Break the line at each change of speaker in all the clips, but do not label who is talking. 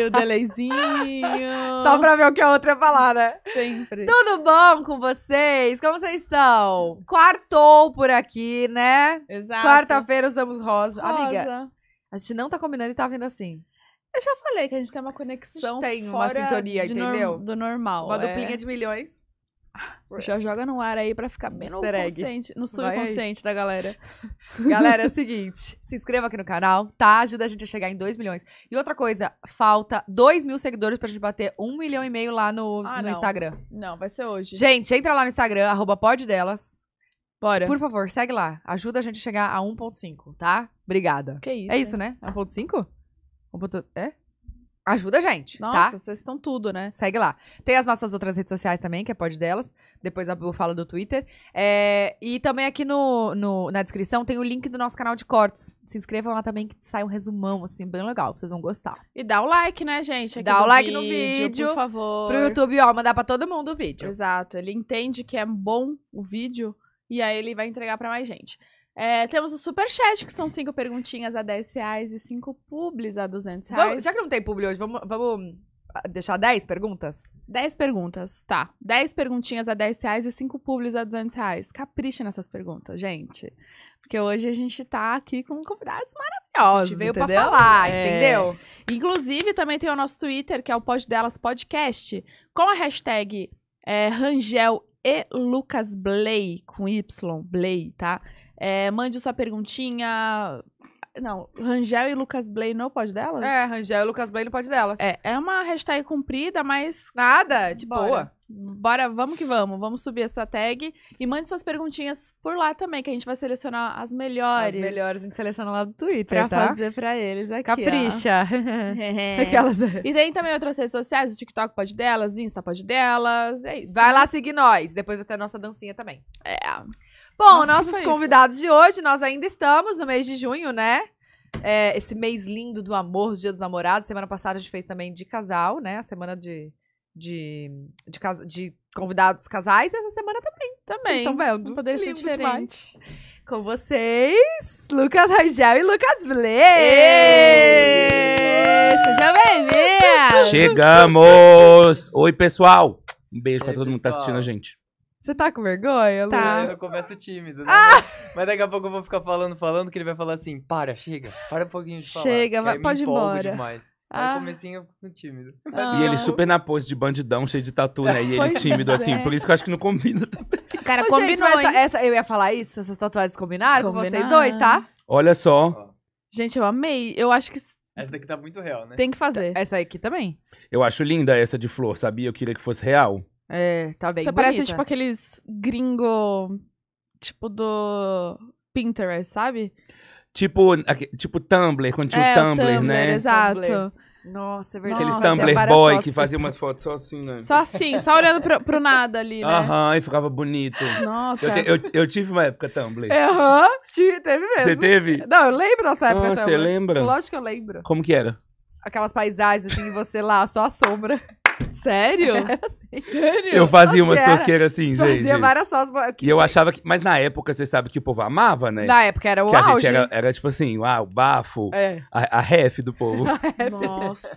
o delayzinho. Só pra ver o que a outra ia falar, né? Sempre. Tudo bom com vocês? Como vocês estão? Quartou por aqui, né? Exato. Quarta-feira usamos rosa. rosa. Amiga, a gente não tá combinando e tá vindo assim. Eu já falei que a gente tem uma conexão. A gente tem uma sintonia, entendeu? Norm do normal. Uma é. duplinha de milhões. Já joga no ar aí pra ficar bem no consciente, no subconsciente da galera. Galera, é o seguinte, se inscreva aqui no canal, tá? Ajuda a gente a chegar em 2 milhões. E outra coisa, falta 2 mil seguidores pra gente bater 1 um milhão e meio lá no, ah, no não. Instagram. Não, vai ser hoje. Gente, entra lá no Instagram, arroba delas. Bora. Por favor, segue lá. Ajuda a gente a chegar a 1.5, tá? Obrigada. Que isso. É isso, né? 1.5? É 1.5? É? Ajuda a gente. Tá? Nossa, tá? vocês estão tudo, né? Segue lá. Tem as nossas outras redes sociais também, que é Pode Delas. Depois a Bu fala do Twitter. É, e também aqui no, no, na descrição tem o link do nosso canal de cortes. Se inscrevam lá também que sai um resumão, assim, bem legal. Vocês vão gostar. E dá o like, né, gente? dá o like vídeo, no vídeo. Por favor. Pro YouTube, ó, mandar pra todo mundo o vídeo. Exato. Ele entende que é bom o vídeo e aí ele vai entregar para mais gente. É, temos o superchat, que são cinco perguntinhas a 10 reais e cinco publis a 200 reais. Vamos, já que não tem publi hoje, vamos, vamos deixar 10 perguntas? 10 perguntas, tá. 10 perguntinhas a 10 reais e 5 públicos a 200 reais. Capricha nessas perguntas, gente. Porque hoje a gente tá aqui com convidados maravilhosos. A gente veio entendeu? pra falar, é. entendeu? Inclusive, também tem o nosso Twitter, que é o Pod Delas Podcast, com a hashtag é, Rangel e Lucas Blay, com Y, Blay, tá? É, mande sua perguntinha, não, Rangel e Lucas Blaine não pode dela? É, Rangel e Lucas Blaine não pode dela. É, é uma hashtag comprida, mas. Nada, de Bora. boa bora, vamos que vamos. Vamos subir essa tag. E mande suas perguntinhas por lá também, que a gente vai selecionar as melhores. As melhores a gente seleciona lá do Twitter, pra tá? fazer pra eles aqui, Capricha. É. Aquelas... E tem também outras redes sociais, o TikTok pode delas, Insta pode delas, é isso. Vai né? lá seguir nós, depois até a nossa dancinha também. É. Bom, Nossa, nossos convidados isso? de hoje, nós ainda estamos no mês de junho, né? É, esse mês lindo do amor, do Dia dos Namorados. Semana passada a gente fez também de casal, né? A semana de de, de, casa, de convidados casais e essa semana também. Também. Vocês estão vendo? Não poderia Lindo ser diferente. Demais. Com vocês, Lucas Rangel e Lucas Blê! Seja bem-vindo!
Chegamos! Oi, pessoal! Um beijo para pra todo pessoal. mundo que tá assistindo a gente.
Você tá com vergonha, tá. Lu? Tá.
Eu começo tímido, né? Ah! Mas daqui a pouco eu vou ficar falando, falando, que ele vai falar assim, para, chega, para um pouquinho de falar. Chega, vai, pode ir embora. Demais. Ah. Aí comecinho eu fico tímido.
Ah. E ele ah, super
na pose de bandidão, cheio de tatu, né? E ele Pois tímido, é. assim. Por isso que eu acho que não combina também.
Cara, combina combinou, essa, essa- eu ia falar isso, essas tatuagens combinaram com vocês dois, tá?
Olha só,
Gente, eu amei. Eu acho que Essa daqui tá muito real, né? tem que fazer. Tá, essa aqui também.
eu acho linda essa de flor, sabia? Eu queria que fosse real.
É, tá bem Você bonita. parece, tipo, aqueles gringo, tipo, do Pinterest, sabe?
Tipo, aqui, tipo Tumblr, quando tinha é, o Tumblr, Tumblr né? Exato. Tumblr.
Nossa, é verdade. Aqueles Tumblr boy que fazia umas fotos
só assim, né? Só assim,
só olhando pro, pro nada ali, né? Aham,
uh -huh, e ficava bonito. Nossa. Eu, te, eu, eu, tive uma época Tumblr. É,
aham, uh -huh, teve mesmo. Você teve? Não, eu lembro dessa época ah, Você lembra? Lógico que eu lembro. Como que era? Aquelas paisagens assim, você lá, só a sombra. Sério? É assim. Sério? Eu fazia umas era. É. tosqueiras assim, fazia gente. Fazia várias sós.
E eu sei. achava que. Mas na época, você sabe que o povo amava, né? Na época era o que auge. a gente era, era tipo assim, ah, o bafo, é. a, a ref do povo.
Nossa.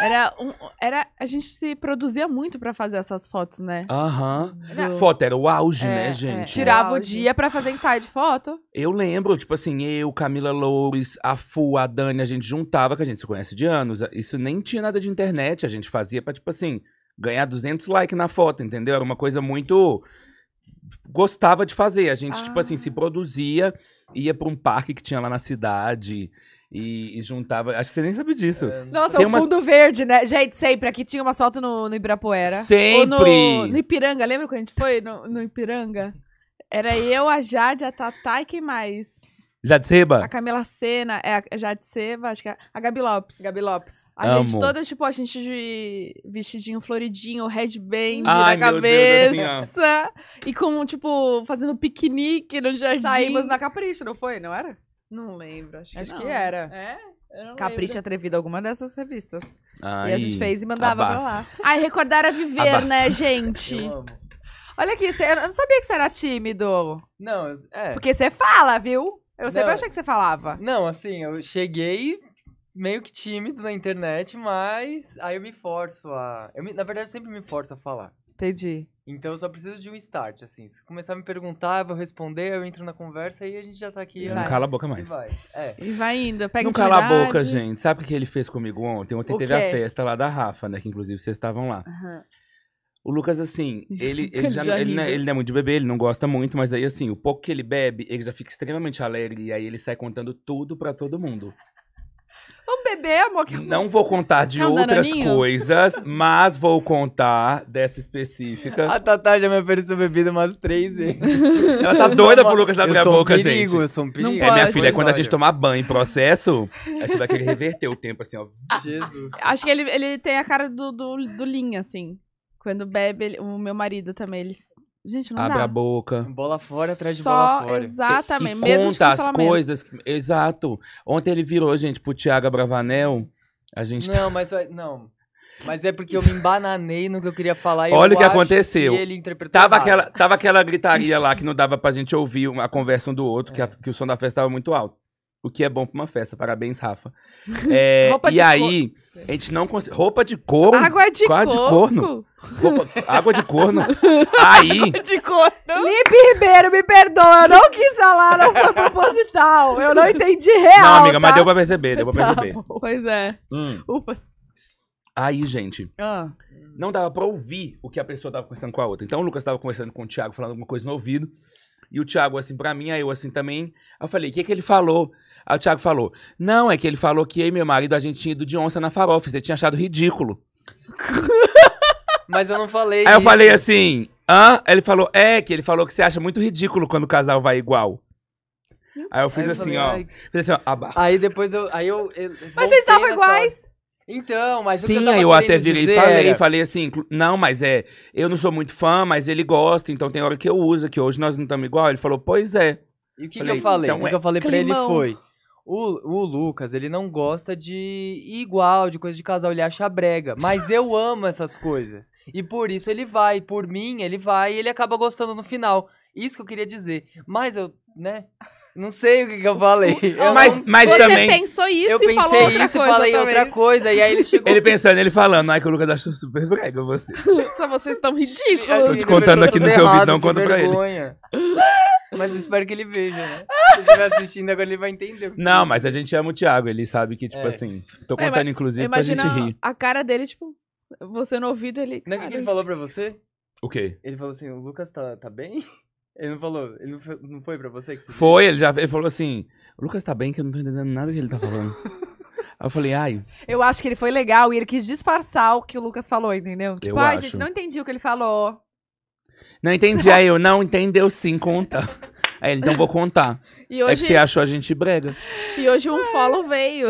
Era um, era a gente se produzia muito para fazer essas fotos, né?
Aham. Uhum. Do... Foto era o auge, é, né, é. gente? É. Tirava o, o
dia para fazer ensaio de foto.
Eu lembro, tipo assim, eu, Camila Loures, a Fu, a Dani, a gente juntava, que a gente se conhece de anos. Isso nem tinha nada de internet, a gente fazia para tipo assim, ganhar 200 likes na foto, entendeu? Era uma coisa muito gostava de fazer. A gente ah. tipo assim ah. se produzia, ia para um parque que tinha lá na cidade e, e, juntava. Acho que você nem sabe disso. É, Nossa, tem o umas... fundo
verde, né? Gente, sempre. Aqui tinha uma solta no, no Ibirapuera. Sempre! Ou no, no Ipiranga. Lembra quando a gente foi no, no Ipiranga? Era eu, a Jade, a Tatá e quem mais?
Jade Seba A
Camila Sena, é a Seba acho que é a Gabi Lopes. Gabi Lopes. A Amo. gente toda, tipo, a gente de vestidinho floridinho, headband na assim, cabeça. e com, tipo, fazendo piquenique no jardim. Saímos na Capricho, não foi? Não era? Não lembro, acho que Acho não. que era. É? Capricho Atrevido, alguma dessas revistas.
Ai, e a gente fez e mandava abafa. pra lá.
Ai, recordar a é viver, né, gente? Eu amo. Olha aqui, você, eu não sabia que você era tímido. Não, é. Porque você fala, viu? Eu sempre achei que
você falava. Não, assim, eu cheguei meio que tímido na internet, mas aí eu me forço a. Eu me, na verdade, eu sempre me forço a falar. Entendi. Então eu só preciso de um start, assim. Se começar a me perguntar, eu vou responder, eu entro na conversa e a gente já tá aqui. E não cala a boca mais. E vai. É. E vai indo, pega Não cala
a boca, gente. Sabe o que ele fez comigo ontem? Ontem O teve a festa lá da Rafa, né? Que inclusive vocês estavam lá. O Lucas, assim, ele, ele, já, Já ele, não é, ele não é muito de beber, ele não gosta muito, mas aí, assim, o pouco que ele bebe, ele já fica extremamente alegre e aí ele sai contando tudo pra todo mundo.
Vamos é beber, amor? Que...
Não vou contar de é outras danoninho? coisas, mas vou contar dessa específica. A Tatá já me ofereceu bebida umas três vezes. Ela tá doida pro Lucas da minha boca, perigo, gente. Eu sou um perigo, eu É, minha filha, é quando a gente tomar banho em processo, aí você vai querer reverter o tempo, assim, ó.
Ah, Jesus.
Acho que ele,
ele tem a cara do, do, do Linha, assim. Quando bebe, ele, o meu marido também, ele Gente, não Abre dá. a
boca. Bola fora atrás de Só, bola fora.
Exatamente.
E Medo conta as coisas. que- Exato. Ontem ele virou, gente, pro Thiago Bravanel. A gente. tá-
Não, mas não. Mas é porque eu me embananei no que eu queria falar. e Olha eu o que aconteceu. Que ele interpretou Tava aquela, tava
aquela gritaria lá que não dava pra gente ouvir uma- a conversa um do outro, que, a- é. que o som da festa tava muito alto. O que é bom pra uma festa. Parabéns, Rafa. É, roupa e de aí, cor... a gente não consegue. Roupa de couro. Água de água De corno. Roupa... Água de corno. aí.
Água de corno. Lipe Ribeiro, me perdoa. Eu não quis
falar, não foi proposital. Eu não entendi real. Não, amiga, tá? mas deu pra perceber, deu pra tá, perceber. Bom. Pois é. Hum. Ufa. Aí, gente. Ah. Não dava pra ouvir o que a pessoa tava conversando com a outra. Então o Lucas tava conversando com o Thiago, falando alguma coisa no ouvido. E o Thiago, assim, pra mim, aí eu assim também. Aí eu falei, o que, é que ele falou? Aí o Thiago falou: Não, é que ele falou que eu e meu marido a gente tinha ido de onça na farofa, você tinha achado ridículo.
Mas eu não falei. Aí isso. eu falei
assim: Hã? Ele falou: É, que ele falou que você acha muito ridículo quando o casal vai igual. Aí eu fiz assim, aí eu assim, falei, ó. Fiz assim, ó,
Aí depois eu. Aí eu, eu mas vocês estavam iguais? Então, mas Sim, eu, eu até virei e falei,
falei assim, não, mas é, eu não sou muito fã, mas ele gosta, então tem hora que eu uso, que hoje nós não estamos igual. Ele falou, pois é. E o que, falei, que eu falei? Então, o que é. eu falei Climão. pra ele foi: o, o
Lucas, ele não gosta de igual, de coisa de casal, ele acha brega. Mas eu amo essas coisas. E por isso ele vai, por mim, ele vai e ele acaba gostando no final. Isso que eu queria dizer. Mas eu, né?
Não sei o que, que eu falei. Eu mas, não... mas Você também. pensou
isso eu e falou outra isso, coisa. Eu pensei isso e falei outra coisa. E aí ele
chegou. Ele pensando, ele falando. Ai, que o Lucas achou super brega vocês.
Só vocês estão ridículos. Tô te contando aqui no seu ouvido, não conta pra ele. Mas espero que ele veja, né? Se estiver assistindo, agora ele vai entender.
Não, mas a gente ama o Thiago. Ele sabe que, tipo é. assim. Tô é, contando, inclusive, pra gente rir.
A cara dele, tipo, você no ouvido, ele. Não é o que ele falou pra você?
O quê?
Ele falou assim: o Lucas tá, tá bem? Ele não falou, ele não foi, não foi pra você que você Foi,
ele já ele falou assim: Lucas tá bem que eu não tô entendendo nada que ele tá falando. Aí eu falei, ai.
Eu acho que ele foi legal e ele quis disfarçar o que o Lucas falou, entendeu? Tipo, ai, acho. gente, não entendi o que ele falou.
Não entendi, aí eu não entendeu sim, conta. Aí ele, então vou contar. E hoje... É que você achou a gente brega.
E hoje um follow veio.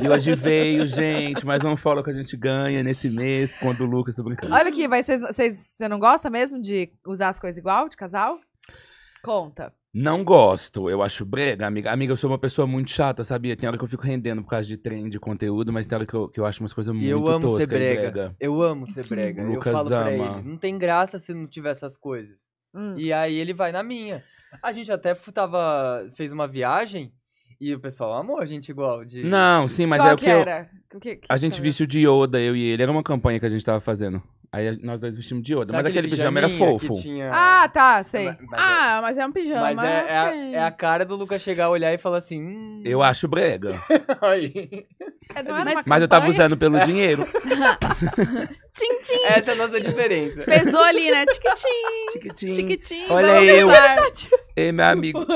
E
hoje veio, gente. Mais um follow que a gente ganha nesse mês quando conta Lucas, tô brincando.
Olha aqui, você não gosta mesmo de usar as coisas igual, de casal? Conta.
Não gosto, eu acho brega, amiga. Amiga, eu sou uma pessoa muito chata, sabia? Tem hora que eu fico rendendo por causa de trem, de conteúdo, mas tem hora que eu, que eu acho umas coisas muito eu amo ser brega. brega.
Eu amo ser brega. O Lucas eu falo ama. pra ele, não tem graça se não tiver essas coisas. Hum. E aí ele vai na minha. A gente até tava, fez uma viagem e o pessoal amou a gente igual. De... Não, sim, mas Qual é o que,
era? O que, que a gente era? vestiu de Yoda, eu e ele. Era uma campanha que a gente tava fazendo. Aí nós dois vestimos de Yoda. Sabe mas aquele, aquele pijama era fofo. Tinha...
Ah, tá, sei. Mas, mas ah, é... mas é um pijama. Mas é, é,
a, é, a, cara do Lucas chegar, olhar e falar assim... Hum...
Eu acho brega.
Aí.
É, mas, mas eu tava usando pelo dinheiro. Tchim, tchim. Essa é a nossa diferença. Pesou ali, né? Tiquitim. Tiquitim. Olha Vamos eu.
Ei, meu amigo.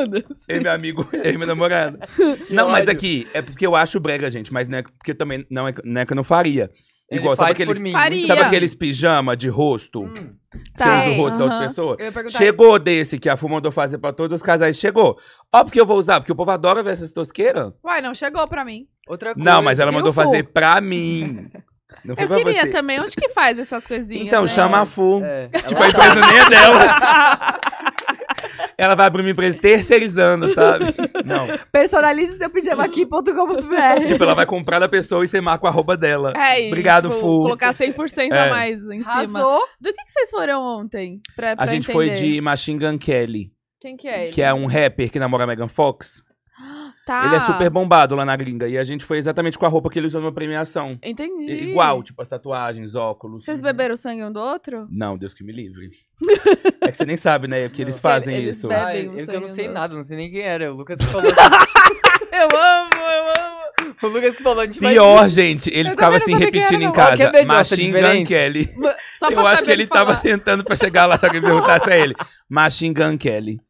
Ei, meu amigo. Ei, meu namorado. Que não, ódio. mas aqui, é porque eu acho brega, gente. Mas não é porque também, não é, não é que eu não faria. Ele Igual, sabe aqueles, sabe aqueles pijama de rosto? Hum. Você tá, usa é, o rosto uh -huh. da outra pessoa? Chegou isso. desse que a Fu mandou fazer pra todos os casais. Chegou. Ó, porque eu vou usar, porque o povo adora ver essas tosqueiras.
Uai, não chegou pra mim. Outra coisa. Não, mas ela mandou fazer
pra mim. eu queria você.
também. Onde que faz essas coisinhas? Então, né? chama a
Fu. É. Tipo, a empresa nem é dela. Ela vai abrir uma empresa terceirizando, sabe? Não.
Personalize seu pijama aqui.com.br. Tipo,
ela vai comprar da pessoa e você marca a roupa dela. É isso. Obrigado, tipo, Fu. Colocar
100% é. a mais em Arrasou. cima. Do que, que vocês foram ontem? Pra, pra a gente entender? foi de
Machine Gun Kelly. Quem que é ele? Que é um rapper que namora a Megan Fox.
Tá. Ele é super
bombado lá na gringa. E a gente foi exatamente com a roupa que ele usou na premiação. Entendi. igual, tipo, as tatuagens, óculos. Vocês
beberam sangue um do outro?
Não, Deus que me livre. é que você nem sabe, né? Porque eles fazem eles isso. bebem.
Ah, eu, eu não sei nada,
não sei nem quem era. O Lucas que falou eu amo, eu amo. O Lucas falou, a gente vai- Pior, gente, ele
Eu ficava assim repetindo em casa. Quer Machine Gun Kelly. Só pra Eu acho que ele tava tentando pra chegar lá, só que me perguntasse a é ele. Machine Gun Kelly.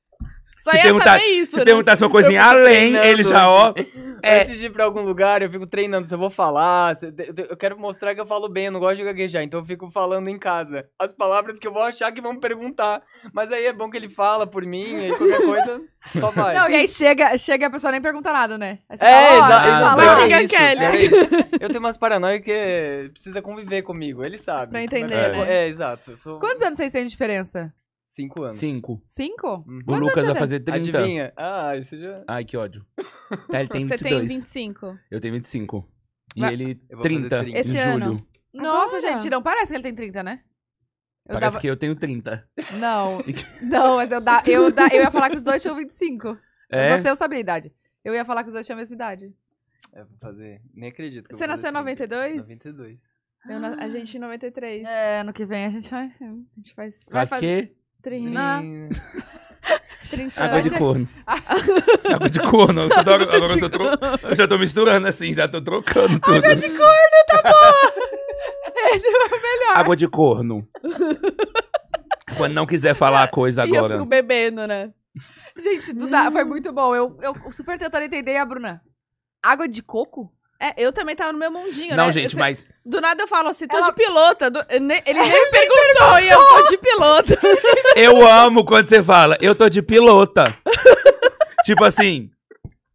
Só se ia perguntar,
saber isso, Se né? perguntasse uma coisinha além, ele já, ó... É. Antes de ir
pra algum lugar, eu fico treinando se eu vou falar, se, eu quero mostrar que eu falo bem, eu não gosto de gaguejar, então eu fico falando em casa. As palavras que eu vou achar que vão me perguntar. Mas aí é bom que ele fala por mim, E qualquer coisa,
só vai.
Não, e aí chega, chega a pessoa nem pergunta nada, né? é, exato. Ah, Kelly.
É eu tenho umas paranoias que precisa conviver comigo, ele sabe. Pra entender, é. né? É, é exato. Sou...
Quantos anos vocês têm de diferença?
Cinco anos. Cinco.
Cinco? Uhum. O Quanto Lucas vai fazer 30. Adivinha?
Ah, esse já...
Ai, que ódio. Tá, ele tem 22. Você tem 25. Eu tenho 25. E Vai. ele, Eu 30, 30. em Esse julho.
Nossa, Agora? gente, não parece que ele tem 30, né? Eu Parece dava... que
eu tenho 30.
Não. não, mas eu, da... Eu, da... eu ia falar que os dois tinham 25.
É?
Você,
eu sabia a idade. Eu ia falar que os dois tinham a mesma idade.
É, vou fazer. Nem acredito.
que Você vou nasceu em 92? 92. Eu A gente em 93. É, ano que vem a gente vai. A gente faz. Faz o quê? Trina. Ah. Água de corno.
água de corno. agora eu, tro... eu já tô misturando assim, já tô trocando tudo. Água de
corno, tá bom! Esse foi o melhor. Água
de corno. Quando não quiser falar coisa agora. E eu fico
bebendo, né? Gente, Duda, foi hum. muito bom. Eu, eu super tentando entender a Bruna. Água de coco? É, eu também tava no meu mundinho, não, né? Não, gente, eu, mas. Do nada eu falo assim, tô Ela... de pilota. Do... Ele nem me perguntou, e eu tô de pilota.
Eu amo quando você fala, eu tô de pilota. tipo assim,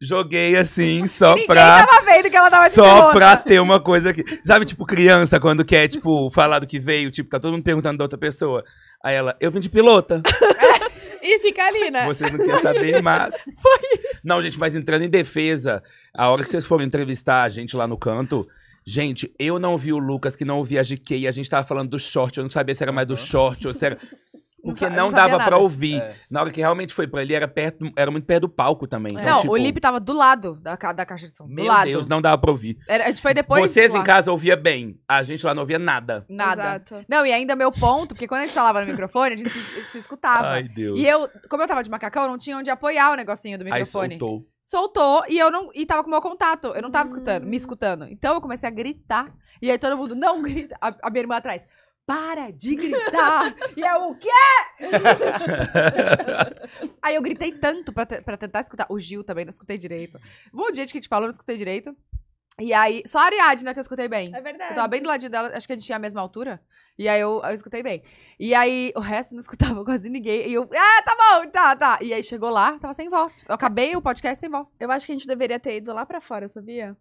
joguei assim, só Ninguém pra. Tava
vendo que ela tava de Só pra
ter uma coisa aqui. Sabe, tipo, criança, quando quer, tipo, falar do que veio, tipo, tá todo mundo perguntando da outra pessoa. Aí ela, eu vim de pilota. E fica ali, né? Vocês não querem saber, mas. Foi isso. Não, gente, mas entrando em defesa, a hora que vocês foram entrevistar a gente lá no canto. Gente, eu não vi o Lucas, que não ouvi a GK, e a gente tava falando do short, eu não sabia se era mais do short ou se era. Porque não, não dava para ouvir. É. Na hora que realmente foi para ele, era perto, era muito perto do palco também. Então, não, tipo... o Lipe
tava do lado da, ca da caixa de som. Meu lado. Deus,
não dava pra ouvir.
Era, a gente foi depois. Vocês em casa
ouvia bem. A gente lá não ouvia nada.
Nada. Exato. Não, e ainda meu ponto, porque quando a gente falava no microfone, a gente se, se escutava. Ai, Deus. E eu, como eu tava de macacão, não tinha onde apoiar o negocinho do microfone. Aí soltou soltou e eu não e tava com o meu contato. Eu não tava escutando, me hum. escutando. Então eu comecei a gritar. E aí todo mundo, não grita. A, a minha irmã atrás, para de gritar! e é o quê? Aí eu gritei tanto pra, pra tentar escutar. O Gil também não escutei direito. Um monte de gente que te falou, não escutei direito. E aí, só a Ariadne né, que eu escutei bem. É verdade. Eu tava bem do ladinho dela, acho que a gente tinha a mesma altura. E aí eu, eu escutei bem. E aí o resto não escutava quase ninguém. E eu, ah, tá bom, tá, tá. E aí chegou lá, tava sem voz. Eu acabei o podcast sem voz. Eu acho que a gente deveria ter ido lá pra fora, sabia?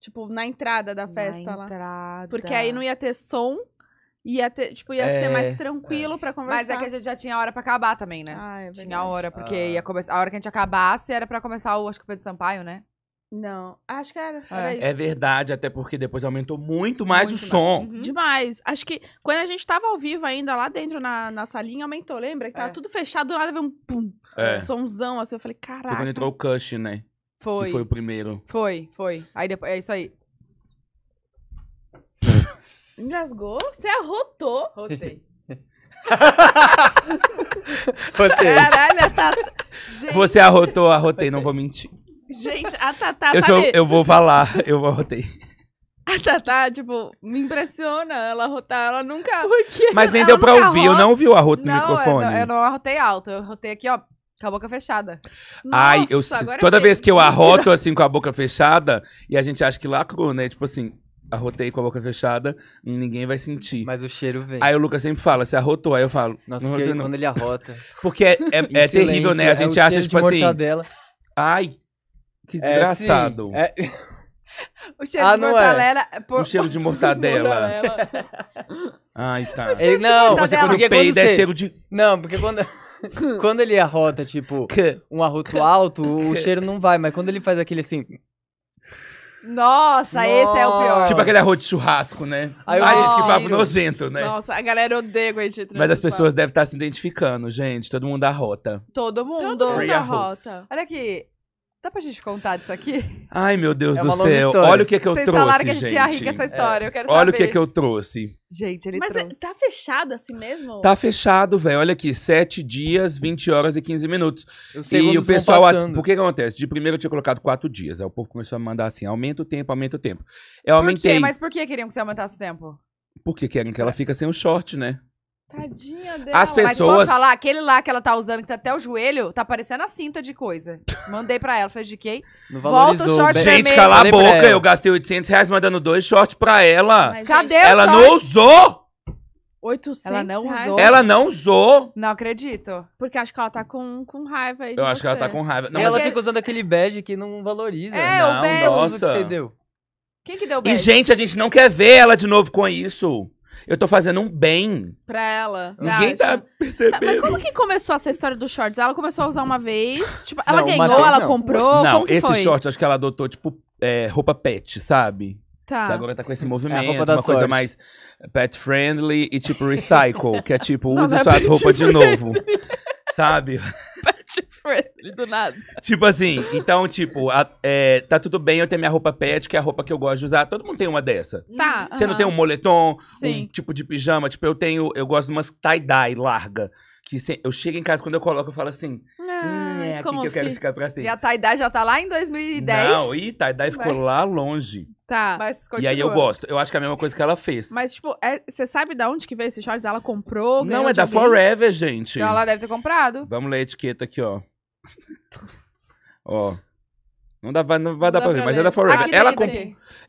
Tipo, na entrada da festa na lá. Entrada. Porque aí não ia ter som Ia ter, tipo, ia É, ser mais é, é. tranquilo pra conversar. Mas é que a gente já tinha hora pra acabar também, né? Ah, é tinha hora, porque Ah. ia começar. A hora que a gente acabasse era pra começar o, acho que o Pedro Sampaio, né? Não, acho que era. É. É
verdade, até porque depois aumentou muito mais Muito o som. Uhum.
Demais. Acho que quando a gente tava ao vivo ainda, lá dentro na, na salinha, aumentou. Lembra que tava É. tudo fechado, do nada veio um pum, É. um somzão assim. Eu falei, Foi caraca. quando entrou
o Cush, né? Foi. Que foi o primeiro.
Foi, foi. Aí depois, é isso aí. Engasgou? Você arrotou? Rotei. Rotei. Caralho, a Tata. Gente.
Você arrotou, arrotei, não vou mentir.
Gente, a Tatá. Eu, sabe... eu
vou falar, eu arrotei.
A Tatá, tipo, me impressiona ela arrotar. Ela nunca. Mas nem ela deu pra ouvir, arrota... eu não ouvi o arroto no não, microfone. Eu não, eu não arrotei alto, eu arrotei aqui, ó, com a boca fechada. Ai, eu eu toda vez que eu arroto assim
com a boca fechada, e a gente acha que lacrou, né? Tipo assim, arrotei com a boca fechada, ninguém vai sentir. Mas o cheiro vem. Aí o Lucas sempre fala, você arrotou? Aí eu falo. Nossa, porque quando ele arrota. Porque é, é, é silêncio, terrível, né? A é gente é acha, tipo assim. Ai, que é, desgraçado. É, O cheiro ah, de é. mortadela. É. Por... O cheiro de mortadela. Ai, tá.
não,
você quando porque peida quando você... é cheiro de. Não, porque quando. quando ele arrota, tipo, um arroto alto, o cheiro não vai, mas quando ele faz aquele assim.
Nossa, esse é o pior. Tipo aquele arroz
de churrasco, né? Ai, Ai esse que papo nojento, né? Nossa,
a galera odeia com a gente. Né, Mas as pessoas
devem estar se identificando, gente. Todo mundo arrota.
Todo mundo. Todo mundo arrota. Olha aqui, Dá pra gente contar disso aqui?
Ai, meu Deus É do céu. história. Olha o que, é que eu Vocês trouxe, falaram que a gente, ia rir com essa história, eu quero Olha o que, é que eu trouxe.
Gente, ele Mas é, trouxe. tá fechado assim mesmo? Tá
fechado, velho. Olha aqui, sete dias, 20 horas e 15 minutos. e o pessoal. at- Por que que acontece? De primeiro eu tinha colocado quatro dias. Aí o povo começou a mandar assim: aumenta o tempo, aumenta o tempo. Eu Por quê? aumentei. Mas
por que queriam que você aumentasse o tempo?
Porque querem que ela fica sem o short, né?
Tadinha dela. As pessoas... Mas posso falar? Aquele lá que ela tá usando, que tá até o joelho, tá parecendo a cinta de coisa. Mandei pra ela, falei, de não volta o short Gente, cala a boca, eu
gastei 800 reais mandando dois shorts pra ela. Mas, Cadê gente, o Ela short? não usou!
800 Ela não reais. usou. Ela não usou! Não acredito. Porque acho que ela tá com, com raiva aí Eu acho você. que ela tá com raiva.
Não, mas ela fica
usando aquele badge que não valoriza. É, não, o badge. nossa. que você
deu.
Quem que deu o E, gente,
a gente não quer ver ela de novo com isso. Eu tô fazendo um bem. Pra
ela. Ninguém tá percebendo. Tá, mas como que começou essa história dos shorts? Ela começou a usar uma vez? Tipo, ela não,
ganhou, ela não. comprou? Não, esse short acho que ela adotou, tipo, é, roupa pet, sabe? Tá. Agora tá com esse é movimento, é uma sorte. coisa mais pet friendly e tipo recycle, que é tipo, usa é suas roupas de novo sabe? Pet friendly, do nada. Tipo assim, então, tipo, a, é, tá tudo bem eu ter minha roupa pet, que é a roupa que eu gosto de usar. Todo mundo tem uma dessa.
Tá. Você uh -huh. não tem um
moletom, Sim. um tipo de pijama. Tipo, eu tenho, eu gosto de umas tie-dye larga. Que se, eu chego em casa, quando eu coloco, eu falo assim.
Ah, hum, é aqui que eu quero ficar pra sempre. E a tie-dye já tá lá em 2010. Não, e
tie-dye ficou lá longe.
Tá. Mas E aí eu gosto.
Eu acho que é a mesma coisa que ela fez.
Mas, tipo, é, você é, sabe de onde que veio esse shorts? Ela comprou? Não, é da alguém? Forever, gente. Então ela deve ter comprado.
Vamos ler a etiqueta aqui, ó. ó. Não, dá, não vai não dar pra, pra ver, ler. mas é da Forever. Aqui, ela, comp...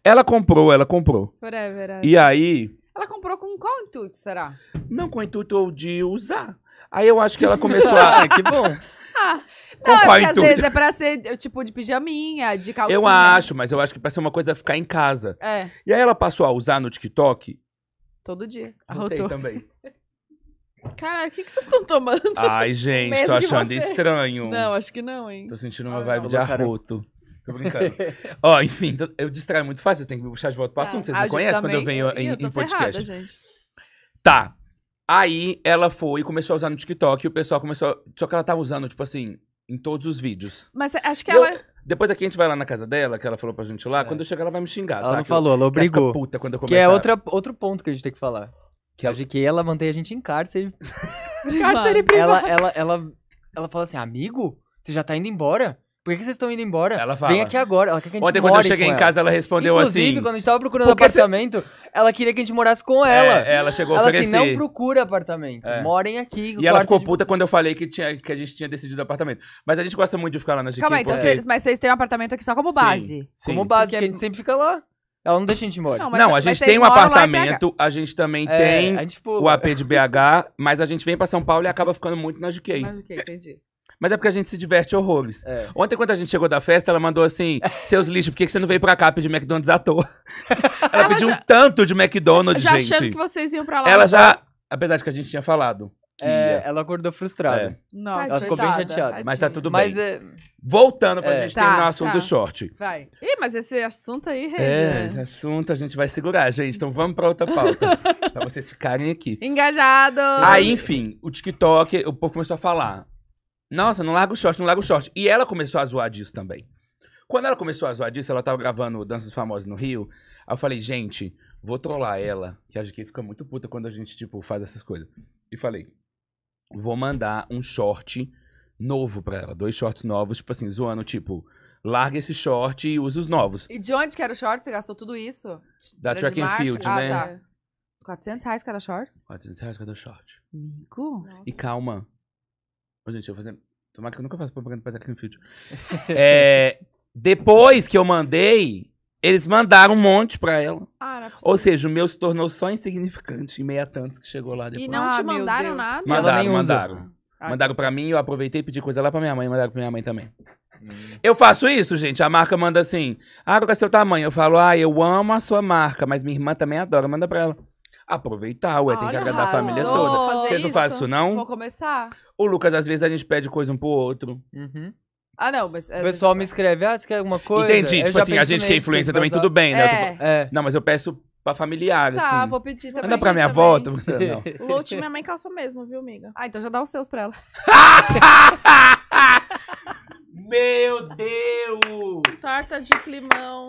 ela comprou, ela comprou. Forever. É. E aí...
Ela comprou com qual intuito, será? Não
com o intuito de usar. Aí eu acho que ela começou a... que bom.
Ah. não, é porque às vezes é pra ser é, tipo de pijaminha, de calcinha. Eu acho,
mas eu acho que pra ser uma coisa é ficar em casa. É. E aí ela passou a usar no TikTok.
Todo dia. Arrotou. também. Cara, o que, vocês estão tomando? Ai, gente, Mesmo tô achando estranho. Não, acho que não, hein? Tô sentindo
uma ah, vibe não, de arroto. Tô brincando. Ó, enfim, eu distraio muito fácil, vocês têm que me puxar de volta pro tá. assunto. Vocês me conhecem quando eu venho em, eu em podcast. Ferrada, gente. Tá. Aí ela foi e começou a usar no TikTok e o pessoal começou. A... Só que ela tava usando, tipo assim, em todos os vídeos.
Mas acho que e ela. Eu...
Depois daqui a gente vai lá na casa dela, que ela falou pra gente lá. É. Quando eu chegar, ela vai me xingar. Ela tá? não que falou, eu... ela obrigou. Ela puta quando eu começar. Que é outra, outro ponto que a gente tem que falar. Que é ela... que ela mantém a gente
em cárcere. cárcere privado. Ela, ela, ela, ela fala assim, amigo? Você já tá indo embora? Por que vocês estão indo embora? Ela fala. Vem aqui agora. Ela quer que a gente Ontem, quando eu cheguei em casa, ela, ela respondeu Inclusive, assim. Inclusive, quando a gente tava procurando apartamento, cê... ela queria que a gente morasse com ela. É, ela chegou a ela oferecer. Ela assim, não procura
apartamento. É. Morem
aqui. E ela ficou
puta quando eu falei que, tinha, que a gente tinha decidido apartamento. Mas a gente gosta muito de ficar lá na GQ. Calma aí, então cês,
mas vocês têm um apartamento aqui só como base? Sim, sim. Como base, porque, porque a gente sempre fica lá.
Ela não deixa a gente embora. Não, não a gente tem um apartamento, a gente também é, tem gente, tipo... o AP de BH, mas a gente vem pra São Paulo e acaba ficando muito na GQ. Na GQ, entendi. Mas é porque a gente se diverte horrores. É. Ontem, quando a gente chegou da festa, ela mandou assim: seus lixos, por que você não veio pra cá pedir McDonald's à toa? ela, ela pediu já... um tanto de McDonald's, já gente. achando que vocês iam pra lá. Ela tá? já. Lá. Apesar de que a gente tinha falado. É, ela acordou frustrada. É. Nossa, ela ficou bem chateada. Mas tá tudo mas, bem. É... Voltando pra é. gente tá, terminar o tá, assunto tá. do short.
Vai. Ih, mas esse assunto aí, rei, É, né? esse
assunto a gente vai segurar, gente. Então vamos pra outra pauta. pra vocês ficarem aqui.
Engajados! Aí, enfim,
o TikTok, o povo começou a falar. Nossa, não larga o short, não larga o short. E ela começou a zoar disso também. Quando ela começou a zoar disso, ela tava gravando danças famosas no Rio. Aí eu falei, gente, vou trollar ela, que a GQ fica muito puta quando a gente, tipo, faz essas coisas. E falei, vou mandar um short novo pra ela, dois shorts novos, tipo assim, zoando, tipo, larga esse short e usa os novos.
E de onde que era o short? Você gastou tudo isso? Da Track and Field, ah, né? Ah, tá. 400 reais cada short.
400 reais cada short. Mico? E calma, Ô, gente, eu vou fazer. Tomara que eu nunca faço propaganda pra Tecno Future. é, depois que eu mandei, eles mandaram um monte pra ela. Ah, é Ou seja, o meu se tornou só insignificante em meia tantos que chegou lá depois. E não ah, te mandaram nada? Mandaram, mandaram. Ah, mandaram tá. pra mim, eu aproveitei e pedi coisa lá pra minha mãe, mandaram pra minha mãe também. Hum. Eu faço isso, gente. A marca manda assim: Ah, qual é seu tamanho? Eu falo: Ah, eu amo a sua marca, mas minha irmã também adora. Manda pra ela aproveitar, ué, tem que agradar a família toda. Vocês não fazem isso, não? Vou
começar.
O Lucas, às vezes a gente pede coisa um pro outro. Uhum.
Ah, não, mas. É, o pessoal
me escreve, ah, você quer alguma coisa? Entendi. Eu tipo assim, a gente que é influência também,
tudo bem, né? É. Tô... é. Não, mas eu peço pra familiar, tá, assim. Tá, vou pedir também. Manda pra minha avó. Tô... Não.
Lute minha mãe calça mesmo, viu, amiga? Ah, então já dá os seus pra ela. Meu Deus! Torta de climão.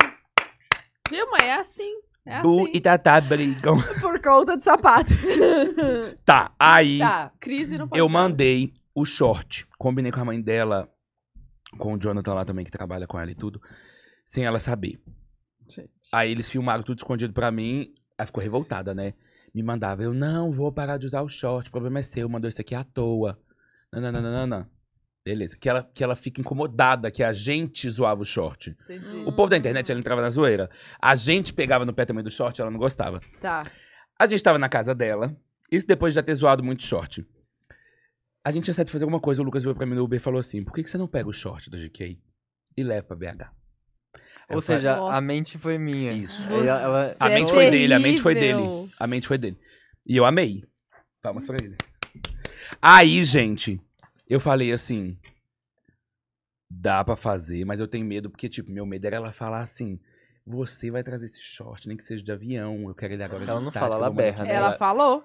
Viu, mãe? É assim. É Bu assim.
e Tatá brigam.
Por conta de sapato.
Tá, aí. Tá, crise no Eu mandei o short. Combinei com a mãe dela, com o Jonathan lá também, que trabalha com ela e tudo, sem ela saber. Gente. Aí eles filmaram tudo escondido pra mim. Ela ficou revoltada, né? Me mandava, eu não vou parar de usar o short, o problema é seu, mandou isso aqui à toa. Nananana. Beleza. Que ela, que ela fica incomodada, que a gente zoava o short. Entendi. O povo da internet, ela entrava na zoeira. A gente pegava no pé também do short, ela não gostava. Tá. A gente tava na casa dela. Isso depois de já ter zoado muito short. A gente ia sair pra fazer alguma coisa, o Lucas veio pra mim no Uber e falou assim, por que, que você não pega o short da GK e leva pra BH? Ou seja, a
mente foi minha. Isso. Ela, ela... A
é mente é foi terrível. dele, a mente foi dele. A mente foi dele. E eu amei. Palmas pra ele. Aí, gente, eu falei assim, dá para fazer, mas eu tenho medo, porque, tipo, meu medo era ela falar assim, você vai trazer esse short, nem que seja de avião, eu quero ele agora ela de não tática, fala, ela berra, né? Ela falou.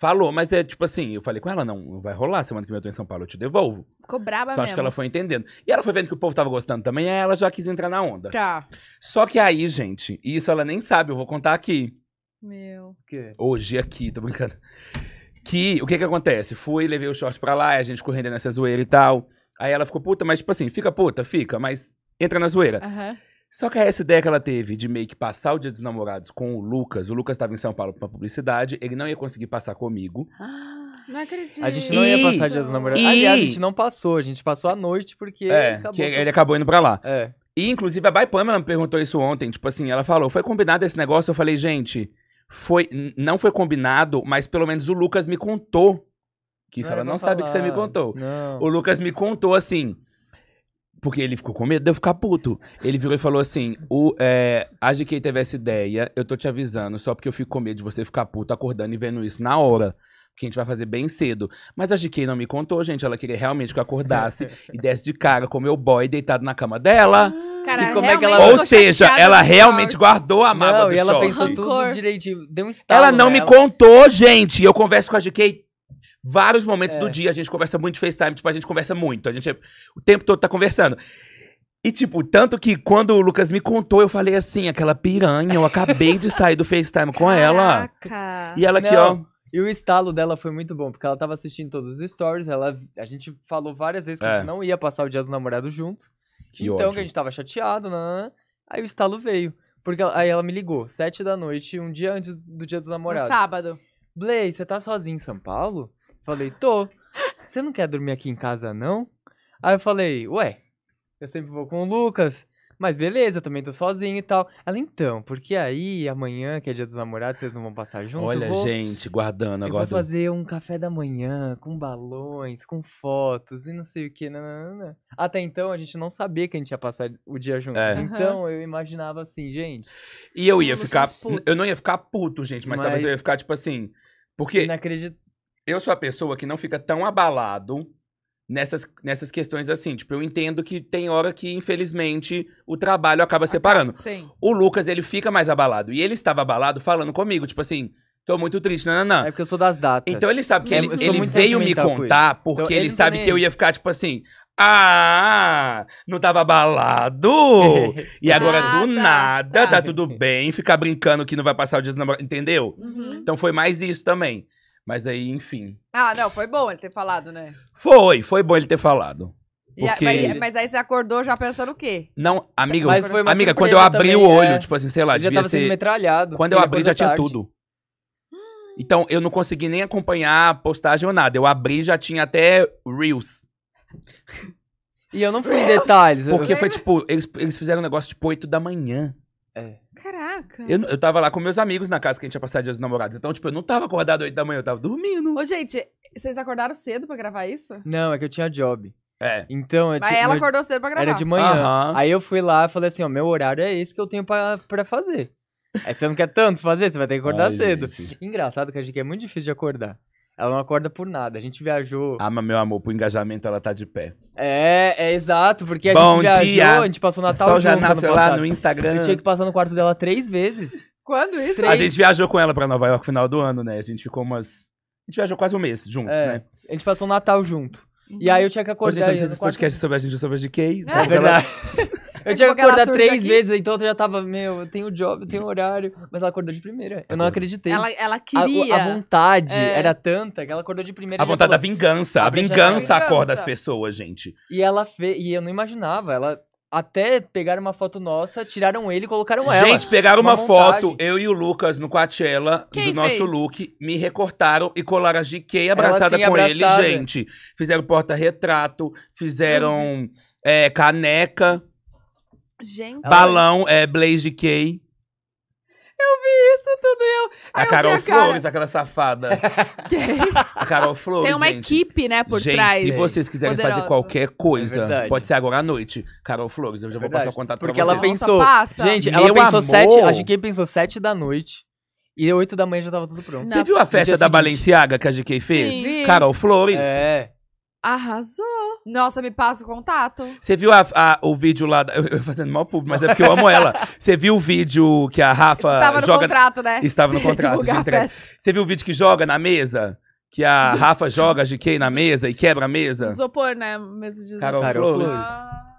Falou, mas é tipo assim, eu falei com ela, não, não vai rolar, semana que vem eu tô em São Paulo, eu te devolvo.
Ficou braba então, mesmo. acho que ela
foi entendendo. E ela foi vendo que o povo tava gostando também, aí ela já quis entrar na onda. Tá. Só que aí, gente, isso ela nem sabe, eu vou contar aqui. Meu. O quê? Hoje aqui, tô brincando. Que o que que acontece? Fui, levei o short pra lá, a gente correndo nessa zoeira e tal. Aí ela ficou puta, mas tipo assim, fica puta, fica, mas entra na zoeira. Uhum. Só que essa ideia que ela teve de meio que passar o dia dos namorados com o Lucas, o Lucas estava em São Paulo pra publicidade, ele não ia conseguir passar comigo.
Ah, não acredito. A gente
não ia passar o Dia dos Namorados. E... Aliás, a gente
não passou. A gente passou a noite porque é,
ele, acabou... ele acabou indo pra lá. É. E, inclusive, a Bai Pamela me perguntou isso ontem. Tipo assim, ela falou, foi combinado esse negócio? Eu falei, gente, foi não foi combinado, mas pelo menos o Lucas me contou. Que isso, ah, não, ela não sabe falar. que você me contou. Não. O Lucas me contou assim. Porque ele ficou com medo de eu ficar puto. Ele virou e falou assim: o, é, a GK teve essa ideia, eu tô te avisando, só porque eu fico com medo de você ficar puto acordando e vendo isso na hora que a gente vai fazer bem cedo. Mas a GK não me contou, gente. Ela queria realmente que eu acordasse e desse de cara com meu boy deitado na cama dela. Ah,
cara, como é que ela... Ou seja, ela realmente
guardou a mágoa não, do e ela short. pensou tudo
direitinho, deu um estalo Ela não me
contou, gente. Eu converso com a GK vários momentos É. do dia. A gente conversa muito de FaceTime, tipo, a gente conversa muito. A gente é, o tempo todo tá conversando. E, tipo, tanto que quando o Lucas me contou, eu falei assim, aquela piranha, eu acabei de sair do FaceTime com ela. Caraca. E ela aqui, Não.
ó. E o estalo dela foi muito bom, porque ela tava assistindo todos os stories, ela, a gente falou várias vezes que a gente é. não ia passar o dia dos namorados juntos Que então, ódio. que a gente tava chateado, né, né, né Aí o estalo veio. Porque ela- aí ela me ligou, sete da noite, um dia antes do dia dos No namorados. sábado. Blaze, você tá sozinho em São Paulo? Falei, tô. Você não quer dormir aqui em casa, não? Aí eu falei, ué, eu sempre vou com o Lucas. Mas beleza, também tô sozinho e tal. Ela, então, porque aí amanhã, que é dia dos namorados, vocês não vão passar junto? Olha, vou, gente, guardando, agora. Vou fazer um café da manhã com balões, com fotos e não sei o que. Até então, a gente não sabia que a gente ia passar o dia juntos. É. Então, eu imaginava assim, gente. E eu ia ficar. Eu
não ia ficar puto, gente, mas, mas talvez eu ia ficar tipo assim. Porque. Inacreditável. Eu sou a pessoa que não fica tão abalado nessas, nessas questões assim. Tipo, eu entendo que tem hora que, infelizmente, o trabalho acaba separando. Sim. O Lucas, ele fica mais abalado. E ele estava abalado falando comigo, tipo assim. Tô muito triste, não, não, não. É porque eu sou das datas. Então ele sabe que é, ele, ele veio me contar então, porque então, ele, ele tá sabe que eu ia ficar, tipo assim, ah, não tava abalado. e agora ah, do tá, nada, tá. tá. tudo bem, ficar brincando que não vai passar o dia entendeu? Uhum. Então foi mais isso também. Mas aí, enfim.
Ah, não, foi bom ele ter falado, né?
Foi, foi bom ele ter falado. Porque... A, mas,
mas, aí você acordou já pensando o quê?
Não, amigo mas foi amiga quando eu abri também, o é- olho, é... tipo assim, sei lá, ele devia já tava ser... metralhado. Quando eu abri já tinha tudo. Então, eu não consegui nem acompanhar a postagem ou nada. Eu abri já tinha até Reels. E eu não fui em detalhes. Porque foi tipo, eles, eles fizeram um negócio tipo 8 da manhã. É. Caraca. Eu, eu tava lá com meus amigos na casa que a gente ia passar dia dos namorados. Então, tipo, eu não tava acordado 8 da manhã, eu tava
dormindo. Ô, gente, vocês acordaram cedo pra gravar isso?
Não, é que eu tinha job. É. Então, eu Mas ela meu- acordou
cedo pra gravar. Era de manhã.
Aí eu fui lá e falei assim, ó, meu horário é esse que eu tenho pra, pra fazer. que você não quer tanto fazer, você vai ter que acordar Ai, cedo. gente. Engraçado que a gente é muito difícil de acordar. Ela não
acorda por nada. A gente viajou. Ah, mas meu amor, pro engajamento ela tá de pé.
É, é exato, porque a Bom gente viajou, dia. a gente passou Natal junto já nasceu lá no Instagram. Eu tinha que passar no quarto dela três vezes.
Quando isso? Três. A gente viajou com ela pra Nova York no final do ano, né? A gente ficou umas.
A gente viajou quase um mês juntos, é. né? A gente passou o Natal junto. Uhum. E aí eu tinha que acordar. A gente, fez esse podcast
sobre a gente sobre a
GK.
Tá é, é verdade. Ela...
Eu é tinha que acordar três aqui. vezes, então eu já tava, meu, eu tenho job, eu tenho horário. Mas ela acordou de primeira. Eu não acreditei. Ela, ela queria. A, a vontade é. era tanta que ela acordou de primeira. A vontade falou, da vingança. A vingança acorda as
pessoas, gente.
E ela fez. E eu não imaginava. Ela até pegaram uma foto nossa, tiraram ele e colocaram ela. Gente, pegaram uma, uma foto,
eu e o Lucas no Coachella, Quem do nosso look, me recortaram e colaram a GK abraçada assim, com ele, gente. Fizeram porta-retrato, fizeram uhum. é, caneca.
Gente. Balão,
é Blaze K.
Eu vi isso tudo,
eu. A Carol Flores, aquela safada. Quem? A Carol Flores. Tem uma gente.
equipe, né, por gente, trás. Se vocês quiserem Poderosa. fazer
qualquer coisa, é pode ser agora à noite. Carol Flores, eu já é vou passar o é contato Porque pra vocês. Porque ela pensou. gente, ela Meu pensou amor. sete. a
que pensou
sete da noite. E 8 da manhã já tava tudo pronto. Você viu a festa da seguinte. Balenciaga
que a GK fez? Sim, vi. Carol Flores. É.
Arrasou. Nossa, me passa o contato.
Você viu a, a, o vídeo lá. Da, eu, eu fazendo mal público, mas é porque eu amo ela. Você viu o vídeo que a Rafa. Estava no joga, contrato, né? Estava no contrato. Você viu o vídeo que joga na mesa? Que a Rafa joga a GK na mesa e quebra a mesa?
Isopor, né? Mesa de Carol, Carol
Flores. Flores. Ah.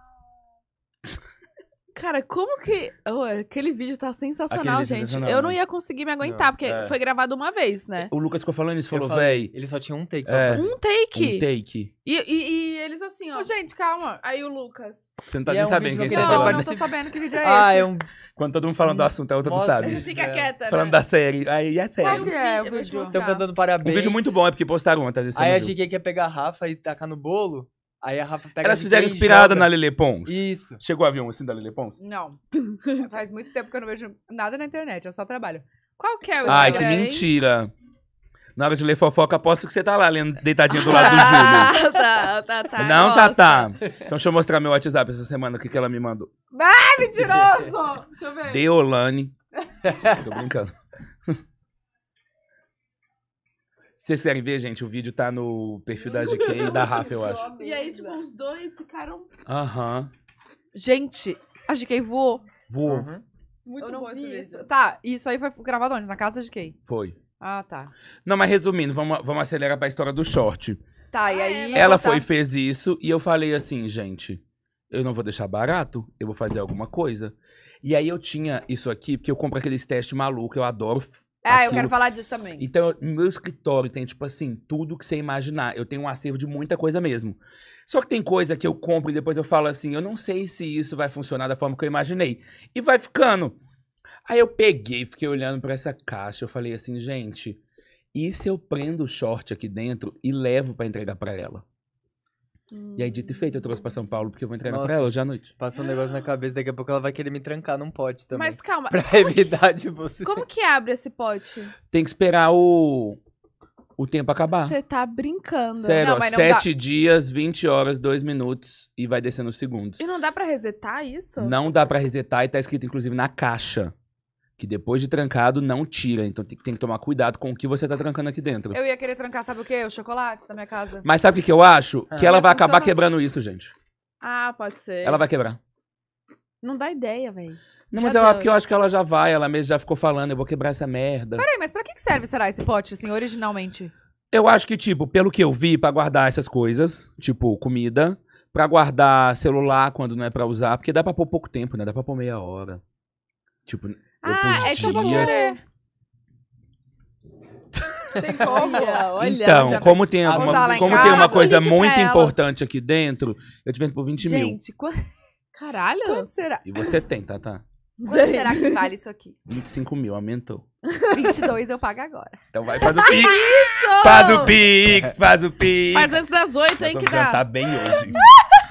Cara, como que. Oh, aquele vídeo tá sensacional, é gente. sensacional, eu não ia conseguir me aguentar, não, porque é. foi gravado uma vez, né?
O Lucas ficou falando isso, falou, véi. Ele só tinha um take. É. Um take. Um take.
E, e, e eles assim, ó. Oh, gente, calma. Aí o Lucas.
Você não tá e é nem é sabendo quem você tá falando. Não, não tô
sabendo que vídeo é ah, esse. Ah, é um.
Quando todo mundo falando do assunto, a é outra não sabe. Fica quieta, né? Falando da série. Aí é série. Qual
é o vídeo? Estão cantando
parabéns. Um vídeo
muito bom, é porque postaram ontem. Aí achei que
ia pegar a Rafa e tacar no bolo. Aí a Rafa pega. Elas fizeram inspirada na Lele Pons.
Isso. Chegou o avião assim da Lele Pons?
Não. Faz muito tempo que eu não vejo nada na internet, eu só trabalho. Qual que é o Ai, que
mentira. Na hora de ler fofoca, aposto que você tá lá lendo deitadinha do lado do Júlio. Ah,
tá, tá, tá. Não, tá, tá. Então
deixa eu mostrar meu WhatsApp essa semana, o que, que ela me mandou.
Ah, mentiroso! Deixa eu ver.
Deolane. Tô brincando. vocês querem ver, gente, o vídeo tá no perfil da GK e da Rafa, eu acho.
E aí, tipo, os dois ficaram.
Aham.
Gente, a GK voou. Voou. Uhum. Muito eu não bom vi isso. Tá, isso aí foi gravado onde? Na casa da GK? Foi. Ah, tá.
Não, mas resumindo, vamos, vamos acelerar pra história do short.
Tá, e ah, aí. É, Ela foi e
fez isso e eu falei assim, gente, eu não vou deixar barato, eu vou fazer alguma coisa. E aí eu tinha isso aqui, porque eu compro aqueles testes malucos, eu adoro
ah, aquilo. eu quero falar disso também.
Então, no meu escritório tem, tipo assim, tudo que você imaginar. Eu tenho um acervo de muita coisa mesmo. Só que tem coisa que eu compro e depois eu falo assim, eu não sei se isso vai funcionar da forma que eu imaginei. E vai ficando. Aí eu peguei, fiquei olhando para essa caixa, eu falei assim, gente, e se eu prendo o short aqui dentro e levo para entregar para ela? Hum. E aí, dito e feito, eu trouxe pra São Paulo, porque eu vou entregar Nossa, pra ela hoje à noite. Passa um negócio
na cabeça, daqui a pouco ela vai querer me trancar num pote
também. Mas
calma. Pra evitar de você. Como que abre esse pote?
Tem que esperar o, o tempo acabar. Você
tá brincando. Sério, não, ó, sete dá.
dias, 20 horas, 2 minutos e vai descendo os segundos.
E não dá pra resetar isso?
Não dá pra resetar e tá escrito, inclusive, na caixa que depois de trancado não tira. Então tem, tem que tomar cuidado com o que você tá trancando aqui dentro. Eu
ia querer trancar, sabe o quê? O chocolate da minha casa. Mas sabe o que, que eu acho? Ah. Que ela Mas vai acabar quebrando isso, gente. Ah, pode ser. Ela vai quebrar. Não dá ideia, velho. Não, mas é ela, porque eu acho que
ela já vai, ela mesmo já ficou falando, eu vou quebrar essa merda. Peraí,
mas pra que que serve, será, esse pote, assim, originalmente?
Eu acho que, tipo, pelo que eu vi, pra guardar essas coisas, tipo, comida, pra guardar celular quando não é pra usar, porque dá pra pôr pouco tempo, né? Dá pra pôr meia hora. Tipo, ah, é que eu
Tem como? olha, olha, então, como tem,
alguma, como tem uma coisa muito importante aqui dentro, eu te vendo por 20 mil. Gente,
quant... caralho. Quanto será? E você tem, tá, tá? Quanto será que vale isso aqui?
25 mil, aumentou.
22 eu pago agora.
Então vai, faz o Pix. Faz o Pix, faz o Pix. Faz antes
das 8, hein, que dá. tá bem hoje.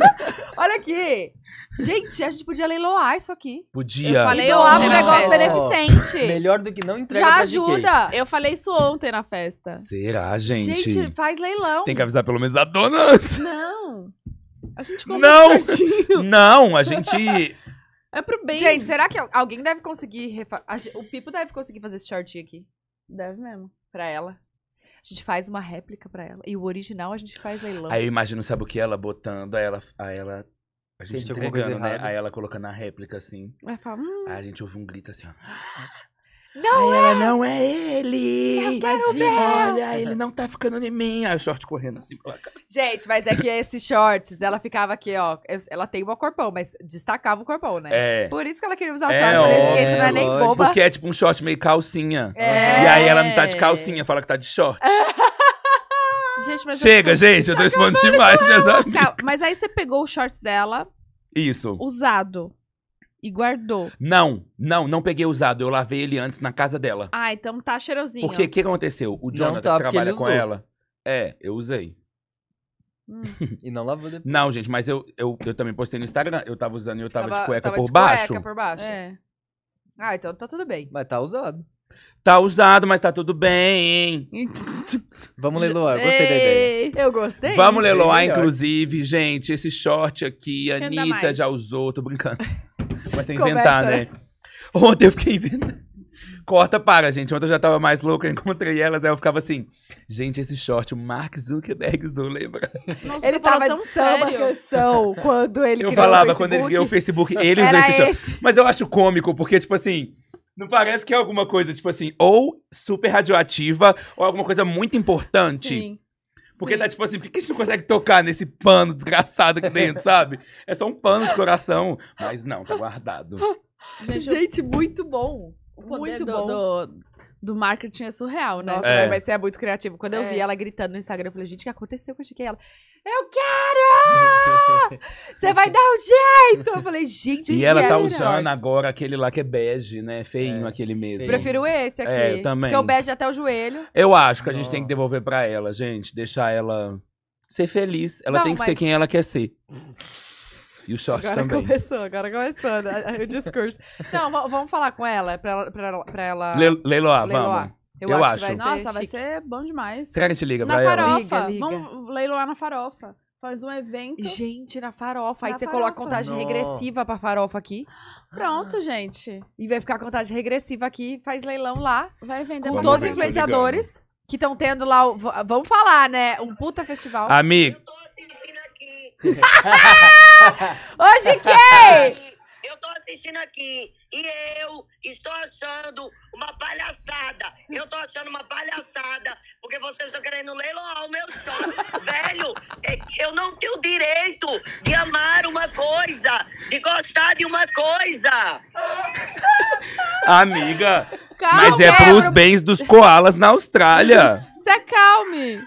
Olha aqui. Gente, a gente podia leiloar isso aqui.
Podia. Eu falei e um negócio beneficente.
Melhor do que não entregar. Já ajuda. Eu falei isso ontem na festa.
Será, gente? Gente,
faz leilão. Tem que avisar
pelo menos a dona
antes. Não. A gente compra Não.
Certinho. Não, a gente...
é pro bem. Gente, será que alguém deve conseguir... Refa... O Pipo deve conseguir fazer esse shortinho aqui. Deve mesmo. Pra ela. A gente faz uma réplica pra ela. E o original a gente faz leilão. Aí eu
imagino, sabe o que? Ela botando, a ela, a ela a gente Sente alguma coisa entregando, né? Aí ela colocando a réplica assim. Vai falar, hum, Aí a gente ouve um grito assim, ó. Não Aí ela, é! não é eu ele! quero o Olha, ele não tá ficando em mim. Aí o short correndo assim pra
Gente, mas é que esses shorts, ela ficava aqui, ó. eu- Ela tem um corpão, mas destacava o corpão, né? É. Por isso que ela queria usar o É, short, porque não é nem boba. Porque é
tipo um short meio calcinha. É. E aí ela não tá de calcinha, fala que tá de short. É.
Gente, mas Chega, eu... gente, eu tô expondo demais Mas aí você pegou o short dela. Isso. Usado. E guardou.
Não, não, não peguei usado. Eu lavei ele antes na casa dela.
Ah, então tá cheirosinho. Porque o que
aconteceu? O Jonathan tá, que trabalha com ela. É, eu usei. Hum. e não lavou depois. Não, gente, mas eu, eu, eu também postei no Instagram. Eu tava usando e eu tava, tava de cueca tava por de baixo. Cueca por
baixo. É. Ah, então tá tudo bem. Mas tá usado.
Tá usado, mas tá tudo bem. Vamos leiloar, gostei da ideia.
Eu gostei. Vamos leiloar,
inclusive, gente, esse short aqui, a Anitta mais. já usou, tô brincando. Mas tem inventar, né? Ontem eu fiquei inventando. Corta para, gente. Ontem eu já tava mais louca, eu encontrei elas, aí eu ficava assim, gente, esse short, o Mark Zuckerberg usou, lembra? Nossa,
ele tava tão samba sério. quando ele Eu falava, quando ele Facebook, criou o Facebook, ele usou esse short.
Mas eu acho cômico, porque, tipo assim, não parece que é alguma coisa, tipo assim, ou super radioativa, ou alguma coisa muito importante. Sim. Porque Sim. tá tipo assim, por que a gente não consegue tocar nesse pano desgraçado aqui dentro, sabe? É só um pano de coração. Mas não, tá guardado.
Gente, gente muito bom. O poder muito do, bom. Do, do marketing é surreal, né? Nossa, é. vai ser muito criativo. Quando é. eu vi ela gritando no Instagram, eu falei, gente, o que aconteceu? Eu cheguei ela, eu quero! Você vai dar um jeito! Eu falei, gente, E ela tá usando
agora aquele lá que é bege, né? Feinho é. aquele mesmo. Eu prefiro esse é, aqui. É, também. Porque o bege
até o joelho.
Eu acho que a gente oh. tem que devolver pra ela, gente. Deixar ela ser feliz. Ela Não, tem que mas... ser quem ela quer ser. E o short agora também.
começou, agora começou né? o discurso. Não, vamos falar com ela, pra, pra, pra ela... Le, vamos. Eu, eu acho. acho. Nossa, vai ser bom demais. Será que a gente liga na pra farofa. ela? Na farofa. Vamos leiloar na farofa. Faz um evento. Gente, na farofa. Na Aí você coloca contagem Não. regressiva pra farofa aqui. Pronto, gente. E vai ficar contagem regressiva aqui, faz leilão lá. Vai vender Com todos os influenciadores que estão tendo lá. O, vamos falar, né? Um puta festival.
Amigo.
Hoje quem? Eu tô assistindo aqui e eu estou achando uma
palhaçada. Eu tô achando uma palhaçada porque vocês estão querendo leiloar o meu sonho. Velho, é, eu não tenho direito de amar uma coisa, de gostar de uma coisa.
Amiga, Calma, mas é para os bens dos koalas na Austrália.
Se acalme.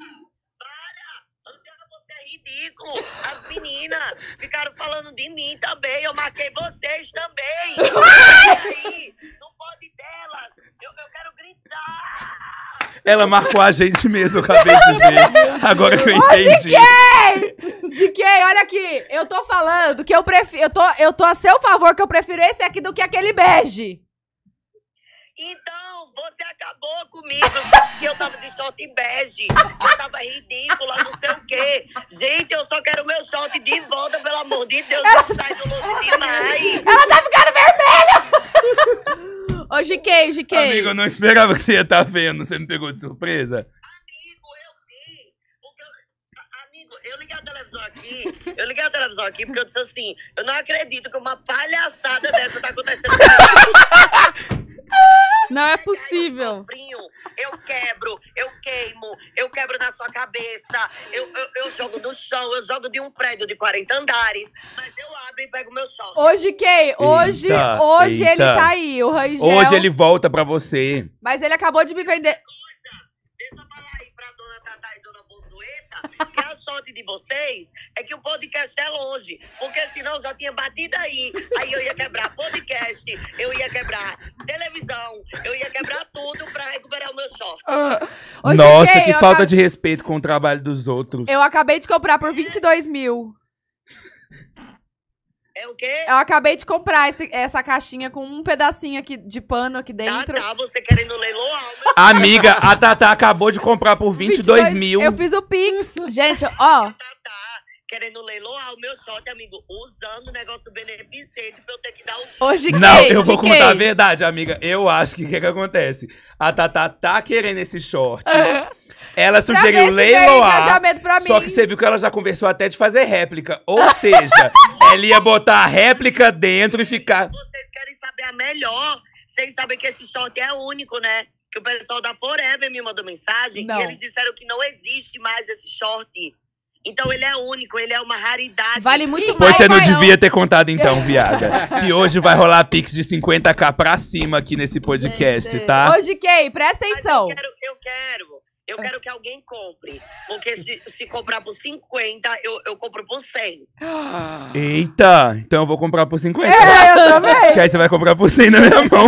As meninas ficaram falando de mim também. Eu marquei
vocês também. não pode delas. Eu, eu quero gritar. Ela marcou a gente mesmo, eu acabei de ver. Agora que eu
entendi. de quem? olha aqui. Eu tô falando que eu prefiro. Eu tô, eu tô a seu favor que eu prefiro esse aqui do que aquele bege.
Então, você acabou comigo, disse que eu tava de short bege, eu tava ridícula, não sei o quê. Gente, eu só quero meu short de volta, pelo amor de Deus, ela... não sai do longe demais. Ela tá ficando vermelha! Ô, GK,
GK. Amigo, eu não esperava que você ia estar tá vendo, você me pegou de surpresa.
Aqui, eu liguei a televisão aqui porque eu disse assim: eu não acredito que uma palhaçada dessa tá acontecendo.
Não é possível. eu quebro, eu
queimo, eu quebro na sua cabeça, eu, eu, eu, jogo no chão, eu jogo de um prédio de 40 andares, mas eu
abro e pego meu Hoje, quem? hoje, eita, hoje eita. ele tá aí, o Rangel. Hoje ele
volta pra você.
Mas ele acabou de me vender. Coisa, deixa eu falar aí pra dona Tatá e dona que
é a sorte de vocês é que o podcast é longe, porque senão eu já tinha batido aí. Aí eu ia quebrar podcast, eu ia quebrar
televisão, eu ia quebrar tudo pra recuperar o meu short. Ah. Ô, Nossa, que falta acabe...
de respeito com o trabalho dos outros. Eu
acabei de comprar por 22 é. mil o quê? Eu acabei de comprar esse, essa caixinha com um pedacinho aqui de pano aqui tá, dentro. Tá, tá, você querendo
leiloar. Amiga, a Tatá acabou de comprar por 22, 22 mil. Eu
fiz o Pix. Gente, ó. querendo leiloar o meu shot, amigo, usando o negócio beneficente pra eu ter que dar o shot. Hoje
Não, eu vou contar a verdade, amiga. Eu acho que o que, que acontece? A Tatá tá querendo esse short. Uhum. Ela sugeriu leilo Só que você viu que ela já conversou até de fazer réplica. Ou seja, ela ia botar a réplica dentro e ficar. Vocês querem saber a melhor. Vocês sabem que esse short
é único, né? Que o pessoal da Forever me mandou mensagem não. e eles disseram que não existe mais esse short. Então ele é único, ele é uma raridade. Vale muito
mais. Pois você não devia ter contado
então, viada. que hoje vai rolar pix de 50k pra cima aqui nesse podcast, tá?
Hoje, quem? É, presta atenção. Eu quero, eu quero eu quero que alguém compre. Porque se, se
comprar por 50, eu, eu compro por 100. Eita! Então eu vou comprar por 50. É, eu também. Porque aí você vai comprar por 100 na minha mão.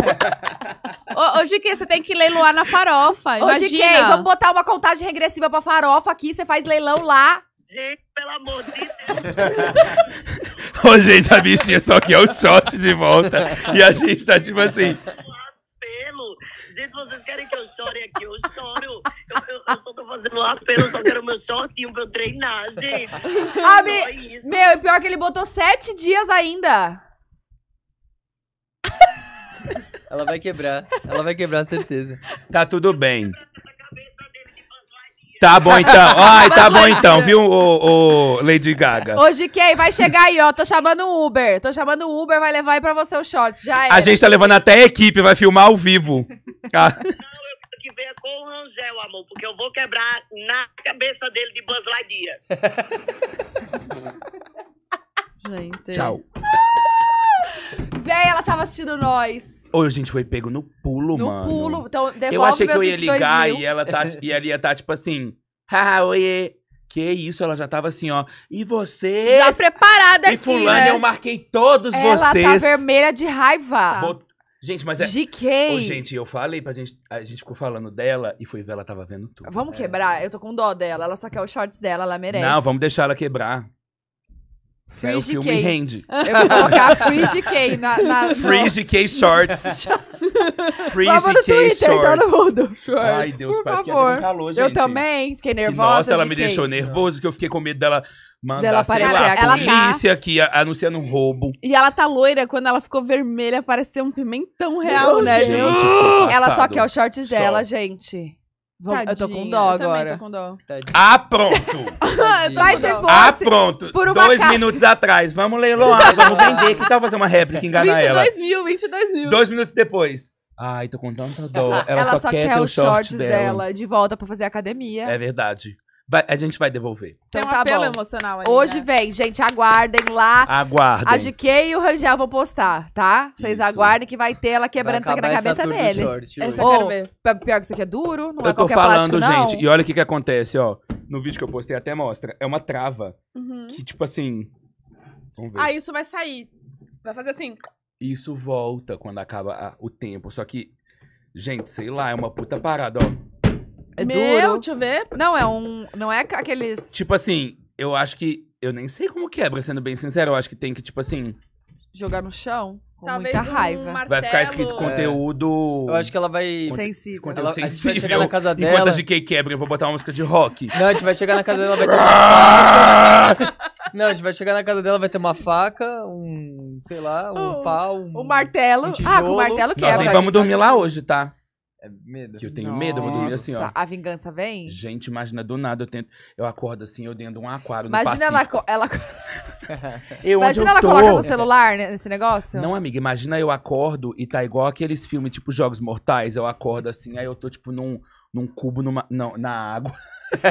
Ô, ô Giquê, você tem que leiloar na farofa. Imagina. Ô, Giquê, vamos botar uma contagem regressiva pra farofa aqui. Você faz leilão lá. Gente, pelo
amor de Deus.
ô, gente, a bichinha só que é o shot de volta. E a gente tá tipo assim.
Gente, vocês querem que eu chore aqui? Eu choro. Eu,
eu, eu só tô fazendo apelo, eu só quero meu
shortinho pra eu treinar, gente. Ah, me... Meu, e pior que ele botou sete dias ainda.
Ela vai quebrar. Ela vai
quebrar, certeza. Tá tudo bem. Tá bom então. Ai, tá bom então, viu, ô, ô, Lady Gaga? Hoje
quem? É, vai chegar aí, ó. Tô chamando o Uber. Tô chamando o Uber, vai levar aí pra você o shot. Já era. A gente tá
levando até a equipe, vai filmar ao vivo. Não, ah. eu
quero que venha com o Rangel, amor, porque eu vou quebrar na
cabeça dele
de Buzz Lightyear. Gente. Tchau. Véi, ela tava assistindo nós.
Ou a gente foi pego no pulo, no mano. No pulo.
Então, devolve Eu achei que eu ia ligar e ela, tá,
e ela ia estar, tá, tipo assim... Haha, oiê. Que isso, ela já tava assim, ó. E você? Já preparada aqui, E fulano, né? eu marquei todos ela tá vocês. Ela tá
vermelha de raiva. Tá. Bot...
Gente, mas é... quem? Ô, gente, eu falei pra gente... A gente ficou falando dela e foi ver, ela tava vendo tudo.
Vamos é. quebrar? Eu tô com dó dela. Ela só quer os shorts dela, ela merece. Não,
vamos deixar ela quebrar. Né, Free O filme K. rende. Eu vou colocar
Free K na. na Free no... Shorts.
Free Vamos tá Shorts. mundo. Ai, Deus, Por pai, favor.
Um calor, gente. Eu também, fiquei nervosa. nossa, ela GK. me deixou
nervoso, que eu fiquei com medo dela mandar, dela lá, a polícia tá... aqui anunciando um roubo.
E ela tá loira, quando ela ficou vermelha, parecia um pimentão real, Meu né? Gente, ela só quer os shorts Short. dela, gente eu tô com dó agora. Com dó.
Ah, pronto!
Vai ser
bom. ah, pronto!
Por uma Dois minutos atrás. Vamos leiloar, vamos vender. Que tal fazer uma réplica e enganar 22 ela? 22
mil, 22 mil. Dois
minutos depois. Ai, tô com tanta dó. Ela, ela só, só, quer, quer os shorts dela. dela.
de volta pra fazer academia. É
verdade vai, a gente vai devolver. Então, Tem um tá apelo bom.
emocional Hoje né? vem, gente, aguardem lá. Aguardem. A GK e o Rangel vão postar, tá? Vocês aguardem que vai ter ela quebrando isso aqui na cabeça dele. Essa eu quero ver. Pior que isso aqui é duro, não eu é tô qualquer falando, plástico, não. gente, e
olha o que que acontece, ó. No vídeo que eu postei até mostra, é uma trava Uhum. que tipo assim, vamos ver. Ah,
isso vai sair. Vai fazer assim.
Isso volta quando acaba a- o tempo, só que gente, sei lá, é uma puta parada, ó. É Meu, duro.
deixa eu ver. Não, é um. Não é aqueles.
Tipo assim, eu acho que. Eu nem sei como quebra, é, sendo bem sincero. Eu acho que tem que, tipo assim.
Jogar no chão. Com Talvez muita raiva. Vai ficar escrito é.
conteúdo. Eu acho que ela vai. Sensível. Conteúdo Ela- a gente vai chegar na casa dela Enquanto conta a GK quebra, eu vou botar uma música de rock. Não, a gente vai
chegar na casa dela, vai ter Não, a gente vai chegar na casa dela, vai ter uma faca, um,
sei lá, um oh. pau, um... O martelo. Um ah, com o martelo Nós quebra. nem vamos
dormir lá hoje, tá? É medo. Que eu tenho Nossa, medo, eu vou dormir assim, ó. A
vingança vem?
Gente, imagina, do nada eu tento. Eu acordo assim, eu dentro de um aquário. Imagina ela. ela... eu, imagina ela tô. coloca seu
celular nesse negócio? Não,
amiga, imagina eu acordo e tá igual aqueles filmes, tipo Jogos Mortais. Eu acordo assim, aí eu tô, tipo, num, num cubo numa, não, na água.
Tá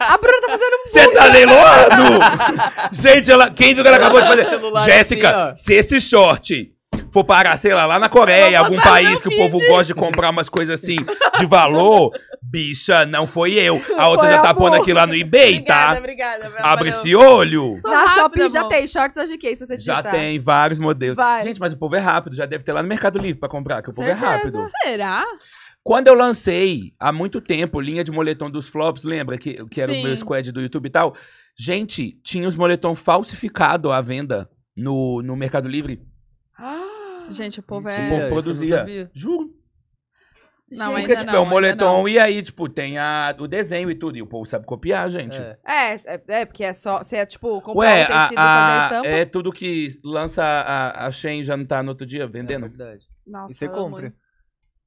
A Bruna tá fazendo um Você tá leiloando?
Gente, ela... quem viu que ela acabou de tá fazer? Jéssica, assim, se esse short for parar, sei lá, lá na Coreia, algum país que o povo gosta de comprar umas coisas assim de valor, bicha, não foi eu. A outra Foi já tá pondo aqui lá no eBay, tá?
Obrigada, obrigada. Abre esse olho. Sou Na rápida, já amor. tem shorts AGK, é se você Já tem
vários modelos. Vai. Gente, mas o povo é rápido, já deve ter lá no Mercado Livre pra comprar, que o povo é Certeza. é rápido. Será? Quando eu lancei, há muito tempo, linha de moletom dos flops, lembra que, que era o meu squad do YouTube e tal? Gente, tinha os moletom falsificado à venda no, no Mercado Livre.
Gente, o povo
é.
O povo produzia.
Juro. Não, Porque, ainda tipo, não, é um moletom
e aí, tipo, tem a, o desenho e tudo. E o povo sabe copiar, gente. É,
é, é, é porque é só. Você é, tipo, comprar Ué, um tecido a, a, fazer a estampa.
É tudo que lança a, a Shein já não tá no outro dia vendendo. É verdade. Nossa, e você compra. Amo.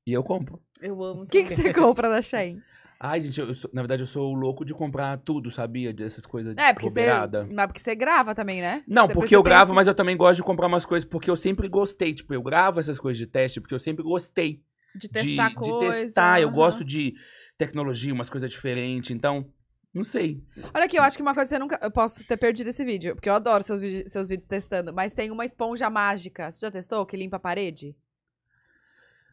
E eu compro.
Eu amo. O que, que você compra da Shein?
Ai, gente, eu sou- na verdade eu sou o louco de comprar tudo, sabia? Dessas coisas de É, porque você.
Mas porque você grava também, né? Não, porque eu gravo, mas eu
também gosto de comprar umas coisas porque eu sempre gostei. Tipo, eu gravo essas coisas de teste porque eu sempre gostei De testar testar de coisa. testar. Eu gosto de tecnologia, umas coisas diferentes. Então, não sei.
Olha aqui, eu acho que uma coisa que você nunca. Eu posso ter perdido esse vídeo, porque eu adoro seus, seus vídeos testando. Mas tem uma esponja mágica. Você já testou que limpa a parede?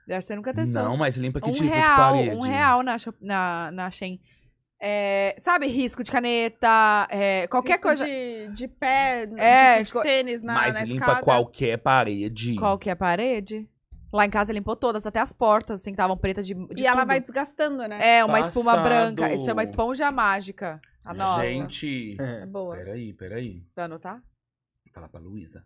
Você nunca testou. Não, mas limpa que um tipo real, de parede? Um real na, na, na Shen. É, sabe, risco de caneta, é, qualquer risco coisa. De, de pé, é, de, de, tipo, tênis na Mas na limpa escada.
qualquer parede.
Qualquer parede. Lá em casa limpou todas, até as portas, assim, que estavam pretas de, de. E tudo. ela vai desgastando, né? É, uma Passado. espuma branca. Isso chama é esponja mágica. A
Gente. É, é boa. Peraí, peraí. Você vai anotar? Falar pra Luísa.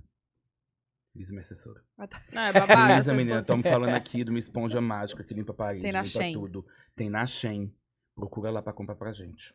Lisa, é minha assessora. Ah, tá. Não, é babado. Lisa, menina, estamos falando aqui de uma esponja mágica que limpa a parede, Tem na limpa tudo. Tem na Shen, Procura lá pra comprar pra gente.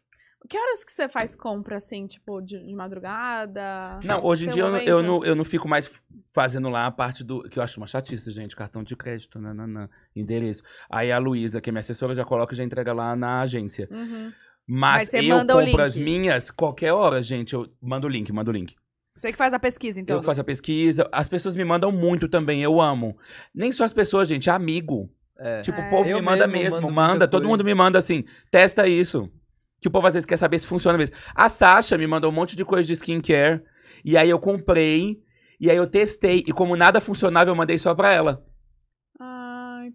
Que horas que você faz compra, assim, tipo, de, de madrugada? Não, hoje em dia eu, não- eu não,
eu não fico mais fazendo lá a parte do. Que eu acho uma chatice, gente. Cartão de crédito, nananã, endereço. Aí a Luísa, que é minha assessora, já coloca e já entrega lá na agência. Uhum. Mas Mas, você eu manda compro as minhas qualquer hora, gente. Eu mando o link, mando o link.
Você que faz a pesquisa, então. Eu que faço
a pesquisa. As pessoas me mandam muito também, eu amo. Nem só as pessoas, gente, é amigo.
É. Tipo, o povo eu me manda mesmo, mesmo manda. Todo coisa. mundo
me manda assim, testa isso. Que o povo às vezes quer saber se funciona mesmo. A Sasha me mandou um monte de coisa de skincare. E aí eu comprei. E aí eu testei. E como nada funcionava, eu mandei só pra ela.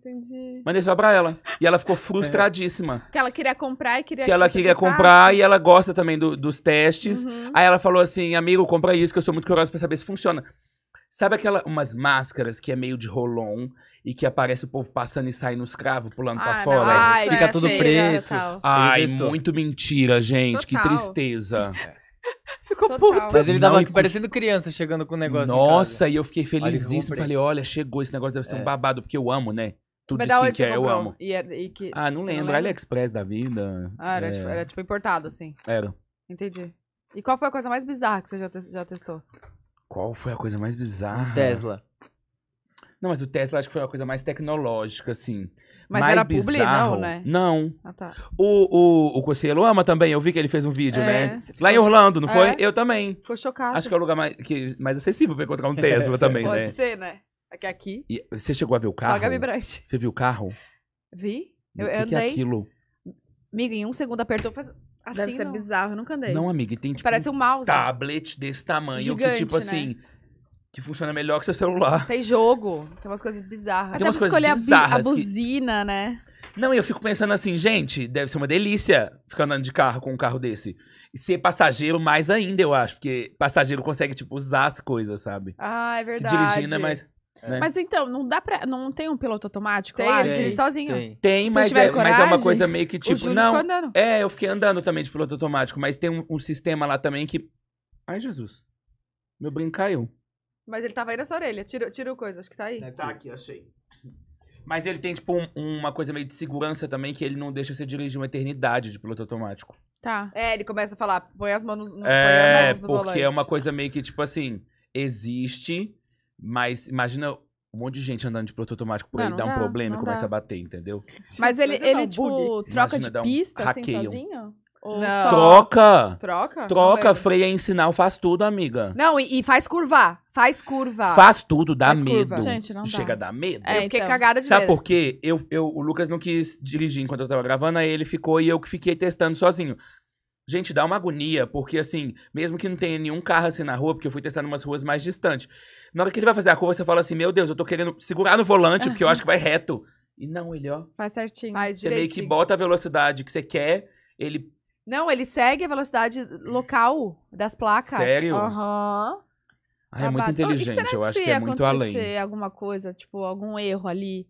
Entendi. Mandei só pra ela. E ela ficou é. frustradíssima. Porque
ela queria comprar e queria. Que ela queria comprar e
ela gosta também do, dos testes. Uhum. Aí ela falou assim: amigo, compra isso, que eu sou muito curiosa pra saber se funciona. Sabe aquela, umas máscaras que é meio de rolon e que aparece o povo passando e saindo os cravos, pulando ah, pra não. fora? Ai, fica é, tudo preto. Total. Ai, muito mentira, gente. Total. Que tristeza.
Ficou puto. Mas ele tava não, parecendo criança chegando com o negócio. Nossa, e eu fiquei felizíssimo. falei,
olha, chegou esse negócio, deve ser é. um babado, porque eu amo, né? tudo Mas onde que você é, eu amo. E, é, e que, Ah, não lembro. AliExpress da vida. Ah, era, tipo, é, tipo, era
tipo importado, assim. era. Entendi. E qual foi a coisa mais bizarra que você já, te- já testou?
Qual foi a coisa mais bizarra? Tesla. Não, mas o Tesla acho que foi a coisa mais tecnológica, assim. Mas mais era publi, bizarro. não, né? Não. Ah, tá. O, o, o Cossielo ama também, eu vi que ele fez um vídeo, né? É, né? Lá em Orlando, não é? foi? Eu também. Ficou chocado. Acho que é o lugar mais, que, mais acessível pra encontrar um Tesla também, Pode né? ser,
né? Aqui. aqui.
E você chegou a ver o carro? Só a Gabi Brandt. Você viu o carro?
Vi. Eu, o que, andei. que é aquilo? Amiga, em um segundo apertou, faz assim. Deve ser não. bizarro, eu nunca andei. Não, amiga, tem tipo. Parece um mouse.
tablet desse tamanho Gigante, que tipo né? assim. Que funciona melhor que seu celular.
Tem jogo, tem umas coisas bizarras. Tem Até umas coisas escolher a, buzina, que... né?
Não, eu fico pensando assim, gente, deve ser uma delícia ficar andando de carro com um carro desse. E ser passageiro mais ainda, eu acho, porque passageiro consegue, tipo, usar as coisas, sabe?
Ah, é verdade. Que dirigindo é mais. É. Mas então, não dá pra. Não tem um piloto automático tem, lá? Ele dirige sozinho. Tem, tem
mas, é, coragem, mas é uma coisa meio que tipo. não, andando. É, eu fiquei andando também de piloto automático, mas tem um, um sistema lá também que. Ai, Jesus. Meu brinco caiu.
Mas ele tava aí nessa orelha. Tirou, tirou coisa, acho que tá aí. É, tá
aqui, tá achei.
Mas ele tem, tipo, um, uma coisa meio de segurança também, que ele não deixa você dirigir uma eternidade de piloto automático.
Tá. É, ele começa a falar, põe as mãos no, no É, as mãos no porque volante. é uma
coisa meio que, tipo assim, existe mas imagina um monte de gente andando de piloto automático por ah, não, aí, dá, dá, um problema e começa dá. a bater, entendeu? Mas
ele, é ele tipo, troca
imagina, de pista assim, hackeio. assim, sozinho?
não. Troca! Troca? Troca, freia
em sinal, faz tudo, amiga.
Não, e, e faz curvar. Faz curva. Faz tudo, dá faz medo. Curva. Gente, não dá. Chega a dar medo. É, eu fiquei então. cagada de Sabe medo. por
quê? Eu, eu, o Lucas não quis dirigir enquanto eu tava gravando, aí ele ficou e eu que fiquei testando sozinho. Gente, dá uma agonia, porque assim, mesmo que não tenha nenhum carro assim na rua, porque eu fui testar umas ruas mais distantes. Na hora que ele vai fazer a curva, você fala assim: Meu Deus, eu tô querendo segurar no volante, porque eu acho que vai reto. E não, ele, ó.
Faz certinho. Faz você meio que
bota a velocidade que você quer, ele.
Não, ele segue a velocidade local das placas. Sério? Aham. Uhum.
Ah, é muito então, inteligente, eu acho que é muito além. Se
alguma coisa, tipo, algum erro ali,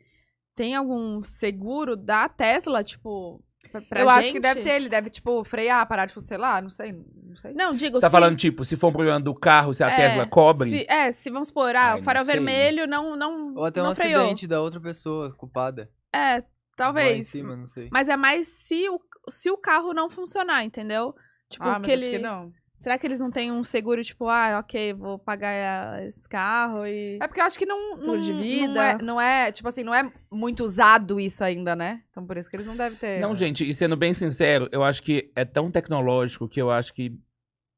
tem algum seguro da Tesla, tipo, Pra, eu gente? acho que deve ter, ele deve, tipo, frear, parar de funcionar, não sei, não sei. Não, digo, Você tá se... falando,
tipo, se for um problema do carro, se a é, Tesla cobre? Se,
é, se, vamos supor, ah, o farol vermelho não, não Ou até não um freou. acidente
da outra pessoa culpada.
É, talvez. Cima, Mas é mais se o, se o carro não funcionar, entendeu? Tipo, ah, mas que ele... acho que não. Será que eles não têm um seguro, tipo, ah, ok, vou pagar eh, esse carro e. É porque eu acho que não. Seguro de vida. Não é, não é, tipo assim, não é muito usado isso ainda, né? Então por isso que eles não devem ter. Não, gente,
e sendo bem sincero, eu acho que é tão tecnológico que eu acho que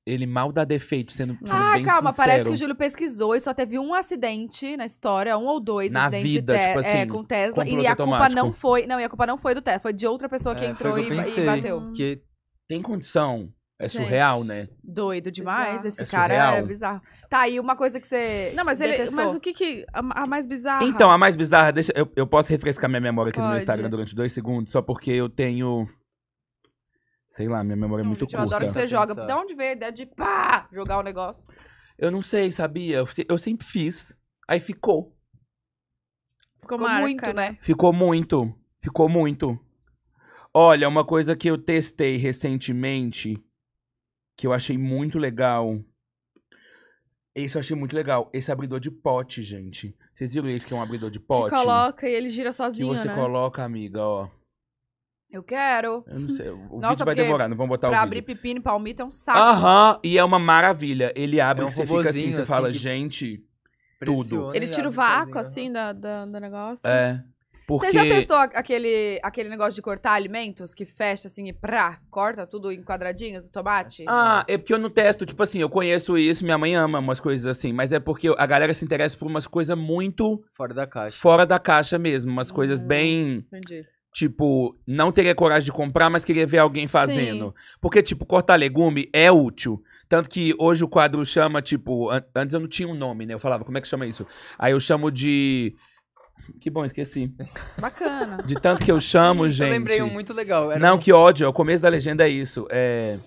ele mal dá defeito, sendo, sendo ah, bem calma, sincero. parece que o Júlio
pesquisou e só teve um acidente na história, um ou dois na vida, te, tipo é, assim, é, com Tesla. E a culpa não foi. Não, e a culpa não foi do Tesla, foi de outra pessoa que é, entrou que e, e, bateu.
Que tem condição é Gente, surreal, né?
Doido demais. Bizarro. Esse é cara é surreal. é bizarro. Tá, e uma coisa que você. Não, mas detestou. ele. Mas o que que. A, a, mais bizarra. Então, a
mais bizarra, deixa. Eu, eu posso refrescar minha memória aqui Pode. no meu Instagram durante dois segundos, só porque eu tenho. Sei lá, minha memória é não, é muito gente, curta. Eu adoro que você joga. De onde
veio a ideia de pá! Jogar o um negócio?
Eu não sei, sabia? Eu, eu sempre fiz. Aí ficou.
Ficou, ficou marca, muito, né?
né? Ficou muito. Ficou muito. Olha, uma coisa que eu testei recentemente que eu achei muito legal. Esse eu achei muito legal. Esse é abridor de pote, gente. Vocês viram esse que é um abridor de pote? Que coloca
e ele gira sozinho, Que você né?
coloca, amiga, ó.
Eu quero. Eu não sei. O Nossa, vídeo vai demorar, não vamos botar o Pra abrir pepino e palmito é um saco. Aham,
e é uma maravilha. Ele abre, É um você fica assim, robozinho, você assim, fala, gente, tudo. Ele tira o sozinho, vácuo, né? assim,
da, da- do negócio. É.
Porque... Você já testou
aquele, aquele negócio de cortar alimentos que fecha assim e prá, corta tudo em quadradinhos do tomate?
Ah, é porque eu não testo. Tipo assim, eu conheço isso, minha mãe ama umas coisas assim, mas é porque a galera se interessa por umas coisas muito.
Fora da caixa.
Fora da caixa mesmo. Umas coisas hum, bem. Entendi. Tipo, não teria coragem de comprar, mas queria ver alguém fazendo. Sim. Porque, tipo, cortar legume é útil. Tanto que hoje o quadro chama, tipo, an antes eu não tinha um nome, né? Eu falava, como é que chama isso? Aí eu chamo de que bom, esqueci. Bacana. De tanto que eu chamo, gente. Eu lembrei um muito legal. Era não, um... que ódio. O começo da legenda é isso. É...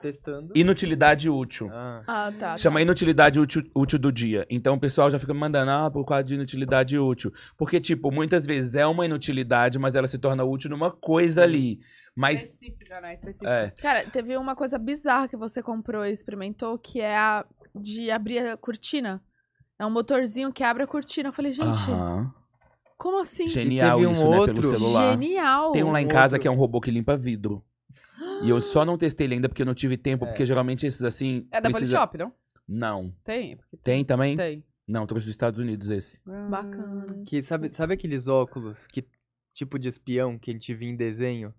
Testando. Inutilidade útil. Ah, ah tá. tá. Chama tá. inutilidade útil, útil do dia. Então o pessoal já fica me mandando, ah, por causa de inutilidade útil. Porque, tipo, muitas vezes é uma inutilidade, mas ela se torna útil numa coisa ali. Mas... Específica,
né? Específica. É. Cara, teve uma coisa bizarra que você comprou e experimentou, que é a de abrir a cortina. É um motorzinho que abre a cortina. Eu falei, gente, Aham. como assim? Genial teve um
isso, né? Pelo celular. Genial. Tem um lá em casa que é um robô que limpa vidro. E eu só não testei ele ainda porque eu não tive tempo, É. porque geralmente esses assim. É da precisa... Polishop, não? Não. Tem? Tem também? Tem. Não, trouxe dos Estados Unidos esse.
Ah. Bacana.
Que sabe, sabe aqueles óculos que tipo
de espião que a gente via em desenho?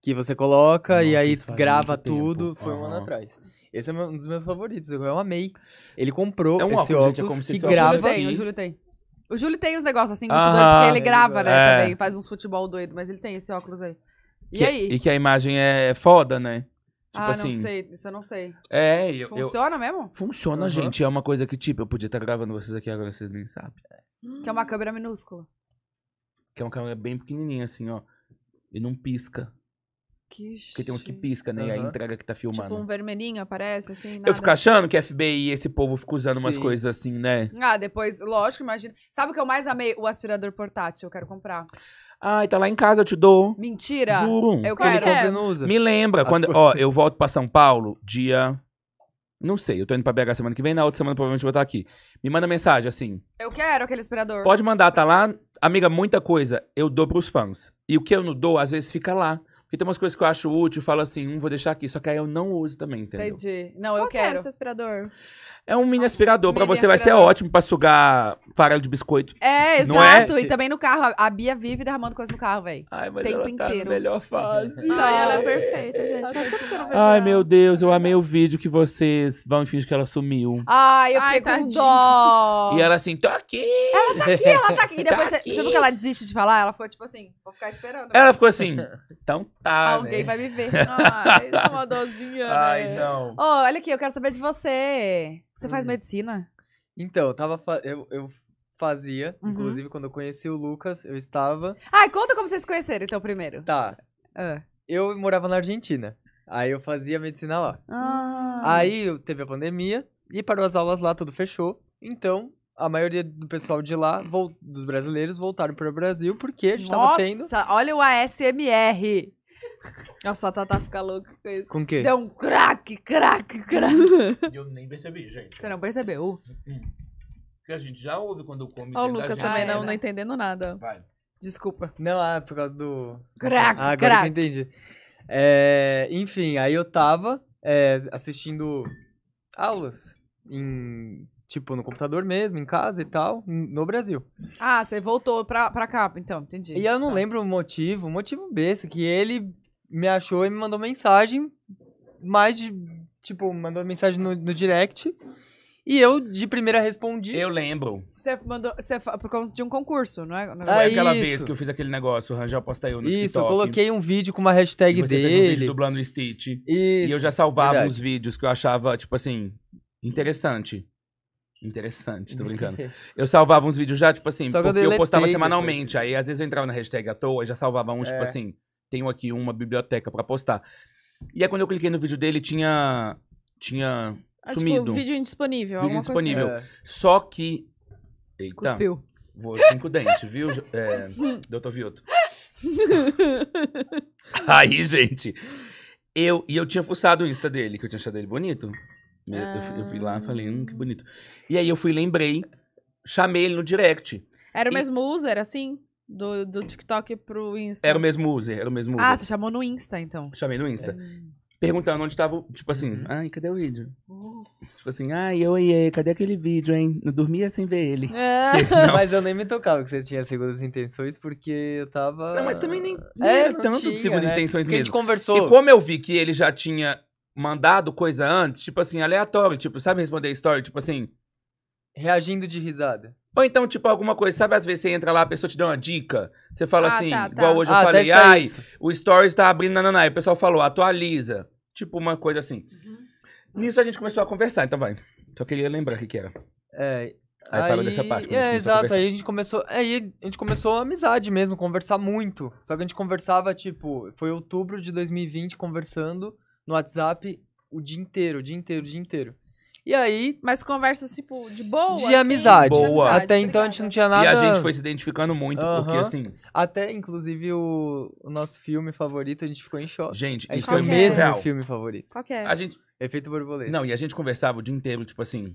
Que você coloca e aí grava tempo. tudo. Foi um ano atrás. Esse é um dos meus favoritos, eu amei. Ele comprou é um esse óculos, gente, é como se
que grava... O Júlio tem, o Júlio tem. O Júlio tem os negócios assim, muito ah, doido, porque ele grava, né, é. também, faz uns futebol doido, mas ele tem esse óculos aí. E que, aí? E
que a imagem é foda, né? Tipo ah, assim, não sei,
isso eu não sei. É, eu, Funciona eu, mesmo? Funciona, uhum. gente.
É uma coisa que, tipo, eu podia estar gravando vocês aqui agora, vocês nem sabem.
Que é uma câmera minúscula.
Que é uma câmera bem pequenininha, assim, ó. E não pisca. Que Porque tem uns que pisca, né? E a entrega que tá tipo filmando. Tipo um
vermelhinho aparece, assim. nada. Eu fico achando
que FBI e esse povo fica usando umas coisas assim, né?
Ah, depois, lógico, imagina. Sabe o que eu mais amei? O aspirador portátil, eu quero comprar.
Ai, tá lá em casa, eu te dou. Mentira! Juro. Eu Ele quero. compra não usa. Me lembra, As quando. Ó, eu volto pra São Paulo dia. Não sei, eu tô indo pra BH semana que vem, na outra semana provavelmente vou estar aqui. Me manda mensagem assim.
Eu quero aquele aspirador. Pode
mandar, tá lá. Amiga, muita coisa eu dou pros fãs. E o que eu não dou, às vezes fica lá. E tem umas coisas que eu acho útil, eu falo assim, hum, vou deixar aqui. Só que aí eu não uso também, entendeu?
Entendi. Não, Qual eu quero. É esse aspirador?
É um mini aspirador, para você vai ser ótimo para sugar farelo de biscoito. É, é? exato. É? E também
no carro, a Bia vive derramando coisa no carro, velho. Ai, mas Tempo ela tá inteiro. melhor fase. Ai, ela é perfeita,
gente. Tá
Ai, Ai,
meu Deus, eu amei o vídeo que vocês vão fingir que ela sumiu.
Ai, eu fiquei Ai, com dó. E
ela assim, tô aqui. Ela tá aqui, ela tá aqui. E depois, tá aqui. você, viu que ela
desiste de falar? Ela ficou tipo assim, vou ficar esperando. Ela ficou assim,
então tá, Alguém né? vai me ver. Ai, tá uma
dozinha, Ai, né? não. Oh, olha aqui, eu quero saber de você. Você hum. faz uhum. medicina?
Então, eu tava. Fa... Eu, eu fazia, uhum. inclusive quando eu conheci o Lucas, eu estava.
Ah, conta como vocês se conheceram então primeiro.
Tá. Uh. Eu morava na Argentina. Aí eu fazia medicina lá. Ah. Aí teve a pandemia e parou as aulas lá, tudo fechou. Então, a maioria do pessoal de lá, dos brasileiros, voltaram para o Brasil porque a gente Nossa, tava tendo.
Nossa, olha o ASMR! Nossa, a Tata fica louca com isso. Com o quê? Deu um craque, craque, craque.
Eu nem percebi, gente. Você não
percebeu?
Hum. Porque a gente já ouve quando come. Olha o Lucas também não, né? não
entendendo nada. Vai. Desculpa. Não,
ah, por causa do.
craque ah, agora que
entendi. É, enfim, aí eu tava é, assistindo aulas em. Tipo, no computador mesmo, em casa e tal, no Brasil.
Ah, você voltou pra, pra cá, então, entendi. E eu não tá. lembro
o motivo, motivo besta, que ele me achou e me mandou mensagem, mais de, tipo, mandou mensagem no, no direct. E eu, de primeira, respondi.
Eu lembro.
Você mandou. Você, por conta de um concurso, não é? Não é, ah, aquela isso. vez que
eu fiz aquele negócio, arranjar posta eu no isso, Isso, eu coloquei um vídeo com uma hashtag você dele. Você fez um vídeo dublando o Stitch. Isso, e eu já salvava verdade. uns vídeos que eu achava, tipo assim, interessante. Interessante, tô brincando. Eu salvava uns vídeos já, tipo assim, Só porque eu, eu postava semanalmente. Depois. Aí às vezes eu entrava na hashtag à toa e já salvava uns, tipo é. tipo assim, tenho aqui uma biblioteca para postar. E aí quando eu cliquei no vídeo dele, tinha. Tinha. Ah, tipo, sumido. Tipo, vídeo indisponível. Vídeo indisponível. Assim. É. Só que. Eita. Cuspiu. Vou cinco dentes, viu, é, doutor Vioto? aí, gente. Eu, e eu tinha fuçado o Insta dele, que eu tinha achado ele bonito. Eu, ah. eu, fui lá e falei, hum, que bonito. E aí eu fui lembrei, chamei ele no direct. Era o e... mesmo
user, assim? do, do TikTok pro Insta. Era o
mesmo user, era o mesmo ah, user. Ah, você
chamou no Insta, então.
Chamei no Insta. Hum. Perguntando onde tava, tipo assim, uhum. ai, cadê o vídeo? Uhum. Tipo assim, ai, eu e é, cadê aquele vídeo, hein? Não dormia sem ver ele. É. Senão... Mas eu nem
me tocava que você tinha segundas intenções, porque eu tava. Não, mas também nem, é, nem é, era tanto tinha, de segundas né? intenções porque mesmo. a gente conversou. E como
eu vi que ele já tinha mandado coisa antes, tipo assim, aleatório, tipo, sabe responder a história? Tipo assim, Reagindo de risada. Ou então, tipo, alguma coisa, sabe? Às vezes você entra lá, a pessoa te dá uma dica. Você fala Ah, assim, tá, tá. igual hoje eu ah, tá, falei, ai, isso." o Stories tá abrindo na Aí o pessoal falou, atualiza. Tipo, uma coisa assim. Uhum. Nisso a gente começou a conversar, então vai. Só queria lembrar o que, que era. É. Aí parou dessa parte, a é, gente É, a exato. Aí a
gente começou. Aí a gente começou a amizade mesmo, conversar muito. Só que a gente conversava, tipo, foi outubro de 2020 conversando no WhatsApp o dia inteiro, o dia inteiro, o dia inteiro.
E aí, mas conversas, tipo, de boa. De assim,
amizade. Boa. De amizade, Até então a gente não tinha nada. E a gente foi se identificando muito, uh -huh. porque assim. Até, inclusive, o, o, nosso filme favorito, a gente ficou em choque. Gente, a foi é? mesmo o filme favorito. Qual é? A gente.
Efeito borboleta. Não, e a gente conversava o dia inteiro, tipo assim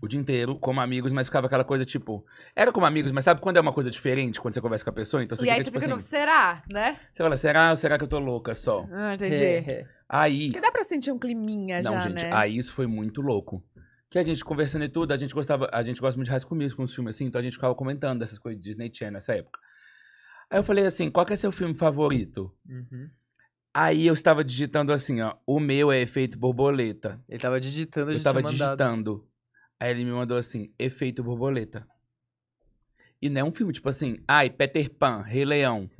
o dia inteiro, como amigos, mas ficava aquela coisa tipo. Era como amigos, mas sabe quando é uma coisa diferente quando você conversa com a pessoa? Então você e fica, aí você tipo fica assim, no
será, né?
Você fala, será ou será que eu tô louca só? Ah, entendi. É, é, Aí. Porque
dá pra sentir um climinha não, já. Não, gente, né? aí
isso foi muito louco. Que a gente conversando e tudo, a gente gostava, a gente gosta muito de High School com os filmes assim, então a gente ficava comentando dessas coisas de Disney Channel nessa época. Aí eu falei assim, qual que é seu filme favorito? Uhum. Aí eu estava digitando assim, ó, o meu é Efeito Borboleta. Ele estava digitando, a gente Eu estava digitando. Aí ele me mandou assim, efeito borboleta. E não é um filme tipo assim, ai, Peter Pan, Rei Leão.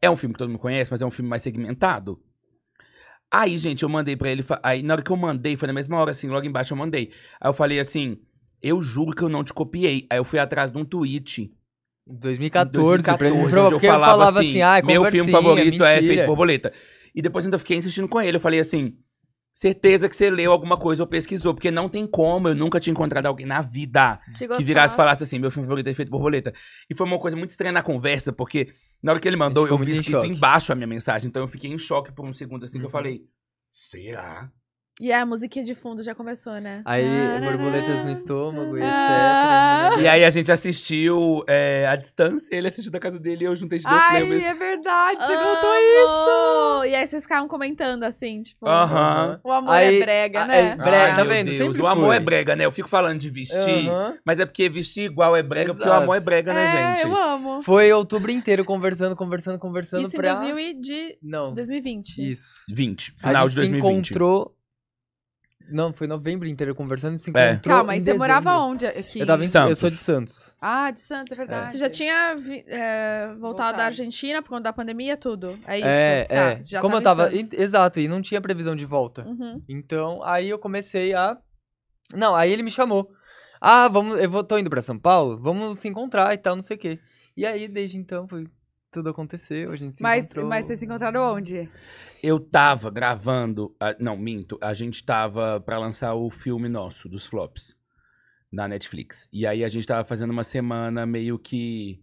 É um filme que todo mundo conhece, mas é um filme mais segmentado. Aí, gente, eu mandei para ele, aí na hora que eu mandei, foi na mesma hora assim, logo embaixo eu mandei. Aí eu falei assim, eu juro que eu não te copiei. Aí eu fui atrás de um tweet 2014, 2014 pra... onde eu falava, eu falava assim, assim ah, meu filme favorito é Efeito Borboleta. E depois ainda fiquei insistindo com ele, eu falei assim, Certeza que você leu alguma coisa ou pesquisou, porque não tem como eu nunca tinha encontrado alguém na vida que, que virasse e falasse assim: meu filme favorito é feito Borboleta. E foi uma coisa muito estranha na conversa, porque na hora que ele mandou, eu vi escrito choque. embaixo a minha mensagem, então eu fiquei em choque por um segundo assim, uhum. que eu uhum. falei: será?
E a musiquinha de fundo já começou, né? Aí, borboletas
no estômago e etc. Ah. Né? E aí a gente assistiu é, à distância, ele assistiu da casa dele e eu juntei de dois Ai, é
verdade, você contou isso! E aí vocês ficaram comentando assim, tipo... Uh -huh. O amor
é aí, é
brega, ah, né? É brega, tá vendo? Deus, Sempre o amor foi. é brega, né? Eu fico falando de vestir, uh -huh. mas é porque vestir igual é brega, Exato. porque o amor é brega, né, é, gente? eu amo. Foi
outubro inteiro conversando, conversando, conversando isso pra... Isso em 2000
e de... Não. 2020. Isso.
20, final de 2020. se encontrou não, foi novembro inteiro conversando e se É. Calma, mas você dezembro. morava
onde? Aqui? Eu, tava em, Santos. eu sou de Santos. Ah, de Santos, é verdade. Você já tinha vi- é, voltado da Argentina por conta da pandemia, tudo? É isso? é, Tá, é. você já Como eu tava. em
exato, e não tinha previsão de volta. Uhum. Então, aí eu comecei a. Não, aí ele me chamou. Ah, vamos, eu vou, tô indo pra São Paulo, vamos se encontrar e tal, não sei o quê. E aí, desde então, foi tudo
aconteceu, a gente se mas, encontrou. Mas
vocês se encontraram onde?
Eu tava gravando, a, não, minto, a gente tava para lançar o filme nosso, dos flops, na Netflix. E aí a gente tava fazendo uma semana meio que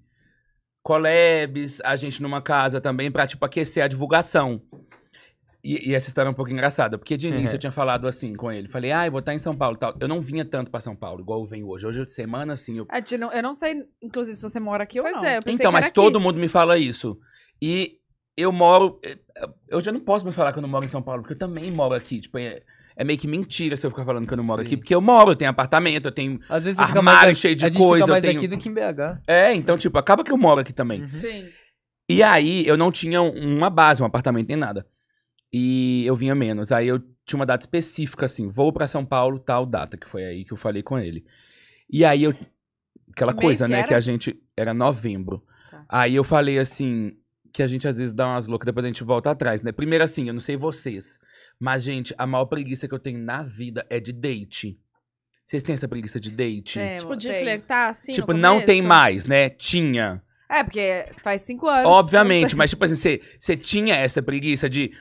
collabs, a gente numa casa também pra, tipo, aquecer a divulgação. E, e, essa história é um pouco engraçada, porque de início uhum. eu tinha falado assim com ele. Falei, ah, eu vou estar tá em São Paulo tal. Eu não vinha tanto para São Paulo, igual eu venho hoje. Hoje, de semana, assim... Eu,
eu, não, eu não sei, inclusive, se você mora aqui ou pois não. É, então, mas todo mundo
me fala isso. E eu moro... Eh, eu já não posso me falar que eu não moro em São Paulo, porque eu também moro aqui. Tipo, é, é meio que mentira se eu ficar falando que eu não moro Sim. aqui, porque eu moro, eu tenho apartamento, eu tenho Às vezes armário cheio de a gente coisa. Fica mais eu tenho... aqui do
que em BH.
É, então, tipo, acaba que eu moro aqui também. Uhum. Sim. E aí, eu não tinha uma base, um apartamento, nem nada. E eu vinha menos. Aí eu tinha uma data específica, assim, vou para São Paulo, tal data, que foi aí que eu falei com ele. E aí eu. Aquela coisa, que né? Era? Que a gente. Era novembro. Tá. Aí eu falei assim. Que a gente às vezes dá umas loucas, depois a gente volta atrás, né? Primeiro, assim, eu não sei vocês. Mas, gente, a maior preguiça que eu tenho na vida é de date. Vocês têm essa preguiça de date? É, tipo, de
flertar, assim? Tipo, não tem mais,
né? Tinha.
É, porque faz cinco anos. Obviamente, né? mas,
tipo assim, você tinha essa preguiça de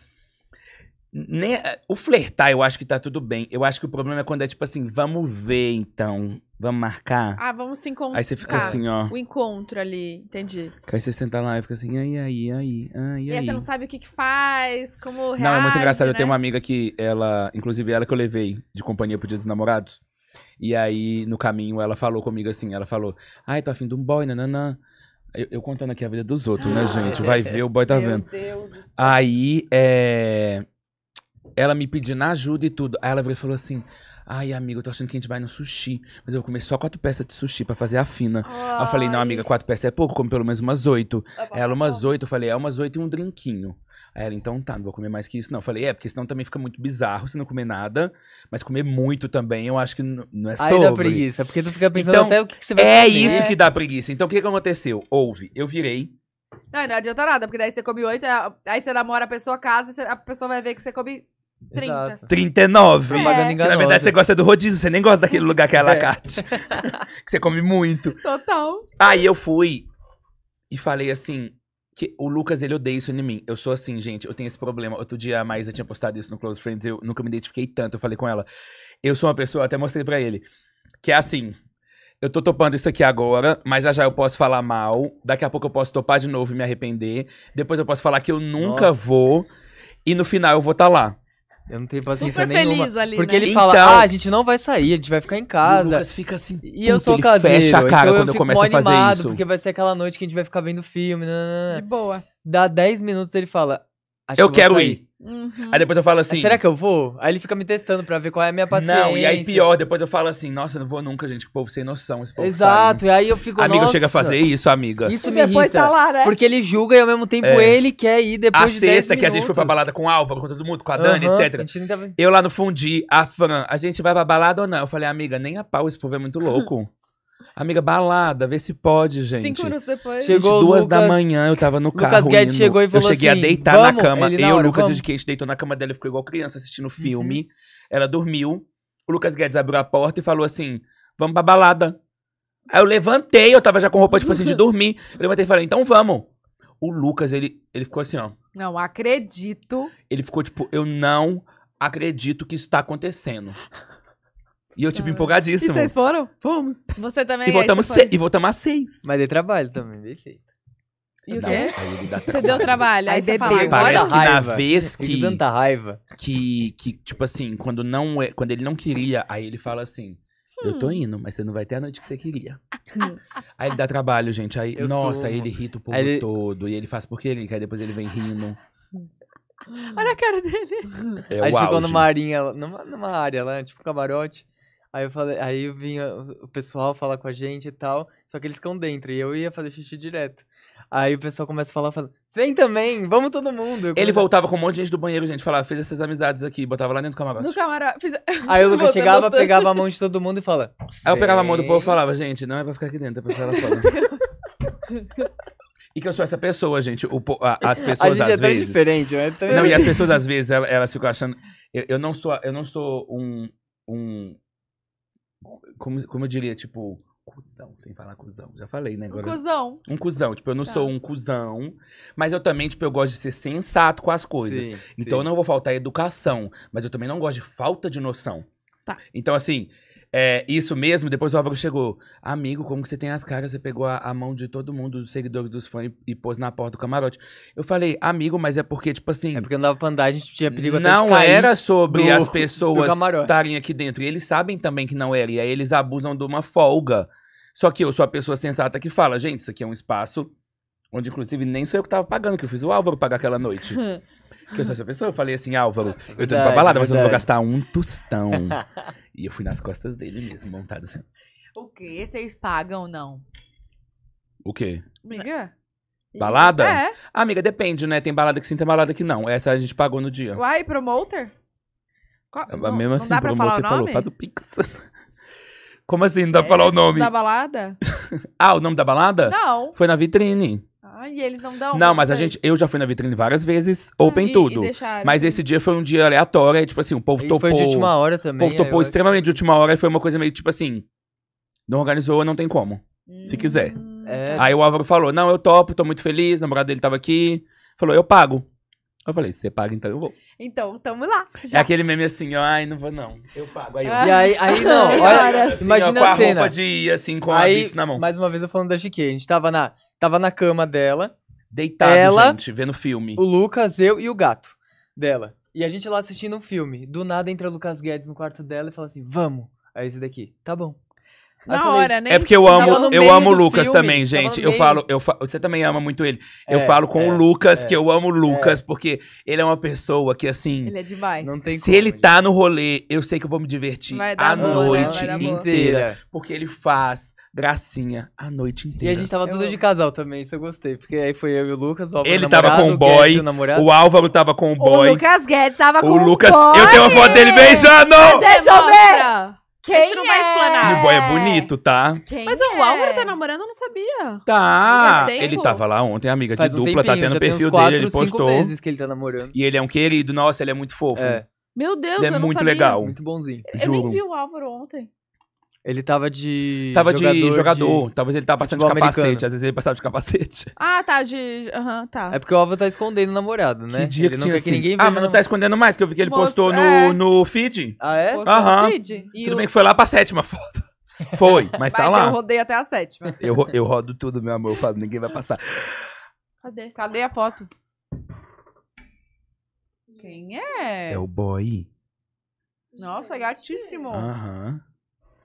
nem, eh, o flertar eu acho que tá tudo bem. Eu acho que o problema é quando é tipo assim, vamos ver então. Vamos marcar? Ah, vamos se encontrar. Aí você fica assim, ó. O
encontro ali, entendi.
aí você senta lá e fica assim, aí, aí, aí, aí. E aí você não
sabe o que que faz, como reage, Não, é muito engraçado. Né? Eu tenho uma
amiga que ela, inclusive ela que eu levei de companhia pro Dia dos Namorados. E aí, no caminho, ela falou comigo assim, ela falou, ai, tô afim de um boy, nananã. Eu, eu contando aqui a vida dos outros, né, ah, gente? Vai ver, o boy tá Meu vendo. Deus do céu. Aí, é ela me pedindo ajuda e tudo. Aí ela virou e falou assim: Ai, amiga, eu tô achando que a gente vai no sushi. Mas eu vou comer só quatro peças de sushi pra fazer a fina. Ai. Aí eu falei, não, amiga, quatro peças é pouco, come pelo menos umas oito. Ela, umas oito, eu falei, é umas oito e um drinquinho. Aí ela, então tá, não vou comer mais que isso, não. Eu falei, é, porque senão também fica muito bizarro se não comer nada. Mas comer muito também, eu acho que não é sobre. Aí dá preguiça, porque tu fica pensando então, até o que, que você vai é comer. É isso que dá preguiça. Então o que, que aconteceu? Houve, eu virei.
Não, não adianta nada, porque daí você come oito, aí você namora a pessoa, casa, a pessoa vai ver que você come
30. 39. É. Na verdade, você gosta do rodízio, você nem gosta daquele lugar que é a é. lacarte. É. que você come muito. Total. Aí eu fui e falei assim, que o Lucas, ele odeia isso em mim. Eu sou assim, gente, eu tenho esse problema. Outro dia a Maísa tinha postado isso no Close Friends, eu nunca me identifiquei tanto, eu falei com ela. Eu sou uma pessoa, até mostrei para ele, que é assim, eu tô topando isso aqui agora, mas já já eu posso falar mal, daqui a pouco eu posso topar de novo e me arrepender, depois eu posso falar que eu nunca Nossa. vou, e no final eu vou estar tá lá. Eu não tenho paciência Super nenhuma. Feliz ali, porque né? ele fala, então. ah, a gente não vai sair, a gente vai ficar em
casa. O Lucas fica assim. E eu sou caseiro. Fecha a então cara então quando eu, eu começo a fazer isso. Porque vai ser aquela noite que a gente vai ficar vendo filme. Né, né, né, De boa. Dá 10 minutos ele fala, Acho eu que quero sair. ir. Uhum. Aí depois eu falo assim. Será que eu vou?
Aí ele fica me testando pra ver qual é a minha paciência. Não, e aí pior, depois eu falo assim, nossa, eu não vou nunca, gente, que povo sem noção, esse povo Exato, sabe. e aí eu fico. Amiga chega a fazer isso, amiga. Isso me depois irrita, tá lá, né? Porque
ele julga e ao mesmo tempo é. ele quer ir depois a de sexta, que a gente foi pra balada
com o Álvaro, com todo mundo, com a Dani, uhum, etc. Tava... Eu lá no Fundi, a Fran, a gente vai pra balada ou não? Eu falei, amiga, nem a pau, esse povo é muito louco. Amiga, balada, vê se pode, gente. Cinco minutos depois. Chegou duas Lucas, da manhã, eu tava no carro. Lucas Guedes indo. chegou e falou Eu cheguei assim, a deitar vamos? na cama. Ele, eu, hora, Lucas Guedes Queijo, deitou na cama dela, ficou igual criança assistindo uhum. filme. Uhum. Ela dormiu. O Lucas Guedes abriu a porta e falou assim: vamos pra balada. Aí eu levantei, eu tava já com roupa, tipo assim, de dormir. Eu levantei e falei, então vamos. O Lucas, ele, ele ficou assim, ó.
Não acredito.
Ele ficou tipo, eu não acredito que isso tá acontecendo. E eu, tipo, ah. empolgadíssimo. E vocês
foram? Fomos. Você também. E voltamos, e
voltamos às seis. Mas deu trabalho também, bem feito. E o quê? Aí ele dá trabalho. Você
deu trabalho. Aí, aí você fala,
Parece que na vez que... Tanta raiva. Que, que, tipo assim, quando, não é, quando ele não queria, aí ele fala assim... Hum. Eu tô indo, mas você não vai ter a noite que você queria. aí ele dá trabalho, gente. Aí, eu nossa, aí ele irrita o povo ele... todo. E ele faz porque ele quer, depois ele vem rindo. Olha a cara
dele.
É, aí a ficou numa,
arinha, numa, numa área lá, tipo camarote. Aí eu falei, aí vinha o pessoal falar com a gente e tal, só que eles ficam dentro, e eu ia fazer xixi direto. Aí o pessoal começa a falar, fala, vem também, vamos todo mundo. Eu Ele comecei... voltava
com um monte de gente do banheiro, gente, falava, fez essas amizades aqui, botava lá dentro do camarote. No
camarote. Fiz... Aí o Lucas chegava, voltando. pegava a
mão de todo mundo e fala. Aí eu pegava a mão do povo e falava, gente, não é pra ficar aqui dentro, é pra ficar lá fora. E que eu sou essa pessoa, gente. O, a, as pessoas a gente às é tão vezes. diferente, é tão... Não, e as pessoas às vezes elas, elas ficam achando. Eu, eu, não sou, eu não sou um, um como, como eu diria, tipo, cuzão, sem falar cuzão. Já falei, né? Agora, um cuzão. Um cuzão. Tipo, eu não tá. sou um cuzão, mas eu também, tipo, eu gosto de ser sensato com as coisas. Sim, então sim. eu não vou faltar educação, mas eu também não gosto de falta de noção. Tá. Então, assim, é, isso mesmo, depois o Álvaro chegou. Amigo, como que você tem as caras? Você pegou a, a mão de todo mundo, dos seguidores dos fãs, e, e, pôs na porta do camarote. Eu falei, amigo, mas é porque, tipo assim. É porque não dava pra andar, a gente tinha perigo não até Não era sobre do, as pessoas estarem aqui dentro. E eles sabem também que não era. E aí eles abusam de uma folga. Só que eu sou a pessoa sensata que fala, gente, isso aqui é um espaço onde, inclusive, nem sou eu que tava pagando, que eu fiz o Álvaro pagar aquela noite. Que eu sou essa pessoa. Eu falei assim, Álvaro, ah, eu tô indo pra balada, mas eu não vou gastar um tostão. e eu fui nas costas dele mesmo, montado assim.
O quê? Vocês pagam ou não? O quê? Amiga?
Balada? É. Ah, amiga, depende, né? Tem balada que sim, tem balada que não. Essa a gente pagou no dia.
Uai, promoter?
Qual? Ah, não, mesmo assim, não dá pra falar o nome? falou, faz o pix. Como assim, não dá pra falar o nome? Da
balada?
ah, o nome da balada? Não. Foi na vitrine.
Ai, ah, e eles não dão. Não, mas a gente,
eu já fui na vitrine várias vezes, ah, open e, tudo. E mas esse dia foi um dia aleatório, é, tipo assim, o povo e topou. Foi de última hora também. O povo topou é, extremamente acho... de última hora e foi uma coisa meio tipo assim, não organizou, não tem como. Hum, se quiser. É... Aí o Álvaro falou: "Não, eu topo, tô muito feliz, o namorado dele tava aqui". Falou: "Eu pago". Eu falei: "Se você paga, então eu vou".
Então, tamo lá. É já. É aquele
meme assim, ó, ai, não vou não. Eu pago. Aí, eu... Ah. E aí, aí não, olha, assim, imagina ó, a, a cena. Assim, com a roupa de, assim,
com
aí, a Bix na mão. Mais uma vez eu falando da Chique, a gente tava na, tava na cama dela. Deitado, ela, gente, vendo filme. O Lucas, eu e o gato dela. E a gente lá assistindo um filme. Do nada entra o Lucas Guedes no quarto dela e fala assim, vamos. Aí esse daqui, tá bom.
Na falei, hora, né? É porque eu tipo, amo, eu amo o Lucas filme, também, gente. Eu falo, eu falo, você também ama muito ele. É, eu falo com é, o Lucas é, que eu amo o Lucas é. porque ele é uma pessoa que assim, ele é demais. Não tem se como, ele, tá no rolê, eu sei que eu vou me divertir a boa, né? noite né? inteira, porque ele faz gracinha a noite inteira. E a gente tava eu... tudo de casal
também, isso eu gostei. Porque aí foi eu e o Lucas, o Álvaro Ele namorado, tava com o boy, o, o, Álvaro
tava com o boy. O
Lucas Guedes tava o com Lucas... o boy. Eu tenho uma foto
dele beijando! Deixa eu ver! Quem a gente não é? vai explanar. É? E o boy é bonito, tá?
Quem Mas o é? Álvaro tá namorando, eu não sabia. Tá. Ele
tava lá ontem, amiga de um dupla, tá tendo já o tem perfil uns quatro, dele, ele postou. cinco meses que ele tá namorando. E ele é um querido, nossa, ele é muito fofo. É. Meu Deus, Ele é eu não muito sabia. legal. Muito bonzinho. Eu nem
vi o Álvaro ontem.
Ele tava de. Tava jogador de jogador. De... Talvez ele tava passando de capacete. Americano.
Às vezes ele passava de capacete.
Ah, tá. De. Aham, uhum, tá.
É porque o Alva tá escondendo o namorado, né? Que dia ele que tinha assim. que ninguém Ah, mas não tá escondendo mais, que eu vi que ele postou no, é... no feed. Ah, é? Aham. Uhum. Tudo e bem que foi lá pra sétima foto. Foi, mas, tá mas tá lá. eu rodei até a sétima. Eu, eu rodo tudo, meu amor. Eu falo, ninguém vai passar.
Cadê? Cadê a foto? Quem é? É o
boy.
Nossa, gatíssimo. Aham. Uhum.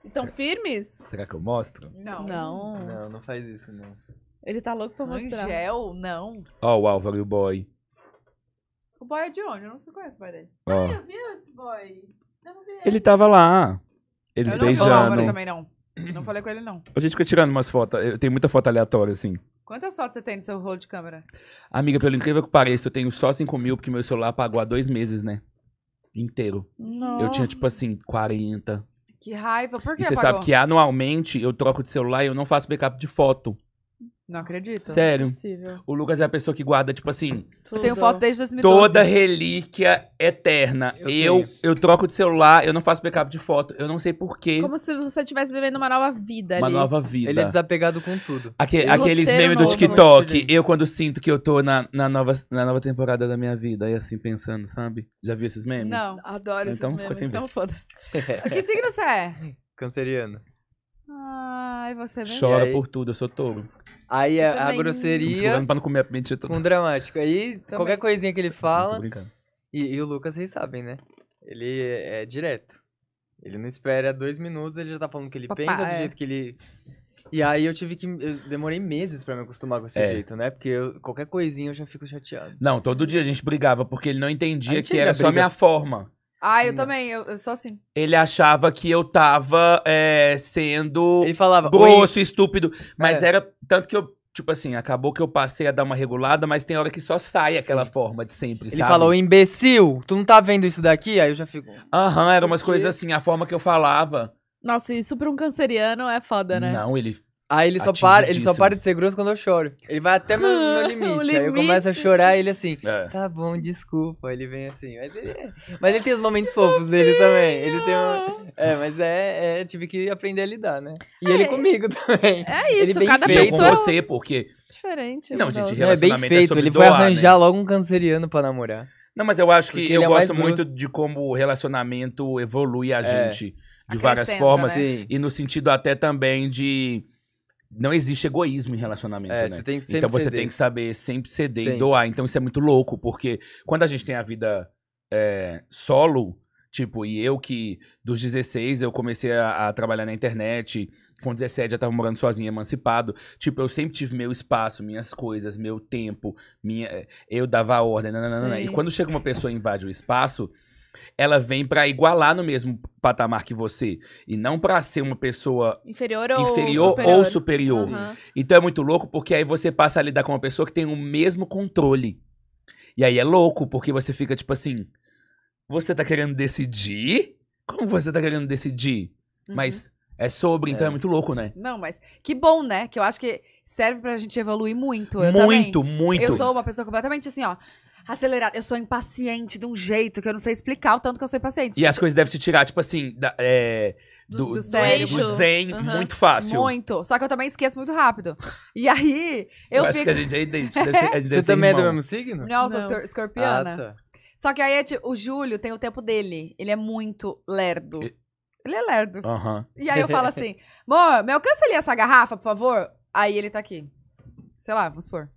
Estão firmes? Será
que eu mostro? Não.
Não. Não, não faz isso, não. Ele tá louco pra é mostrar. Angel, não.
Ó, o Álvaro e o boy.
O boy é de onde? Eu não sei qual é esse boy dele.
Ó. Ai, eu vi esse
boy. Eu não vi ele. Ele
tava lá. Eles eu não vi o beijando. Álvaro também,
não. Não falei com ele, não.
A gente fica tirando umas fotos. Eu tenho muita foto aleatória, assim.
Quantas fotos você tem no seu rolo de câmera?
Amiga, pelo incrível que pareça, eu tenho só 5 mil, porque meu celular apagou há dois meses, né? Inteiro. Não. Eu tinha, tipo assim, 40. Que raiva, por que E você apagou? sabe que anualmente eu troco de celular e eu não faço backup de foto.
Não acredito. Sério. É
o Lucas é a pessoa que guarda, tipo assim.
Tudo. Eu tenho foto desde 2012. Toda
relíquia eterna. Eu, eu, eu, troco de celular, eu não faço backup de foto, eu não sei porquê. Como
se você estivesse vivendo uma nova vida uma ali. Uma nova vida. Ele é desapegado com tudo. Aque, aqueles memes do TikTok.
Eu, quando sinto que eu tô na, na, nova, na nova temporada da minha vida, aí assim pensando, sabe? Já viu esses memes? Não, adoro então, esses memes. Assim, então foda-se.
que signo você é?
Canceriano.
Ai, você é mesmo. Chora
por tudo, eu sou touro. Aí a, a grosseria. Pra não comer a pimentinha Com dramático.
Aí Também. qualquer coisinha que ele fala. E, e, o Lucas, vocês sabem, né? Ele é, é, direto. Ele não espera dois minutos, ele já tá falando o que ele Papá, pensa, do é. jeito que ele. E aí eu tive que. Eu demorei meses para me acostumar com esse é. jeito, né? Porque eu, qualquer coisinha eu já fico
chateado. Não, todo dia a gente brigava, porque ele não entendia que era briga. só minha forma.
Ah, eu também, eu, eu sou assim.
Ele achava que eu tava é, sendo Ele falava, grosso, "Oi". estúpido. Mas É. era. Tanto que eu, tipo assim, acabou que eu passei a dar uma regulada, mas tem hora que só sai aquela forma de sempre. Ele sabe? falou, imbecil, tu não tá vendo isso daqui? Aí eu já fico. Aham, eram umas coisas assim, a forma que eu falava.
Nossa, isso pra um canceriano é foda, né? Não,
ele Aí ele só, para, ele só para de ser grosso quando eu choro. Ele vai até meu, meu limite. limite. Aí eu começo a
chorar e ele assim, é. tá bom, desculpa. Ele vem assim. Mas ele, é, mas ele tem os momentos é fofos dele assim, também. Ele tem um, É, mas é, é, Tive que aprender a lidar, né? E é. ele comigo
também. É isso, ele é cada feito. pessoa... com você, porque... Diferente. Não, gente, relacionamento é bem feito. ele doar, foi né? arranjar
né? logo um canceriano para namorar. Não, mas eu acho que eu gosto muito
grosso. de como o relacionamento evolui a gente de Acrescenta, várias formas. Né? E no sentido até também de não existe egoísmo em relacionamento, é, né? Você tem que sempre então você ceder. tem que saber sempre ceder Sim. e doar. Então isso é muito louco, porque quando a gente tem a vida é, solo, tipo, e eu que dos 16 eu comecei a, a trabalhar na internet, com 17 já tava morando sozinho, emancipado. Tipo, eu sempre tive meu espaço, minhas coisas, meu tempo, minha é, eu dava a ordem, nananana. E quando chega uma pessoa e invade o espaço, ela vem para igualar no mesmo patamar que você e não para ser uma pessoa
inferior ou inferior superior. Ou superior.
Uhum. Então é muito louco porque aí você passa a lidar com uma pessoa que tem o mesmo controle. E aí é louco porque você fica tipo assim, você tá querendo decidir? Como você tá querendo decidir? Uhum. Mas é sobre, então é. é muito louco, né?
Não, mas que bom, né? Que eu acho que serve pra gente evoluir muito. Eu muito, também. muito. Eu sou uma pessoa completamente assim, ó acelerada. Eu sou impaciente de um jeito que eu não sei explicar o tanto que eu sou impaciente. E as coisas
devem te tirar, tipo assim, da, é, do, do, do zen uhum. muito fácil. Muito.
Só que eu também esqueço muito rápido. E aí, eu, eu acho fico... que a gente é idêntico. Você também irmão. é do mesmo signo? Não, eu sou não. escorpiana. Ah, tá. Só que aí, é tipo, o Júlio tem o tempo dele. Ele é muito lerdo. E... Ele é lerdo. Uhum. E aí eu falo assim, amor, me alcança ali essa garrafa, por favor? Aí ele tá aqui. Sei lá, vamos supor.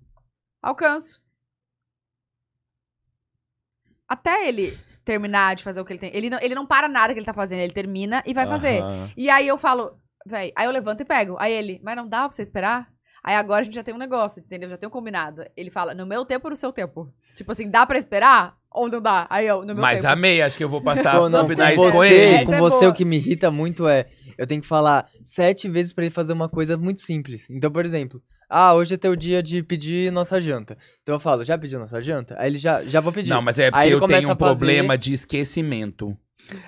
Alcanço. Até ele terminar de fazer o que ele tem. Ele não, ele não para nada que ele tá fazendo, ele termina e vai fazer. E aí eu falo, véi, aí eu levanto e pego. Aí ele, mas não dá pra você esperar? Aí agora a gente já tem um negócio, entendeu? Já tem um combinado. Ele fala, no meu tempo ou no seu tempo? Tipo assim, dá pra esperar? Ou não dá? Aí eu, no meu Mas tempo. amei, acho que eu vou passar Pô, não, a
combinar com isso com você, ele. com é você o que me
irrita muito é eu tenho que falar sete vezes pra ele fazer uma coisa muito simples. Então, por exemplo, ah, hoje é teu dia de pedir nossa janta. Então eu falo, já pediu nossa janta? Aí ele já, já vou pedir. Não, mas é porque eu tenho um problema
de esquecimento.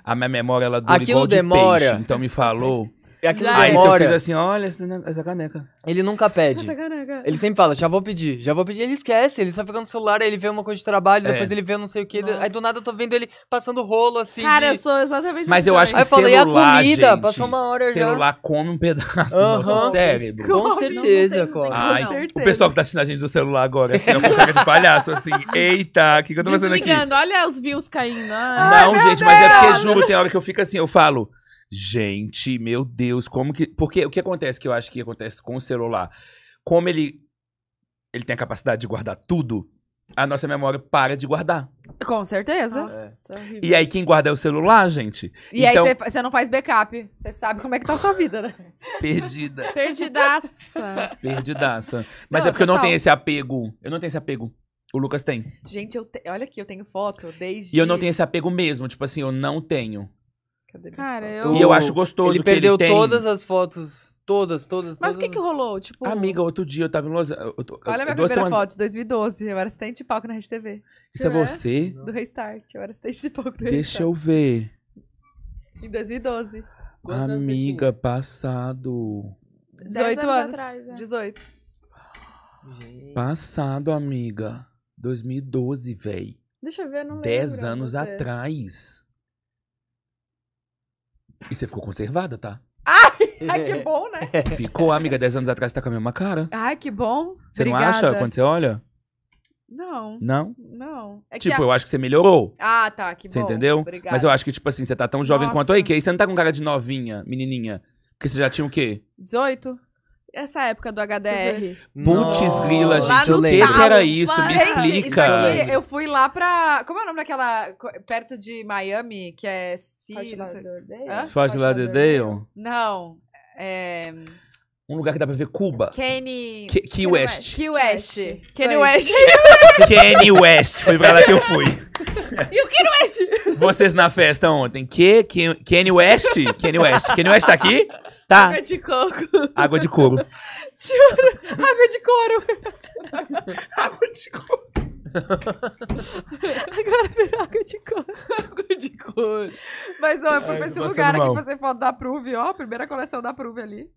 A minha memória, ela dura Aquilo igual demora. de peixe. Então me falou... Aquilo Aí se eu fiz assim, olha essa caneca. Ele nunca pede. Essa caneca.
Ele sempre fala, já vou pedir, já vou pedir. Ele esquece, ele só fica no celular, aí ele vê uma coisa de trabalho, é. depois ele vê não sei o que. Aí do nada eu tô vendo ele passando rolo assim. Cara, de... eu sou exatamente Mas eu acho que aí é celular, falei, a comida, gente, passou uma hora celular já. Celular
come um pedaço do uh -huh. nosso cérebro. Com, com certeza,
come. o pessoal
que tá assistindo a gente do celular agora, assim, é um cara de palhaço, assim, eita, o que, que eu tô fazendo aqui?
olha os views caindo. Ai, ah, não, gente, Deus. mas é porque, juro, tem
hora que eu fico assim, eu falo... Gente, meu Deus, como que. Porque o que acontece que eu acho que acontece com o celular? Como ele, ele tem a capacidade de guardar tudo, a nossa memória para de guardar.
Com certeza. Nossa, é.
E aí quem guarda é o celular, gente. E então... aí
você não faz backup. Você sabe como é que tá a sua vida, né?
Perdida.
Perdidaça.
Perdidaça. Mas não, é porque eu não tenho esse apego. Eu não tenho esse apego. O Lucas tem.
Gente, eu te... olha aqui, eu tenho foto desde... E eu não tenho
esse apego mesmo. Tipo assim, eu não tenho. Cadê Cara, eu... E eu acho gostoso Ele perdeu ele todas as
fotos. Todas, todas.
Mas o que que
rolou? Tipo... Amiga,
outro dia eu tava em Los Angeles. Olha a minha primeira semanas... foto,
de 2012. Eu era assistente de palco na RedeTV. Isso é né? você? Do Restart. Eu era assistente de palco do Deixa Restart. eu ver. Em 2012. Quantos Amiga,
passado.
18 anos. anos. Atrás, é. 18.
Gente. Passado, amiga. 2012, véi. Deixa eu ver, não lembro. 10 anos atrás. E você ficou conservada, tá?
Ai, que bom, né? Ficou,
amiga, 10 anos atrás tá com a mesma cara.
Ai, que bom. Você não acha quando você olha? Não. Não? Não. É que tipo, a- eu acho que você melhorou. Ah, tá, que bom. Você entendeu? Obrigada. Mas eu acho que,
tipo assim, você tá tão jovem Nossa. quanto aí, que aí você não tá com cara de novinha, menininha. Porque você já tinha o quê?
18? Essa época do HDR. Putz, grila, gente, eu lembro. O que era isso? Mas, me gente, explica. Isso aqui, eu fui lá pra. Como é o nome daquela. perto de Miami, que é.
Fort Lauderdale?
Não. É.
Um lugar que dá pra ver Cuba. Kanye... Key, West.
Key West. Kanye West.
Kanye West. Foi pra lá que eu fui.
E o Kanye West?
Vocês na festa ontem. Que? Kenny West? Kenny West. Kenny West tá aqui? Tá. Água
de coco. Água de couro. Juro. Água de couro. água de
couro.
Agora virou água de couro. água de couro. Mas, ó, eu fui é, pra esse lugar aqui fazer foto da Prove, ó. Primeira coleção da Prove ali.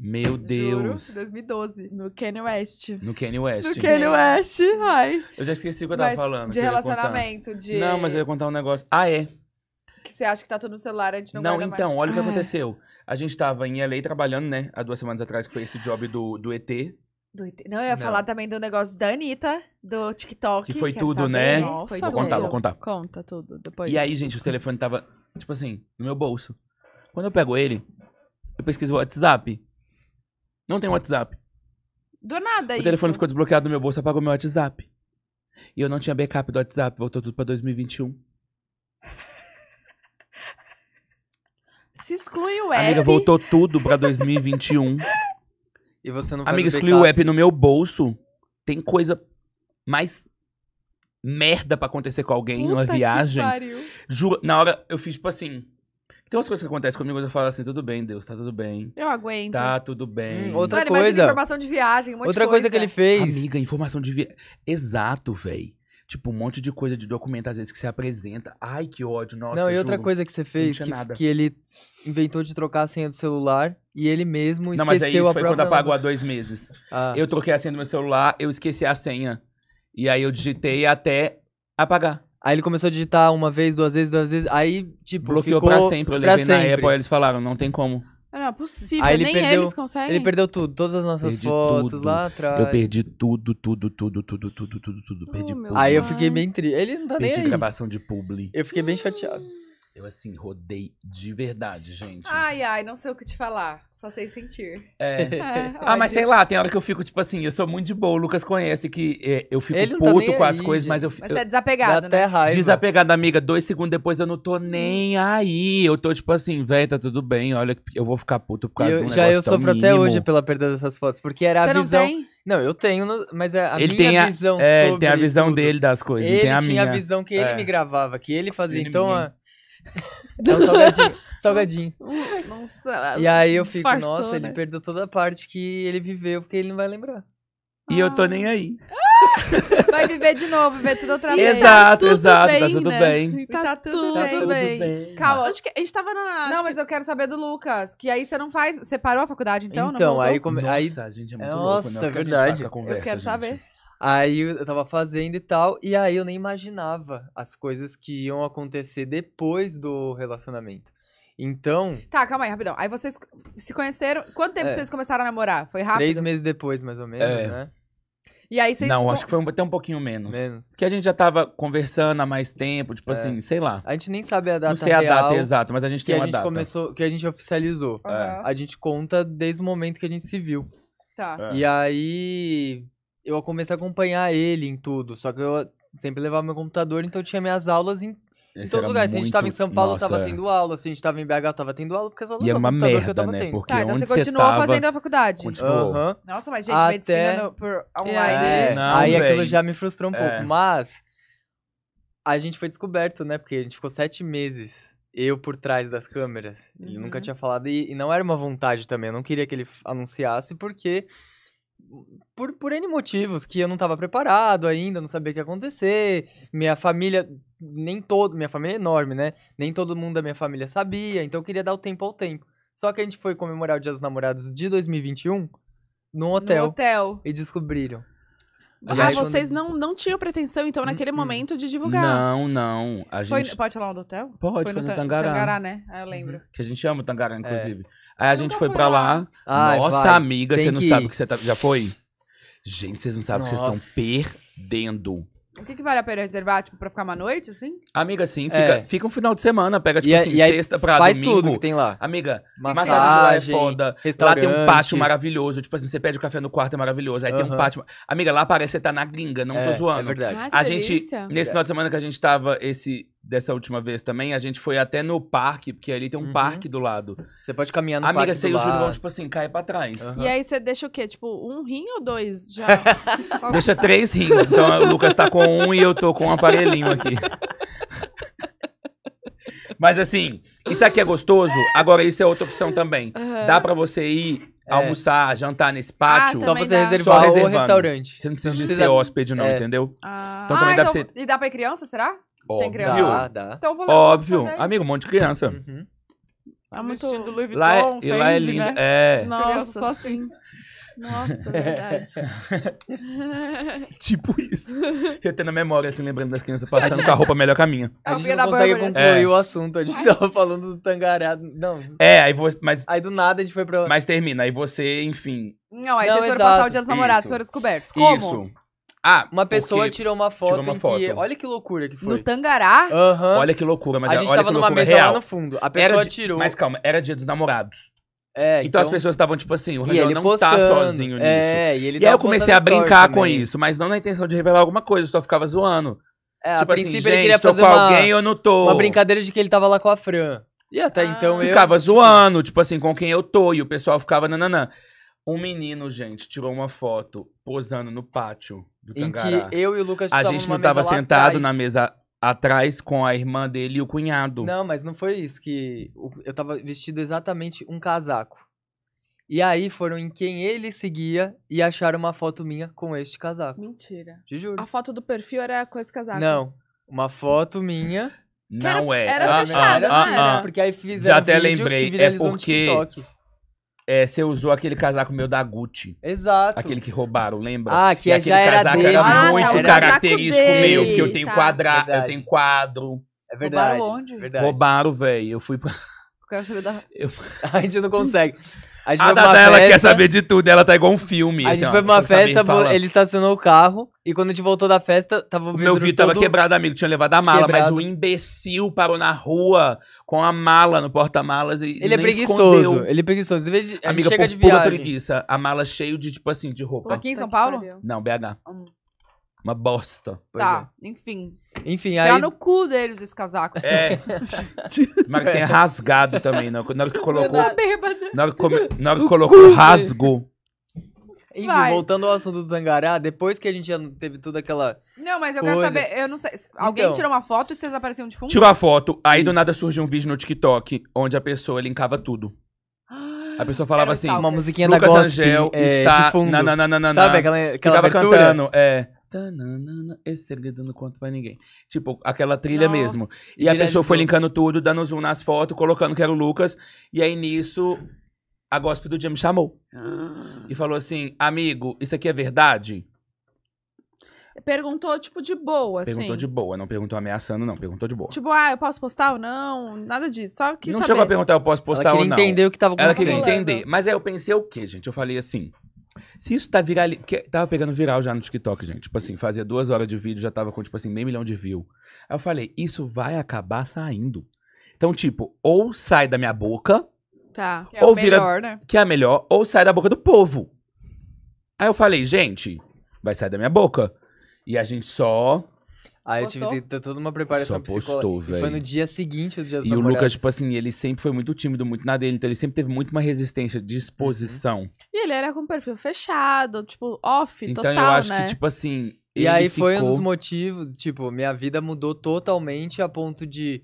Meu Deus. Juro,
2012, no Kanye West. No
Kanye West. No Kanye
West, ai.
Eu já esqueci o que eu tava mas falando. De relacionamento, de... Não, mas eu ia contar um negócio. Ah, é. Que
você acha que tá tudo no celular, a gente não Não, então, mais. olha o que
aconteceu. A gente estava em LA trabalhando, né? Há duas semanas atrás, que foi esse job do, do ET.
Do ET. Não, eu ia Não. falar também do negócio da Anitta, do TikTok. Que foi tudo, saber. né? Nossa, foi vou tudo. contar, vou contar. Conta tudo, depois. E aí, gente, o
telefone tava, tipo assim, no meu bolso. Quando eu pego ele, eu pesquiso o WhatsApp. Não tem WhatsApp.
Do nada, O isso. telefone ficou
desbloqueado no meu bolso, apagou meu WhatsApp. E eu não tinha backup do WhatsApp, voltou tudo pra 2021. Se exclui o app. Amiga, voltou tudo pra 2021. E você não faz Amiga, exclui o app no meu bolso. Tem coisa mais merda pra acontecer com alguém numa Puta viagem. pariu. Juro, na hora eu fiz tipo assim. Tem umas coisas que acontecem comigo eu falo assim: tudo bem, Deus, tá tudo bem. Eu aguento. Tá tudo bem. Hum, outra coisa. informação de viagem, um monte de Outra coisa que ele fez. Amiga, informação de viagem. Exato, véi. Tipo, um monte de coisa de documento, às vezes, que você apresenta. Ai, que ódio, nossa. Não, e outra coisa que você fez, que, que,
ele inventou de trocar a senha do celular e ele mesmo esqueceu a Não, mas aí isso foi quando apagou há
dois meses. Ah. Eu troquei a senha do meu celular, eu esqueci a senha. E aí eu digitei até
apagar. Aí ele começou a digitar uma vez, duas vezes, duas vezes, aí, tipo, Bloqueou ficou pra sempre, eu levei pra na sempre. Apple,
eles falaram, não tem como.
Ah, não, é possível, Aí ele nem perdeu, eles conseguem. Ele
perdeu tudo, todas as nossas perdi fotos tudo. lá atrás. Eu perdi tudo, tudo, tudo, tudo, tudo, tudo, tudo, oh, perdi tudo. Aí eu fiquei bem triste. Ele não tá perdi nem aí. gravação de publi.
Eu fiquei bem chateado.
Eu, assim, rodei de verdade, gente.
Ai, ai, não sei o que te falar. Só sei sentir.
É. é ah, mas sei lá, tem hora que eu fico, tipo assim, eu sou muito de boa. O Lucas conhece que é, eu fico Ele tá puto tá com as coisas, gente. mas eu fico. Mas você é desapegado, né? Raiva. Desapegado, amiga. Dois segundos depois eu não tô hum. nem aí. Eu tô, tipo assim, velho, tá tudo bem. Olha, eu vou ficar puto por causa do eu, do Já eu sofro até hoje pela perda dessas fotos, porque
era você a visão. Não tem? Não, eu tenho, mas é a ele minha tem a, visão é, sobre. Ele tem a visão tudo. dele das coisas. Ele tinha a, a visão que ele é. me gravava, que ele fazia. É então. A,
é
um salgadinho. salgadinho.
Nossa.
E aí eu fico, nossa, né? ele perdeu toda a parte que ele viveu, porque ele não vai lembrar.
E ah. eu tô ah. nem aí.
Vai viver de novo, viver tudo outra vez. Exato, tá exato, tá, né? tá, tá tudo bem. Tá tudo bem. Calma, que... a gente tava na. Não, mas eu quero saber do Lucas. Que aí você não faz. Você parou a faculdade, então? Então, não aí.
Come... Nossa, aí... gente, é muito Nossa, louco, né? é verdade. conversa, eu quero gente. saber. Aí eu tava fazendo e tal, e aí eu nem imaginava as coisas que iam acontecer depois do relacionamento. Então.
Tá, calma aí, rapidão. Aí vocês se conheceram. Quanto tempo é. vocês começaram a namorar? Foi rápido? Três
meses depois, mais ou menos, é. né?
E aí vocês. Não, acho que
foi um, até um pouquinho menos. Menos. Porque a gente já tava conversando há mais tempo, tipo é. assim, sei lá. A gente nem sabe a data. Não sei a data exata, mas a gente tem a uma a gente data. Começou,
que a gente oficializou. A gente conta desde o momento que a gente se viu. Tá. É. E aí eu comecei a acompanhar ele em tudo, só que eu sempre levava meu computador, então eu tinha minhas aulas em, em todos os lugares. Se a gente estava tava em São Paulo, Nossa. tava é. tendo aula. Se a gente tava em BH, tava tendo aula, porque
as aulas E é uma computador merda, que eu tava né? tendo. Porque Tá, então onde você continuou tava, fazendo a faculdade. Nossa,
mas gente, Até- medicina por online. É, é, Não, aí aquilo
já me frustrou um É. pouco,
mas a gente foi descoberto, né? Porque a gente ficou sete meses, eu por trás das câmeras. Ele nunca uhum. tinha falado e, e não era uma vontade também. Eu não queria que ele anunciasse porque por, por N motivos, que eu não estava preparado ainda, não sabia o que ia acontecer. Minha família, nem todo, minha família é enorme, né? Nem todo mundo da minha família sabia, então eu queria dar o tempo ao tempo. Só que a gente foi comemorar o Dia dos Namorados de 2021 num hotel. No hotel. E descobriram.
Ah, aí, vocês não, não tinham pretensão, então, naquele hum, hum. momento de divulgar. Não,
não. A gente... Foi, pode
falar do hotel? Pode, foi, foi no, no Tangará. Tangará, né? Ah, eu lembro. Uhum.
Que a gente ama o Tangará, é. inclusive. É. Aí a gente foi pra lá. lá. Ai, Nossa, vai. amiga, Tem você que... não sabe o que você tá... Já foi? Gente, vocês não sabem o que vocês estão perdendo.
O que, que vale a pena reservar, tipo, pra ficar uma noite, assim?
Amiga, sim, fica, É. fica um final de semana, pega, tipo E, é- assim, e aí sexta pra faz domingo. tudo que tem lá. Amiga, massagem, lá é foda. Lá tem um pátio maravilhoso, tipo assim, você pede o café no quarto, é maravilhoso. Aí tem um pátio... Amiga, lá parece que você tá na gringa, não tô é, é zoando. É verdade. Ah, que a gente, nesse final de semana que a gente tava, esse, dessa última vez também, a gente foi até no parque, porque ali tem um uhum. parque do lado. Você pode caminhar no Amiga, parque você e o Julão, tipo assim, cai pra trás. Uhum. E
aí você deixa o quê? Tipo, um rim ou dois já? deixa três rins. Então o Lucas
tá com um e eu tô com um aparelhinho aqui. Mas assim, isso aqui é gostoso, agora isso é outra opção também. Uhum. Dá para você ir é. almoçar, jantar nesse pátio. Ah, só você reservar só o restaurante. Você não precisa, não precisa... ser hóspede não, é. entendeu? Ah. Então também ah, dá então... pra
você... E dá pra criança, será? Tinha
criança? Dá, dá. Então eu vou levar Óbvio. pra fazer. Amigo, um monte de criança. Uhum.
Tá muito... Vestindo Louis Vuitton, Lá, é- e lá é lindo.
né? É. Nossa, só assim.
Nossa, verdade. Tipo isso. Eu
tenho na memória, assim, lembrando das crianças passando com a roupa melhor que a minha. A gente não consegue concluir É. o assunto. A gente tava
falando do tangareado. Não. É, aí você. Mas,
Aí do nada a gente foi pra. mas termina. Aí você, enfim.
Não, aí Não, vocês foram exato. passar o dia dos namorados, foram descobertos. Como? Isso.
Ah, uma pessoa tirou uma foto tirou uma em foto. que. Olha
que loucura que foi. No Tangará? Aham. Uhum. Olha que loucura, mas a é- gente olha tava numa mesa real. lá no
fundo. A pessoa era tirou. Mas calma, era dia dos namorados. É, então, então as pessoas estavam tipo assim, o Rangel não tá postando, tá sozinho é, nisso. É, e, ele e aí eu comecei a brincar também. com isso, mas não na intenção de revelar alguma coisa, eu só ficava zoando. É, tipo a assim, princípio gente, ele queria tô fazer com uma, alguém ou não tô. Uma
brincadeira de que ele tava lá com a Fran. E até ah. então eu. Ficava
zoando, tipo assim, com quem eu tô, e o pessoal ficava nananã. Um menino, gente, tirou uma foto posando no pátio do em que eu e o Lucas A gente não estava sentado na mesa atrás com a irmã dele e o cunhado. Não, mas não foi
isso que eu tava vestido exatamente um casaco. E aí foram em quem ele seguia e acharam uma foto minha com este casaco. Mentira. Te juro. A foto do perfil
era com esse casaco. Não,
uma foto minha. Não era, é. Era ah, fechada, ah, ah, era, ah, porque aí fizeram Já até lembrei, é porque um é, você usou aquele casaco meu da Gucci. Exato. Aquele que roubaram, lembra? Ah, que e é- já aquele casaco era muito ah, não, característico dele. meu, que eu tenho tá. quadrado, eu tenho quadro. É verdade. Roubaram onde? Verdade. Roubaram, velho. Eu fui pra... Eu
quero saber da...
Eu... A gente não consegue. A,
gente a quer saber de tudo, ela tá igual um filme. A assim, gente foi pra uma festa, ele
estacionou o carro, e quando a gente voltou da festa,
tava o meu vidro tava quebrado, amigo, tinha levado a mala, quebrado. mas o imbecil parou na rua com a mala no porta-malas e Ele é preguiçoso, escondeu. ele é preguiçoso. Em de... Amiga, chega por de viagem. preguiça, a mala cheia de, tipo assim, de roupa. aqui em São Paulo? Não, BH. Hum. Uma bosta. Tá, é. enfim. Enfim, tá aí. Tá no
cu deles esse casaco. É.
Mas tem rasgado também. Na hora que colocou. Na hora que, na hora que colocou rasgo.
Enfim, Vai. voltando ao assunto do Tangará, depois que a gente já teve toda aquela.
Não, mas eu coisa... quero saber, eu não sei. Alguém então, tirou uma foto e vocês apareciam de fundo? Tirou a foto, aí Isso. do
nada surgiu um vídeo no TikTok onde a pessoa linkava tudo. Ah, a pessoa falava assim, uma musiquinha Lucas da gospel, Angel é, está Na, na, na, na, na, Sabe aquela, aquela abertura? cantando, é esse segredo não conta pra ninguém. Tipo, aquela trilha Nossa, mesmo. E a é pessoa foi linkando tudo, dando zoom nas fotos, colocando que era o Lucas. E aí nisso, a gospel do dia me chamou. Ah. E falou assim: Amigo, isso aqui é verdade?
Perguntou, tipo, de boa, assim. Perguntou de
boa, não perguntou ameaçando, não. Perguntou de boa.
Tipo, ah, eu posso postar ou não? Nada disso, só que Não saber. chegou a perguntar, eu posso postar ou não. Ela queria entender o que tava Ela acontecendo. Ela queria
entender. Mas aí eu pensei o quê, gente? Eu falei assim, se isso tá viral. Tava pegando viral já no TikTok, gente. Tipo assim, fazia duas horas de vídeo, já tava com, tipo assim, meio milhão de views. Aí eu falei, isso vai acabar saindo. Então, tipo, ou sai da minha boca.
Tá. Que é ou vira, melhor, né?
Que é a melhor, ou sai da boca do povo. Aí eu falei, gente, vai sair da minha boca. E a gente só
Aí Postou? eu tive toda uma preparação psicológica velho. Foi no dia seguinte do dia E o Lucas,
tipo assim, ele sempre foi muito tímido, muito na dele, então ele sempre teve muito uma resistência, disposição. Uhum.
E ele era com perfil fechado, tipo, off, então, total, Então eu acho né? que, tipo
assim... E aí ficou... foi um dos
motivos, tipo, minha vida mudou totalmente a ponto de...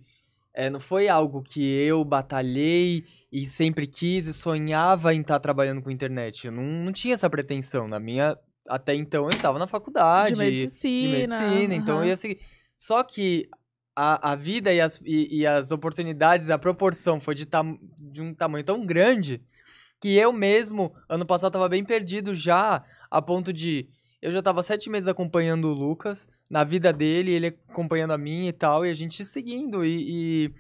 É, não foi algo que eu batalhei e sempre quis e sonhava em estar tá trabalhando com internet. Eu não, não tinha essa pretensão. Na minha até então eu estava na faculdade. De medicina. De medicina, uhum. então eu ia seguir. Só que a, a vida e as, e, e as oportunidades, a proporção foi de, tam, de um tamanho tão grande que eu mesmo, ano passado, estava bem perdido já, a ponto de. Eu já estava sete meses acompanhando o Lucas, na vida dele, ele acompanhando a minha e tal, e a gente seguindo. E, e,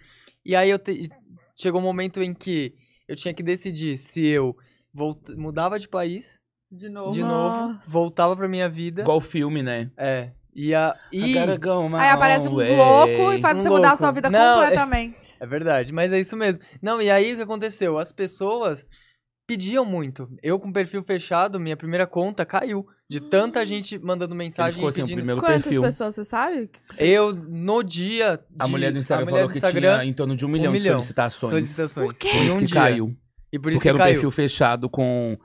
e aí eu te, chegou um momento em que eu tinha que decidir se eu volt, mudava de país
de novo. De novo.
Voltava pra minha vida. Igual filme, né? É. E a. E... Aí aparece um way. louco e é. faz um você louco. mudar a sua vida Não, é completamente. É, é verdade, mas é isso mesmo. Não, e aí o que aconteceu? As pessoas pediam muito. Eu com perfil fechado, minha primeira conta caiu. De tanta hum. gente mandando mensagem Ele ficou assim, o primeiro Quantas perfil. pessoas, você sabe? Eu, no dia de... A mulher do Instagram mulher falou do Instagram, que tinha em torno de um milhão, um milhão de solicitações. Solicitações. Por isso um que dia. caiu. E por isso Porque que era um perfil
fechado com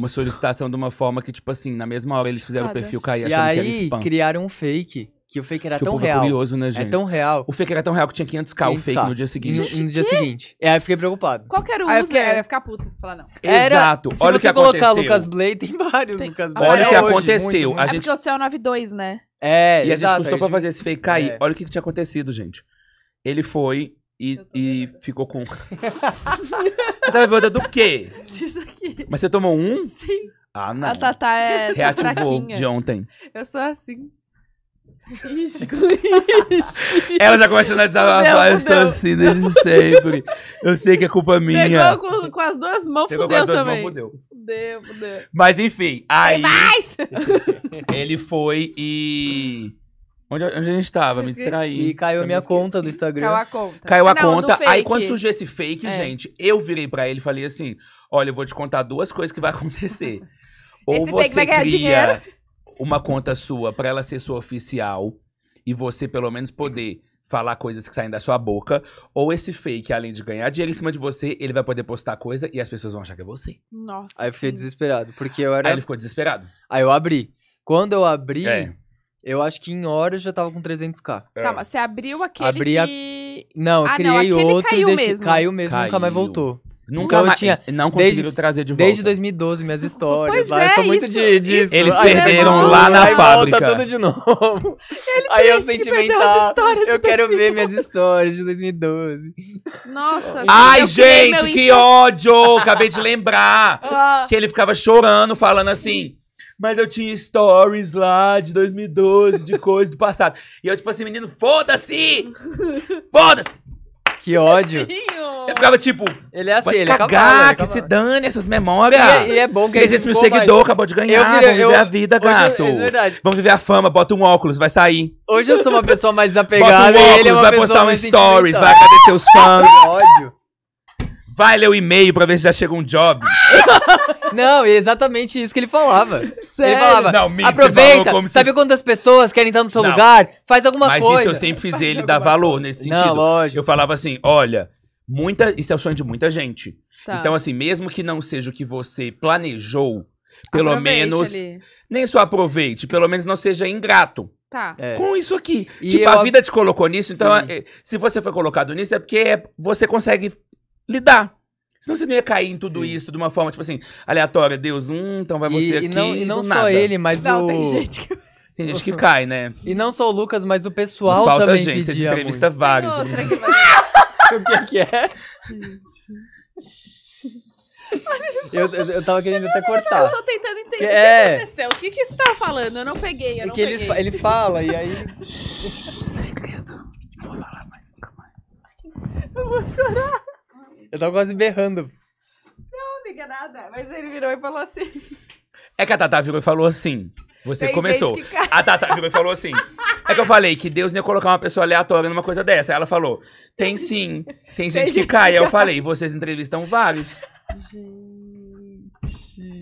uma solicitação de uma forma que, tipo assim, na mesma hora eles fizeram o perfil cair e achando aí, que era spam.
criaram um fake. Que o fake era que tão é real. É, curioso, né, é tão real.
O fake era tão real que tinha 500k o fake no dia seguinte. No, no dia
seguinte. É, aí eu fiquei preocupado.
Qual que era o aí user? Eu ia ficar puto Falar não. Era, Exato. Se Olha o que aconteceu. Se você colocar
Lucas Blade, tem vários tem. Lucas Blade. Olha o que aconteceu. Muito,
muito. A é gente...
É porque o 92, né?
É, E exato, a gente custou pra fazer esse fake cair. É. Olha o que, que tinha acontecido, gente. Ele foi e, e ficou com. você tá bêbada do quê?
Disso aqui.
Mas você tomou um? Sim. Ah, não. A Tatá
é. Reativou de ontem. Eu sou assim. Ixi, Ela já começa a analisar eu sou assim desde sempre.
Eu sei que é culpa minha. Pegou
com, com as duas mãos, Pegou fudeu com as duas também. Mãos, fudeu. fudeu, fudeu.
Mas enfim, aí. mais? ele foi e. Onde, onde a gente estava? Me distraí. E caiu a minha conta do Instagram. Caiu a conta. Caiu a ah, Não, conta. Aí quando surgiu esse fake, É. gente, eu virei pra ele e falei assim: olha, eu vou te contar duas coisas que vai acontecer. Ou Esse fake você vai ganhar cria uma conta sua pra ela ser sua oficial e você pelo menos poder falar coisas que saem da sua boca, ou esse fake, além de ganhar dinheiro em cima de você, ele vai poder postar coisa e as pessoas vão achar que é você. Nossa. Aí eu fiquei sim. desesperado, porque eu era. Aí ele ficou desesperado. Aí eu abri. Quando eu abri, É. Eu acho que em
horas já tava com 300k. É. Calma, você
abriu aquele Abri a...
que... Não, eu ah, criei não, outro caiu e deixei... mesmo. caiu mesmo, caiu. nunca mais voltou. Nunca então, mais, tinha, não conseguiram trazer de volta. Desde 2012, minhas histórias pois lá, é, eu sou muito isso, de, disso. Eles é perderam lá na aí fábrica. Volta tudo de novo. Ele
aí eu sentimental, eu quero
2012. ver minhas histórias de 2012.
Nossa. Ai, gente, que ódio! Acabei
de lembrar ah. que ele ficava chorando, falando assim... Mas eu tinha stories lá de 2012, de coisa do passado. E eu, tipo assim, menino, foda-se! Foda-se! Que ódio. Eu ficava tipo. Ele é assim, ele é cagar, é cavalo, ele é que se dane essas memórias. E, é- e é bom que 300 mil seguidores, acabou de ganhar. Eu virei, vamos viver eu, a vida, gato. Eu, é verdade. Vamos viver a fama, bota um óculos, vai sair.
Hoje eu sou uma pessoa mais desapegada. Bota um óculos, ele é uma vai postar um stories, vai
agradecer os fãs. Que ódio vai ler o e-mail pra ver se já chega um job.
Não, é exatamente isso que ele falava. Sério? Ele falava, não, aproveita, como sabe quantas pessoas querem estar no seu não. lugar? Faz alguma Mas coisa. Mas isso eu
sempre fiz ele dar valor coisa. nesse sentido. Não, lógico. Eu falava assim, olha, muita, isso é o sonho de muita gente. Tá. Então assim, mesmo que não seja o que você planejou, pelo aproveite menos... Ali. Nem só aproveite, pelo menos não seja ingrato. Tá. É. Com isso aqui. E tipo, eu... a vida te colocou nisso, então Sim. É, se você foi colocado nisso é porque você consegue lidar. Senão você não ia cair em tudo Sim. isso de uma forma, tipo assim, aleatória, Deus, hum, então vai você e, aqui. E não, e não só nada. ele, mas não, o. Tem gente que... Tem gente que cai, né? E
não só o Lucas, mas o pessoal Falta também gente, pedia você entrevista muito. vários. Tem outra que vai... o que, é que é? eu, eu, eu tava querendo até cortar. Eu tô
tentando entender é... o que é. aconteceu. O que, que você tava falando? Eu não peguei, eu é não é que peguei. Ele, ele fala e aí... Segredo. vou falar
mais nunca mais. Eu vou chorar.
Eu tava quase berrando.
Não, amiga, nada. Mas ele virou e falou assim.
É que a Tatá virou e falou assim. Você Tem começou. Que... A Tatá virou e falou assim. É que eu falei que Deus não ia colocar uma pessoa aleatória numa coisa dessa. Aí ela falou: tem sim, tem gente, tem que, gente cai. que Aí eu falei: vocês entrevistam vários. Gente.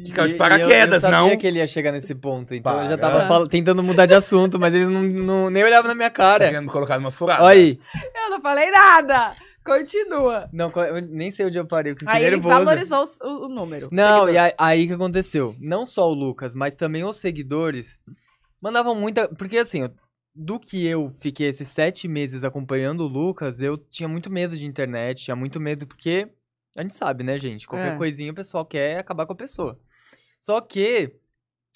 Que caiu de paraquedas, não? eu não. Eu sabia que ele ia chegar nesse ponto, então Para. eu já tava
tentando mudar de assunto, mas eles não, não nem olhavam na minha cara. Tá querendo me colocar numa furada. Olha aí.
Eu não falei nada. Continua.
Não, eu nem sei onde eu parei. Porque aí ele valorizou
o, o, número. Não,
seguidor. e aí, o que aconteceu? Não só o Lucas, mas também os seguidores mandavam muita. Porque assim, do que eu fiquei esses sete meses acompanhando o Lucas, eu tinha muito medo de internet, tinha muito medo, porque a gente sabe, né, gente? Qualquer é. coisinha o pessoal quer acabar com a pessoa. Só que,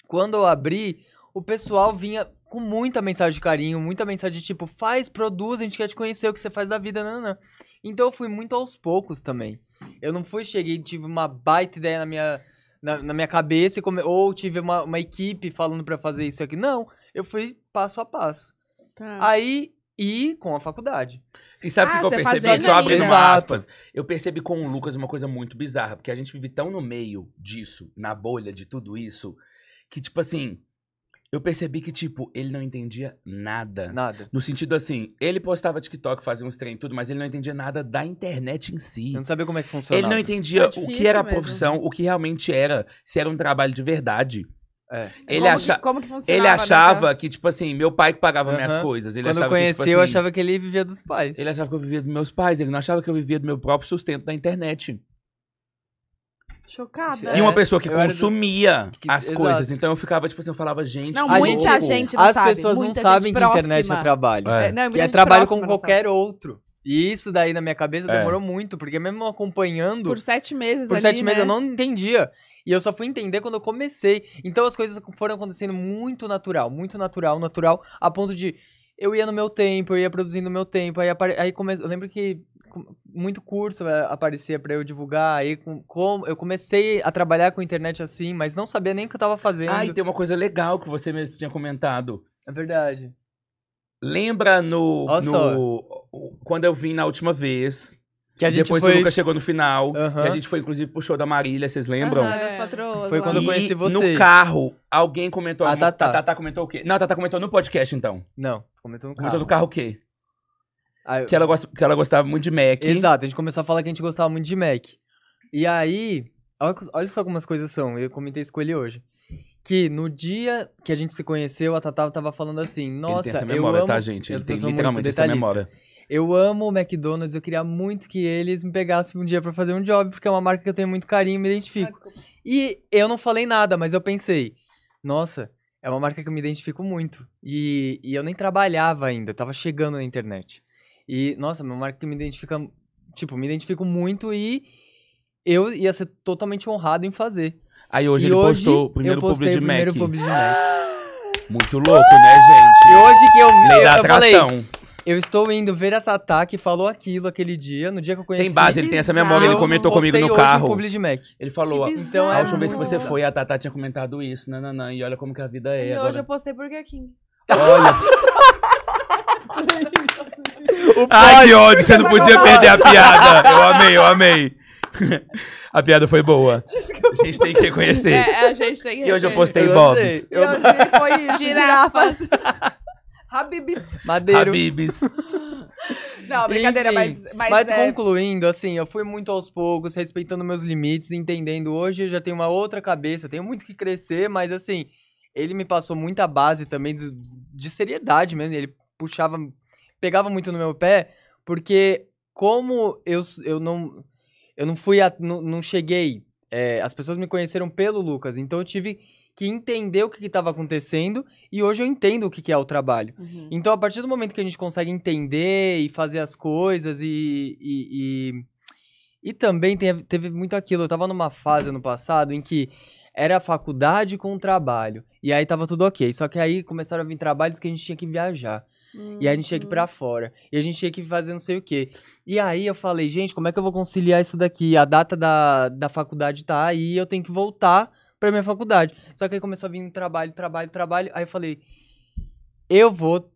quando eu abri, o pessoal vinha com muita mensagem de carinho, muita mensagem de tipo, faz, produz, a gente quer te conhecer o que você faz da vida, não, não. Então eu fui muito aos poucos também. Eu não fui, cheguei, tive uma baita ideia na minha, na, na minha cabeça, come... ou tive uma, uma equipe falando para fazer isso aqui. Não, eu fui passo a passo. Tá. Aí, e com a faculdade. E sabe o ah, que, que eu percebi? Só abrindo aspas.
Eu percebi com o Lucas uma coisa muito bizarra, porque a gente vive tão no meio disso, na bolha de tudo isso, que tipo assim, eu percebi que, tipo, ele não entendia nada. Nada. No sentido assim, ele postava TikTok, fazia uns treinos e tudo, mas ele não entendia nada da internet em si. Eu não sabia como é que funcionava. Ele não entendia é o que era a mesmo. profissão, o que realmente era, se era um trabalho de verdade. É. Ele, como acha... que, como que ele né, achava né? que, tipo assim, meu pai que pagava uhum. minhas coisas. Ele Quando achava tipo eu conheci, que, tipo assim, eu achava que ele vivia dos pais. Ele achava que eu vivia dos meus pais. Ele não achava que eu vivia do meu próprio sustento da internet.
Chocada. E uma é. pessoa que eu consumia
do... as Exato. coisas. Então eu ficava, tipo assim, eu falava, gente, não, muita gente não As sabe, pessoas não sabem que a internet é trabalho. É, é não, é, que é trabalho como qualquer
sabe. outro. E isso daí na minha cabeça é. demorou muito, porque mesmo acompanhando. Por sete meses, Por ali, sete né? meses eu não entendia. E eu só fui entender quando eu comecei. Então as coisas foram acontecendo muito natural, muito natural, natural, a ponto de eu ia no meu tempo, eu ia produzindo no meu tempo, aí, apare... aí come... eu lembro que muito curso aparecia para eu divulgar. Aí com, com, eu comecei a trabalhar com internet assim, mas não
sabia nem o que eu tava fazendo. Ah, e tem uma coisa legal que você mesmo tinha comentado. É verdade. Lembra no. no quando eu vim na última vez, que a gente Depois foi... o Lucas chegou no final. Uhum. a gente foi, inclusive, pro show da Marília, vocês lembram? Uhum, patroas, foi quando eu conheci você. No carro, alguém comentou. A Tatá. A Tata comentou o quê? Não, a Tata comentou no podcast, então. Não, comentou no carro. Comentou no carro o quê? Aí, que, ela que ela gostava muito de Mac. Exato, a gente começou
a falar que a gente gostava muito de Mac. E aí, olha, olha só como as coisas são, eu comentei isso com ele hoje. Que no dia que a gente se conheceu, a Tatá tava falando assim, nossa, ele tem essa memória, eu amo... tá, gente? Ele tem literalmente essa memória. Eu amo o McDonald's, eu queria muito que eles me pegassem um dia para fazer um job, porque é uma marca que eu tenho muito carinho e me identifico. Ah, e eu não falei nada, mas eu pensei, nossa, é uma marca que eu me identifico muito. E, e eu nem trabalhava ainda, eu tava chegando na internet. E, nossa, meu marca que me identifica. Tipo, me identifico muito e eu ia ser totalmente honrado em fazer. Aí hoje e ele hoje postou o primeiro publi de Mac. Publi
de Mac. Muito louco, né, gente? E hoje que eu vi, eu, eu falei,
eu estou indo ver a Tatá que falou aquilo aquele dia, no dia que eu conheci. Tem
base, ele tem essa memória, ele comentou comigo no carro. Hoje
um de Mac. Ele falou, então a última vez que você foi, a Tatá tinha comentado isso, nananã, e olha como que a vida é. E agora. hoje eu
postei Burger King. Olha.
Ai, que ódio, você não podia perder a piada. Eu amei, eu amei. A piada foi boa. Desculpa. A
gente tem
que
reconhecer. É, é a gente tem que reconhecer. E hoje eu postei eu bobs. Eu...
Hoje foi girafas. Habibis. Madeiro. Habibis. Não, brincadeira, Enfim, mas. Mas, mas é... concluindo,
assim, eu fui muito aos poucos, respeitando meus limites, entendendo. Hoje eu já tenho uma outra cabeça, tenho muito que crescer, mas assim, ele me passou muita base também de, de seriedade mesmo. Ele puxava, pegava muito no meu pé, porque como eu, eu não eu não fui a, não, não cheguei, é, as pessoas me conheceram pelo Lucas, então eu tive que entender o que estava acontecendo e hoje eu entendo o que, que é o trabalho. Uhum. Então, a partir do momento que a gente consegue entender e fazer as coisas e. E, e, e também teve, teve muito aquilo. Eu estava numa fase no passado em que era faculdade com trabalho. E aí tava tudo ok. Só que aí começaram a vir trabalhos que a gente tinha que viajar.
E a gente tinha que ir pra uhum.
fora. E a gente tinha que fazer não sei o quê. E aí eu falei, gente, como é que eu vou conciliar isso daqui? A data da, da faculdade tá aí, eu tenho que voltar pra minha faculdade. Só que aí começou a vir trabalho, trabalho, trabalho. Aí eu falei, eu vou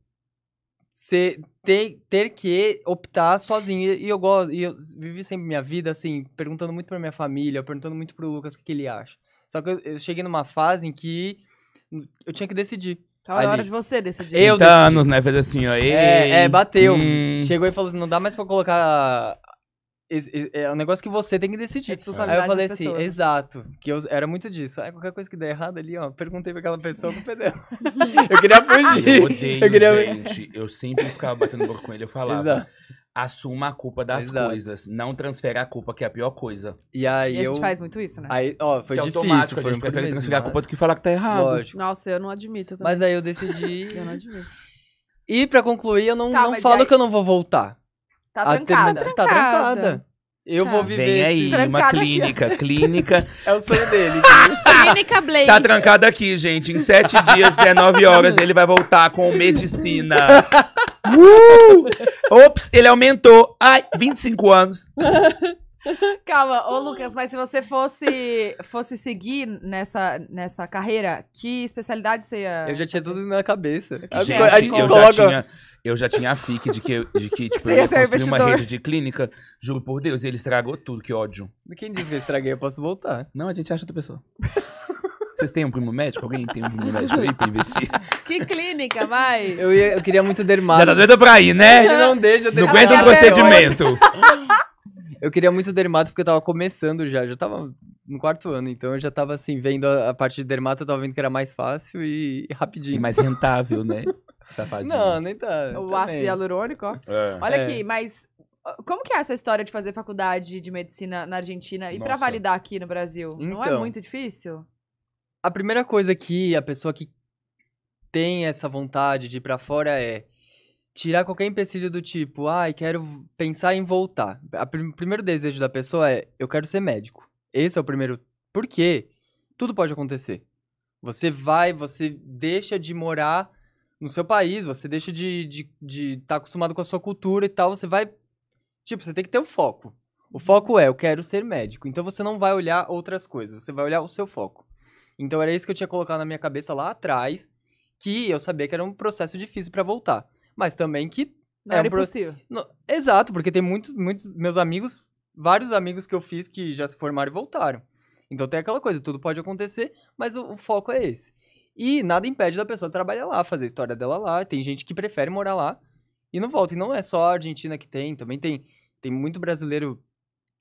ser, ter, ter que optar sozinho. E eu gosto, e eu vivi sempre minha vida assim, perguntando muito pra minha família, perguntando muito pro Lucas o que, que ele acha. Só que eu, eu cheguei numa fase em que eu tinha que decidir. Tava tá na hora de você decidir. Eu 30 decidi. anos, né? Fez assim, ó. Ei, é, é, bateu. Hum. Chegou e falou assim: não dá mais pra colocar. É um negócio que você tem que decidir. Aí eu falei assim, exato. Que eu era muito disso. Aí qualquer coisa que der errado ali, ó, perguntei pra aquela pessoa, culpa dela. eu queria fugir. Eu odeio, eu queria... gente.
Eu sempre ficava batendo boca com ele, eu falava. Exato assuma a culpa das Exato. coisas. Não transfere a culpa, que é a pior coisa. E aí e a eu... gente faz muito isso, né? Aí, ó, foi que é difícil. Foi a gente prefere transferir a culpa do que falar que tá errado. Lógico.
Nossa, eu não admito também. Mas aí eu decidi... eu não admito.
E pra concluir, eu não, tá, não falo aí... que eu não vou voltar.
Tá trancada. Ter... Tá trancada. Tá trancada.
Eu tá. vou viver Vem aí, esse... uma clínica, aqui. clínica.
É o sonho dele. clínica
Blake. Tá trancado aqui, gente. Em sete dias, 19 horas, ele vai voltar com medicina. Uh! Ops, ele aumentou. Ai, 25 anos.
Calma, ô Lucas, mas se você fosse, fosse seguir nessa, nessa carreira, que especialidade você ia. Eu
já tinha tudo na cabeça. Gente, a gente eu, coloca... já tinha,
eu já tinha a FIC de que, de que tipo, eu ia construir uma rede de clínica. Juro por Deus, ele estragou tudo, que ódio. Quem disse que eu estraguei? Eu posso voltar. Não, a gente acha outra pessoa. Vocês têm um primo médico? Alguém tem um primo médico aí pra investir?
Que clínica, vai? Eu, ia, eu queria
muito dermato. Já tá doida pra ir, né? Ele não deixa. Não aguenta um procedimento. Eu queria muito dermato porque eu tava começando já, já tava no quarto ano, então eu já tava assim, vendo a, a parte de dermato, eu tava vendo que era mais fácil e, e rapidinho. E mais rentável, né? Safadinho. Não, nem tá. O tá ácido hialurônico, ó. É. Olha é. aqui,
mas como que é essa história de fazer faculdade de medicina na Argentina e para validar aqui no Brasil? Então, não é então. muito difícil?
a primeira coisa que a pessoa que tem essa vontade de ir para fora é tirar qualquer empecilho do tipo, ai, ah, quero pensar em voltar. O primeiro desejo da pessoa é, eu quero ser médico. Esse é o primeiro. Por quê? Tudo pode acontecer. Você vai, você deixa de morar no seu país, você deixa de estar de, de tá acostumado com a sua cultura e tal, você vai. Tipo, você tem que ter o um foco. O uhum. foco é, eu quero ser médico. Então você não vai olhar outras coisas, você vai olhar o seu foco. Então era isso que eu tinha colocado na minha cabeça lá atrás, que eu sabia que era um processo difícil para voltar, mas também que não é era, um impossível. Pro... exato, porque tem muitos muitos meus amigos, vários amigos que eu fiz que já se formaram e voltaram. Então tem aquela coisa, tudo pode acontecer, mas o, o foco é esse. E nada impede da pessoa trabalhar lá, fazer a história dela lá. Tem gente que prefere morar lá e não volta. E não é só a Argentina que tem, também tem, tem muito brasileiro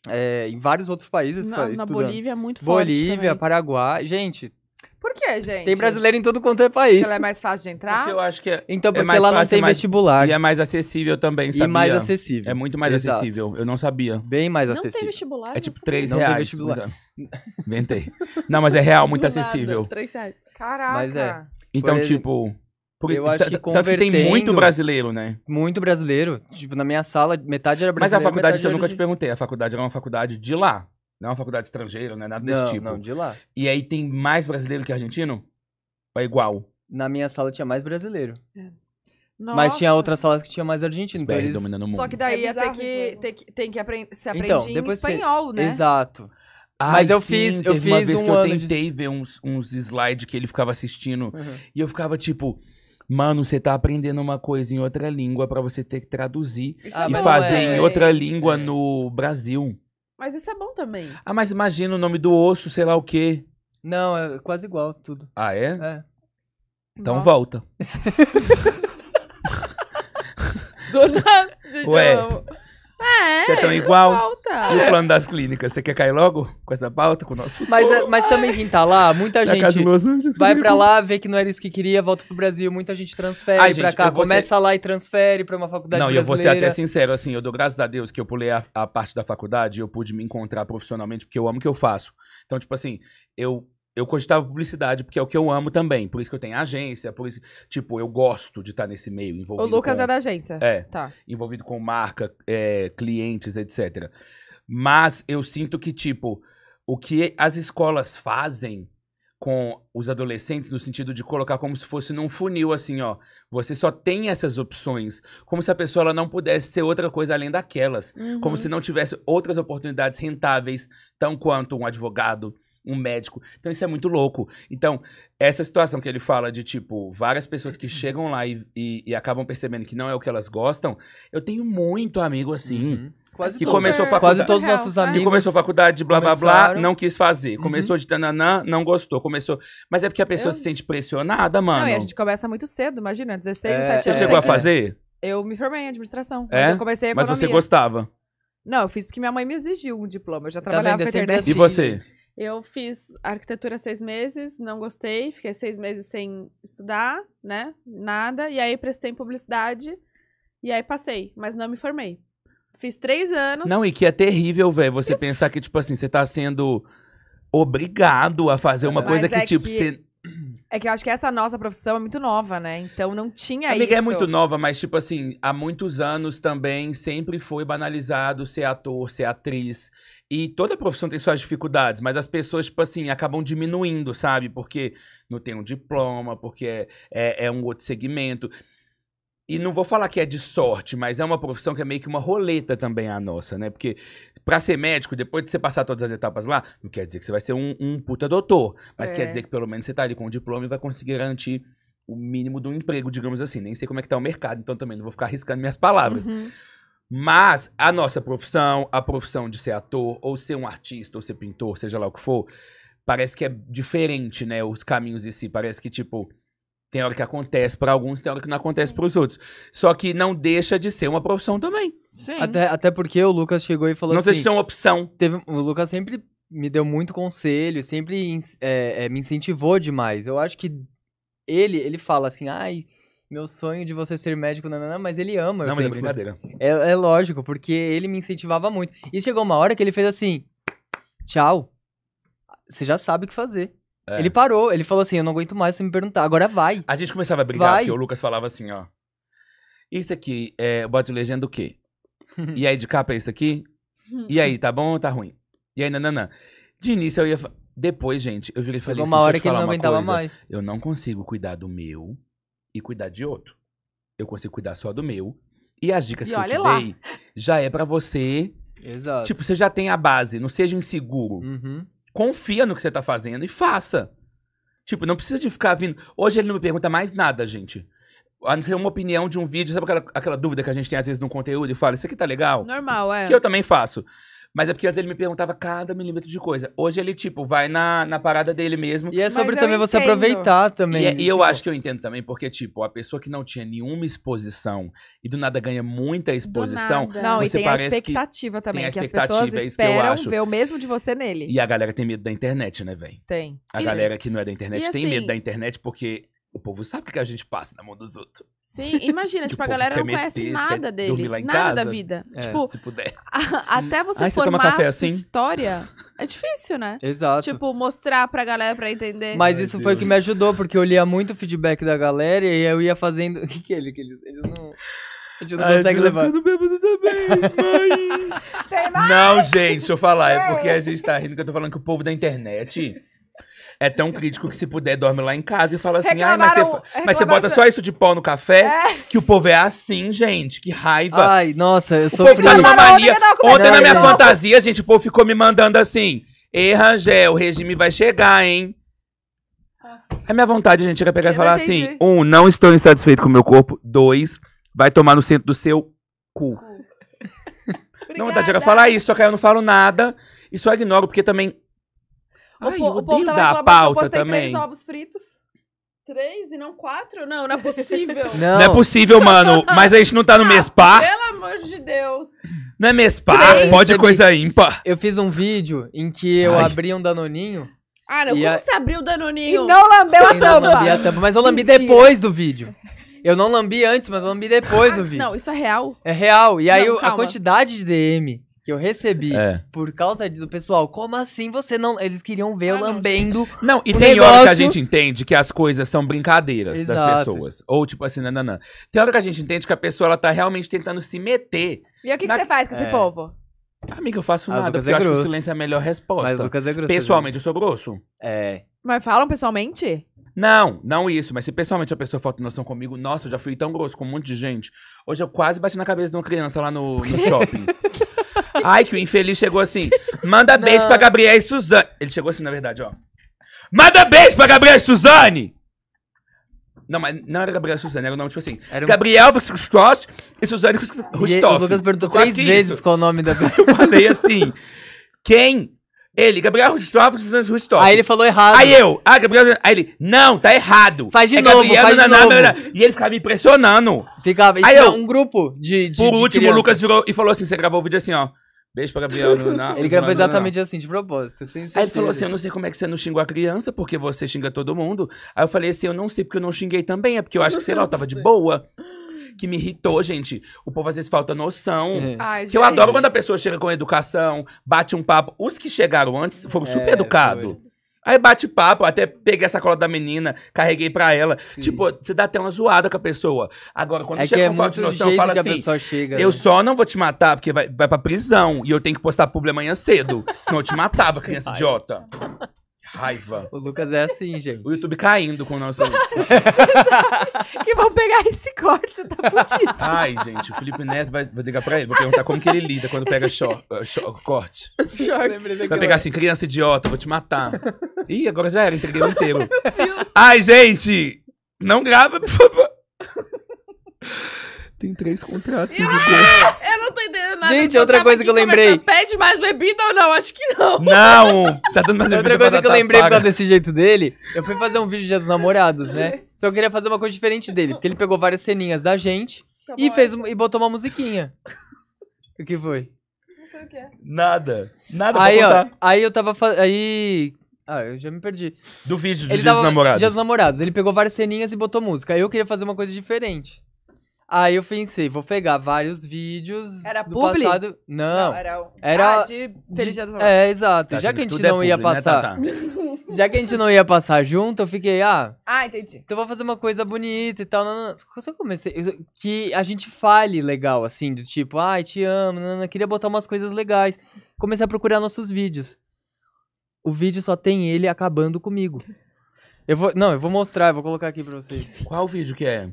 é, em vários outros países. Na, na Bolívia é muito forte. Bolívia, também. Paraguai. Gente.
Por que, gente? Tem brasileiro em todo quanto é país. Porque ela é mais fácil de entrar? Porque eu acho
que é, Então, é porque é lá fácil, não tem mais,
vestibular. E é mais acessível também, sabia? E mais acessível. É muito mais Exato. acessível. Eu não sabia. Bem mais não acessível. É tipo não tem vestibular? É tipo 3 não reais. Não tem vestibular. Inventei. Não, mas é real, muito acessível.
3 reais. Caraca. Mas é.
Então, exemplo, tipo... Porque eu tá, acho tá, que convertendo... tem muito brasileiro, né? Muito brasileiro. Tipo, na minha sala, metade era brasileiro. Mas a faculdade, eu nunca te perguntei, a faculdade era uma faculdade de lá. Não é uma faculdade estrangeira, não é nada desse não, tipo. Não, de lá. E aí tem mais brasileiro que argentino? Ou é igual? Na minha sala tinha mais brasileiro.
Nossa. É. Mas tinha
outras salas que tinha mais argentino. Então eles... Só
que daí é ia ter que, que, tem que aprend... se então, aprender então, em espanhol, você... né? Exato.
Ah, mas eu sim, fiz, eu fiz uma vez um que eu
tentei de... ver uns, uns slides que ele ficava assistindo uhum. e eu ficava tipo, Mano, você tá aprendendo uma coisa em outra língua para você ter que traduzir isso é e é bom, fazer é, em outra língua é. no Brasil.
Mas isso é bom também.
Ah, mas imagina o nome do osso, sei lá o quê.
Não, é quase igual
tudo. Ah, é? É. Então Nossa. volta. Dona, gente, Ué, eu amo. É, você é tão é, igual. E o plano das clínicas, você quer cair logo com essa pauta, com o nosso Mas, é,
mas também quem tá lá, muita Na gente vai pra lá, vê que não era isso que queria, volta pro Brasil, muita gente transfere Ai, pra gente, cá, começa ser... lá e transfere pra uma faculdade Não, brasileira. eu vou ser até
sincero, assim, eu dou graças a Deus que eu pulei a, a parte da faculdade e eu pude me encontrar profissionalmente, porque eu amo o que eu faço. Então, tipo assim, eu eu cogitava publicidade, porque é o que eu amo também. Por isso que eu tenho agência, por isso. Tipo, eu gosto de estar nesse meio envolvido. O Lucas com, é da agência. É. Tá. Envolvido com marca, é, clientes, etc. Mas eu sinto que, tipo, o que as escolas fazem com os adolescentes no sentido de colocar como se fosse num funil assim, ó. Você só tem essas opções, como se a pessoa ela não pudesse ser outra coisa além daquelas, uhum. como se não tivesse outras oportunidades rentáveis, tão quanto um advogado, um médico. Então isso é muito louco. Então, essa situação que ele fala de, tipo, várias pessoas que uhum. chegam lá e, e, e acabam percebendo que não é o que elas gostam, eu tenho muito amigo assim. Uhum. Quase que começou faculdade. Quase todos os nossos amigos. Que começou faculdade de blá blá blá, não quis fazer. Uhum. Começou de tananã, não gostou. Começou. Mas é porque a pessoa eu... se sente pressionada, mano. Não, e a gente
começa muito cedo, imagina, 16, é, 17 anos. Você chegou a fazer? Eu me formei em administração. É? Mas eu comecei a economia. Mas você gostava? Não, eu fiz porque minha mãe me exigiu um diploma. Eu já tá trabalhava com é internet. Assim. E você? Eu fiz arquitetura seis meses, não gostei, fiquei seis meses sem estudar, né? Nada. E aí prestei em publicidade e aí passei, mas não me formei. Fiz três anos. Não, e que é
terrível, velho, você pensar que, tipo assim, você tá sendo obrigado a fazer uma mas coisa é que, tipo, que... você
É que eu acho que essa nossa profissão é muito nova, né? Então não tinha Amiga, isso. Amiga, é muito nova,
mas tipo assim, há muitos anos também sempre foi banalizado ser ator, ser atriz. E toda profissão tem suas dificuldades, mas as pessoas, tipo assim, acabam diminuindo, sabe? Porque não tem um diploma, porque é, é, é um outro segmento e não vou falar que é de sorte, mas é uma profissão que é meio que uma roleta também a nossa, né? Porque para ser médico, depois de você passar todas as etapas lá, não quer dizer que você vai ser um, um puta doutor, mas é. quer dizer que pelo menos você tá ali com o diploma e vai conseguir garantir o mínimo do emprego, digamos assim. Nem sei como é que tá o mercado, então também não vou ficar arriscando minhas palavras. Uhum. Mas a nossa profissão, a profissão de ser ator, ou ser um artista, ou ser pintor, seja lá o que for, parece que é diferente, né? Os caminhos em si, parece que tipo tem hora que acontece para alguns, tem hora que não acontece para os outros. Só que não deixa de ser uma profissão também. Sim. Até,
até porque o Lucas chegou e falou não assim... Não deixa de assim, ser uma opção. Teve, o Lucas sempre me deu muito conselho, sempre é, é, me incentivou demais. Eu acho que ele, ele fala assim, ai, meu sonho de você ser médico, não, não, não mas ele ama. Não, mas é sempre. é brincadeira. É, é lógico, porque ele me incentivava muito. E chegou uma hora que ele fez assim, tchau, você já sabe o que fazer. É. Ele parou, ele falou assim: Eu não aguento mais você me perguntar, agora vai.
A gente começava a brigar, vai. porque o Lucas falava assim: Ó, isso aqui é bota de legenda o quê? e aí de capa é isso aqui? E aí, tá bom ou tá ruim? E aí, nananã. De início eu ia. Depois, gente, eu virei e falei Chegou assim, uma hora que ele não aguentava mais. Eu não consigo cuidar do meu e cuidar de outro. Eu consigo cuidar só do meu. E as dicas e que eu te lá. dei já é para você.
Exato. Tipo, você
já tem a base, não seja inseguro. Uhum confia no que você tá fazendo e faça. Tipo, não precisa de ficar vindo. Hoje ele não me pergunta mais nada, gente. A não ser uma opinião de um vídeo, sabe aquela, aquela dúvida que a gente tem às vezes no conteúdo e fala, isso aqui tá legal?
Normal, é. Que eu
também faço. Mas é porque antes ele me perguntava cada milímetro de coisa. Hoje ele, tipo, vai na, na parada dele mesmo. E é sobre Mas também você aproveitar também. E, é, e tipo... eu acho que eu entendo também, porque, tipo, a pessoa que não tinha nenhuma exposição e do nada ganha muita exposição. Não, você e tem parece a expectativa que também, tem a expectativa, que as pessoas é esperam acho. ver o
mesmo de você nele. E a
galera tem medo da internet, né, velho? Tem. A e... galera que não é da internet tem assim... medo da internet porque o povo sabe que a gente passa na mão dos outros.
Sim, imagina, tipo, a galera não meter, conhece nada dele, nada casa? da vida. É, tipo, se puder. até você Ai, formar você assim? história, é difícil, né? Exato. Tipo, mostrar pra galera pra entender. Mas Meu isso Deus. foi o que me
ajudou, porque eu lia muito o feedback da galera e eu ia fazendo... O que que é ele? ele não...
A gente não ah, consegue levar. Tá bêbado também, mãe.
Tem mais? Não, gente, deixa eu falar. É porque a gente tá rindo que eu tô falando que o povo da internet é tão crítico que se puder dorme lá em casa e fala assim, ai, mas, você, mas você bota só isso de pó no café, é. que o povo é assim, gente, que raiva. Ai, nossa, eu sofri. O povo tá numa mania. Ontem na minha não. fantasia, gente, o povo ficou me mandando assim, ei, Rangel, o regime vai chegar, hein? A minha vontade, gente, era pegar eu e falar assim, um, não estou insatisfeito com o meu corpo, dois, vai tomar no centro do seu cu. Obrigada. Não, vontade era falar isso, só que eu não falo nada e só ignoro, porque também o, Ai, po o povo tava pauta que eu postei também. três
ovos fritos. Três e não quatro? Não, não é possível. Não, não é possível, mano. Mas a gente não tá no ah, mespa? Pelo amor de Deus.
Não é mespa, Pode é coisa ímpar.
Eu fiz um vídeo em que eu Ai. abri um danoninho.
Ah, não. Como a... você abriu o danoninho? E não lambeu a tampa. Eu não lambi a tampa, mas
eu lambi Mentira. depois do vídeo. Eu não lambi antes, mas eu lambi depois do ah, vídeo. Não,
isso é real. É
real. E aí não, a quantidade de DM que eu recebi é. por causa do pessoal, como assim você não. Eles queriam ver eu ah, lambendo. Não, e tem negócio. hora que a gente
entende que as coisas são brincadeiras Exato. das pessoas. Ou tipo assim, nananã. Tem hora que a gente entende que a pessoa ela tá realmente tentando se meter. E o que, na... que você faz com é. esse povo? Amiga, eu faço ah, nada, porque é eu grosso. acho que o silêncio é a melhor resposta. Mas Lucas é grosso. Pessoalmente, né? eu sou grosso. É.
Mas falam pessoalmente?
Não, não isso. Mas se pessoalmente a pessoa falta noção comigo, nossa, eu já fui tão grosso com um monte de gente. Hoje eu quase bati na cabeça de uma criança lá no, no shopping. Ai, que o infeliz chegou assim. Manda beijo pra Gabriel e Suzane. Ele chegou assim, na verdade, ó. Manda beijo pra Gabriel e Suzane! Não, mas não era Gabriel e Suzane, era o nome tipo assim. Era um- Gabriel Rustoff e Suzane E o Lucas perguntou Quase três é vezes isso. qual o nome da. Eu falei assim, quem? Ele, Gabriel Rustoff e Suzane Rustoff. Aí ele falou errado. Aí eu, ah, Gabriel, aí ele, não, tá errado. Faz de é novo, Gabriel, faz de novo. E ele ficava me impressionando. Ficava. Aí é eu- um grupo de. de Por de último, o Lucas virou e falou assim: você gravou o vídeo assim, ó. Beijo pra Gabriel. Não, não, ele gravou exatamente não, assim, de propósito. Sem aí ele falou assim: Eu não sei como é que você não xingou a criança, porque você xinga todo mundo. Aí eu falei assim: Eu não sei porque eu não xinguei também, é porque eu acho que, sei lá, eu tava de boa que me irritou, gente. O povo às vezes falta noção. É. Ai, que eu adoro quando a pessoa chega com educação, bate um papo. Os que chegaram antes foram é, super educados. Aí bate papo, até peguei a sacola da menina, carreguei pra ela. Sim. Tipo, você dá até uma zoada com a pessoa. Agora, quando é chega com é falta de noção, fala assim: chega, eu né? só não vou te matar porque vai, vai pra prisão e eu tenho que postar público amanhã cedo. senão eu te matava, criança idiota raiva. O Lucas é assim, gente. O YouTube caindo com o nosso.
que vão pegar esse corte, tá fudido.
Ai, gente, o Felipe Neto vai, vai ligar pra ele, vou perguntar como que ele lida quando pega short, short, eh, corte. Vai pegar assim, criança idiota, vou te matar. Ih, agora já era, entreguei o inteiro. Ai, gente! Não grava, por favor tem três contratos. Eu, eu não tô entendendo nada. Gente, então outra tá, coisa que eu tá lembrei.
Pede mais bebida ou não? Acho que não. Não!
Tá dando mais bebida. Outra coisa que eu tá lembrei por causa desse jeito dele, eu fui fazer um vídeo de dos namorados, né? Só que eu queria fazer uma coisa diferente dele, porque ele pegou várias ceninhas da gente tá e, fez é e botou uma musiquinha. O que foi? Não sei o que é. Nada. Nada aí, pra contar. Ó, aí eu tava. Aí. Ah, eu já me perdi. Do vídeo de Dia dos Namorados. Dia dos Namorados. Ele pegou várias ceninhas e botou música. Aí eu queria fazer uma coisa diferente. Aí eu pensei, vou pegar vários vídeos era do publi? passado. Não, não era, era ah, de Feliz Dia É, exato. Tá já que a gente é não é ia né, passar. Né, tá, tá. já que a gente não ia passar junto, eu fiquei, ah. Ah, entendi. Então vou fazer uma coisa bonita e tal. Não, não. Só comecei. Que a gente fale legal, assim, do tipo, ai, ah, te amo, não, não, queria botar umas coisas legais. Comecei a procurar nossos vídeos. O vídeo só tem ele acabando comigo. Eu vou. Não, eu vou mostrar, eu vou colocar aqui pra vocês. Qual vídeo que é?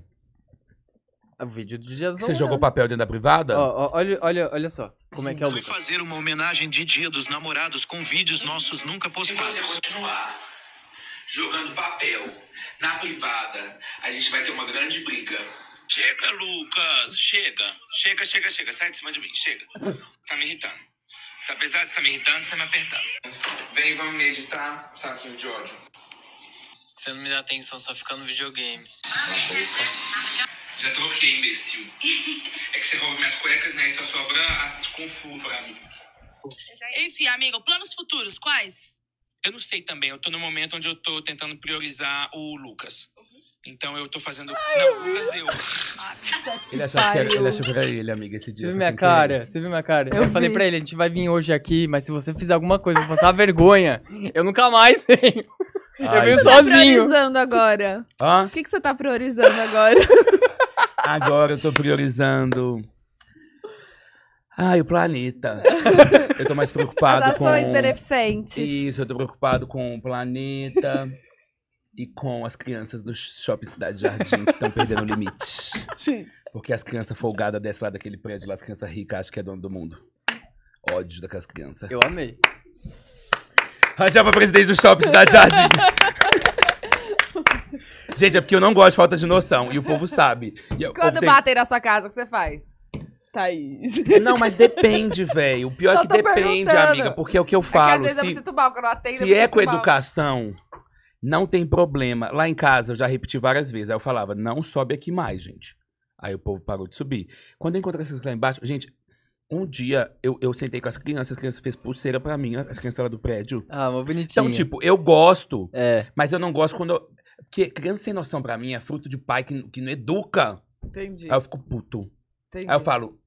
O vídeo do
Dia dos Você jogou papel dentro da privada? olha, olha, olha só como é que é o Fui Lucas. fazer uma homenagem de Dia dos Namorados com vídeos nossos nunca postados. Se você continuar jogando papel na privada, a gente vai ter uma grande briga. Chega, Lucas, chega. Chega, chega, chega. Sai de cima de mim, chega. Tá me irritando. Tá pesado, tá me irritando, tá me apertando. Vem, vamos meditar, saquinho tá de ódio.
Você não me dá atenção, só fica no videogame.
Já troquei, imbecil. É que você rouba minhas cuecas, né? E só sobra as confuso pra mim.
Enfim, amigo, planos futuros, quais?
Eu não sei também. Eu tô no momento onde eu tô tentando priorizar o Lucas. Então eu tô fazendo. não, Lucas, eu. Ele achou que era, ele achou que era ele, esse dia. Você viu minha cara? Você
viu minha cara? Eu, Eu falei pra ele, a gente vai vir hoje aqui, mas se você fizer alguma coisa, eu vou passar vergonha. Eu nunca mais venho.
Ai, venho Você tá sozinho.
priorizando agora? O que, que você tá priorizando agora?
Agora eu tô priorizando. Ai, o planeta. Eu tô mais preocupado As ações com. beneficentes. Isso, eu tô preocupado com o planeta e com as crianças do shopping Cidade Jardim que estão perdendo o limite. Sim. Porque as crianças folgadas descem lá daquele prédio lá, as crianças ricas acham que é dono do mundo. Ódio daquelas crianças. Eu amei.
Rajava presidente do shopping Cidade
Jardim. Gente, é porque eu não gosto de falta de noção. E o povo sabe. E Quando povo tem-
batem na sua casa, o que você faz? Thaís.
Não, mas depende, velho. O pior é que depende, amiga. Porque é o que eu é que às falo. vezes eu me se sinto
mal, que eu não atendo. eu se é com
educação, não tem problema. Lá em casa, eu já repeti várias vezes. Aí eu falava, não sobe aqui mais, gente. Aí o povo parou de subir. Quando eu encontrei essas crianças lá embaixo, gente, um dia eu, eu sentei com as crianças, as crianças fez pulseira pra mim, as crianças lá do prédio. Ah, mas bonitinha. Então, tipo, eu gosto, É. mas eu não gosto quando porque criança sem noção pra mim é fruto de pai que, que não educa. Entendi. Aí eu fico puto.
Entendi. Aí eu falo,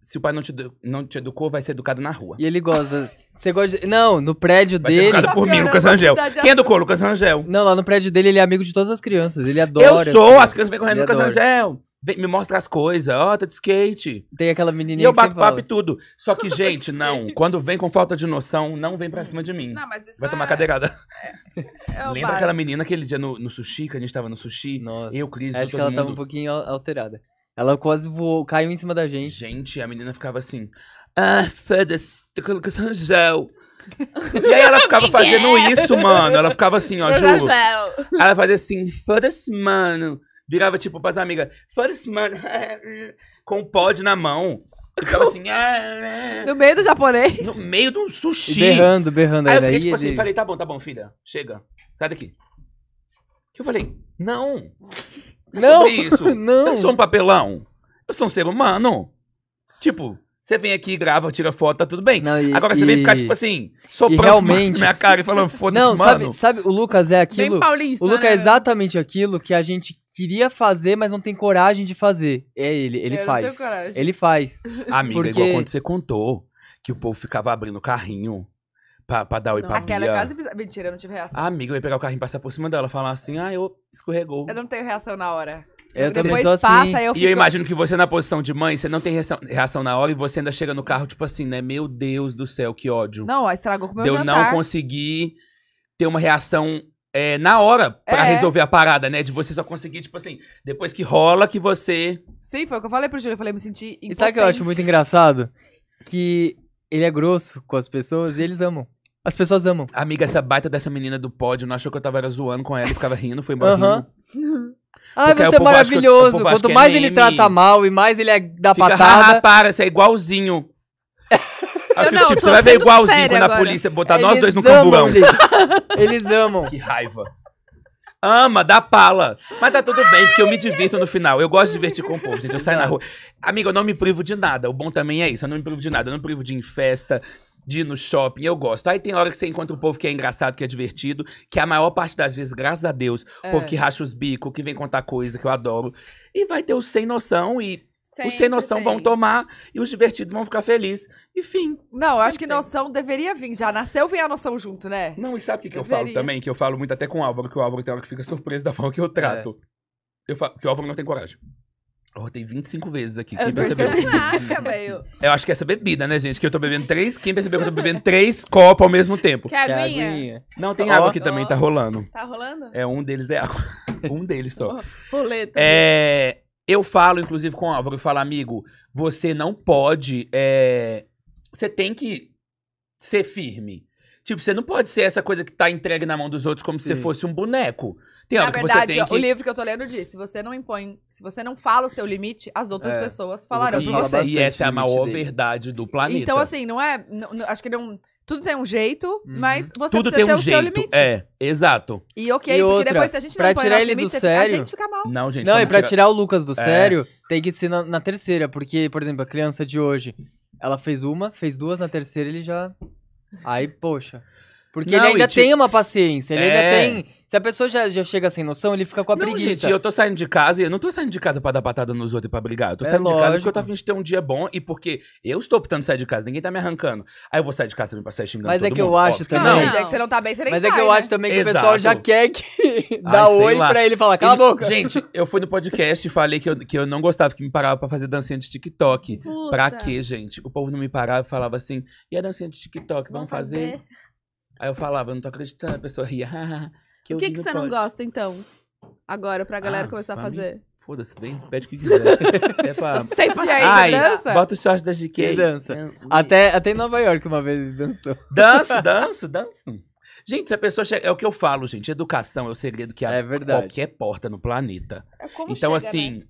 se o pai não te, não te educou, vai ser educado na rua. E ele gosta. Você gosta de... Não, no prédio vai dele. Ser educado por mim, Lucas Rangel. É Quem educou? Lucas Rangel. Não, lá no prédio
dele ele é amigo de todas as crianças. Ele adora. Eu sou, assim. as crianças vêm correndo, Lucas adora.
Rangel. Vem, me mostra as coisas. Ó, oh, tá de skate. Tem aquela menininha. E eu bato papo e tudo. Só que, tá gente, não. Quando vem com falta de noção, não vem pra cima de mim. Não, mas isso Vai tomar é- cadeirada. É. É Lembra básico. aquela menina aquele dia no, no, sushi, que a gente tava no sushi? Nossa. Eu, Cris, Acho que ela mundo. tava um pouquinho alterada. Ela quase voou, caiu em cima da gente. Gente, a menina ficava assim. Ah, foda-se, tô colocando esse E aí ela ficava fazendo isso, mano. Ela ficava assim, ó, juro. Ela fazia assim, foda-se, mano virava tipo pras amigas, first man, com pod na mão. Ficava assim. Ah, ah. no meio do japonês? No meio de um sushi. E berrando, berrando. Aí eu fiquei tipo assim, ele... falei, tá bom, tá bom, filha, chega, sai daqui. Que eu falei, não. É não, é isso. não. Eu sou um papelão. Eu sou um ser humano. Tipo, você vem aqui, grava, tira foto, tá tudo bem. Não, e, Agora você e... vem ficar, tipo assim, soprando realmente... minha cara e falando, foda-se, Não, mano. Sabe, sabe,
o Lucas é aquilo... Bem paulista, O Lucas é né? é exatamente aquilo que a gente queria fazer, mas não tem coragem de fazer. É ele, ele
Eu faz. Não tenho coragem. Ele faz. Amiga, Porque... igual quando você contou que o povo ficava abrindo carrinho pra, pra dar oi não, pra Aquela é Bia.
quase Mentira, eu não tive reação.
A amiga ia pegar o carrinho e passar por cima dela, falar assim, ah, eu escorregou. Eu
não tenho reação na hora. Eu também sou passa, assim. Eu fico... E eu imagino que
você na posição de mãe, você não tem reação, reação, na hora e você ainda chega no carro, tipo assim, né? Meu Deus do céu, que ódio. Não,
estragou com o meu eu jantar. Eu não
consegui ter uma reação é, na hora pra é. resolver a parada, né? De você só conseguir, tipo assim, depois que rola que você.
Sim, foi o que eu falei pro Júlio. Eu falei, me senti impotente. E sabe o que eu acho muito
engraçado? Que ele é grosso com as pessoas
e eles amam. As pessoas amam. Amiga, essa baita dessa menina do pódio não achou que eu tava era, zoando com ela e ficava rindo, foi embora uhum. Ai, você é maravilhoso. Eu, Quanto é mais é ele trata mal e mais ele é da Fica, ah, patada. Ah, para, você é igualzinho eu tipo, não, tipo, você vai ver igualzinho quando a polícia botar é, nós dois no amam, camburão. Gente. Eles amam. Que raiva. Ama, dá pala. Mas tá tudo bem, porque eu me divirto no final. Eu gosto de divertir com o povo, gente. Eu saio na rua. Amigo, eu não me privo de nada. O bom também é isso. Eu não me privo de nada. Eu não me privo de ir em festa, de ir no shopping. Eu gosto. Aí tem hora que você encontra o povo que é engraçado, que é divertido. Que a maior parte das vezes, graças a Deus, o é. povo que racha os bicos, que vem contar coisa que eu adoro. E vai ter o sem noção e Sempre, os sem noção vão tomar e os divertidos vão ficar felizes. Enfim. Não, eu acho que tem. noção deveria
vir já. Nasceu, vem a noção junto, né? Não, e sabe o que, que eu falo também?
Que eu falo muito até com o Álvaro, que o Álvaro tem é hora que fica surpreso da forma que eu é. trato. É. Eu falo que o Álvaro não tem coragem. Eu rotei 25 vezes aqui. Quem eu percebeu? Caraca, Eu acho que é essa bebida, né, gente? Que eu tô bebendo três. Quem percebeu que eu tô bebendo três copos ao mesmo tempo? Que aguinha. Não, tem oh, água aqui oh. também, tá rolando. Tá rolando? É, um deles é água. um deles só. Oh, roleta. É. Eu falo, inclusive, com o Álvaro, eu falo, amigo, você não pode. É... Você tem que ser firme. Tipo, você não pode ser essa coisa que tá entregue na mão dos outros como Sim. se fosse um boneco. Tem Na verdade, que... o livro
que eu tô lendo diz: se você não impõe, se você não fala o seu limite, as outras é, pessoas falarão E essa é a maior
dele. verdade do planeta. Então, assim,
não é. Não, não, acho que não. Tudo tem um jeito, uhum. mas você Tudo tem um o jeito. seu limite.
É, exato. E ok, e porque outra, depois se a gente pra não põe tirar ele limite, do sério, a gente fica mal. Não, gente. Não, e pra tirar... tirar o Lucas do é. sério,
tem que ser na, na terceira. Porque, por exemplo, a criança de hoje, ela fez uma, fez duas, na terceira ele já...
Aí, poxa. Porque não, ele ainda te... tem uma paciência, ele é... ainda
tem. Se a pessoa já, já chega sem noção, ele fica com a não, preguiça. Gente, eu tô
saindo de casa e eu não tô saindo de casa pra dar patada nos outros e pra brigar. Eu tô é saindo lógico. de casa porque eu tô afim de ter um dia bom e porque eu estou optando sair de casa, ninguém tá me arrancando. Aí eu vou sair de casa também pra sair xingando Mas é que mundo. eu acho Óbvio. também. Não, não. É que você não tá bem, você nem Mas sai, é que eu né? acho também que Exato. o pessoal já quer que dá Ai, oi lá. pra ele falar, cala a boca. Gente, eu fui no podcast e falei que eu, que eu não gostava que me parava pra fazer dancinha de TikTok. Puta. Pra quê, gente? O povo não me parava e falava assim, e a dancinha de TikTok, vamos, vamos fazer? fazer? Aí eu falava, não tô acreditando, a pessoa ria. que o que, que você não
gosta, então? Agora, pra galera Ah, começar a mim? fazer.
Foda-se, vem, pede o que quiser. é pra... Sei aí Ai, dança? Bota o
short da GK. Quem dança? Até, até em Nova York uma vez dançou.
Danço, danço, danço. Gente, se a pessoa chega. É o que eu falo, gente. Educação é o segredo que abre É qualquer porta no planeta. É como então, chega, assim, né? assim,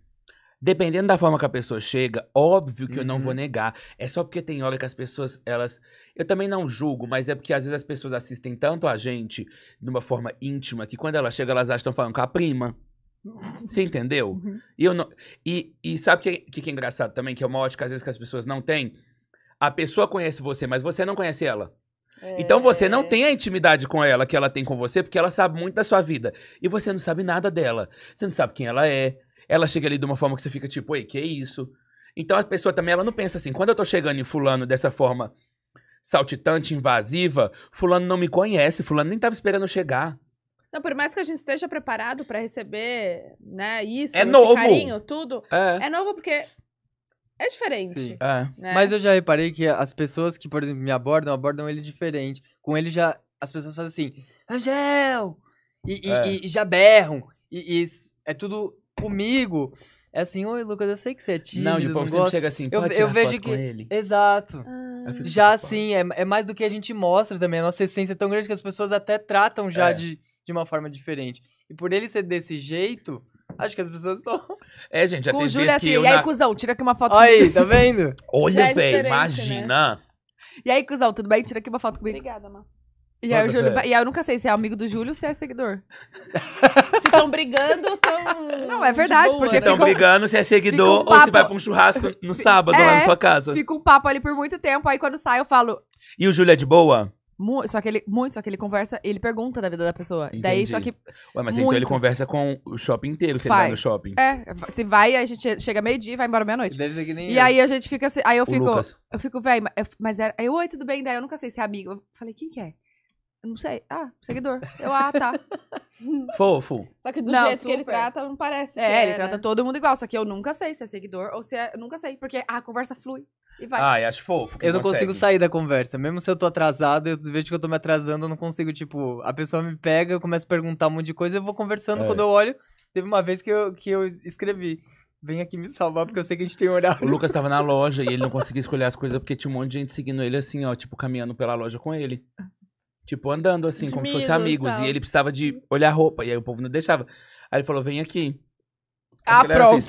Dependendo da forma que a pessoa chega, óbvio que uhum. eu não vou uhum. negar. É só porque tem hora que as pessoas, elas. Eu também não julgo, mas é porque às vezes as pessoas assistem tanto a gente de uma forma íntima que quando ela chega, elas acham que estão falando com a prima. Você entendeu? Uhum. E, eu não... e, e sabe o que, que, é engraçado também? Que é uma ótica às vezes que as pessoas não têm? A pessoa conhece você, mas você não conhece ela. É... Então você não é. tem a intimidade com ela que ela tem com você, porque ela sabe muito da sua vida. E você não sabe nada dela. Você não sabe quem ela é, ela chega ali de uma forma que você fica tipo, ei, que é isso? Então a pessoa também, ela não pensa assim, quando eu tô chegando em fulano dessa forma saltitante, invasiva, fulano não me conhece, fulano nem tava esperando chegar.
Não, por mais que a gente esteja preparado para receber, né, isso, é novo. carinho, tudo, é. é novo porque é diferente. Sim. É. Né? Mas eu
já reparei que as pessoas que, por exemplo, me abordam, abordam ele diferente. Com ele já. As pessoas fazem assim,
Angel! E, é. e, e já
berram. E, e, é tudo comigo é assim, oi Lucas, eu sei que você é tímido. Não, e o povo sempre chega assim, eu, eu vejo que... ele. Exato. Ah. Já assim, é, é, mais do que a gente mostra também. A nossa essência é tão grande que as pessoas até tratam já é. de, de uma forma diferente. E por ele ser desse jeito, acho que as pessoas são. É, gente, já Com tem Júlia, assim, eu e aí, cuzão,
tira aqui uma foto Aí, comigo. tá vendo? Olha, é velho, né? imagina. Né? E aí, cuzão, tudo bem? Tira aqui uma foto comigo. Obrigada, mano. E aí, o Júlio, é? e aí eu nunca sei se é amigo do Júlio ou se é seguidor. se estão brigando, estão. Não, é verdade, porque. Né? Se estão brigando,
se é seguidor um ou se vai pra um churrasco no sábado é, lá na é, sua casa. Fica
um papo ali por muito tempo, aí quando sai eu falo.
E o Júlio é de boa?
só que ele, muito, só que ele conversa, ele pergunta da vida da pessoa. Entendi. Daí, só que. Ué, mas muito. então ele
conversa com o shopping inteiro, se Faz. ele vai no shopping.
É, se vai, a gente chega meio-dia e vai embora meia-noite. Deve
ser que nem. E eu. aí a
gente fica assim. Aí eu fico. Eu fico, velho, mas é, era. Aí, oi, tudo bem? Daí eu nunca sei se é amigo. Eu falei, quem que é? Não sei. Ah, seguidor. Eu, ah, tá. Fofo. Só que do não, jeito super. que ele trata, não parece. É, é ele é, né? trata todo mundo igual. Só que eu nunca sei se é seguidor ou se é. Eu nunca sei, porque a conversa flui. E vai. Ah,
eu acho fofo. Eu não consegue. consigo
sair da conversa. Mesmo se eu tô atrasado, eu vejo que eu tô me atrasando, eu não consigo, tipo, a pessoa me pega, eu começo a perguntar um monte de coisa, eu vou conversando. É. Quando eu olho, teve uma vez que eu, que eu escrevi vem aqui me salvar, porque eu sei que a gente tem horário.
O Lucas tava na loja e ele não conseguia escolher as coisas porque tinha um monte de gente seguindo ele assim, ó, tipo, caminhando pela loja com ele. Tipo, andando assim, de como amigos, se fossem amigos. Tal. E ele precisava de olhar roupa. E aí o povo não deixava. Aí ele falou: vem aqui. Ah, pronto.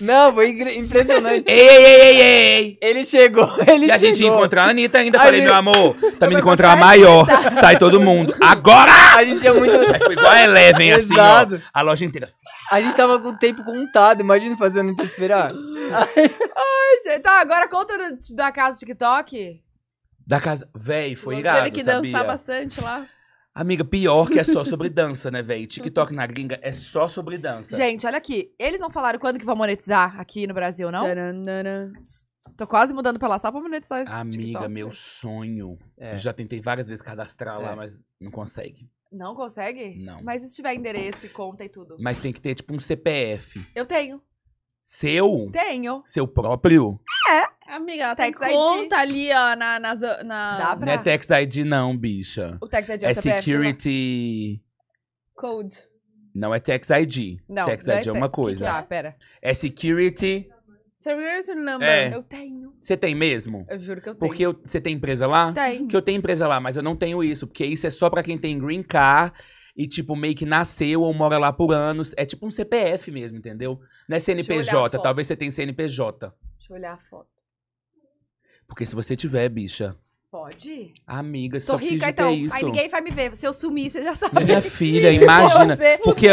Não, foi impressionante. ei, ei, ei,
ei, Ele chegou, ele e chegou. E a gente encontrar a Anitta ainda. falei, gente... meu amor, tá me encontrando a maior. Tá. Sai todo mundo. Agora! A gente é muito... Aí foi igual a Eleven, assim, ó. A loja inteira.
A gente tava com o tempo contado. Imagina fazendo a esperar.
Ai, gente. Tá, agora conta da casa do TikTok.
Da casa. Véi, foi Você irado. Teve que sabia? dançar
bastante lá.
Amiga, pior que é só sobre dança, né, véi? TikTok na gringa é só sobre dança. Gente,
olha aqui. Eles não falaram quando que vão monetizar aqui no Brasil, não? Taranana. Tô quase mudando pra lá só pra monetizar esse Amiga, TikTok.
meu sonho. É. já tentei várias vezes cadastrar é. lá, mas não consegue.
Não consegue? Não. Mas se tiver endereço e conta e tudo.
Mas tem que ter, tipo, um CPF. Eu tenho. Seu? Tenho. Seu próprio?
É. Amiga, ela Tax tá tem conta ali, ó, na, nas, na... Dá pra... Não é
Tax ID não, bicha. O Tax ID é, é né? Security... Não. Code. Não é Tax ID. Não, Tax não ID é, é uma coisa. Ah, pera. É Security...
Security Number. É. Eu tenho.
Você tem mesmo? Eu
juro que eu tenho. Porque
você tem empresa lá? Tem. Que eu tenho empresa lá, mas eu não tenho isso. Porque isso é só pra quem tem green card e, tipo, meio que nasceu ou mora lá por anos. É tipo um CPF mesmo, entendeu? Não é CNPJ. Talvez você tenha CNPJ.
Deixa eu olhar a foto.
Porque se você tiver, bicha.
Pode?
Amiga, Tô só rica, então. Isso. Aí ninguém
vai me ver. Se eu sumir, você já sabe. Minha filha, imagina. Você, porque,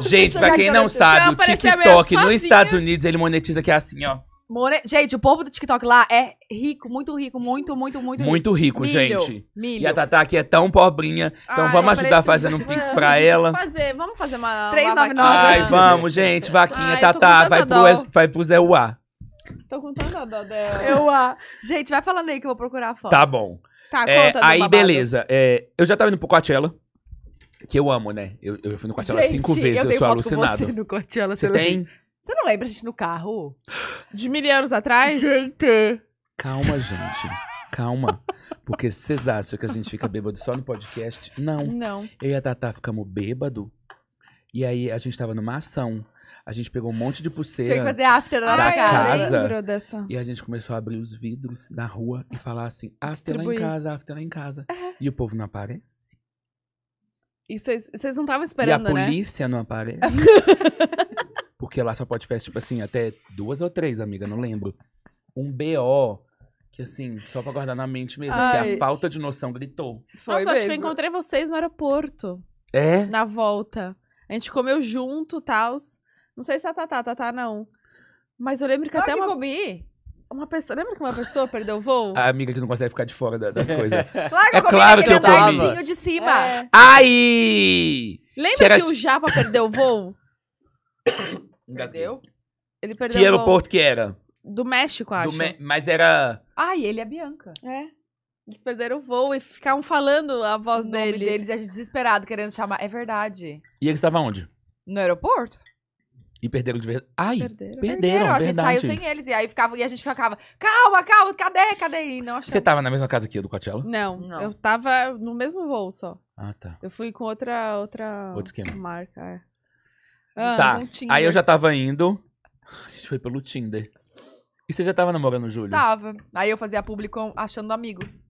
gente, pra quem não sabe, o TikTok nos Estados Unidos, ele monetiza que é assim, ó.
More... Gente, o povo do TikTok lá é rico, muito rico, muito, muito, muito rico. Muito rico, milho, gente. Milho. E a
Tatá aqui é tão pobrinha. Então Ai, vamos ajudar fazendo um pix pra ela. Vamos
fazer, vamos fazer uma. 399. Ai, vamos, gente. Vaquinha, Ai, Tatá. Vai pro,
vai pro Zé Uá.
Tô contando a dó dela. Eu, a Gente, vai falando aí que eu vou procurar a foto. Tá bom. Tá, é, conta é, do Aí, babado.
beleza. É, eu já tava indo pro Coachella. Que eu amo, né? Eu, eu fui no Coachella gente, cinco vezes, eu, eu sou alucinado. você no
Coachella, você, tem? Lembra? Você não lembra a gente no carro? De mil anos atrás? Gente!
Calma, gente. Calma. Porque vocês acham que a gente fica bêbado só no podcast? Não. Não. Eu e a Tatá ficamos bêbado. E aí a gente tava numa ação. A gente pegou um monte de pulseira. Tinha que fazer after lá da casa. Dessa... E a gente começou a abrir os vidros na rua e falar assim: after Distribuir. lá em casa, after lá em casa. Uhum. E o povo não aparece.
E vocês não estavam esperando, né? E a polícia né? não aparece.
Porque lá só pode festa, tipo assim, até duas ou três, amiga, não lembro. Um BO. Que assim, só pra guardar na mente mesmo, Ai. que a falta de noção gritou.
Foi Nossa, mesmo. acho que eu encontrei vocês no aeroporto. É? Na volta. A gente comeu junto e tal. Não sei se é a Tatá, Tatá não. Mas eu lembro que claro até que uma... comi. Uma pessoa, lembra que uma pessoa perdeu o voo? A
amiga que não consegue ficar de fora da, das coisas. claro que, é comi claro que eu comi.
de cima. É. Ai! Lembra que, era... que o Japa perdeu o voo? perdeu? Ele perdeu que o aeroporto que era? Do México, acho. Do me...
Mas era...
Ai, ele é a Bianca. É. Eles perderam o voo e ficaram falando a voz o nome dele. deles. E a gente desesperado, querendo chamar. É verdade.
E eles estavam onde?
No aeroporto.
E perderam de verdade. Ai, perderam. perderam, perderam a gente saiu sem
eles. E aí ficava, e a gente ficava, calma, calma, cadê, cadê? E não Você
tava na mesma casa que eu do Coachella?
Não, não, eu tava no mesmo voo só. Ah, tá. Eu fui com outra, outra Outro esquema. marca. É. Ah, tá, aí eu já
tava indo. A gente foi pelo Tinder. E você já tava namorando o Júlio?
Tava. Aí eu fazia público achando amigos.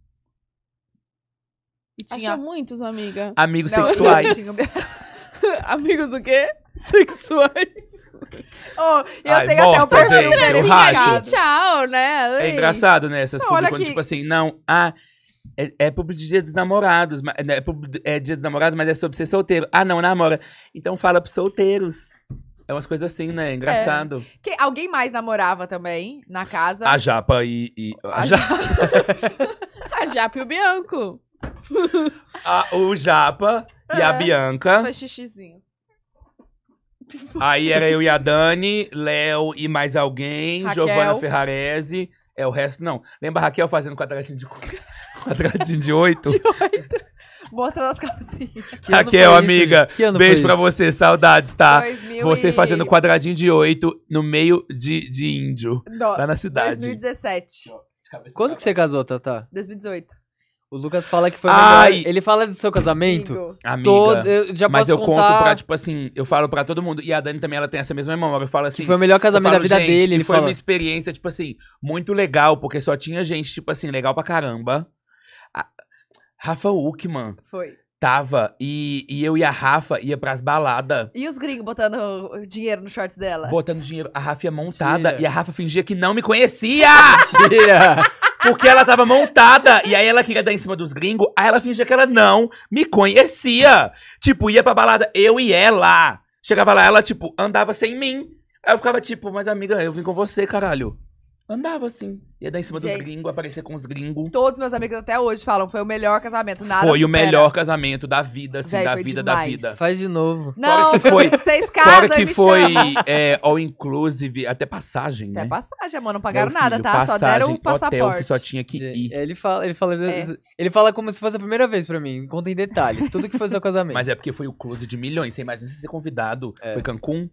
E tinha Achou muitos, amiga. Amigos não, sexuais. Tinha... amigos do quê? Sexuais. Oh, eu Ai, tenho bosta, até o gente, eu racho. Tchau, né? Ei. É engraçado, né? Essas publicam, que... tipo assim,
não, ah, é, é público de dia dos namorados, né, é, é dia dos namorados, mas é sobre ser solteiro. Ah, não, namora. Então fala pros solteiros. É umas coisas assim, né? Engraçado. É.
Que, alguém mais namorava também na casa? A
Japa e. e a, a, Japa.
a Japa e o Bianco.
A, o Japa e a é. Bianca. Foi
xixizinho.
Aí era eu e a Dani, Léo e mais alguém, Raquel. Giovana Ferrarese. É, o resto não. Lembra a Raquel fazendo quadradinho de, quadradinho de oito? De oito. Mostrando as calcinhas. Raquel, amiga, beijo pra você, saudades, tá? Você fazendo quadradinho de oito no meio de, de índio, no, lá na cidade.
2017.
Quando que você casou, Tata?
2018.
O Lucas fala
que foi. Ai. Ele
fala do seu casamento. Amigo. Todo, eu já mas eu contar... conto pra, tipo assim, eu falo pra todo mundo. E a Dani também, ela tem essa mesma memória. Eu falo assim. Que foi o melhor casamento falo, da vida dele. Ele foi fala. uma experiência, tipo assim, muito legal, porque só tinha gente, tipo assim, legal pra caramba. A... Rafa Uckman. Foi. Tava, e, e eu e a Rafa ia pras baladas. E
os gringos botando dinheiro no short dela?
Botando dinheiro. A Rafa ia montada e a Rafa fingia que não me conhecia! Porque ela tava montada e aí ela queria dar em cima dos gringos, aí ela fingia que ela não me conhecia. Tipo, ia pra balada, eu e ela. Chegava lá, ela, tipo, andava sem mim. Aí eu ficava tipo, mas amiga, eu vim com você, caralho. Andava assim. Ia dar em cima Gente, dos gringos, aparecer com os gringos.
Todos meus amigos até hoje falam, foi o melhor casamento, nada Foi supera. o melhor
casamento da vida, assim, Véi, da vida, demais. da vida. Faz de novo. Não, que foi.
Vocês casam, Fora que foi é,
all inclusive, até passagem, até né? Até passagem, mano, não pagaram filho, nada, tá? Passagem, só deram o passaporte. Hotel, você só tinha que ir.
Ele fala, ele fala, é.
ele fala como se fosse
a primeira vez pra mim, conta em detalhes, tudo que foi seu casamento. Mas é porque foi o close
de milhões, você imagina se ser convidado, é. foi Cancún?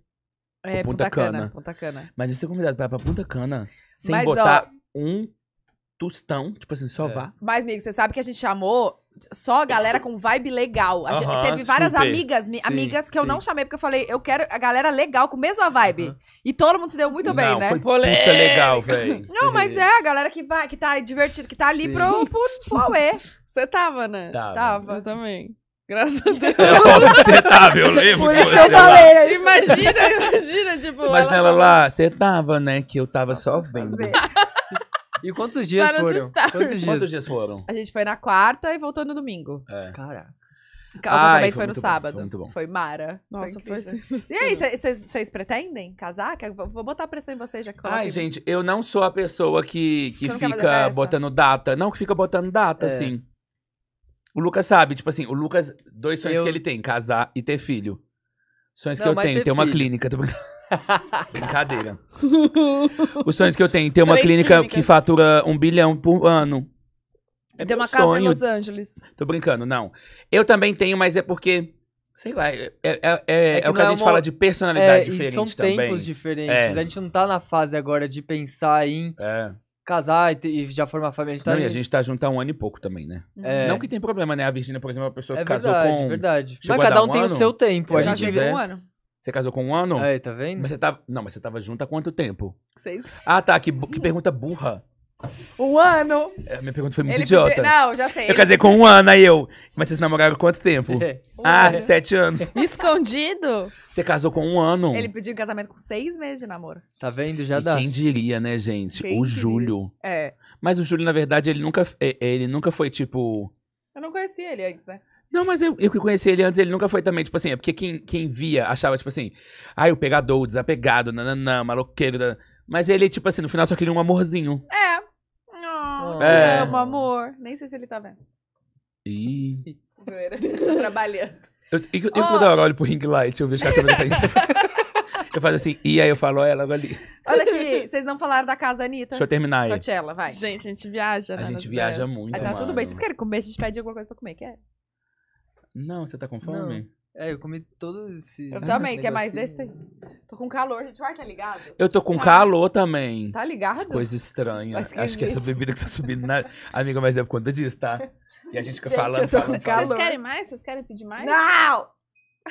É, Punta, Punta Cana. Cana. Punta Cana. Mas você ser convidado pra, pra Punta Cana, sem Mas, botar... Ó, um tostão, tipo assim, só é. vá.
Mas, amigo, você sabe que a gente chamou só a galera com vibe legal. Gente, teve várias super. amigas, mi, sim, amigas que sim. eu não chamei, porque eu falei, eu quero a galera legal, com a mesma vibe. E todo mundo se deu muito não, bem, né? Foi polêmica legal,
velho. Não, mas uhum. é,
a galera que, vai, que tá divertida, que tá ali sim. pro, qual é Você tava, né? Tava. tava. Eu também. Graças a Deus. É que você tava, eu lembro. Por isso que eu falei, né? imagina, imagina, tipo. Imagina ela, ela lá,
você tava, né? Que eu tava só, só vendo. E quantos dias foram? Quantos dias? quantos dias foram?
A gente foi na quarta e voltou
no domingo. É. Caraca. O casamento foi, no sábado. Bom, foi muito bom. Foi
Mara. Nossa, foi, foi E aí, vocês pretendem casar? Vou botar pressão em vocês já que Ai,
gente, eu não sou a pessoa que, que fica botando data. Não, que fica botando data, é. assim. O Lucas sabe, tipo assim, o Lucas, dois sonhos eu... que ele tem, casar e ter filho. Sonhos não, que eu tenho, ter, ter uma clínica. Brincadeira.
Os sonhos que eu tenho. Ter uma clínica clínicas. que
fatura um bilhão por ano. É Ter uma casa sonho. em Los Angeles. Tô brincando, não. Eu também tenho, mas é porque... Sei lá, é, é, é, é o que a gente uma... fala de personalidade diferente são também. são tempos diferentes. A
gente não tá na fase agora de pensar em casar e, e, já formar família. A gente tá não, e a gente
tá junto há um ano e pouco também, né? É. Não que tem problema, né? A Virgínia, por exemplo, é uma pessoa que é casou com... É verdade, verdade. Mas cada um, um tem ano, o seu tempo. a gente já tive um ano. Você casou com um ano? Aí, tá vendo? Mas você tava. Tá, não, mas você tava junto há quanto tempo? Seis. Ah, tá. Que, bu- que pergunta burra.
Um ano!
É, minha pergunta foi muito Ele idiota. Não, já sei. Eu casei com um ano, aí eu. Mas vocês namoraram há quanto tempo? É. ah, sete anos.
Escondido?
Você casou com um ano. Ele
pediu casamento com seis meses de namoro.
Tá vendo? Já E dá. quem diria, né, gente? Quem o diria? Júlio. É. Mas o Júlio, na verdade, ele nunca, é, ele nunca foi tipo. Eu
não conhecia ele antes, né?
Não, mas eu, que conheci ele antes, ele nunca foi também, tipo assim, é porque quem, quem via achava, tipo assim, ai, ah, o pegador, o desapegado, nananã, maloqueiro. Nananã. Mas ele, tipo assim, no final só queria um amorzinho.
É. Oh, Te é. amo, amor. Nem sei se ele tá vendo.
Ih.
Zoeira. Trabalhando.
Eu, eu, eu oh. toda hora olho pro ring light, eu vejo que a câmera tá em cima. Eu faço assim, e aí eu falo, ela ali.
Olha aqui, vocês não falaram da casa da Anitta? Deixa eu terminar aí. Coachella, vai. Gente, a gente viaja, A né, gente viaja muito, Aí tá mano. tudo bem, vocês querem comer, a gente pede alguma coisa pra comer, quer?
Não, você tá com fome?
É, eu comi todo esse. Eu também, quer
é mais desse? Tô com calor, gente. O ar tá ligado? Eu tô com tá calor também. Tá ligado? Coisa estranha. que Acho que essa
bebida que tá subindo na. Amiga, mas é por conta disso, tá? E a gente fica falando, falando, falando.
Vocês querem
mais? Vocês querem pedir mais? Não!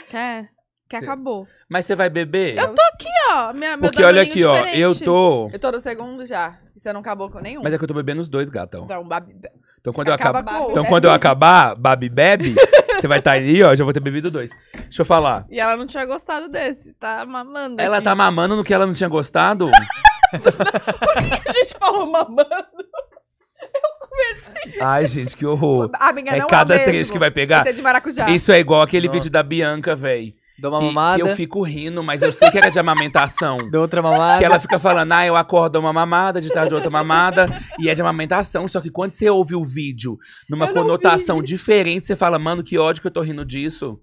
Quer? Que acabou.
Mas você vai beber? Eu
tô aqui, ó. Minha, meu Porque olha aqui, diferente. ó. Eu tô. Eu tô no segundo já. você não acabou com nenhum. Mas é
que eu tô bebendo os dois, gatão. Então, babi. Então quando Acaba eu acabar. Então quando eu então, acabar, babi bebe. Você vai estar tá aí, ó, já vou ter bebido dois. Deixa eu falar.
E ela não tinha gostado desse, tá mamando. Ela aqui. tá
mamando no que ela não tinha gostado?
Por que a gente falou mamando?
Ai, gente, que horror. é, é cada é trecho que vai pegar. Isso é de maracujá. Isso é igual aquele Nossa. vídeo da Bianca, velho. Dou uma que, mamada. Que eu fico rindo, mas eu sei que era de amamentação. Dou outra mamada. Que ela fica falando, ah, eu acordo uma mamada, de tarde outra mamada. e é de amamentação, só que quando você ouve o vídeo numa conotação diferente, você fala, mano, que ódio que eu tô rindo disso.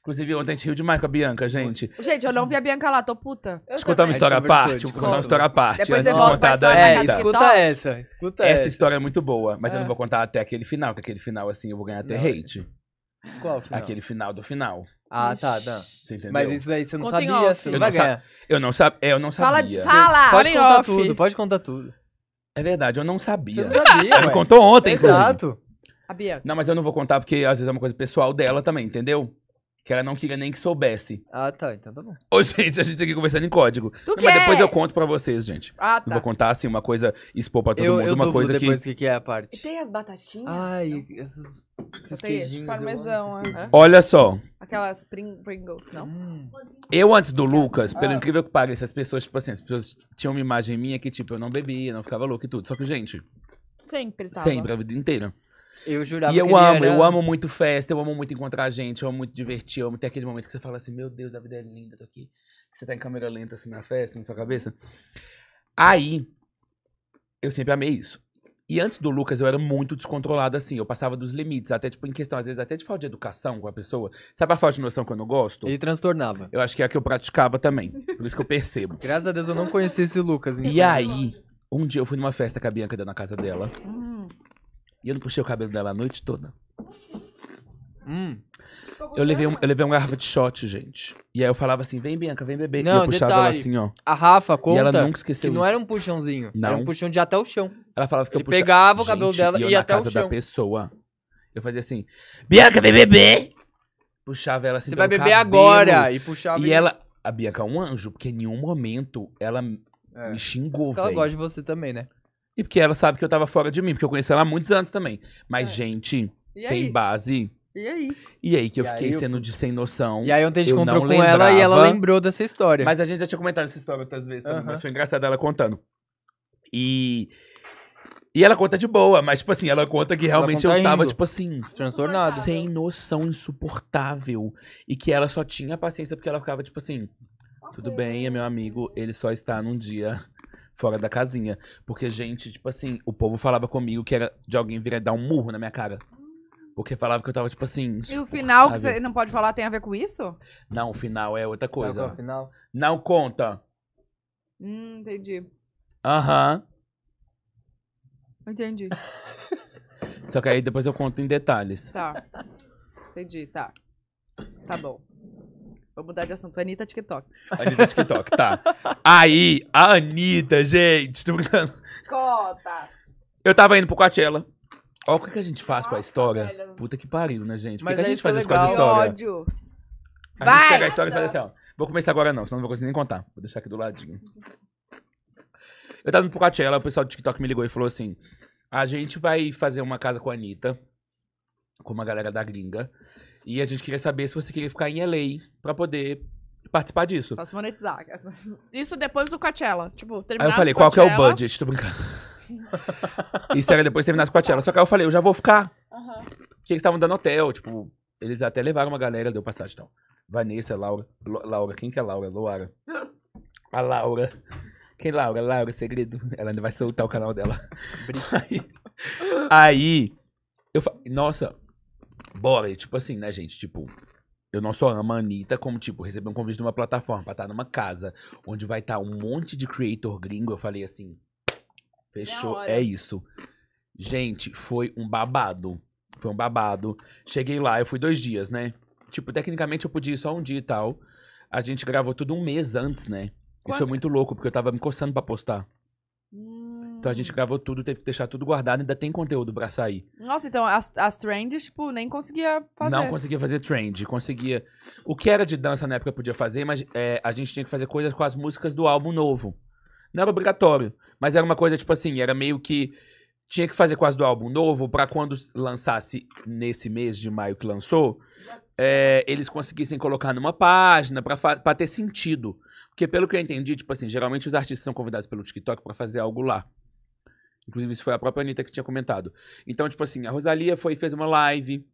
Inclusive, ontem a gente riu demais com a Bianca, gente.
Gente, eu não vi a Bianca lá, tô puta. Eu contar uma história à parte. Vou contar uma história à parte. Depois antes de contar da É,
escuta essa. Escuta essa. Essa história é muito boa, mas é. eu não ah. vou contar até aquele final, porque aquele final, assim, eu vou ganhar até não. hate. É. Qual final? Aquele final do final. Ah, tá, tá. Você entendeu? Mas isso aí você não Conta sabia, off. você não Eu não, sa- eu não, sa- eu não Fala de- Fala! Pode contar off. tudo, pode contar tudo. É verdade, eu não Você sabia. não sabia, Ela me contou ontem, inclusive. Exato. Sabia. Não, mas eu não vou contar porque às vezes é uma coisa pessoal dela também, entendeu? Que ela não queria nem que soubesse. Ah, tá. Então tá bom. Ô, gente, a gente aqui conversando em código. Tu não, mas depois eu conto pra vocês, gente. Ah, tá. vou contar, assim, uma coisa, expor pra todo eu, mundo, eu uma coisa depois que... depois o que é a parte.
E tem as batatinhas? Ai, essas... Esses queijinhos. Tipo parmesão, esses Olha só. Aquelas Pringles, não? Hum.
Eu, antes do Lucas, pelo ah. incrível que pareça, as pessoas, tipo assim, as pessoas tinham uma imagem minha que, tipo, eu não bebia, não ficava louco e tudo. Só que, gente... Sempre tava. Sempre, a vida inteira. Eu jurava e eu que amo, era... eu amo muito festa, eu amo muito encontrar gente, eu amo muito divertir, eu amo ter aquele momento que você fala assim, meu Deus, a vida é linda, tô aqui. Você tá em câmera lenta assim na festa, na sua cabeça. Aí, eu sempre amei isso. E antes do Lucas, eu era muito descontrolado assim. Eu passava dos limites, até tipo em questão, às vezes, até de falta de educação com a pessoa. Sabe a falta de noção que eu não gosto? Ele transtornava. Eu acho que é a que eu praticava também. Por isso que eu percebo. Graças a Deus eu não conheci esse Lucas. Então. E aí, um dia eu fui numa festa que a Bianca deu na casa dela. Hum. E eu não puxei o cabelo dela a noite toda. Hum. Eu levei, um, eu levei uma garrafa de shot, gente. E aí eu falava assim, vem Bianca,
vem beber. Não, e eu puxava detalhe, ela assim, ó. A Rafa conta e ela nunca esqueceu que não isso. era um puxãozinho. Não. Era um puxão de até o chão.
Ela falava que Ele eu puxava. pegava o cabelo dela e, ia até o chão. na casa da pessoa. Eu fazia assim, Bianca, vem beber. Puxava ela assim Você vai beber cabelo. agora. E puxava. E, ela, a Bianca é um anjo, porque em nenhum momento ela é. me xingou, Ela gosta de você também, né? E porque ela sabe que eu tava fora de mim, porque eu conheci ela há muitos anos também. Mas, É. gente, E aí? tem base. E aí? E aí que eu E fiquei aí sendo de sem noção. E aí ontem a gente Eu encontrou com ela e ela lembrou dessa história. Mas a gente já tinha comentado essa história outras vezes também, mas foi engraçado ela contando. E. E ela conta de boa, mas, tipo assim, ela conta que realmente conta eu tava, rindo. tipo assim, transtornado. sem noção, insuportável. E que ela só tinha paciência porque ela ficava, tipo assim, tudo bem, é meu amigo, ele só está num dia fora da casinha. Porque, gente, tipo assim, o povo falava comigo que era de alguém vir dar um murro na minha cara. Porque falava que eu tava, tipo assim. E o final que você
não pode falar tem a ver com isso?
Não, o final é outra é coisa. Não, final. não conta.
Hum, entendi. Aham. Uhum. Entendi.
Só que aí depois eu conto em detalhes.
Tá. Entendi, tá. Tá bom. Vou mudar de assunto. Anitta TikTok.
Anitta TikTok, tá. Aí, a Anitta, gente, tô brincando.
Cota.
Eu tava indo pro Coachella. Olha o que, que a gente faz Nossa, com a história. Velho. Puta que pariu, né, gente? Por que, que a gente faz isso com as histórias?
ódio. A Vai! gente pega a história e faz
assim, ó. Vou começar agora não, senão não vou conseguir nem contar. Vou deixar aqui do ladinho. Eu tava indo pro Coachella, o pessoal do TikTok me ligou e falou assim, a gente vai fazer uma casa com a Anitta, com uma galera da gringa, e a gente queria saber se você queria ficar em LA pra poder participar disso. Só
se monetizar. Isso depois do Coachella. Tipo, terminar Aí eu falei, qual que é o budget? Tô brincando.
Isso era depois de terminar o Coachella. Só que aí eu falei, eu já vou ficar. Porque eles estavam dando hotel, tipo, eles até levaram uma galera, deu passagem então. Vanessa, Laura, Laura, quem que é Laura? Loara. A Laura. Quem é Laura? Laura, segredo. Ela ainda vai soltar o canal dela. Aí, aí eu falei, nossa, Bora, e tipo assim, né, gente? Tipo, eu não só amo a Anitta, como, tipo, receber um convite de uma plataforma pra estar tá numa casa onde vai estar tá um monte de creator gringo. Eu falei assim, fechou, é, é isso. Gente, foi um babado. Foi um babado. Cheguei lá, eu fui dois dias, né? Tipo, tecnicamente eu podia ir só um dia e tal. A gente gravou tudo um mês antes, né? Quando? Isso é muito louco, porque eu tava me coçando pra postar. Hum. Então a gente gravou tudo, teve que deixar tudo guardado, ainda tem conteúdo pra sair.
Nossa, então as, as trends, tipo, nem conseguia fazer. Não conseguia
fazer trend, conseguia. O que era de dança na época podia fazer, mas é, a gente tinha que fazer coisas com as músicas do álbum novo. Não era obrigatório, mas era uma coisa, tipo assim, era meio que. Tinha que fazer quase do álbum novo pra quando lançasse nesse mês de maio que lançou, é, eles conseguissem colocar numa página para pra ter sentido. Porque pelo que eu entendi, tipo assim, geralmente os artistas são convidados pelo TikTok pra fazer algo lá. Inclusive, isso foi a própria Anitta que tinha comentado. Então, tipo assim, a Rosalia foi fez uma live,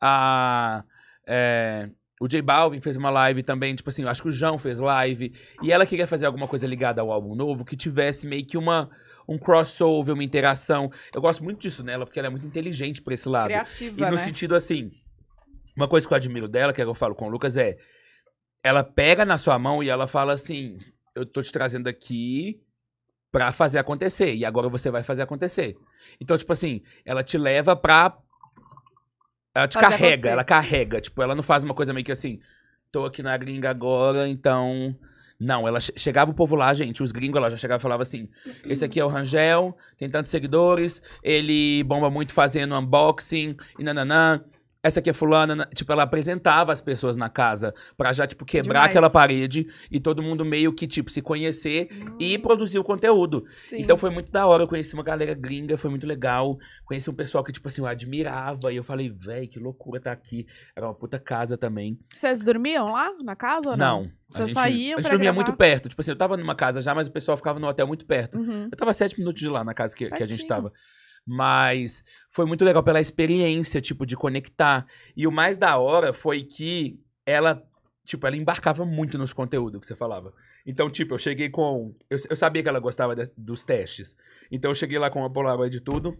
a. É, o J Balvin fez uma live também, tipo assim, eu acho que o João fez live. E ela queria fazer alguma coisa ligada ao álbum novo que tivesse meio que uma um crossover, uma interação. Eu gosto muito disso nela, porque ela é muito inteligente para esse lado. Criativa, e no né? sentido assim, uma coisa que eu admiro dela, que, é que eu falo com o Lucas, é ela pega na sua mão e ela fala assim: "Eu tô te trazendo aqui para fazer acontecer. E agora você vai fazer acontecer. Então, tipo assim, ela te leva pra. Ela te fazer carrega, acontecer. ela carrega. Tipo, ela não faz uma coisa meio que assim. Tô aqui na gringa agora, então. Não, ela chegava o povo lá, gente, os gringos ela já chegava e falava assim: esse aqui é o Rangel, tem tantos seguidores, ele bomba muito fazendo unboxing e nananã essa aqui é fulana, né? tipo, ela apresentava as pessoas na casa para já, tipo, quebrar Demais. aquela parede e todo mundo meio que, tipo, se conhecer e hum. produzir o conteúdo. Sim. Então foi muito da hora, eu conheci uma galera gringa, foi muito legal. Conheci um pessoal que, tipo assim, eu admirava e eu falei, véi, que loucura tá aqui. Era uma puta casa também.
Vocês dormiam lá na casa ou não? Não. Vocês saíam A gente dormia gravar. muito
perto. Tipo assim, eu tava numa casa já, mas o pessoal ficava no hotel muito perto. Uhum. Eu tava sete minutos de lá na casa que, que a gente tava. Mas foi muito legal pela experiência, tipo, de conectar. E o mais da hora foi que ela, tipo, ela embarcava muito nos conteúdos que você falava. Então, tipo, eu cheguei com. Eu, eu sabia que ela gostava de, dos testes. Então, eu cheguei lá com uma palavra de tudo.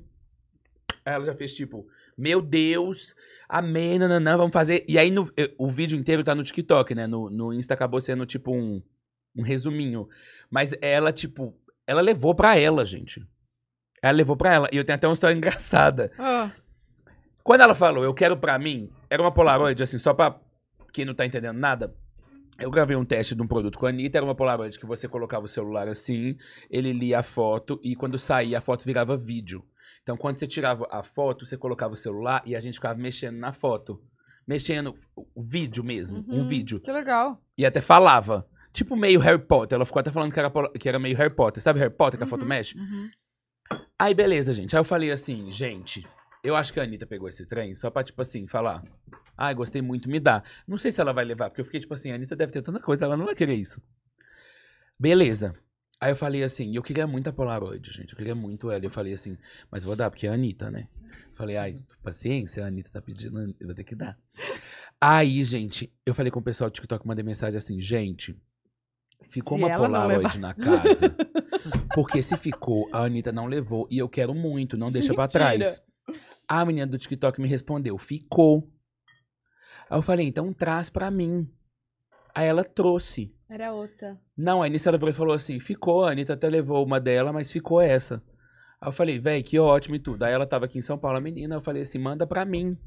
Aí ela já fez, tipo, meu Deus, amém, nananã, vamos fazer. E aí no, o vídeo inteiro tá no TikTok, né? No, no Insta acabou sendo, tipo, um, um resuminho. Mas ela, tipo, ela levou pra ela, gente. Ela levou pra ela. E eu tenho até uma história engraçada. Quando ela falou, eu quero pra mim, era uma Polaroid, assim, só pra quem não tá entendendo nada. Eu gravei um teste de um produto com a Anitta, era uma Polaroid que você colocava o celular assim, ele lia a foto e quando saía a foto virava vídeo. Então quando você tirava a foto, você colocava o celular e a gente ficava mexendo na foto. Mexendo o vídeo mesmo, uhum, um vídeo. Que legal. E até falava. Tipo meio Harry Potter, ela ficou até falando que era, que era meio Harry Potter. Sabe Harry Potter que a foto uhum, mexe? Uhum. Aí, beleza, gente. Aí eu falei assim, gente, eu acho que a Anitta pegou esse trem só pra, tipo assim, falar. Ai, gostei muito, me dá. Não sei se ela vai levar, porque eu fiquei, tipo assim, a Anitta deve ter tanta coisa, ela não vai querer isso. Beleza. Aí eu falei assim, eu queria muito a Polaroid, gente. Eu queria muito ela. Eu falei assim, mas vou dar, porque é a Anitta, né? Falei, ai, paciência, a Anitta tá pedindo, eu vou ter que dar. Aí, gente, eu falei com o pessoal do TikTok, mandei mensagem assim, gente, ficou se uma Polaroid na casa. Porque se ficou, a Anitta não levou e eu quero muito, não deixa pra trás. A menina do TikTok me respondeu, ficou. Aí eu falei, então traz pra mim. Aí ela trouxe.
Era outra.
Não, aí nisso ela falou assim, ficou, a Anitta até levou uma dela, mas ficou essa. Aí eu falei, velho, que ótimo e tudo. Aí ela tava aqui em São Paulo, a menina, eu falei assim, manda pra mim.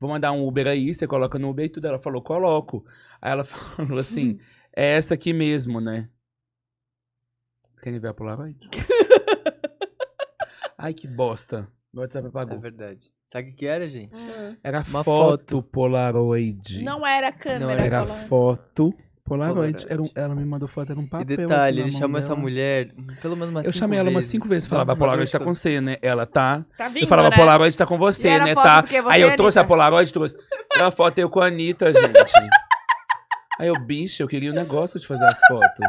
Vou mandar um Uber aí, você coloca no Uber e tudo. Ela falou, coloco. Aí ela falou assim, é essa aqui mesmo, né? Você quer ver a Polaroid?
Ai, que bosta. Meu WhatsApp é apagou. É verdade. Sabe o que era, gente? Uhum. Era Uma
foto, foto, Polaroid. Não era câmera. Não era, era foto Polaroid. Era um, ela me mandou foto, era um papel. E detalhe, assim, ele chamou essa mulher
pelo menos umas Eu cinco chamei ela umas cinco vezes. Falava, a Polaroid tá
com você, né? Ela tá. tá vindo, eu falava, né? Polaroid tá com você, e né? Tá. Você, Aí eu é trouxe Anitta. a Polaroid, trouxe. Era a foto eu com a Anitta, gente. Aí eu, bicho, eu queria o um negócio de fazer as fotos.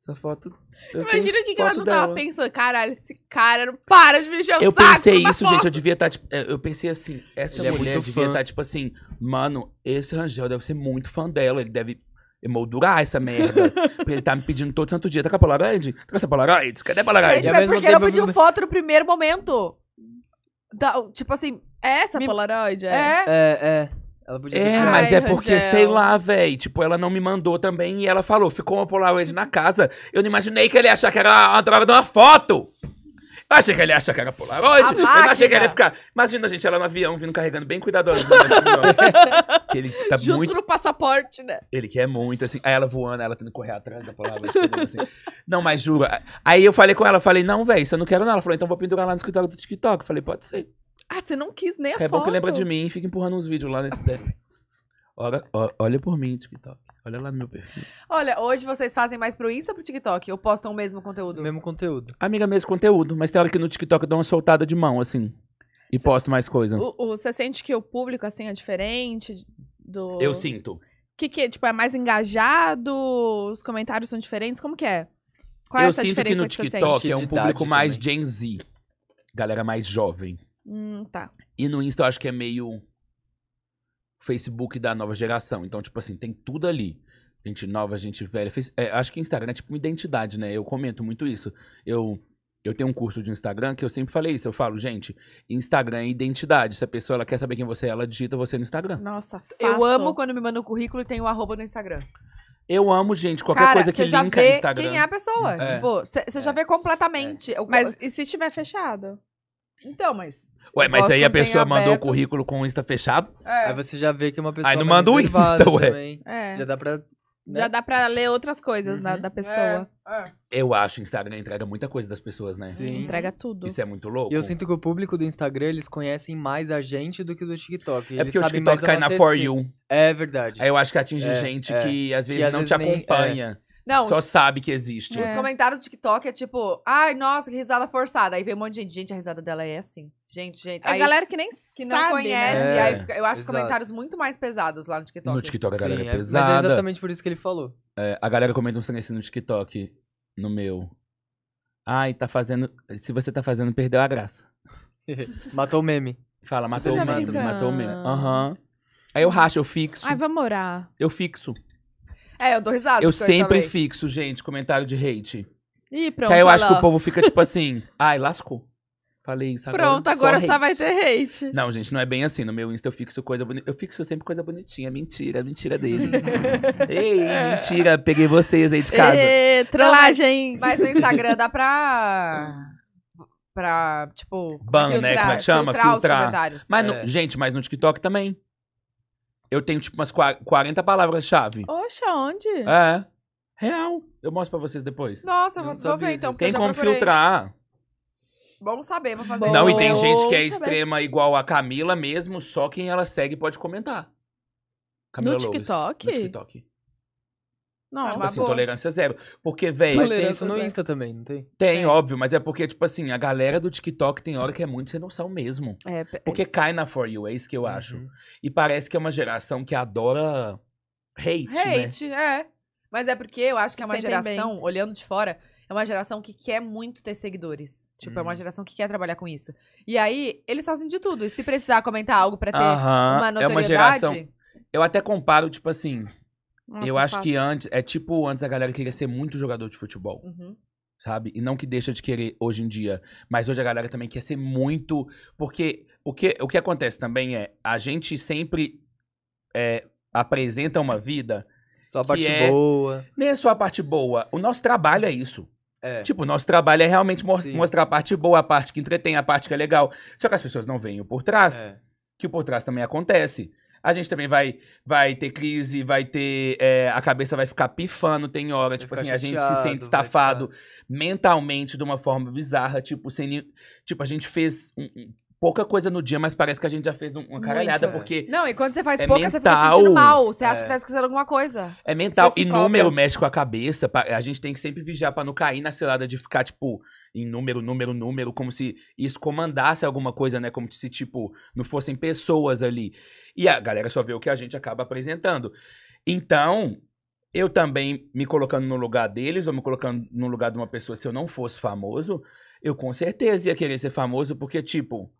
Essa foto. Imagina
o que, que ela não dela. tava pensando. Caralho, esse cara não para de mexer o eu saco. Eu pensei isso, foto. gente. Eu
devia estar. Tá, tipo, é, eu pensei assim. Essa ele é mulher é devia estar, tá, tipo assim. Mano, esse Rangel deve ser muito fã dela. Ele deve emoldurar essa merda. porque ele tá me pedindo todo santo dia. Tá com a Polaroid? Tá com essa Polaroid? Cadê a Polaroid? Gente, é mas por pediu
foto no primeiro momento? Da, tipo assim, essa me... Polaroid? É. É, é.
é. Ela podia ter É, mas Ai, é porque, Rangel. sei lá, véi. Tipo, ela não me mandou também e ela falou, ficou uma Polaroid na casa. Eu não imaginei que ele ia achar que era uma droga de uma foto. Eu achei que ele ia achar que era Polaroid. eu achei que ele ia ficar. Imagina, a gente, ela no avião vindo carregando bem cuidadosamente. Assim, que ele tá Junto muito. no
passaporte, né?
Ele quer muito, assim. Aí ela voando, ela tendo que correr atrás da Polaroid. assim. Não, mas juro. Aí eu falei com ela, falei, não, velho, isso eu não quero, não. Ela falou, então vou pendurar lá no escritório do TikTok. Eu falei, pode ser.
Ah, você não quis nem a é foto. bom que lembra de mim
e fica empurrando uns vídeos lá nesse tempo. Olha, olha por mim, TikTok. Olha lá no meu perfil.
Olha, hoje vocês fazem mais pro Insta ou pro TikTok? Ou postam o mesmo conteúdo?
Mesmo conteúdo. Amiga, mesmo conteúdo. Mas tem hora que no TikTok eu dou uma soltada de mão, assim. E Cê- posto mais coisa.
Você sente que o público, assim, é diferente do... Eu sinto. O que que é, Tipo, é mais engajado? Os comentários são diferentes? Como que é? Qual é eu sinto que no TikTok é um público
mais Gen Z. Galera mais jovem. Hum, tá. E no Insta eu acho que é meio Facebook da nova geração. Então, tipo assim, tem tudo ali. Gente nova, gente velha. É, acho que Instagram é tipo uma identidade, né? Eu comento muito isso. Eu, eu tenho um curso de Instagram que eu sempre falei isso. Eu falo, gente, Instagram é identidade. Se a pessoa ela quer saber quem você é, ela digita você no Instagram. Nossa, fato. Eu amo
quando me manda o um currículo e tem o um arroba no Instagram.
Eu amo, gente, qualquer Cara, coisa que linka já é vê Instagram. quem é a pessoa. É. Tipo,
você é. já vê completamente. É. Mas e se tiver fechado? Então, mas. Ué, mas aí a pessoa mandou aberto. o currículo
com o Insta fechado?
É.
Aí você
já vê que uma pessoa. Aí não tá manda o Insta, ué. É. Já dá pra. Né? Já dá pra ler outras coisas uhum. da, da pessoa. É, é. Eu acho o Instagram entrega muita coisa das pessoas, né? Sim. Entrega
tudo. Isso é
muito louco. E eu sinto que o público do Instagram, eles conhecem mais a gente do que do TikTok. É eles é porque o TikTok cai na For You.
É verdade. Aí eu acho que atinge é, gente é. que às vezes que, às não vezes te nem... acompanha. Não, só sabe que existe. É. Os
comentários do TikTok é tipo, ai, nossa, que risada forçada. Aí vem um monte de gente, gente, a risada dela é assim. Gente, gente. Aí, a galera que nem que não sabe, conhece, né? aí eu acho Exato. comentários muito mais pesados lá no TikTok. No TikTok a galera
é é, Sim, é pesada. Mas é exatamente
por isso que
ele falou.
É, a galera comenta um assim no TikTok, no meu. Ai, tá fazendo. Se você tá fazendo, perdeu a graça. matou o meme. Fala, matou tá o meme, matou o meme. Aham. Uhum. Aí eu racho, eu fixo. Ai, vamos morar. Eu fixo.
É, eu dou risada. Eu sempre
fixo, gente, comentário de hate. Ih, pronto. Que aí eu acho que o povo fica tipo assim, ai, lascou. Falei isso agora. Pronto, agora só, só vai ter hate. Não, gente, não é bem assim. No meu Insta eu fixo coisa bonita. Eu fixo sempre coisa bonitinha. Mentira, mentira dele. Ei, mentira, peguei vocês aí de casa. Ê,
trollagem. mas, mas, no Instagram dá pra. pra, tipo. Ban, né? Como é que chama? Filtrar. filtrar. Mas, é. no,
gente, mas no TikTok também. Eu tenho, tipo, umas 40 palavras-chave.
Oxa, onde? É.
Real. Eu mostro pra vocês depois.
Nossa, vou, vou então. Tem como procurei. filtrar. Bom saber, vou fazer Não, e tem gente que é saber. extrema
igual a Camila mesmo, só quem ela segue pode comentar. Camila no Lourdes, TikTok? No TikTok. Não, é tipo assim, boa. tolerância zero. Porque, velho. Mas tem isso no zero. Insta também, não tem? tem? óbvio, mas é porque, tipo assim, a galera do TikTok tem hora que é muito sem noção mesmo. É, é porque é... cai na For You, é isso que eu uhum. acho. E parece que é uma geração que adora hate. Né? Hate,
né? é. Mas é porque eu acho que é uma geração, bem. olhando de fora, é uma geração que quer muito ter seguidores. Tipo, hum. é uma uhum. geração que quer trabalhar com isso. E aí, eles fazem de tudo. E se precisar comentar algo para ter uh -huh. É uma notoriedade... É uma geração...
Eu até comparo, tipo assim, nossa, eu é acho que antes, é tipo, antes a galera queria ser muito jogador de futebol. Uhum. Sabe? E não que deixa de querer hoje em dia. Mas hoje a galera também quer ser muito. Porque o que, o que acontece também é, a gente sempre é, apresenta uma vida. Só a parte é, boa. Nem é só a parte boa. O nosso trabalho é isso. É. Tipo, o nosso trabalho é realmente Sim. mostrar a parte boa, a parte que entretém, a parte que é legal. Só que as pessoas não veem o por trás. É. Que o por trás também acontece. A gente também vai, vai ter crise, vai ter. É, a cabeça vai ficar pifando, tem hora. Vai tipo assim, chateado, a gente se sente estafado mentalmente de uma forma bizarra. Tipo, sem, tipo a gente fez um, um, pouca coisa no dia, mas parece que a gente já fez um, uma caralhada, Muito. É. porque. Não,
e quando você faz é pouca, mental, você fica sentindo mal. Você acha é. que tá esquecendo é alguma coisa. É
mental. E número mexe com a cabeça. A gente tem que sempre vigiar pra não cair na selada de ficar, tipo em número, número, número, como se isso comandasse alguma coisa, né? Como se, tipo, não fossem pessoas ali. E a galera só vê o que a gente acaba apresentando. Então, eu também me colocando no lugar deles, ou me colocando no lugar de uma pessoa, se eu não fosse famoso, eu com certeza ia querer ser famoso, porque, tipo,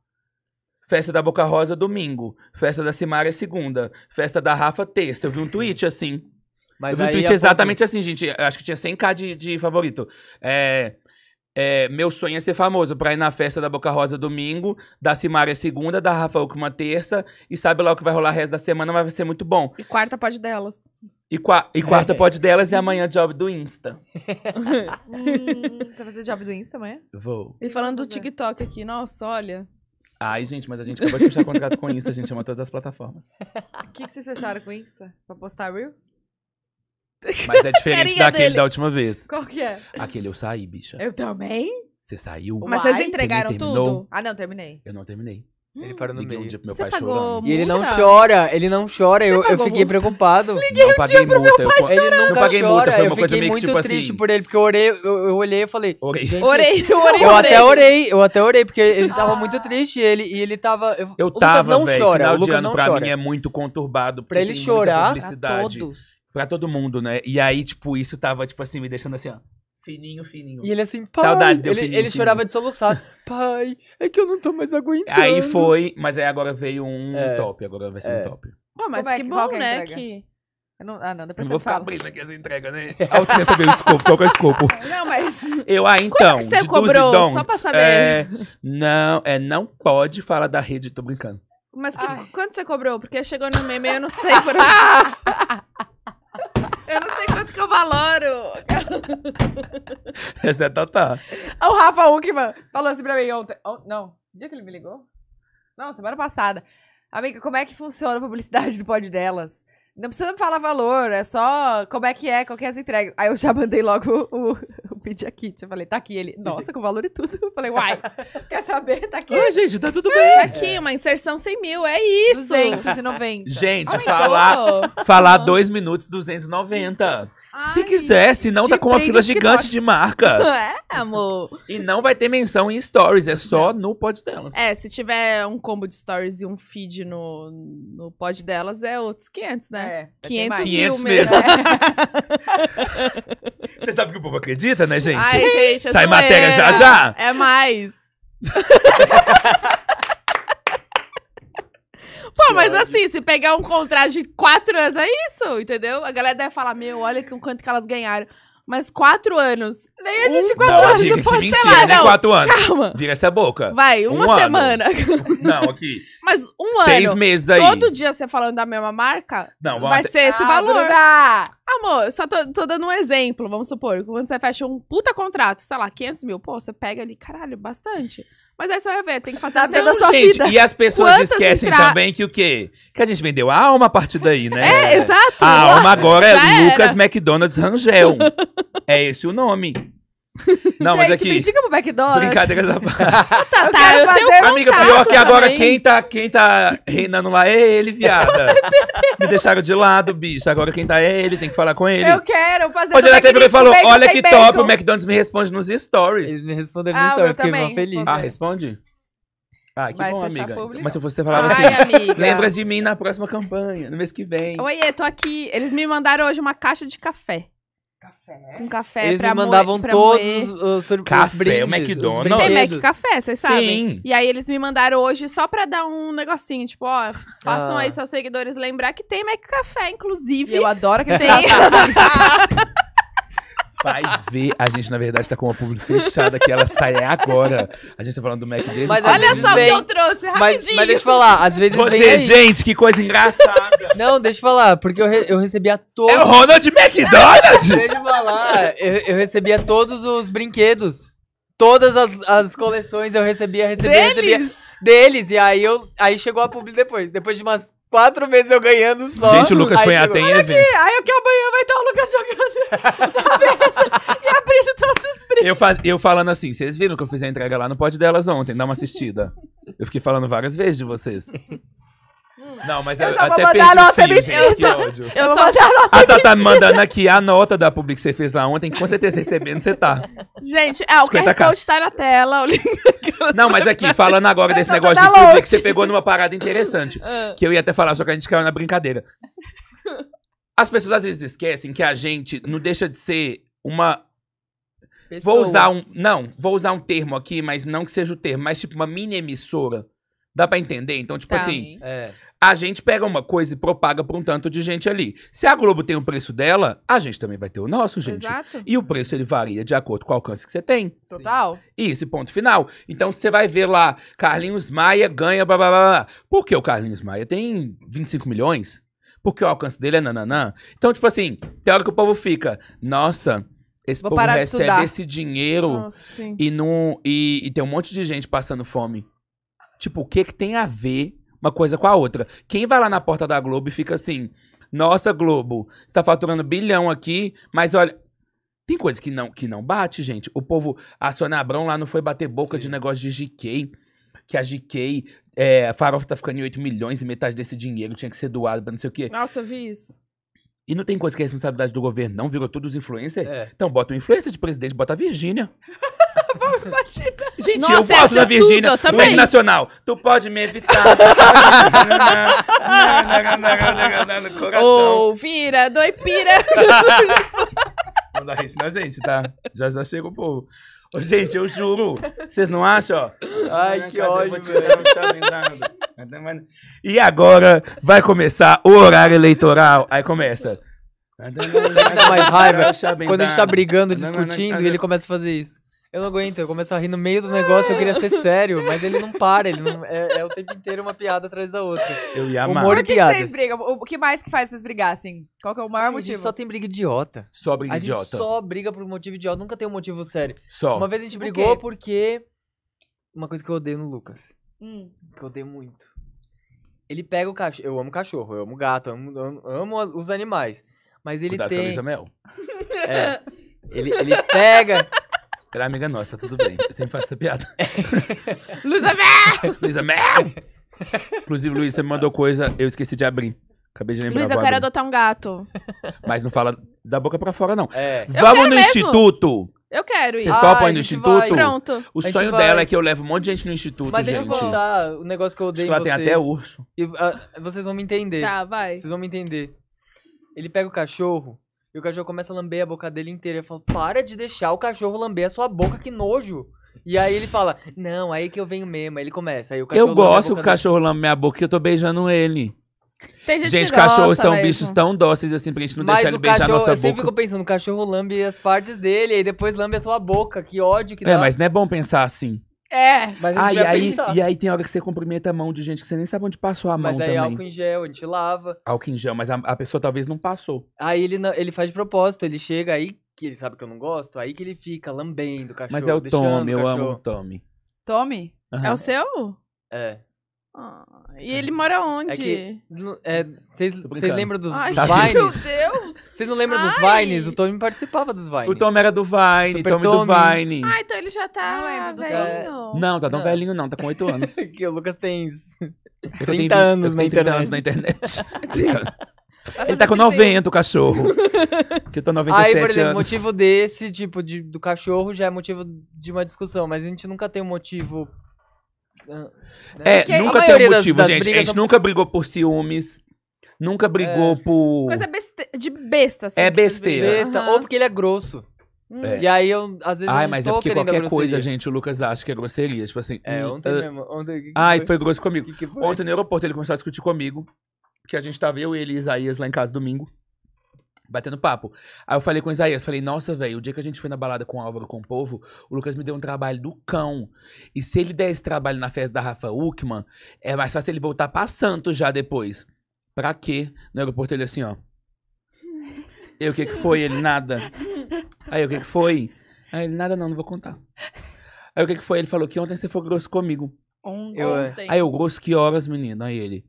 festa da Boca Rosa domingo, festa da Simária segunda, festa da Rafa terça. Eu vi um tweet assim. Mas eu vi um tweet é exatamente assim, gente. Eu acho que tinha 100k de, de favorito. É, é, meu sonho é ser famoso pra ir na festa da Boca Rosa domingo, da Simária segunda, da Rafa uma terça, e sabe lá o que vai rolar o resto da semana, vai ser muito bom. E
quarta pode delas.
E, qua e quarta é. pode delas e amanhã job do Insta.
Hum, você vai fazer job do Insta amanhã? Vou. E falando do TikTok aqui, nossa, olha.
Ai, gente, mas a gente acabou de fechar contrato com o Insta, a gente ama todas as plataformas.
O que, que vocês fecharam com o Insta? Pra postar Reels?
Mas é diferente daquele dele. da última vez. Qual que é? Aquele eu saí, bicha. Eu também? Você saiu? Mas vocês entregaram Você tudo?
Ah, não, terminei.
Eu não terminei. Hum. Ele parou no Liguei meio. um dia pro meu Você pai chorando. E ele não
chora,
ele não chora, eu, eu fiquei multa? preocupado. Liguei um paguei dia pro meu multa. pai co- Ele não paguei chora, multa, foi eu uma coisa fiquei meio que muito tipo assim. triste por ele, porque eu orei, eu, eu olhei e falei... Orei. Orei, eu orei, Eu até orei, eu
até orei, porque ele
tava muito ah. triste e ele, e ele tava... Eu o Lucas tava, não velho. chora, o Final de Lucas ano não pra chora. mim é
muito conturbado. Pra ele chorar, pra publicidade. todos pra todo mundo, né? E aí, tipo, isso tava, tipo assim, me deixando assim, ó. Fininho, fininho. E ele assim, pai. Saudade, deu ele, fininho, ele fininho. chorava
de soluçar. pai, é que eu não tô mais aguentando. Aí foi,
mas aí agora veio um é. top. Agora vai ser é. um top.
Ah, mas Como é que é, bom, né, que né? Que... Não, ah, não, depois eu não vou ficar
abrindo aqui as entregas, né? Ah,
eu queria saber o escopo, qual que é o escopo? Não, mas... Eu, ah, então... Quanto que então, você cobrou? só pra saber. É,
não, é, não pode falar da rede, tô brincando.
Mas que, quanto você cobrou? Porque chegou no meio eu não sei por onde... Eu não sei quanto que eu valoro.
Essa é Tatá.
É o Rafa Uckman falou assim pra mim ontem. Oh, não, o dia que ele me ligou? Não, semana passada. Amiga, como é que funciona a publicidade do pod delas? Não precisa falar valor, é só como é que é, qual que é as entregas. Aí eu já mandei logo o, o aqui, Kit. Eu falei, tá aqui. Ele, nossa, com valor e tudo. Eu falei, uai, quer saber? Tá aqui. Ah, gente, tá tudo tá bem. Tá aqui, uma inserção 100 mil, é isso. 290.
Gente, falar, falar dois minutos, 290. Ai, se quiser, senão tá com uma fila gigante de marcas. É, amor. E não vai ter menção em stories, é só no pod delas.
É, se tiver um combo de stories e um feed no, no pod delas, é outros 500, né? 500, é, 500 é, é, mil mesmo. Vocês
Você sabe que o povo acredita, né, gente? Ai, gente, Sai matéria já já. É
mais. Pô, mas assim, se pegar um contrato de quatro anos, é isso, entendeu? A galera deve falar, meu, olha que um quanto que elas ganharam. Mas quatro anos. Nem existe quatro não, anos. Diga, não pode, mentira, sei lá, né? não. Quatro anos.
Calma. Vira essa boca. Vai, uma um semana.
não, aqui. Mas um Seis ano. Seis meses aí. Todo dia você falando da mesma marca, não, vai até... ser esse ah, valor. Bruna. Amor, só tô, tô, dando um exemplo, vamos supor. Quando você fecha um puta contrato, sei lá, 500 mil, pô, você pega ali, caralho, bastante. Mas aí você vai ver, tem que fazer saber da sua gente, vida. E as pessoas Quantas esquecem também
que o quê? Que a gente vendeu a alma a partir daí, né? É, exato. A alma agora é Já Lucas era. McDonald's Rangel. é esse o nome. Não, gente, mas é aqui. Me diga
pro McDonald's. Brincadeiras
da parte.
tá, tá, eu, tenho Amiga, pior que agora quem
tá, quem tá reinando lá é ele, viada. me deixaram de lado, bicho. Agora quem tá é ele, tem que falar com ele. Eu
quero fazer O ela teve e falou: olha que bacon. top, o
McDonald's me responde nos stories. Eles me responderam ah, nos stories, eu fiquei mal feliz. Ah, responde? Ah, que Vai bom, amiga. Público. Mas se você falar Ai, assim, amiga. lembra de mim na próxima campanha, no mês que vem.
Oiê, tô aqui. Eles me mandaram hoje uma caixa de café. Com café Eles pra me mandavam pra todos
os, os, café, os brindes, o McDonald's. Tem Mac Café, vocês sabem. Sim. E
aí eles me mandaram hoje só pra dar um negocinho, tipo, ó, façam ah. aí seus seguidores lembrar que tem Mac Café, inclusive. Eu adoro que tem.
Vai ver, a gente na verdade tá com uma público fechada que ela sai agora. A gente tá falando do Mac desde Mas olha só o que eu trouxe, rapidinho. Mas, mas deixa eu falar, às vezes vem Você, aí- gente, que coisa
engraçada. Não, deixa eu falar, porque eu, re- eu recebia todos. é o Ronald McDonald? Deixa
eu
falar,
eu, eu recebia todos os brinquedos. Todas as, as coleções eu recebia, recebia, recebia. Deles? Deles, e aí eu. Aí chegou a publi depois. Depois de umas Quatro
meses eu ganhando só. Gente, o Lucas foi até em evento. Aí eu que amanhã vai estar o Lucas jogando na mesa
e abrindo todos os brindes. Eu, faz, eu falando assim, vocês viram que eu fiz a entrega lá no pote Delas ontem, dá uma assistida. Eu fiquei falando várias vezes de vocês. Não, mas eu, é até perdi a nota fio, gente, que ódio. Eu, eu só... mandar a nota A Tata tá mandando aqui a nota da publi que você fez lá ontem, com certeza recebendo você tá.
Gente, é o QR Code tá na tela.
Não, tá mas aqui, falando agora desse tá negócio de publi que você pegou numa parada interessante, ah. que eu ia até falar, só que a gente caiu na brincadeira. As pessoas às vezes esquecem que a gente não deixa de ser uma Pessoa. Vou usar um. Não, vou usar um termo aqui, mas não que seja o termo, mas tipo uma mini emissora. Dá pra entender? Então, tipo tá, assim. É a gente pega uma coisa e propaga para um tanto de gente ali. Se a Globo tem o preço dela, a gente também vai ter o nosso, gente. Exato. E o preço ele varia de acordo com o alcance que você tem. Total. E esse ponto final. Então você vai ver lá, Carlinhos Maia ganha blá blá blá. Por que o Carlinhos Maia tem 25 milhões? Porque o alcance dele é nananã. Então, tipo assim, tem hora que o povo fica, nossa, esse Vou povo recebe esse dinheiro nossa, e, não, e, e tem um monte de gente passando fome. Tipo, o que que tem a ver uma coisa com a outra. Quem vai lá na porta da Globo e fica assim: nossa, Globo, está faturando bilhão aqui, mas olha. Tem coisa que não, que não bate, gente. O povo, a Sônia Abrão lá não foi bater boca Sim. de negócio de GK, que a GK, é, a farofa tá ficando em 8 milhões e metade desse dinheiro tinha que ser doado pra não sei o quê.
Nossa, eu vi isso.
E não tem coisa que é responsabilidade do governo, não, virou todos os influencers. É. Então bota um influencer de presidente, bota a Virgínia. Gente, Nossa, eu gosto da é Virgínia tudo, no nacional. Tu pode me evitar. Ou vira vira, doipira. Não dá isso na gente, tá? Já já chega o povo. Ô, gente, eu juro. Vocês não acham? Ai, Ai que ódio, E agora vai começar o horário eleitoral. Aí começa. mais raiva? Quando a gente tá brigando, discutindo, e ele começa
a fazer isso. Eu não aguento, eu começo a rir no meio do negócio, eu queria ser sério, mas ele não para, ele não, é, é o tempo inteiro uma piada
atrás da outra. Eu ia amar. Humor Por e
que, piadas. vocês
brigam? O que mais que faz vocês brigassem? Qual que é o maior A motivo? gente só
tem briga idiota. Só briga A idiota. gente só briga por motivo idiota, nunca tem um motivo sério. Só. Uma vez a gente brigou
porque...
Uma coisa que eu odeio no Lucas, Hum, que eu odeio muito. Ele pega o cachorro, eu amo cachorro, eu amo gato, eu amo, eu amo os animais. Mas ele Cuidado com a tem... Mel. É.
Ele, ele pega.
Ela é amiga nossa, tá tudo bem. Eu sempre faço essa piada. Luísa Mel! Luísa Mel! Inclusive, Luísa, você me mandou coisa, eu esqueci de abrir. Acabei de lembrar. Luísa, eu quero abrir.
adotar um gato.
Mas não fala da boca pra fora, não. É. Vamos no mesmo. instituto!
Eu quero ir. Vocês topam ah, ir no instituto? Vai. Pronto. O
sonho dela é que eu levo um monte de gente no instituto, Mas deixa gente. eu contar o negócio que eu odeio Acho que ela você. tem até urso.
E, uh, vocês vão me entender. Tá, vai. Vocês vão me entender. Ele pega o cachorro e o cachorro começa a lamber a boca dele inteira. Eu falo, para de deixar o cachorro lamber a sua boca, que nojo. E aí ele fala, não, aí que eu venho mesmo. Aí ele começa. Aí o cachorro eu gosto que o cachorro
lambe minha boca, que eu tô beijando ele. Tem gente, gente que cachorros são mesmo. bichos tão dóceis assim pra gente não Mas deixar ele beijar a nossa eu boca. Eu sempre fico
pensando, o cachorro lambe as partes dele, e depois lambe a tua boca, que ódio que é, dá. É, mas não
é bom pensar assim.
É. Mas a gente ah, aí, e aí
tem hora que você cumprimenta a mão de gente que você nem sabe onde passou a mão Mas aí é também. álcool
em gel, a gente lava.
Álcool em gel, mas a, a pessoa talvez não passou.
Aí ele, ele faz de propósito, ele chega aí, que ele sabe que eu não gosto, aí que ele fica lambendo o cachorro. Mas é o Tommy, eu amo o
Tommy.
Tommy, é o seu? É. Ah, e é. ele mora onde?
É é, vocês lembram dos, Ai, dos Vines? Meu Deus!
Vocês não lembram Ai. dos Vines?
O Tommy participava dos
Vines. O Tommy era do Vine, Super Tommy, Tommy, do Vine. Ah,
então ele já tá não velhinho. É.
Não, tá tão não. velhinho não, tá com 8 anos. que o Lucas tem 30, tenho, anos, na 30 anos na internet. Ele tá com 90, o cachorro. que eu tô 97 Aí, por exemplo, anos. motivo
desse, tipo, de, do cachorro já é motivo de uma discussão, mas a gente nunca tem um motivo ah, né? É,
Porque nunca tem um motivo, das, das gente. A gente nunca brigou por ciúmes. Nunca é. brigou é. por. Coisa
beste... de besta, assim. É besteira. besta. Uhum. Ou porque ele é
grosso.
É. E aí eu, às vezes, Ai, mas é porque qualquer coisa, gente, o Lucas acha que é grosseria. Tipo assim. É, hum, ontem uh, mesmo. Ontem, que que Ai, foi? foi grosso comigo. Que ontem no aeroporto ele começou a discutir comigo. Que a gente tava eu, ele e Isaías lá em casa domingo batendo papo. Aí eu falei com o Isaías, falei, nossa, velho, o dia que a gente foi na balada com o Álvaro com o povo, o Lucas me deu um trabalho do cão. E se ele der esse trabalho na festa da Rafa Uckman, é mais fácil ele voltar pra Santos já depois. Pra quê? No aeroporto ele assim, ó. Eu, o que que foi? Ele, nada. Aí, o que que foi? Aí ele, nada não, não vou contar. Aí, o que que foi? Ele falou que ontem você foi grosso comigo. É. Ontem. Eu, aí eu, grosso que horas, menino? Aí ele,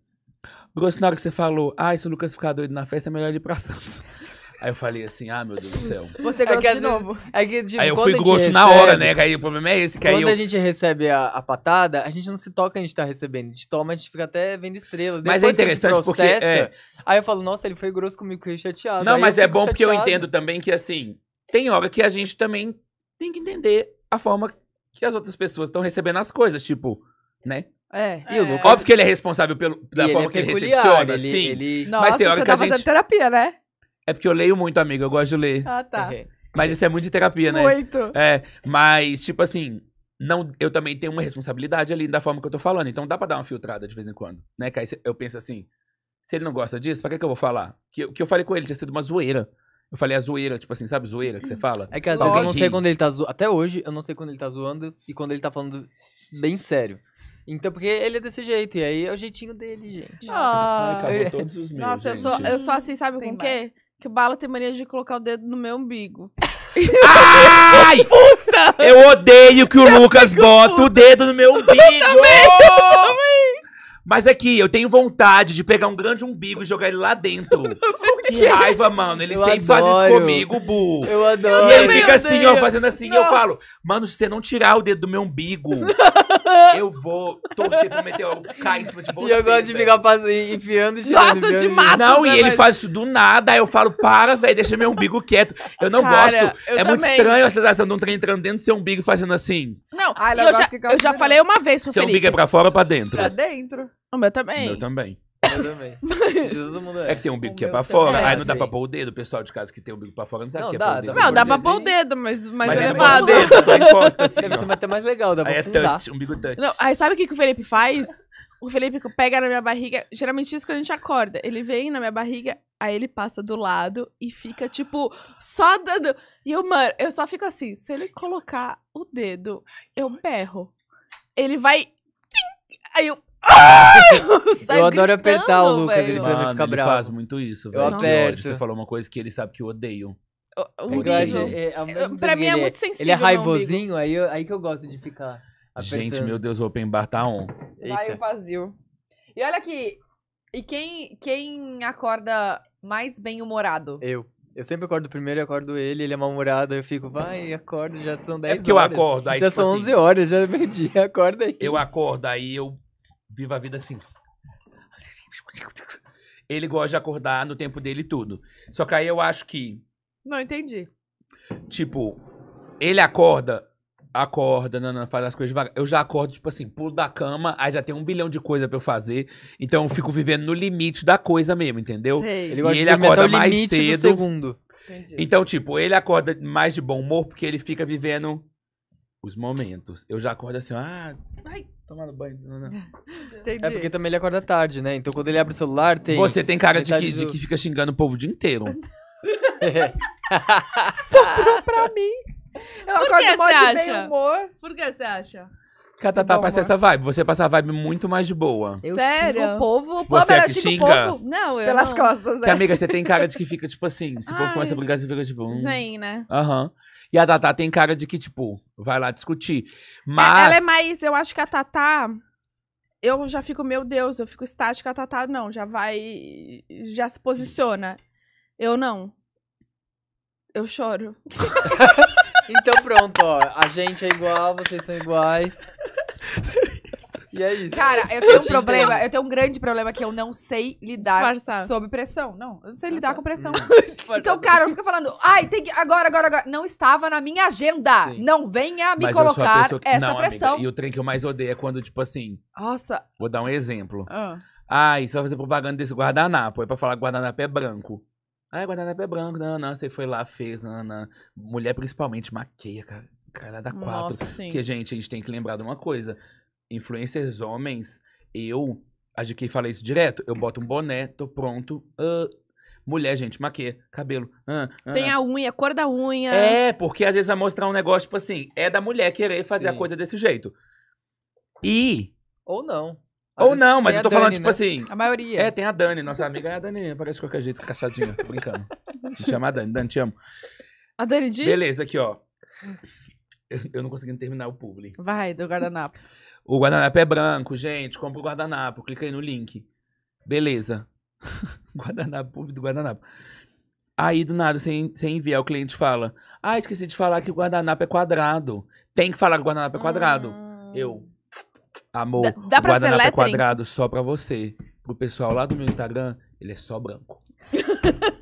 Grosso, na hora que você falou, ah, se o Lucas ficar doido na festa, é melhor ele ir pra Santos. Aí eu falei assim, ah, meu Deus do céu. Você é gosta de novo. é que, tipo, aí eu fui grosso na hora, né? aí o problema é esse, que aí Quando eu... a gente recebe a, a
patada, a gente não se toca a gente tá recebendo. A gente toma, a gente fica até vendo estrela. Mas é Depois que a gente interessante porque, é. Aí eu falo, nossa, ele foi grosso comigo, fiquei chateado. Não, Aí mas é bom porque eu entendo
também que, assim, tem hora que a gente também tem que entender a forma que as outras pessoas estão recebendo as coisas. Tipo, né? É. E o Lucas... É. Óbvio que ele é responsável pelo, pela e forma ele é que ele recepciona, ele, sim. Ele... Nossa, mas tem hora você que tá a gente... fazendo terapia, né? É porque eu leio muito, amigo. Eu gosto de ler. Ah, tá. Okay. Mas isso é muito de terapia, né? Muito. É, mas, tipo assim, não, eu também tenho uma responsabilidade ali da forma que eu tô falando. Então dá pra dar uma filtrada de vez em quando, né? Que aí eu penso assim, se ele não gosta disso, pra que, que eu vou falar? Que, que eu falei com ele tinha sido uma zoeira. Eu falei a zoeira, tipo assim, sabe zoeira que você hum. fala? É que às Lógico. vezes eu então, não sei quando
ele tá zoando. Até hoje, eu não sei quando ele tá zoando e quando ele tá falando bem sério. Então, porque ele é desse jeito, e aí é o jeitinho dele, gente. Ah, Ai, todos
os meus, Nossa, gente. eu sou, eu sou assim, sabe Tem com o quê? Que o Bala tem mania de colocar o dedo no meu umbigo.
Ai! Puta! Eu odeio que o Lucas bota puta. o dedo no meu umbigo! Eu também, eu também. Mas aqui, eu tenho vontade de pegar um grande umbigo e jogar ele lá dentro. Que raiva, mano. Ele eu sempre adoro. faz isso comigo, Bu.
Eu adoro. E ele fica assim, ó, fazendo
assim. Nossa. E eu falo, Mano, se você não tirar o dedo do meu umbigo, eu vou torcer pro meteoro cair em cima de você. E eu gosto de velho. ficar enfiando de tirando. Nossa, de mato! Não, né, e ele mas... faz isso do nada. Aí eu falo, para, velho, deixa meu umbigo quieto. Eu não Cara, gosto. Eu é também. muito estranho a sensação de um trem entrando dentro do seu umbigo e fazendo assim.
Não, ah, eu, já, eu já falei uma vez pro Seu Felipe. umbigo é pra fora ou pra dentro? Pra dentro. O meu também. O meu também.
também. todo mundo é. É que tem um bico que é, é, é. pra fora. Aí é não dá pra pôr o dedo. O pessoal de casa que tem um bico pra fora não sabe o que é pra dedo. Não, dá pra pôr o dedo, mas mais elevado. Só encosta assim. Deve ser até mais legal, dá pra Aí é um bico
touch.
Aí sabe o que o Felipe faz? O Felipe pega na minha barriga. Geralmente isso quando a gente acorda. Ele vem na minha barriga, aí ele passa do lado e fica, tipo, só dando. E eu, mano, eu só fico assim. Se ele colocar o dedo, eu berro. Ele vai. Aí eu. Ah! Eu adoro apertar o Lucas, velho. ele faz Mano, ficar
ele faz muito isso, velho. Eu aperto. Você falou uma coisa que ele sabe que eu odeio. É, é, eu gosto,
Horrível.
é, Pra mim é ele muito sensível Ele é raivosinho, aí, eu- aí que eu gosto de ficar apertando. Gente, meu
Deus, o Open Bar tá on. Vai
o vazio. E olha aqui. E quem, quem acorda mais bem-humorado?
Eu. Eu sempre acordo primeiro, eu acordo ele, ele é mal-humorado, eu fico, vai,
acorda, já são 10 É horas. eu acordo, aí já tipo são assim, 11
horas, já é meio-dia, acorda aí.
eu acordo, aí eu viva a vida assim. Ele gosta de acordar no tempo dele e tudo. Só que aí eu acho que,
Não entendi.
tipo, ele acorda, acorda, não faz as coisas devagar. Eu já acordo, tipo assim, pulo da cama, aí já tem um bilhão de coisa pra eu fazer. Então eu fico vivendo no limite da coisa mesmo, entendeu? Sei. Ele gosta de ele dormir acorda o mais limite cedo. do segundo. Entendi. Então, tipo, ele acorda mais de bom humor porque ele fica vivendo os momentos. Eu já acordo assim, ah,
ai, tomando banho. Não, não. Entendi. É porque
também ele acorda tarde, né? Então quando ele abre o celular, tem. Você tem cara de que, do... de que fica xingando o povo o dia inteiro. Sobrou pra mim. Eu Por acordo que você acha?
humor. Por que você acha?
Catatá tá, passa essa vibe. Você passa a vibe muito mais de boa. Eu Sério? xingo o povo. Pô, você é que xinga?
Não, eu Pelas não. costas, né? Que, amiga, você tem
cara de que fica, tipo assim. Se o povo começa a brigar, você fica, tipo... Um... Zen, né? Aham. Uhum. E a Tatá tem cara de que, tipo, vai lá discutir. É, Mas. É, ela é
mais. Eu acho que a Tatá. Eu já fico, meu Deus, eu fico estática. A Tatá não, já vai. Já se posiciona. Eu não. Eu choro.
então pronto, ó. A gente é igual, vocês são iguais. E é isso. Cara, eu tenho um problema,
eu tenho um grande problema que eu não sei lidar Disfarçar. sob pressão. Não, eu não sei lidar ah, tá. com pressão. Hum. então, cara, eu fica falando, ai, tem que. Agora, agora, agora. Não estava na minha agenda. Sim. Não venha me Mas eu sou a colocar que- essa Não, amiga, pressão. E
o trem que eu mais odeio é quando, tipo assim, Nossa. vou dar um exemplo. ah. Ai, você vai fazer propaganda desse guardanapo. É pra falar guardanapo é branco. Ah, guardanapo é branco. Não, não, você foi lá, fez. Não, não. Mulher principalmente maqueia, cara. Cara, dá quatro. Nossa, sim. Porque, gente, a gente tem que lembrar de uma coisa influencers homens, eu, a GK fala isso direto, eu boto um boné, tô pronto. Uh, mulher, gente, maquê, cabelo. Uh, uh. Tem a
unha, a cor da unha. É,
porque às vezes vai mostrar um negócio, tipo assim, é da mulher querer fazer Sim. a coisa desse jeito. E.
Ou não. Às Ou não, mas eu tô Dani, falando, tipo né? tipo assim. A maioria. É,
tem a Dani, nossa amiga. é A Dani parece de qualquer jeito, cachadinha. Tô brincando. Me chama a Dani. Dani, te amo.
A Dani de... Beleza,
aqui, ó. Eu, eu não consegui terminar o publi.
Vai, do guardanapo.
O guardanapo é branco, gente. Compra o guardanapo. Clica aí no link. Beleza. guardanapo, público do guardanapo. Aí, do nada, sem, sem enviar, o cliente fala: Ah, esqueci de falar que o guardanapo é quadrado. Tem que falar que o guardanapo é quadrado. Hum. Eu. Amor, dá, dá o guardanapo é quadrado só pra você. Pro pessoal lá do meu Instagram, ele é só branco.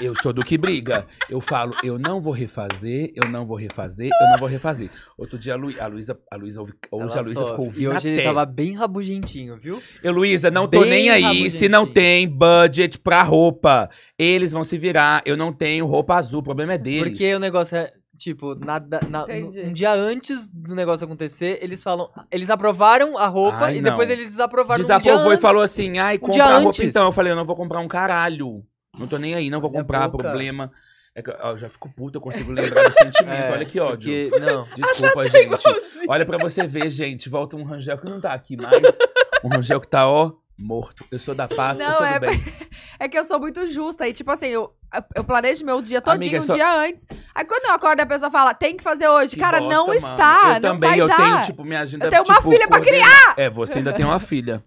Eu sou do que briga. Eu falo, eu não vou refazer, eu não vou refazer, eu não vou refazer. Outro dia a, Lu, a Luísa, a Luísa, hoje a Luísa ficou ouvindo. E hoje ele tava
bem rabugentinho, viu?
Eu, Luísa, não tô nem aí se não tem budget pra roupa. Eles vão se virar. Eu não tenho roupa azul, o problema é deles. Porque
o negócio é. Tipo, nada, na, um dia antes do negócio acontecer, eles falam. Eles
aprovaram a roupa ai, e não. depois eles desaprovaram Desaprovou um e falou assim: ai, compra a roupa antes. então. Eu falei: eu não vou comprar um caralho. Não tô nem aí, não vou comprar, boca. problema. É que, ó, eu já fico puto, eu consigo lembrar do sentimento. É, Olha que ódio. Porque, não. Desculpa, gente. Olha pra você ver, gente. Volta um Rangel que não tá aqui mais. Um Rangel que tá, ó, morto. Eu sou da paz, não, eu sou é, do bem.
É que eu sou muito justa. E, tipo assim, eu, eu planejo meu dia todinho, Amiga, um só... dia antes. Aí quando eu acordo, a pessoa fala, tem que fazer hoje. Que Cara, bosta, não mano. está, eu não também, vai eu dar. Tenho, tipo,
minha agenda, eu tenho uma tipo, filha pra criar! É, você ainda tem uma filha.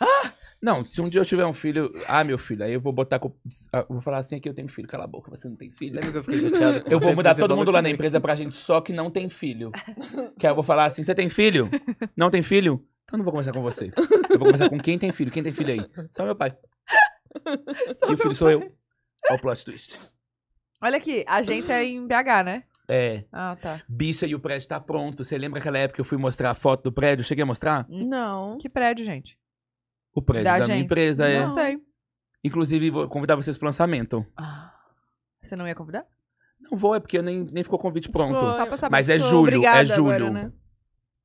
Ah! Não, se um dia eu tiver um filho, ah, meu filho, aí eu vou botar. Ah, vou falar assim aqui, eu tenho filho, cala a boca, você não tem filho. Lembra que eu fiquei chateado? Eu vou mudar todo mundo lá na empresa pra gente só que não tem filho. Que aí eu vou falar assim: você tem filho? Não tem filho? Então eu não vou começar com você. Eu vou começar com quem tem filho. Quem tem filho aí? Só meu pai.
Só e o filho pai. sou eu.
Olha o plot twist.
Olha aqui, agência é em BH, né?
É. Ah, tá. Bicha e o prédio tá pronto. Você lembra aquela época que eu fui mostrar a foto do prédio? Cheguei a mostrar?
Hum. Não. Que prédio, gente?
O prédio da, da minha empresa é. Não sei. Inclusive, vou convidar vocês pro lançamento. Ah,
você não ia convidar?
Não vou, é porque nem, nem ficou convite tipo, pronto. É ficou, Mas é julho, é julho. Agora, né?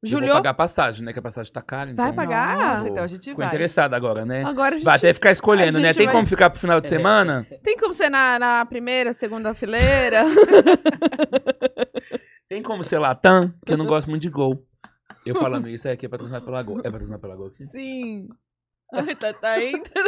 Julho? vou pagar a passagem, né? Que a passagem tá cara. Então vai pagar?
Nossa, então a gente vai. vai.
interessado agora, né? Agora a gente... Vai até ficar escolhendo, né? Tem vai... como ficar pro final de é. semana?
Tem como ser na, na primeira, segunda fileira?
Tem como ser Latam? Que eu não gosto muito de gol. Eu falando isso, é que é patrocinado pela Gol. É patrocinado pela Gol aqui?
Sim. Tá, tá Ai, Tatá, entra.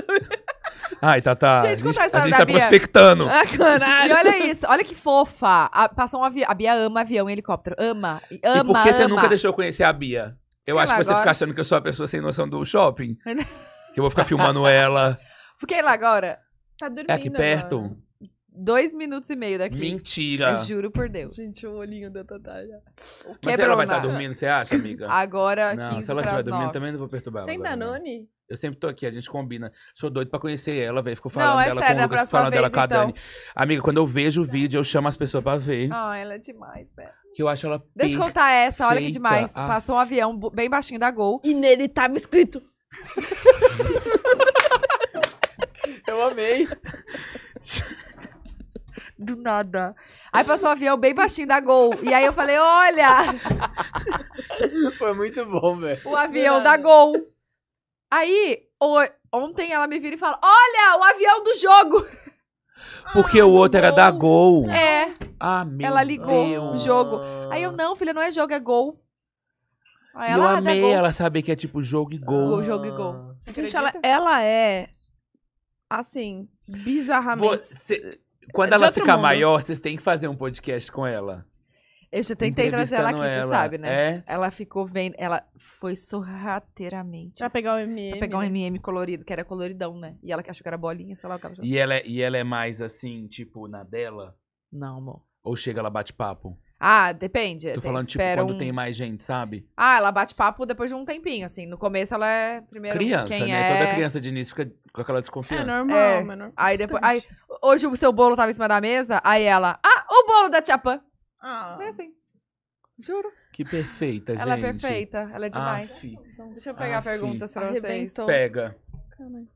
Ai, Tatá. Gente, a gente, é a gente tá Bia. prospectando. Ah, caralho. E olha isso,
olha que fofa. A, passou um avião. A Bia ama avião e helicóptero. Ama. Ama. E por que você nunca
deixou eu conhecer a Bia? Eu Sei acho lá, que você agora... fica achando que eu sou a pessoa sem noção do shopping. que eu vou ficar filmando ela.
Fiquei lá agora. Tá dormindo. É aqui perto? Mano dois minutos e meio daqui. Mentira. Eu juro por Deus. Gente, o olhinho da Tatá já. Mas ela vai tá estar dormindo, você acha,
amiga? Agora, não, 15 se ela estiver dormindo, também não vou perturbar ela. Tem não. Danone? Eu sempre tô aqui, a gente combina. Sou doido pra conhecer ela, velho. Ficou falando Não, é dela sério, com o Lucas, próxima falando dela com a Dani. Então. Amiga, quando eu vejo o vídeo, eu chamo as pessoas pra ver. Ah,
ela é demais, né?
Que eu acho ela Deixa eu contar essa, olha que demais. Ah. Passou
um avião bem baixinho da Gol. E nele tava tá escrito. Eu amei. Do nada. Aí passou um avião bem baixinho da Gol. E aí eu falei, olha!
Foi muito bom, velho. O avião
da Gol. Aí, ontem ela me vira e fala, olha, o avião do jogo!
Porque ah, o outro era da Gol. É. Ah, meu
Ela ligou Deus. o jogo. Aí eu, não, filha, não é jogo, é Gol. Aí eu ela, ah, amei ela
saber que é tipo jogo e gol. jogo
e gol. Gente, ela, ela é, assim, bizarramente... Você quando ela ficar mundo. maior,
vocês têm que fazer um podcast com ela.
Eu já tentei trazer ela aqui, ela. você sabe, né? É? Ela ficou vendo. Ela foi sorrateiramente. Pra pegar o MM. Pra pegar um MM colorido, que era coloridão, né? E ela que achou que era bolinha, sei lá o que ela e
ela, é, e ela é mais assim, tipo, na dela? Não, amor. Ou chega, ela bate papo?
Ah, depende. Tô falando, tipo, quando um... tem
mais gente, sabe?
Ah, ela bate papo depois de um tempinho, assim. No começo ela é primeiro. Criança, quem né? É... Toda criança
de início fica com aquela desconfiança. É normal, é. normal.
Aí depois. Aí, hoje o seu bolo tava em cima da mesa, aí ela. Ah, o bolo da Tia Pan. Ah. É assim. Juro.
Que perfeita, ela é gente. Ela é perfeita, ela é ah, demais. Aff. Deixa eu pegar Aff. Ah, a pergunta
pra vocês. Pega. aí. O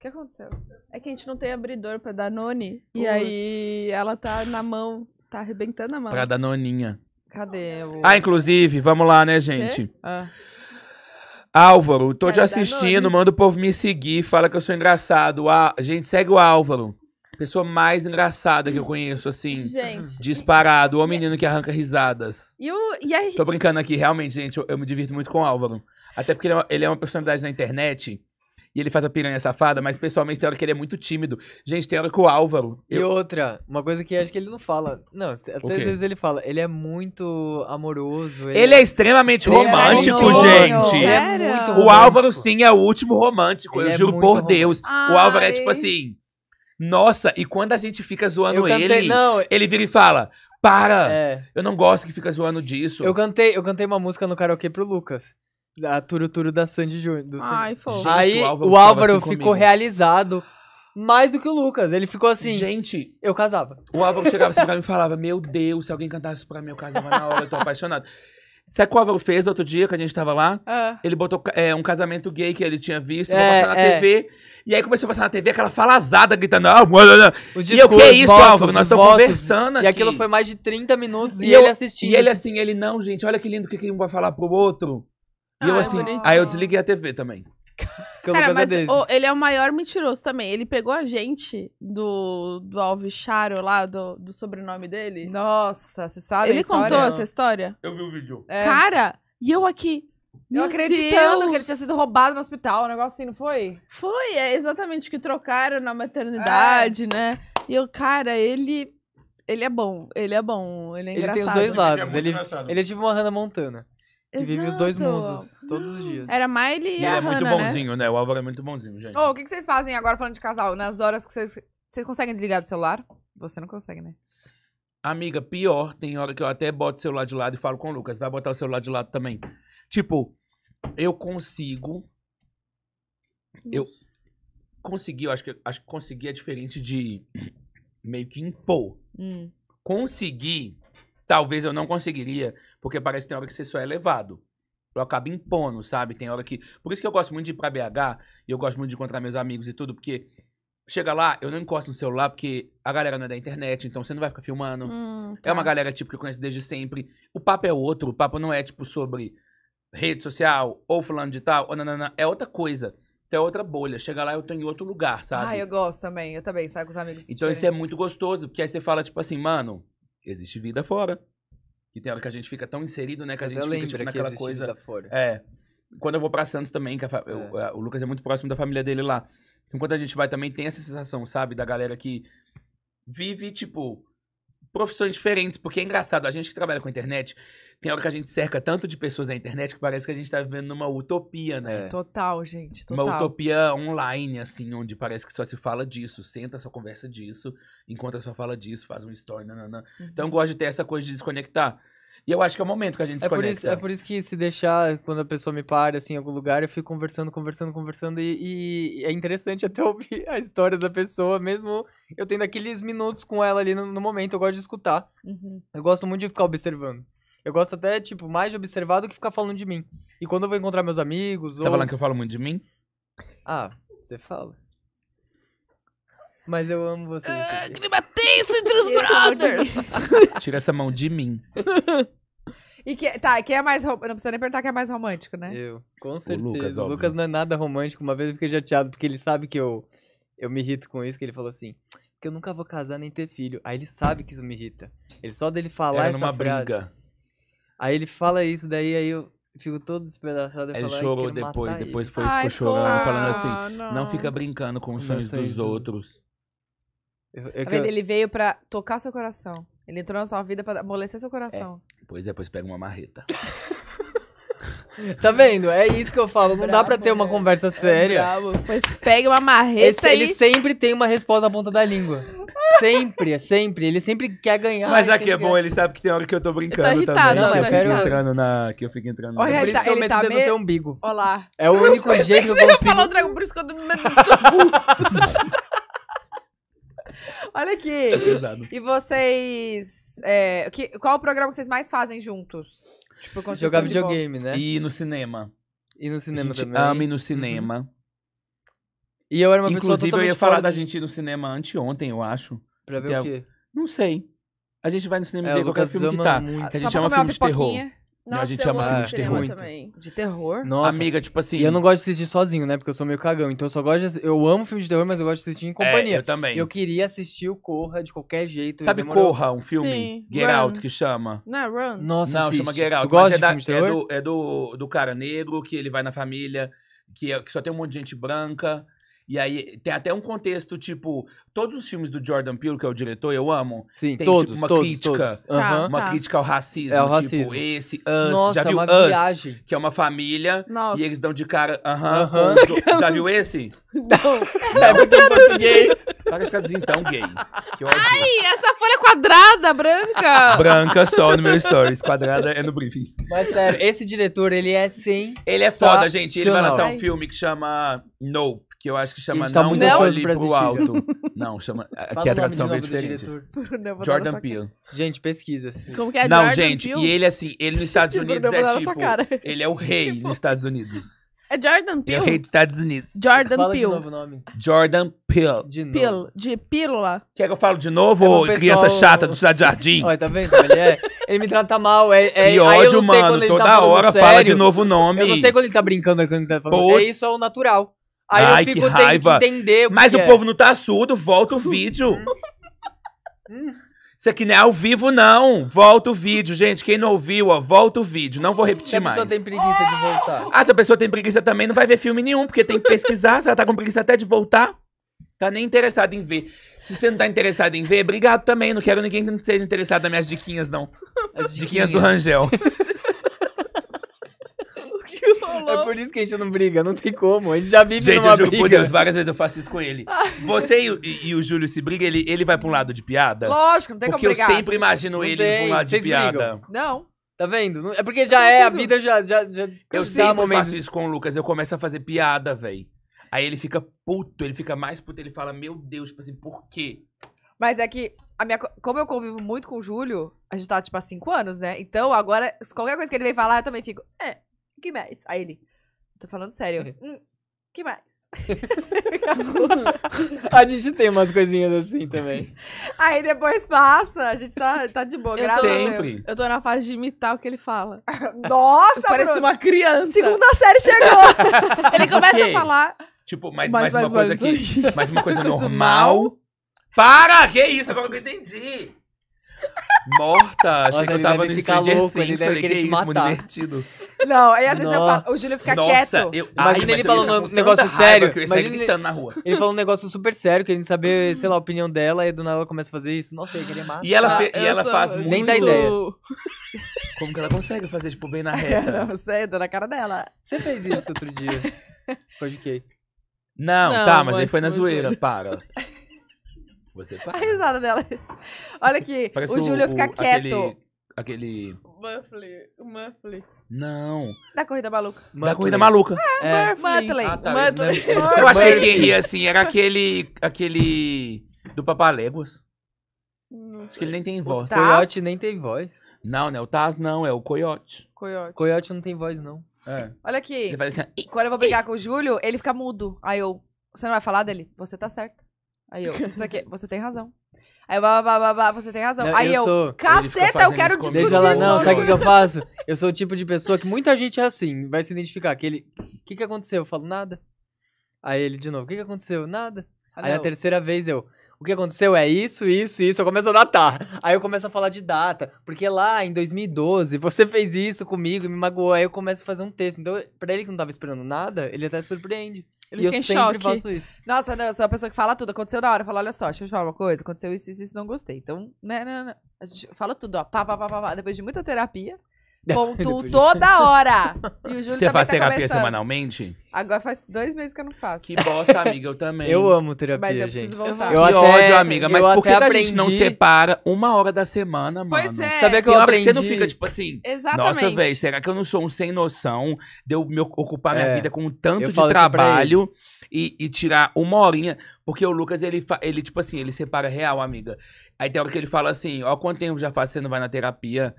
que aconteceu? É que a gente não tem abridor pra dar noni. E aí ela tá na mão Tá arrebentando a mão. Pra dar
noninha. Cadê o... Ah, inclusive, vamos lá, né, gente? Ah. Álvaro, tô te assistindo, manda o povo me seguir, fala que eu sou engraçado. a ah, gente, segue o Álvaro. Pessoa mais engraçada que eu conheço, assim. Gente. Disparado. O menino que arranca risadas. E o. E aí Tô brincando aqui, realmente, gente. Eu, eu me divirto muito com o Álvaro. Até porque ele é, uma, ele é uma personalidade na internet e ele faz a piranha safada, mas pessoalmente tem hora que ele é muito tímido. Gente, tem hora que o Álvaro. E outra, uma coisa que acho que ele não fala. Não, até às vezes
ele fala, ele é muito amoroso. Ele, ele é, é extremamente romântico, é gente. É muito romântico. O Álvaro,
sim, é o último romântico, ele eu é juro por romântico. Deus. Ai. O Álvaro é tipo assim. Nossa, e quando a gente fica zoando eu ele, não, ele vira e fala: Para! É. Eu não gosto que fica zoando disso. Eu
cantei, eu cantei uma música no karaokê pro Lucas. A Turuturu da Sandy Júnior. Ai, foda. Aí o Álvaro, assim ficou comigo. realizado
mais do que o Lucas. Ele ficou assim. Gente, eu casava. O Álvaro chegava assim pra mim e falava: Meu Deus, se alguém cantasse pra mim, eu casava na hora, eu tô apaixonado. Sabe o que o Álvaro fez outro dia que a gente tava lá? Ah. Ele botou é, um casamento gay que ele tinha visto, é, passar na é. TV. E aí começou a passar na TV aquela falazada gritando. Ah, os e eu, que é isso, votos, Álvaro? Nós estamos conversando aqui. E aquilo foi mais de
30 minutos e, e eu, ele assistindo. E ele assim.
assim, ele, não, gente, olha que lindo o que, que um vai falar pro outro. E eu ah, é assim, aí eu desliguei a TV também. Cara, mas desse. o-
ele é o maior mentiroso também. Ele pegou a gente do, do Alves Charo lá, do, do sobrenome dele. Nossa, você sabe ele contou essa história? Eu vi o vídeo. É. Cara, e eu aqui. Eu meu acreditando que ele tinha sido roubado no hospital, um negócio assim, não foi? Foi, é exatamente o que trocaram na é. maternidade, né? E eu, cara, ele. Ele é bom, ele é bom, ele é Ele tem os dois é lados. Ele,
ele é tipo uma Hannah Montana. Que vive os dois mundos,
todos os dias. Era Miley e, e a é Hannah, muito né? bonzinho, né? né? O Álvaro é muito bonzinho, gente. Ô,
oh, o que, que vocês fazem agora falando de casal? Nas horas que vocês... Vocês conseguem desligar do celular? Você não consegue, né?
Amiga, pior, tem hora que eu até boto o celular de lado e falo com o Lucas, vai botar o celular de lado também. Tipo, eu consigo... Eu consegui, eu acho que, acho que conseguir é diferente de meio que impor. Hum. Conseguir, talvez eu não conseguiria porque parece que tem hora que você só é levado. Eu acabo impondo, sabe? Tem hora que. Por isso que eu gosto muito de ir pra BH e eu gosto muito de encontrar meus amigos e tudo, porque chega lá, eu não encosto no celular, porque a galera não é da internet, então você não vai ficar filmando. Hum, tá. É uma galera, tipo, que eu conheço desde sempre. O papo é outro, o papo não é, tipo, sobre rede social, ou fulano de tal, ou nanana. É outra coisa. Então é outra bolha. Chega lá, eu tô em outro lugar, sabe? Ah, eu
gosto também. Eu também saio com os amigos. Então isso
é muito gostoso, porque aí você fala, tipo assim, mano, existe vida fora que tem hora que a gente fica tão inserido, né, que a gente fica tipo, naquela coisa. É. Quando eu vou para Santos também, que fa... é. eu, eh, o Lucas é muito próximo da família dele lá. Então, quando a gente vai também tem essa sensação, sabe, da galera que vive tipo profissões diferentes, porque é engraçado, a gente que trabalha com internet, tem hora que a gente cerca tanto de pessoas na internet que parece que a gente tá vivendo numa utopia, né? É.
Total, gente. Total. Uma
utopia online, assim, onde parece que só se fala disso. Senta, só conversa disso, encontra, só fala disso, faz um story, nananã. Uhum. Então eu gosto de ter essa coisa de desconectar. E eu acho que é o momento que a gente se é por isso, é por
isso que se deixar, quando a pessoa me para, assim, em algum lugar, eu fico conversando, conversando, conversando. E, e é interessante até ouvir a história da pessoa, mesmo eu tendo aqueles minutos com ela ali no, no momento. Eu gosto de escutar. Uhum. Eu gosto muito de ficar observando. Eu gosto até, tipo, mais de observar do que ficar falando de mim. E quando eu vou encontrar meus amigos. Você tá ou... tá falando que eu falo muito de mim? Ah, você fala.
Mas eu amo você. Uh,
clima tenso entre os brothers!
Tira essa mão de mim.
E que, tá, quem é mais Não precisa nem perguntar quem é mais romântico, né? Eu,
com certeza. O Lucas, o Lucas não é nada romântico. Uma vez eu fiquei chateado, porque ele sabe que eu, eu me irrito com isso, que ele falou assim. Que eu nunca vou casar nem ter filho. Aí ele sabe que isso me irrita. Ele só dele
falar Era essa numa frase. Briga.
Aí ele fala isso, daí aí eu fico todo despedaçado. Ele chorou depois, depois foi, ficou
Ai, chorando, pô, falando ah, assim, não. não. fica brincando com os sonhos é dos isso. outros. Eu, é tá eu, tá
Ele veio pra tocar seu coração. Ele entrou na sua vida pra amolecer seu é. coração.
É. Pois é, depois pega uma marreta.
Tá vendo? É isso que eu falo. Não dá pra ter uma conversa né? séria. Bravo.
Pois pega uma marreta Esse, aí. Ele sempre
tem uma resposta na ponta da língua. Sempre, é sempre. Ele sempre
quer ganhar. Mas aqui é, é bom, ele sabe que tem hora que eu tô brincando Eu tô tá irritada, também. Que eu, né? eu tá entrando na. Que eu fico entrando Olha, Por isso tá- que eu meto tá o dedo no seu umbigo.
É o único jeito que eu Você consigo. falou dragão, por isso que eu tô no cu. Olha aqui. É pesado. E vocês. é, que- qual o programa que vocês mais fazem juntos? Tipo, quando Jogar videogame,
né? E no cinema. E no cinema também. a gente também. ama ir no cinema. Uhum. E eu era uma Inclusive, pessoa totalmente eu ia falar fora... da gente ir no cinema anteontem, eu acho. Pra ver o quê? Não sei. A gente vai no cinema é, ver qualquer filme que tá. Muito. A gente ama filme de terror. Nossa, a gente ama filme de terror
também. De terror?
Nossa. Amiga, tipo assim. E eu não gosto de assistir sozinho, né? Porque eu sou meio cagão. Então eu só gosto de. Eu amo filme de terror, mas eu gosto de assistir em é, companhia. É, eu também. Eu queria assistir o Corra de qualquer jeito. Sabe demorou... Corra, um filme? Sim. Get Run. Out,
que chama. Não, é Run. Nossa, Não, assiste. chama Get Out. Tu gosta é, da, de é, do, é do, do cara negro que ele vai na família, que, é, que só tem um monte de gente branca. E aí tem até um contexto, tipo, todos os filmes do Jordan Peele, que é o diretor, eu amo. Sim, tem, todos, tipo, uma todos, crítica. Todos. Uhum. Uma tá. crítica ao racismo. É o tipo, racismo. Tipo, esse, Us. Nossa, já viu é uma Us? Viagem. Que é uma família. Nossa. E eles dão de cara. Aham. Uh -huh, uh -huh. Já viu esse? Não. Não. É muito gay Para os caras então gay. Ai,
essa folha quadrada, branca.
branca só no meu stories. Quadrada é no briefing.
Mas sério, esse diretor, ele é sim. Ele é foda, gente. Ele vai lançar um
filme que chama Nope que eu acho que chama tá Não Olhe Pro Alto. não, chama. Aqui a é tradução veio diferente. Jordan Peele. Gente, pesquisa. Como que é Não, Jordan gente, Peele? e ele assim, ele nos tipo, Estados Unidos é tipo. Ele é o rei tipo, nos Estados Unidos.
É Jordan Peele. É o rei dos
Estados Unidos.
Jordan Fala Peele. de novo o nome.
Jordan Peele. De novo.
Peele. De pílula. Quer que eu falo de
novo, é ô pessoal... criança chata do Cidade Jardim? Olha, tá vendo? Ele, é...
ele me trata mal. É, é... Que ódio, mano. Tá Toda tá hora sério. fala de novo o nome. Eu não sei quando ele tá brincando, é quando ele tá falando. Puts. É isso, é o
natural. Aí Ai, eu fico que tendo raiva. que entender. O que Mas o é. povo não tá surdo, volta o vídeo. Isso aqui não é ao vivo, não. Volta o vídeo, gente. Quem não ouviu, ó, volta o vídeo. Não vou repetir Se a mais. pessoa tem preguiça de voltar. Ah, se a pessoa tem preguiça também, não vai ver filme nenhum, porque tem que pesquisar. se ela tá com preguiça até de voltar, tá nem interessada em ver. Se você não tá interessado em ver, obrigado também. Não quero ninguém que não seja interessado nas minhas diquinhas, não. As diquinhas, diquinhas do Rangel.
É por isso que a gente não briga, não tem como. A gente já vive gente, numa briga. Gente, eu juro por Deus,
várias vezes eu faço isso com ele. Você e, e, o Júlio se brigam, ele, ele vai pra um lado de piada? Lógico, não tem como brigar. Porque eu sempre imagino não ele ir pra um lado de piada. Brigam.
Não. Tá vendo? É porque já é, a vida já... já, já eu sempre momento. faço isso
com o Lucas, eu começo a fazer piada, velho. Aí ele fica puto, ele fica mais puto, ele fala, meu Deus, tipo assim, por quê?
Mas é que, a minha, como eu convivo muito com o Júlio, a gente tá, tipo, há cinco anos, né? Então, agora, qualquer coisa que ele vem falar, eu também fico, é que mais? Aí ele, tô falando sério. É. Hum, que mais? a
gente tem umas coisinhas assim também.
Aí depois passa, a gente tá, tá de boa, eu graças Sempre. Eu tô na fase de imitar o que ele fala. Nossa, Parece Bruno. uma criança. Segunda série chegou.
ele começa a falar. Tipo, mais, mais, mais, mais uma mais, coisa mais, aqui. Mais uma coisa normal. Para! Que isso? Agora eu entendi morta. Achei que eu tava no Stranger Things. Ele falei, que isso, matar. divertido. Não, aí às vezes falo, o Júlio fica Nossa, quieto. Eu, Imagina ai, ele falando um negócio sério. Eu Imagina gritando na rua. Ele falou
um negócio super sério, querendo saber, uhum. sei lá, a opinião dela, e do nada ela começa a fazer isso. Nossa, eu queria matar. E ela, ah, e ela faz muito... Nem dá ideia.
Como que ela consegue fazer, tipo, bem na é, reta? Não
sei, dou na cara dela. Você
fez isso outro dia. de que? Não, não, tá, mas, mas aí foi na zoeira, para. Você para. A
risada dela. Olha aqui, Parece o, Júlio fica o, quieto.
Aquele. aquele...
Muffley. Não. Da corrida maluca. Mutley. Da corrida maluca. Ah, é, é. Ah, tá, é Mutley. Eu achei que ria assim, era aquele.
aquele. do Papaléguas. Acho que ele nem tem voz. O Coyote nem tem voz. Não, né? O Taz não, é o Coyote. Coyote. Coyote não tem voz, não. É. Olha aqui. Assim, ah,
Quando eu vou brigar com o Júlio, ele fica mudo. Aí eu. Você não vai falar dele? Você tá certo. Aí eu, isso aqui, você tem razão. Aí eu, blá, blá, blá, blá, você tem razão. Não, aí eu, sou, caceta, eu quero discutir. Deixa ela, não, sabe o que eu faço?
Eu sou o tipo de pessoa que muita gente é assim, vai se identificar. aquele o que, que aconteceu? Eu falo, nada. Aí ele de novo, o que, que aconteceu? Nada. Ah, aí não. a terceira vez eu, o que aconteceu é isso, isso, isso. Eu começo a datar. Aí eu começo a falar de data. Porque lá em 2012, você fez isso comigo, me magoou. Aí eu começo a fazer um texto. Então, pra ele que não tava esperando nada, ele até surpreende. Ele e eu sempre choque. faço isso.
Nossa, não, eu sou a pessoa que fala tudo. Aconteceu na hora. Fala, olha só, deixa eu te falar uma coisa. Aconteceu isso, isso, isso, não gostei. Então, né, né, né. né. A gente fala tudo, ó. Pá, pá, pá, pá, pá. Depois de muita terapia, Pontuo toda hora. E o Júlio Você faz tá terapia começando.
semanalmente?
Agora faz dois meses que eu não faço. Que bosta, amiga, eu também.
Eu amo terapia, Mas eu preciso gente. voltar. Eu que até, ódio, amiga. Mas por que aprendi... a gente não separa uma hora da semana, mano? Pois é. Sabe que eu aprendi... você não fica, tipo assim... Exatamente. Nossa, velho, será que eu não sou um sem noção de eu me ocupar é. minha vida com tanto eu de trabalho e, e, tirar uma horinha? Porque o Lucas, ele, ele, tipo assim, ele separa real, amiga. Aí tem hora que ele fala assim, ó, quanto tempo já faz você não vai na terapia?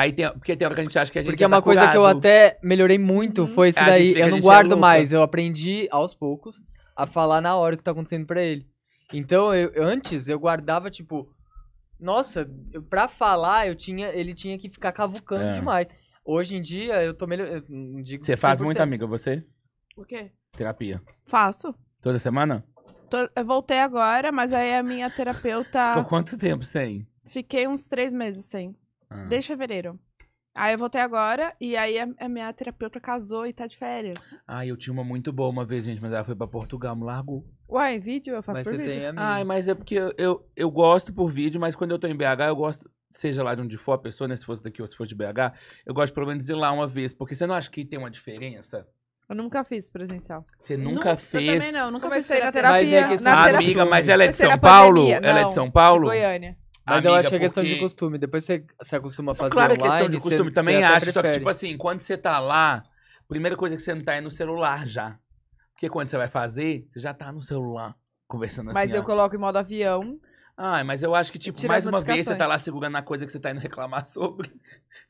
Aí tem, porque tem hora que a gente acha que a gente Porque é tá uma coisa curado. que eu até
melhorei muito, uhum. foi isso é, daí. Eu não é guardo mais, eu aprendi aos poucos a falar na hora o que tá acontecendo pra ele. Então, eu- antes eu guardava tipo, nossa, eu, pra falar eu tinha,
ele tinha que ficar cavucando É. demais. Hoje
em dia eu tô melhor, não digo Você faz
muita muito, amiga, você? O quê? Terapia. Faço. Toda semana?
Tô- eu voltei agora, mas aí a minha terapeuta. Ficou quanto
tempo sem?
Fiquei uns três meses sem. Ah. Desde fevereiro. Aí eu voltei agora e aí a, a minha terapeuta casou e tá de férias.
Ah, eu tinha uma muito boa uma vez, gente, mas ela foi pra Portugal, me largou.
Uai, vídeo? Eu faço mas por você vídeo. Tem a Ai,
mas é porque eu, eu, eu, gosto por vídeo, mas quando eu tô em BH, eu gosto, seja lá de onde for a pessoa, né? Se fosse daqui ou se fosse de BH, eu gosto pelo menos de ir lá uma vez. Porque você não acha que tem uma diferença?
Eu nunca fiz presencial. Você nunca, fez? Eu também não, nunca comecei na terapia. Mas é que, na amiga, terapia. mas
ela é de São Paulo? Ela é de São Paulo? De Goiânia. Mas amiga, eu acho que é questão porque... de costume. Depois você se acostuma a é fazer Claro, é questão de costume. também acho, só que, tipo
assim, quando você tá lá, primeira coisa que você não tá é no celular já. Porque quando você vai fazer, você já tá no celular conversando Mas assim. Mas eu ó.
coloco em modo avião.
Ah, mas eu acho que, tipo, mais uma vez você tá lá segurando a coisa que você tá indo reclamar sobre.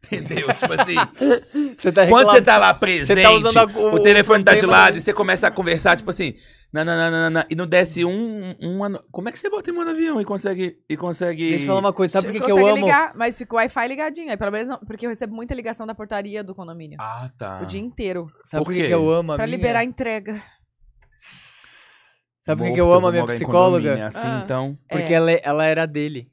Entendeu? tipo assim. Você tá reclamando. Quando você tá lá presente, tá o, o, telefone o tá de lado e você começa a conversar, tipo assim, nananana, e não desce um, um, Como é que você bota em um avião e consegue. E consegue... Deixa eu falar uma coisa, sabe por que, eu amo? ligar,
mas fica o Wi-Fi ligadinho. Aí pelo menos não, porque eu recebo muita ligação da portaria do condomínio. Ah, tá. O dia inteiro. Sabe por que, que
eu amo? A pra minha? liberar a
entrega.
Sabe por que eu amo a minha psicóloga?
É assim, ah. então. Porque é. ela, é, ela era dele.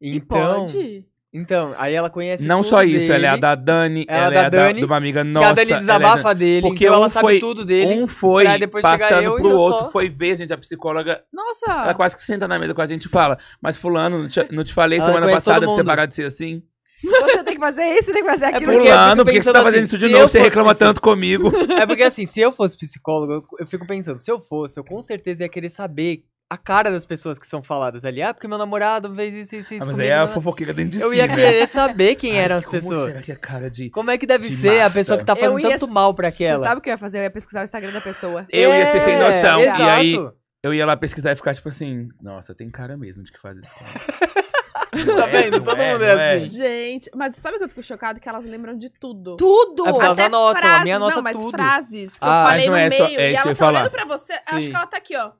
Então, e pode? Então, aí ela conhece Não só isso, dele. ela é a da Dani, ela, ela da é a Dani, da, de uma amiga nossa. Que a Dani desabafa é da... dele, porque então um ela sabe tudo dele. Um foi passando eu, pro outro,
só... foi ver, gente, a psicóloga. Nossa! Ela quase que senta na mesa com a gente e fala, mas fulano, não te, não te falei ela semana passada pra você parar de ser assim?
Você tem que fazer isso, você tem que fazer é aquilo. É fulano, por
que você tá fazendo assim, isso de novo? Você reclama psicólogo. tanto comigo. É porque
assim, se eu fosse psicólogo, eu fico pensando, se eu fosse, eu com certeza ia querer saber a cara das pessoas que são faladas ali. Ah, porque meu namorado fez isso, isso, isso. Ah, mas comigo, aí é a né? fofoqueira dentro de si. Eu ia né?
querer saber quem Ai, eram as pessoas. Será que é cara de. Como é que deve de ser Marta? a pessoa que tá fazendo ia, tanto mal pra aquela? Você sabe
o que eu ia fazer? Eu ia pesquisar o Instagram da pessoa. Eu é, ia ser sem é, noção. Exato. E aí
eu ia lá pesquisar e ficar tipo assim: nossa, tem cara mesmo de que faz isso com ela. tá é, vendo? Todo é, mundo é assim.
Gente, mas sabe o que eu fico chocado? Que elas lembram de tudo. Tudo! É elas Até anotam, frases, a minha nota não, mas tudo. frases que ah, eu falei no meio só, é e ela tá falar. olhando pra você. Acho que ela tá aqui, ó.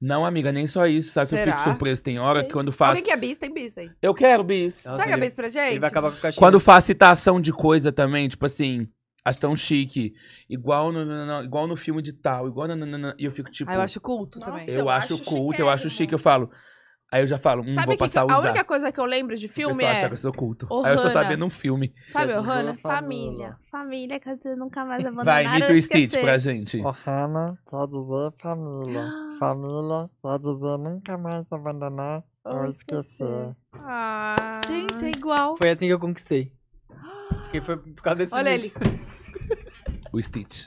Não, amiga, nem só isso. Sabe Será? que eu fico surpreso? Tem hora que quando faço. Alguém
que é bis, tem bis aí.
Eu quero bis. Pega ele... bis pra gente. Ele vai acabar com o cachê. Quando faço citação de coisa também, tipo assim. Acho tão chique. Igual no, no, no, igual no filme de tal, igual na, E eu fico tipo. Ah, eu tipo, acho
culto Nossa, também. Eu, eu acho, acho culto, eu acho
chique. Eu falo. Aí eu já falo, hum, Sabe vou que passar que, a usar. A única
coisa que eu lembro de filme é... achar que eu sou culto. Aí eu só sabia num filme. Sabe, Ohana? Família. Família, que você nunca mais abandonar
Vai, Nito Stitch pra gente. Ohana, todos a família. Família quer dizer nunca mais abandonar ou esquecer.
Ah. Gente, é igual. Foi
assim que eu conquistei. Porque foi por causa desse Olha vídeo. ele. o
Stitch.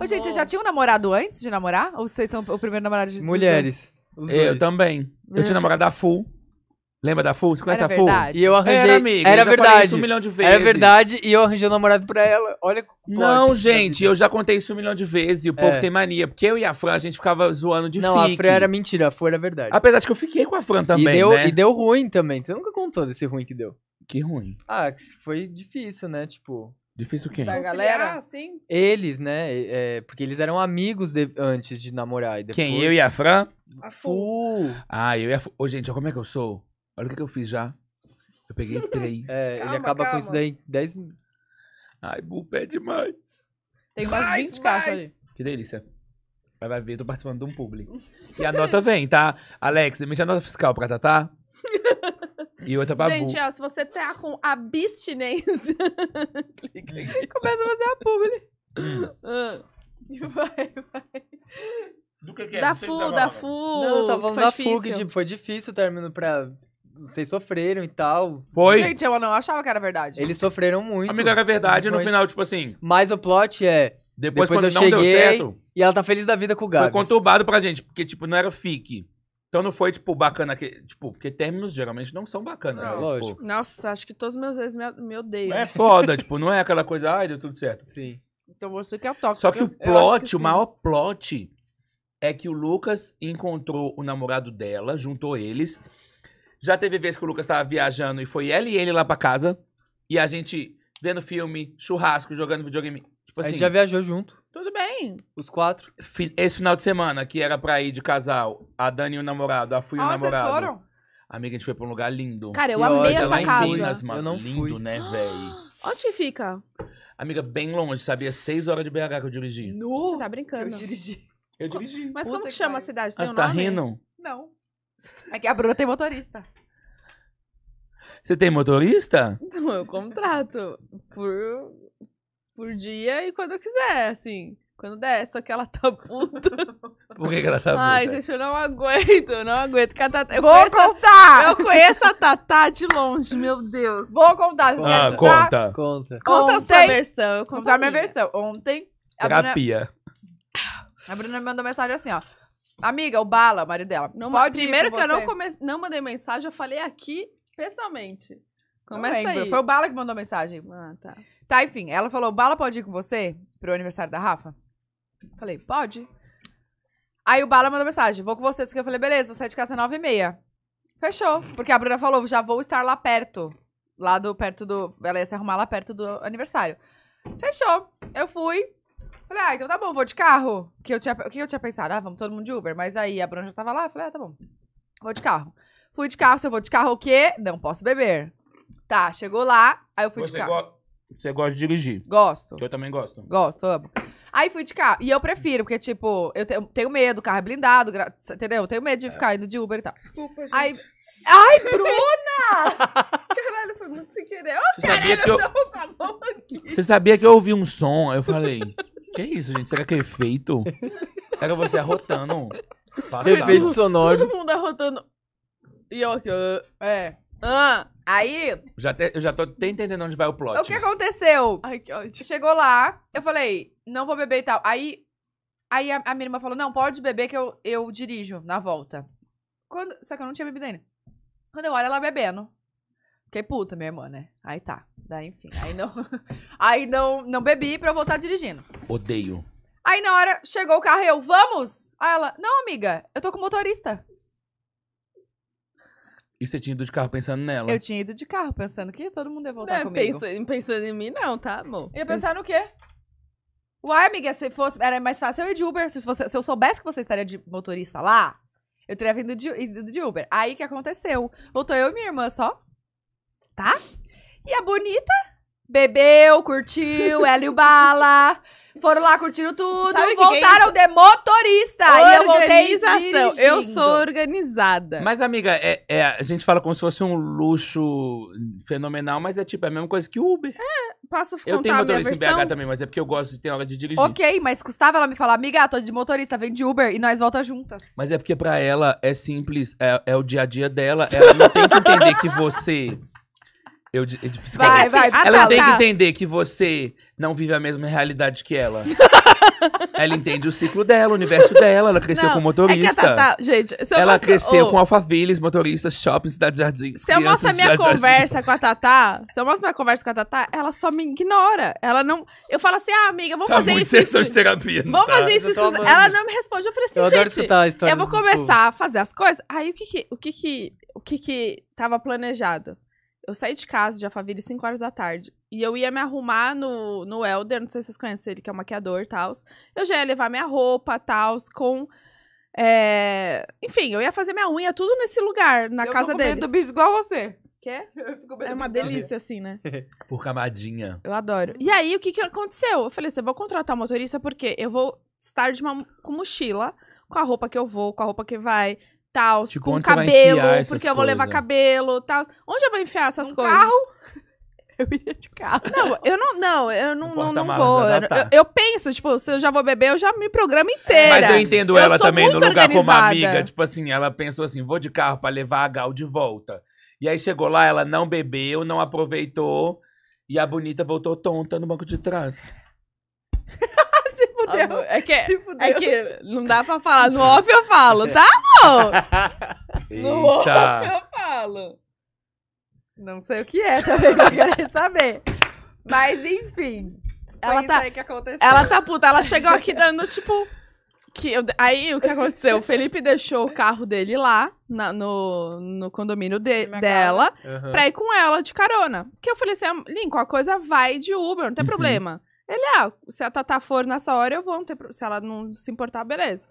Ô, gente, vocês já tinham namorado antes de namorar? Ou vocês são o primeiro namorado de Mulheres.
Os dois? Eu também. Eu tinha namorado a full. Lembra da Full? Você conhece era a Full? Verdade. E eu arranjei. Era, amigo, era eu verdade. isso um milhão de vezes. Era verdade
e eu arranjei um namorado pra ela. Olha Não, gente, eu
já contei isso um milhão de vezes e o povo é. tem mania. Porque eu e a Fran, a gente ficava zoando de Não, fique. a Fran era mentira, a Fran era verdade. Apesar de que eu fiquei com a Fran também. E deu, né? e
deu ruim também. Você nunca contou desse ruim que deu. Que ruim. Ah, foi difícil, né? Tipo. Difícil quem?
a galera, sim.
Eles, né? É, porque eles eram amigos de, antes de namorar. E depois... Quem? Eu e a
Fran?
A Fu. Ah, eu e a Fu. Ô, gente, como é que eu sou? Olha o que, que eu fiz já. Eu peguei três. É, calma, ele acaba calma. com isso daí dez. Ai, bupa pé demais.
Tem quase mais, 20 caixas ali.
Que delícia. Vai, vai ver, tô participando de um publi. E a nota vem, tá? Alex, emite a nota fiscal pra Tatá. E outra pra Gente, ó,
se você tá com abstinência, começa a fazer a
publi. Ah, vai, vai. Do que, que é? Da Não FU, tá
da
FU. Não, tava falando da FU, que tipo, foi difícil o término pra vocês sofreram e tal. Foi. Gente,
eu não achava que era verdade. Eles
sofreram muito. Amiga, era verdade no final, tipo assim. Mas o plot é. Depois, depois quando eu não cheguei, deu certo. E ela tá feliz da vida com o gato Foi
conturbado pra gente, porque, tipo, não era fique. Então não foi, tipo, bacana. Que, tipo, porque términos geralmente não são bacanas. Né? Não, né? lógico. Tipo,
Nossa, acho que todos os meus ex me, me odeiam. É foda,
tipo, não é aquela coisa, ai, deu tudo certo. Sim.
Então você que é o tóxico. Só que o plot, que o maior
plot, é que o Lucas encontrou o namorado dela, juntou eles, já teve vez que o Lucas tava viajando e foi ela e ele lá pra casa. E a gente vendo filme, churrasco, jogando videogame. Tipo assim, a gente assim. já viajou junto.
Tudo bem.
Os quatro. esse final de semana, que era pra ir de casal, a Dani e o namorado, a Fui e o Ah, vocês foram? Amiga, a gente foi pra um lugar lindo. Cara, eu Que amei essa casa. Minas, mano. Eu não lindo, fui. né, velho?
Onde fica?
Amiga, bem longe, sabia? Seis horas de BH que eu dirigi. Nu?
Você tá brincando. dirigi. Eu dirigi. Mas Puta como que que chama a cidade? Tem Ah, um você tá rindo? Não. É que a Bruna tem motorista.
Você tem motorista?
Não, eu contrato por, por dia e quando eu quiser, assim. Quando der, só que ela tá puta.
Por que, que ela tá puta? Ai,
gente, eu não aguento, eu não aguento. A Tata, eu Vou conheço contar! A, eu conheço a Tatá de longe, meu Deus. Vou contar. gente. ah, tá? conta. Conta. Conta a sua versão. Eu conto a minha versão. Ontem, a Terapia. Bruna... A Bruna me mandou mensagem assim, ó. Amiga, o Bala, marido dela. Não Pode Primeiro que eu não, come... não mandei mensagem, eu falei aqui pessoalmente. Começa aí. Foi o Bala que mandou a mensagem. Ah, tá. Tá, enfim. Ela falou, Bala, pode ir com você pro aniversário da Rafa? Falei, pode. Aí o Bala mandou mensagem, vou com você. Eu falei, beleza, você sair é de casa nove e meia. Fechou. Porque a Bruna falou, já vou estar lá perto. Lá do, perto do... Ela ia se arrumar lá perto do aniversário. Fechou. Eu fui, Falei, ah, então tá bom, vou de carro. O que eu tinha, que eu tinha pensado? Ah, vamos todo mundo de Uber. Mas aí a Bruna já tava lá, falei, ah, tá bom. Vou de carro. Fui de carro, se eu vou de carro o quê? Não posso beber. Tá, chegou lá, aí eu fui Você de carro.
go- Você gosta de dirigir? Gosto. Eu também gosto.
Gosto, amo. Aí fui de carro. E eu prefiro, porque, tipo, eu te- tenho medo, o carro é blindado, gra- entendeu? Eu tenho medo de é. ficar indo de Uber e tal. Desculpa, gente. Ai, Ai, Bruna! Caralho,
foi muito sem querer. Você sabia, que eu, Você sabia que eu ouvi um som, aí eu falei, que isso, gente? Será que é efeito? Era você arrotando. Passado. Efeito sonoro. Todo
mundo arrotando. E eu é. Ah, aí.
Já te, eu já tô até entendendo onde vai o plot. O que
aconteceu? Ai, que ódio. Chegou lá, eu falei, não vou beber e tal. Aí, aí a, a minha irmã falou: não, pode beber que eu, eu dirijo na volta. Quando, só que eu não tinha bebido ainda. Quando eu olho ela bebendo. Fiquei puta, minha irmã, né? Aí tá. Daí, enfim. Aí não. aí não, não bebi pra eu voltar dirigindo. Odeio. Aí na hora chegou o carro e eu, vamos? Aí ela, não, amiga, eu tô com motorista.
E você tinha ido de carro pensando nela? Eu
tinha ido de carro pensando que todo mundo ia voltar não, né, comigo. Pensa, pensando em mim, não, tá, amor? Ia pensar no quê? Uai, amiga, se fosse. Era mais fácil eu ir de Uber. Se, você, se eu soubesse que você estaria de motorista lá, eu teria vindo de, de Uber. Aí que aconteceu? Voltou eu e minha irmã só tá? E a bonita bebeu, curtiu, ela Bala. Foram lá, curtiram tudo, Sabe voltaram que que é de motorista. E eu voltei dirigindo. Eu sou organizada.
Mas, amiga, é, é, a gente fala como se fosse um luxo fenomenal, mas é tipo, é a mesma coisa que Uber. É,
posso contar Eu tenho motorista em BH
também, mas é porque eu gosto de ter aula de dirigir. Ok,
mas custava ela me falar, amiga, tô de motorista, vem de Uber e nós voltamos juntas.
Mas é porque pra ela é simples, é, é o dia a dia dela, ela não tem que entender que você... Eu Vai, vai, ela tá, tem tá. que entender que você não vive a mesma realidade que ela. ela entende o ciclo dela, o universo dela. Ela cresceu não, com motorista. É que tá, a Tatá,
gente, ela cresceu oh, com
alfavilles, motoristas, shopping, cidade de jardim. Se eu mostro a minha conversa
com a Tatá, se eu mostro minha conversa com a Tatá, ela só me ignora. Ela não. Eu falo assim, ah, amiga, vamos tá fazer muito isso. Sessão isso. de terapia. Vamos tá? fazer isso, isso. Ela não me responde. Eu falei assim, eu gente. Adoro a história eu vou começar povo. a fazer as coisas. Aí o que que. O que que. O que que tava planejado? Eu saí de casa de Alphaville 5 horas da tarde. E eu ia me arrumar no, no Elder, não sei se vocês conhecem ele, que é o maquiador e tal. Eu já ia levar minha roupa e tal, com. É... Enfim, eu ia fazer minha unha tudo nesse lugar, na eu casa tô com dele. do bicho igual você. Quer? Eu é uma delícia, assim, né?
Por camadinha. Eu adoro.
E aí, o que, que aconteceu? Eu falei assim: eu vou contratar o um motorista porque eu vou estar de uma, com mochila, com a roupa que eu vou, com a roupa que vai, tal, tipo, com cabelo, porque coisas? eu vou levar cabelo, tal. Onde eu vou enfiar essas um coisas? carro? Eu ia de carro. Não, eu não, não, eu não,
não, não vou. Eu,
eu, penso, tipo, se eu já vou beber, eu já me programo inteira. Mas eu entendo eu ela também no lugar organizada. como amiga. Tipo
assim, ela pensou assim: vou de carro para levar a Gal de volta. E aí chegou lá, ela não bebeu, não aproveitou. E a bonita voltou tonta no banco de trás.
fudeu. Amor, é, que, fudeu. é que não dá pra falar. No off eu falo, tá, amor? no off eu falo. Não sei o que é também, não quero saber. Mas, enfim. Ela tá, Ela tá puta. Ela chegou aqui dando, tipo... Que eu, aí, o que aconteceu? O Felipe deixou o carro dele lá, na, no, no condomínio de, dela, uhum. pra ir com ela de carona. Que eu falei assim, Lin, qualquer coisa vai de Uber, não tem uhum. problema. Ele, ah, se a Tatá for nessa hora, eu vou. Não ter, se ela não se importar, beleza.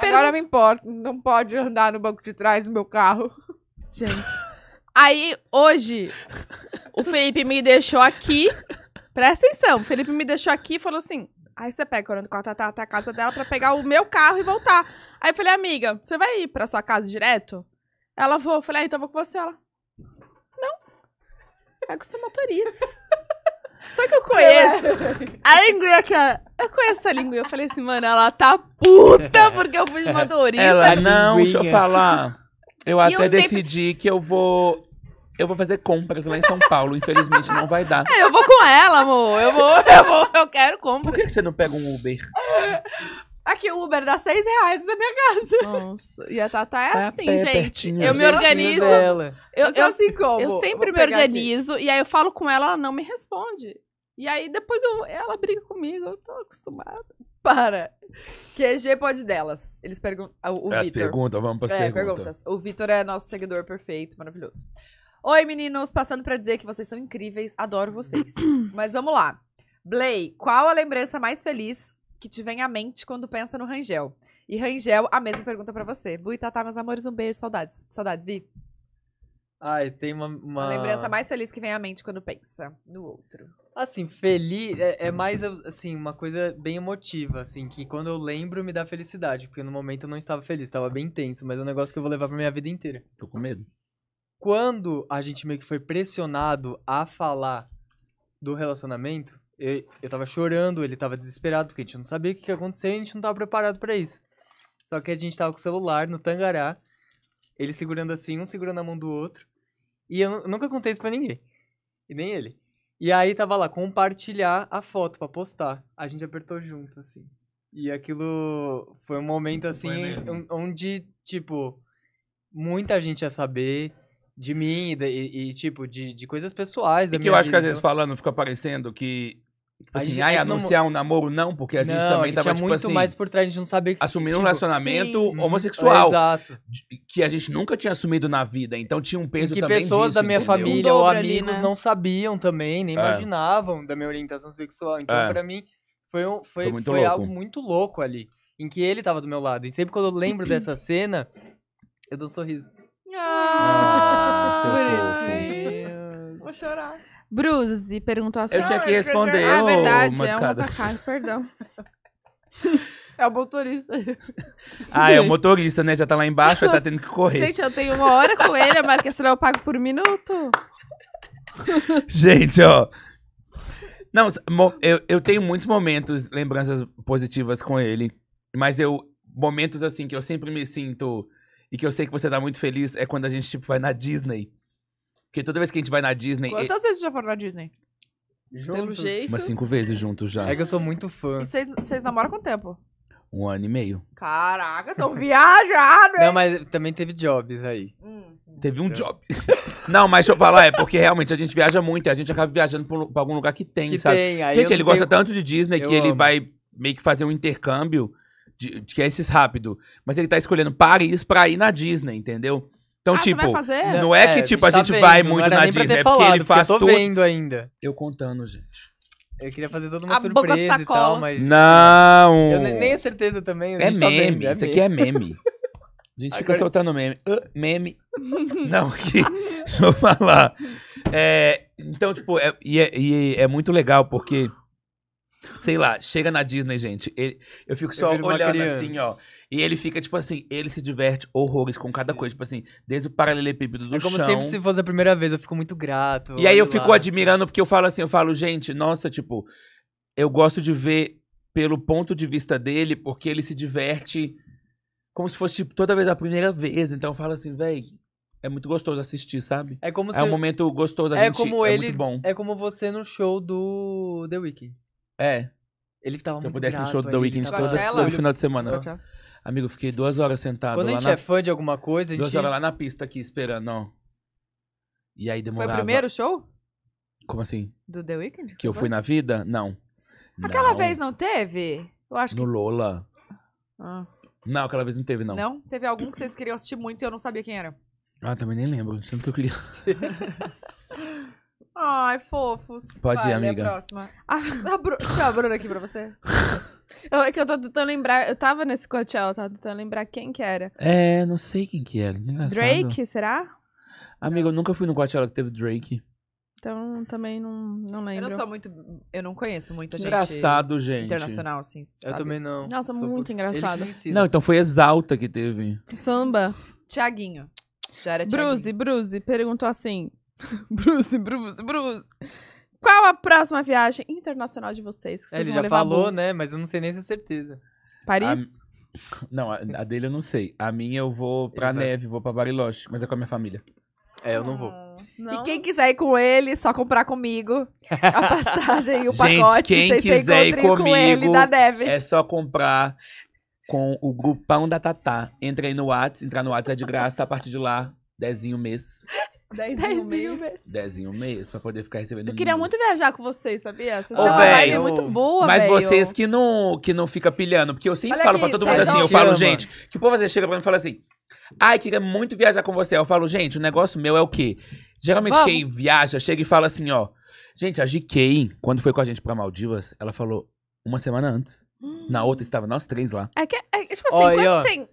Pergun Agora me importa. Não pode andar no banco de trás do meu carro. Gente. Aí, hoje, o Felipe me deixou aqui. Presta atenção. O Felipe me deixou aqui e falou assim: Aí você pega quando a Tatá até a casa dela pra pegar o meu carro e voltar. Aí eu falei, amiga, você vai ir pra sua casa direto? Ela vou. Eu falei, ah, então vou com você. Ela. Não. Vai é com seu motorista. Só que eu é. conheço. A linguinha que a... Eu conheço essa linguinha. Eu falei assim, mano, ela tá puta porque eu fui de motorista. Ela, é não, deixa eu falar.
Eu e até eu decidi sempre... que eu vou... Eu vou fazer compras lá em São Paulo. Infelizmente não vai dar. É, eu vou com ela, amor. Eu vou, eu vou,
eu quero compras.
Por que você não pega um Uber?
Aqui, o Uber dá seis reais da minha casa. Nossa. E a Tata é tá assim, gente. Eu né? me organizo. Dela. Eu, eu, eu, assim como. eu sempre me organizo aqui. e aí eu falo com ela, ela não me responde. E aí depois eu, ela briga comigo, eu tô acostumada. Para. QG pode delas. Eles perguntam. Ah, o, o é, perguntas, vamos pras é, perguntas. perguntas. O Vitor é nosso seguidor perfeito, maravilhoso. Oi, meninos, passando para dizer que vocês são incríveis, adoro vocês. Mas vamos lá. Blay, qual a lembrança mais feliz que te vem à mente quando pensa no Rangel? E Rangel, a mesma pergunta para você. Bui, Tatá, meus amores, um beijo, saudades. Saudades, Vi.
Ai, tem uma, uma... A lembrança mais
feliz que vem à mente quando pensa no outro.
Assim, feliz é, é, mais, assim, uma coisa bem emotiva, assim, que quando eu lembro me dá felicidade, porque no momento eu não estava feliz, estava bem tenso, mas é um negócio que eu vou levar pra minha vida inteira. Tô com medo. Quando a gente meio que foi pressionado a falar do relacionamento, eu, eu tava chorando, ele tava desesperado, porque a gente não sabia o que ia acontecer e a gente não tava preparado para isso. Só que a gente tava com o celular no tangará, ele segurando assim, um segurando a mão do outro. E eu, nunca contei isso pra ninguém. E nem ele. E aí tava lá, compartilhar a foto para postar. A gente apertou junto, assim. E aquilo foi um momento, assim, onde, tipo, muita gente ia saber de mim e, e tipo, de, de coisas pessoais. E da que eu acho vida, que às vezes
falando fica parecendo que Tipo assim, gente, ai, anunciar não... um namoro, não, porque a gente não, também a gente tava, é tipo muito assim... mais por trás, a gente não sabia... assumir tipo, um relacionamento sim, uhum, homossexual. Exato. Que a gente nunca tinha assumido na vida, então tinha um peso também que que pessoas disso, da minha entendeu? família ou amigos ali, né? não
sabiam também, nem é. imaginavam da minha orientação sexual. Então, é. para mim, foi, um, foi, foi, muito foi algo muito louco ali, em que ele tava do meu lado. E sempre quando eu lembro dessa cena, eu dou um sorriso.
Ah, ah seu Vou chorar. Bruce perguntou
assim. Eu tinha ah, que responder. Ah, verdade, é uma cada...
perdão. É o motorista. Ah, é o
motorista, né? Já tá lá embaixo, vai tá tendo que correr. Gente,
eu tenho uma hora com ele, a marcação eu pago por minuto.
Gente, ó. Não, eu, eu tenho muitos momentos, lembranças positivas com ele. Mas eu. Momentos assim que eu sempre me sinto. E que eu sei que você tá muito feliz é quando a gente, tipo, vai na Disney. Porque toda vez que a gente vai na Disney. Quantas
é... vezes já foram na Disney? Juntos. Pelo jeito. Umas
cinco vezes juntos já. É que eu sou muito fã. E
vocês namoram quanto tempo?
Um ano e meio.
Caraca, tão viajado,
hein? Não, mas também teve jobs aí. Hum. Teve um então. job. não, mas deixa eu falar, é porque realmente a gente viaja muito e a gente acaba viajando pra algum lugar que tem, que sabe? Tem, aí gente, ele gosta tenho... tanto de Disney eu que amo. ele vai meio que fazer um intercâmbio de, de que é esses rápido. Mas ele tá escolhendo Paris pra ir na Disney, entendeu? Então, ah, tipo, não é, é que tipo a gente tá vai muito na Disney, é porque ele faz tudo. Eu tô vendo ainda. Eu contando, gente.
Eu queria fazer toda uma a surpresa e tal, mas.
Não! Eu nem, a é certeza também. É tá meme, vendo, é isso meme. aqui é meme. A gente Agora... fica soltando meme. Uh, meme. não, aqui. Deixa eu falar. É, então, tipo, é, e, é, e é muito legal porque sei lá, chega na Disney, gente. Ele, eu fico só eu olhando assim, ó. E ele fica, tipo assim, ele se diverte horrores com cada coisa. Tipo assim, desde o paralelepípedo do chão. É como chão. sempre se
fosse a primeira vez, eu fico muito grato. E aí eu lá. fico
admirando, porque eu falo assim, eu falo, gente, nossa, tipo, eu gosto de ver pelo ponto de vista dele, porque ele se diverte como se fosse tipo, toda vez a primeira vez. Então eu falo assim, velho, é muito gostoso assistir, sabe? É como se... É um momento gostoso, a é gente, como é ele, muito bom. É
como você no show do The Weeknd.
É. Ele tava Se eu pudesse no show do The Weeknd todo, todo final de semana. Amigo, fiquei duas horas sentado Quando a gente na... é fã de alguma coisa, a gente... Duas horas lá na pista aqui, esperando, ó. E aí demorava... Foi o primeiro show? Como assim?
Do The Weeknd? Que, que eu foi? fui na
vida? Não. Aquela não. vez
não teve? Eu acho no
que... No Lola. Ah. Não, aquela vez não teve, não. Não?
Teve algum que vocês queriam assistir muito e eu não sabia quem era.
Ah, também nem lembro. sendo que eu queria...
Ai, fofos. Pode Vai, ir, amiga. A próxima. A, a, Bru... a Bruna aqui pra você. Eu, é que eu tô tentando lembrar. Eu tava nesse Coachella, eu tava tentando lembrar quem que era.
É, não sei quem que era. Engraçado. Drake, será? Amiga, eu nunca fui no Coachella que teve Drake.
Então, também não, não lembro. Eu não sou muito. Eu não conheço muita gente. Engraçado, gente. Internacional, assim. Sabe? Eu também não. Nossa, sou muito por... engraçado. Não,
então foi Exalta que teve.
Samba. Tiaguinho. Já era Bruce, Bruce perguntou assim: Bruce, Bruce, Bruce. Qual a próxima viagem internacional de vocês? Que é, vocês Ele já falou,
né? Mas eu não sei nem se é certeza.
Paris?
A... Não, a, a, dele eu não sei. A minha eu vou pra neve, vou pra Bariloche, mas é com a minha família. É, eu não vou. Ah,
não. E quem quiser ir com ele, só comprar comigo a passagem e o Gente, pacote. Quem quiser ir comigo, com ele da neve. é
só comprar com o grupão da Tatá. Entra aí no WhatsApp, entrar no WhatsApp é de graça, a partir de lá, dezinho mês.
Dezinho, Dezinho mês.
dezinho um mês pra poder ficar recebendo. Eu queria
muito viajar com vocês, sabia? Vocês Ô, têm uma véio, vibe muito boa, Mas véio. vocês
que não, que não fica pilhando, porque eu sempre Olha falo aqui, pra todo mundo assim, eu falo, gente, que o povo às vezes chega pra mim e fala assim, ai, queria muito viajar com você. Eu falo, gente, o negócio meu é o quê? Geralmente Vamos. quem viaja chega e fala assim, ó, gente, a GK, quando foi com a gente pra Maldivas, ela falou uma semana antes. Hum. Na outra estava nós três lá. É
que, é, é tipo assim, quando ó. tem...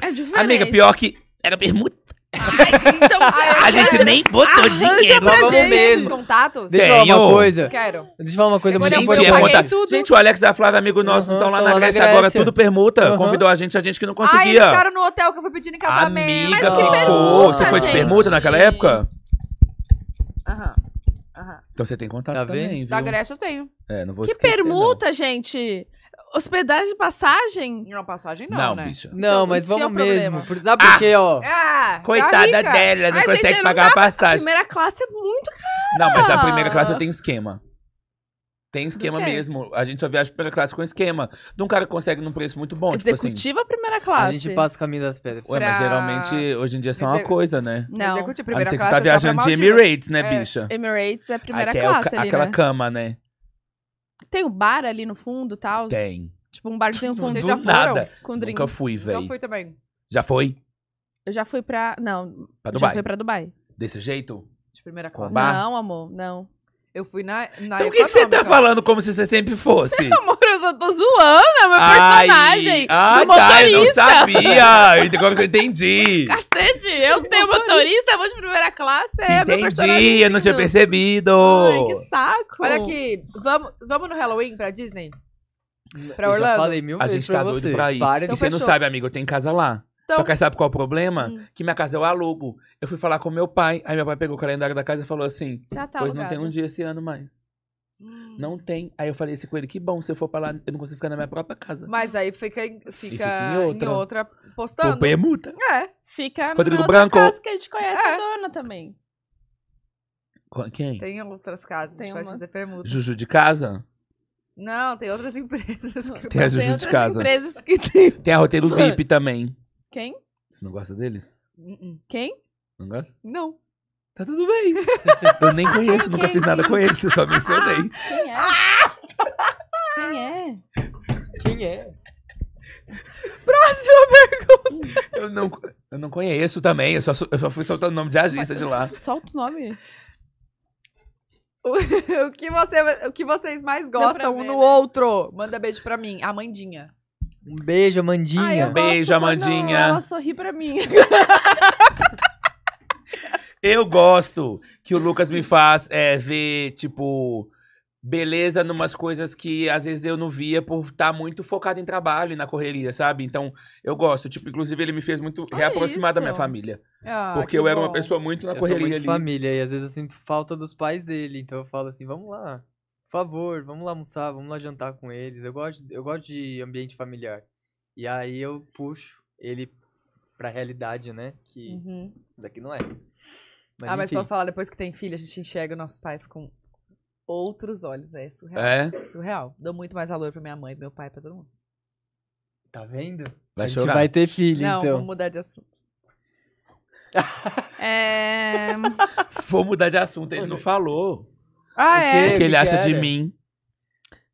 É diferente. Amiga, pior que
era Bermuda então, a gente nem botou dinheiro. Pra gente. mesmo.
contatos? Deixa eu falar uma Tenho. coisa. Quero.
Deixa eu falar uma coisa Gente, muito Gente, eu tudo. Gente, o Alex e a Flávia, amigo nosso, Aham, não estão lá na lá na Grécia agora, tudo permuta. Convidou a gente, a gente que não Ai, eles conseguia. ficaram
no hotel que eu fui pedindo em casamento. Amiga, Mas que ficou. permuta, Você foi de permuta naquela época? Aham. Aham.
Então você tem contato Tá também, viu? Da Grécia eu tenho. É, não vou Que esquecer,
não. permuta, gente! Hospedagem de passagem? Não, passagem não, não né? Bicho. Então,
não,
então, mas é vamos é mesmo.
Por,
sabe ah, por quê, ó? Ah, tá coitada tá dela, não Ai, consegue gente, pagar não dá... a passagem. A
primeira classe é muito
cara. Não, mas a primeira classe eu tenho esquema. Tem esquema mesmo. A gente só viaja primeira classe com esquema. De um cara que consegue num preço muito bom. Executiva tipo assim, primeira classe. A gente passa o caminho das pedras. Ué, pra... mas geralmente hoje em dia são é só uma coisa, né? Não. Executiva primeira classe. Você tá é viajando de Emirates, né, é. bicha? Emirates é primeira classe. É ali, aquela né? cama, né?
Tem um bar ali no fundo tal? Tem. Tipo, um barzinho com Vocês já foram? nada. Com drink. Nunca fui, velho. Eu fui também. Já foi? Eu já fui pra. Não. Pra Dubai. Já fui pra Dubai.
Desse jeito? De primeira classe. Não,
amor, não. Eu fui na. na então o que, você tá
falando como se você sempre fosse? Meu
amor, eu só tô zoando, é meu ai, personagem. Ah, tá, eu não sabia.
Agora que eu entendi.
Cacete, eu tenho motorista, vou de primeira classe, é entendi, meu Entendi, eu não tinha
percebido. Ai, que
saco. Olha aqui, vamos, vamos no Halloween pra Disney? Pra eu já falei mil vezes A gente tá pra doido pra ir. Para então, você fechou. não sabe,
amigo, eu tenho casa lá. Então... Só que sabe qual é o problema? Hum. Que minha casa é o alugo. Eu fui falar com meu pai, aí meu pai pegou o calendário da casa e falou assim: Já tá pois não tem um dia esse ano mais. Hum. Não tem. Aí eu falei assim com ele, que bom, se eu for pra lá, eu não consigo ficar na minha própria casa.
Mas aí fica, fica, em, outra. em outra postando. é É. Fica Rodrigo na Branco. casa que a gente conhece é. a dona também. Quem? Tem outras casas, tem a gente uma. fazer permuta. Juju
de casa?
Não, tem outras empresas. Que... Tem a Juju tem de casa. Empresas que tem. tem a Roteiro VIP
também. Quem? Você não gosta deles? Quem? Não gosta? Não. Tá tudo bem. Eu nem conheço, Quem nunca fiz nada com eles, eu só mencionei.
Quem é? Quem é? Quem é? Próxima pergunta. Eu não,
eu não conheço também, eu só, eu só fui soltando o nome de agista de lá.
Solta o nome. O, que você, o que vocês mais gostam ver, um no né? outro? Manda beijo pra mim, Amandinha.
Um beijo, Amandinha. Ai, beijo, Amandinha. ela
sorri pra mim.
eu gosto que o Lucas me faz é, ver, tipo, beleza numas coisas que às vezes eu não via por estar tá muito focado em trabalho e na correria, sabe? Então, eu gosto. Tipo, inclusive ele me fez muito Olha reaproximar isso. da minha família. Ah, porque eu era uma pessoa muito na eu correria sou muito ali. família e às vezes eu sinto falta
dos pais dele, então eu falo assim, vamos lá. Por favor, vamos lá almoçar, vamos lá jantar com eles. Eu gosto, eu gosto de ambiente familiar. E aí eu puxo ele pra realidade, né? Que uhum. daqui não é. Mas, ah, mas enfim. posso
falar, depois que tem filho, a gente enxerga nossos pais com outros olhos. É surreal. É? Surreal. Dou muito mais valor pra minha
mãe, meu pai, pra todo mundo. Tá vendo? Vai a gente chorar. vai ter filho,
não, então. Não, vamos
mudar de assunto. é...
Vou mudar de assunto, ele não falou. Ah, o é? O que ele acha de mim.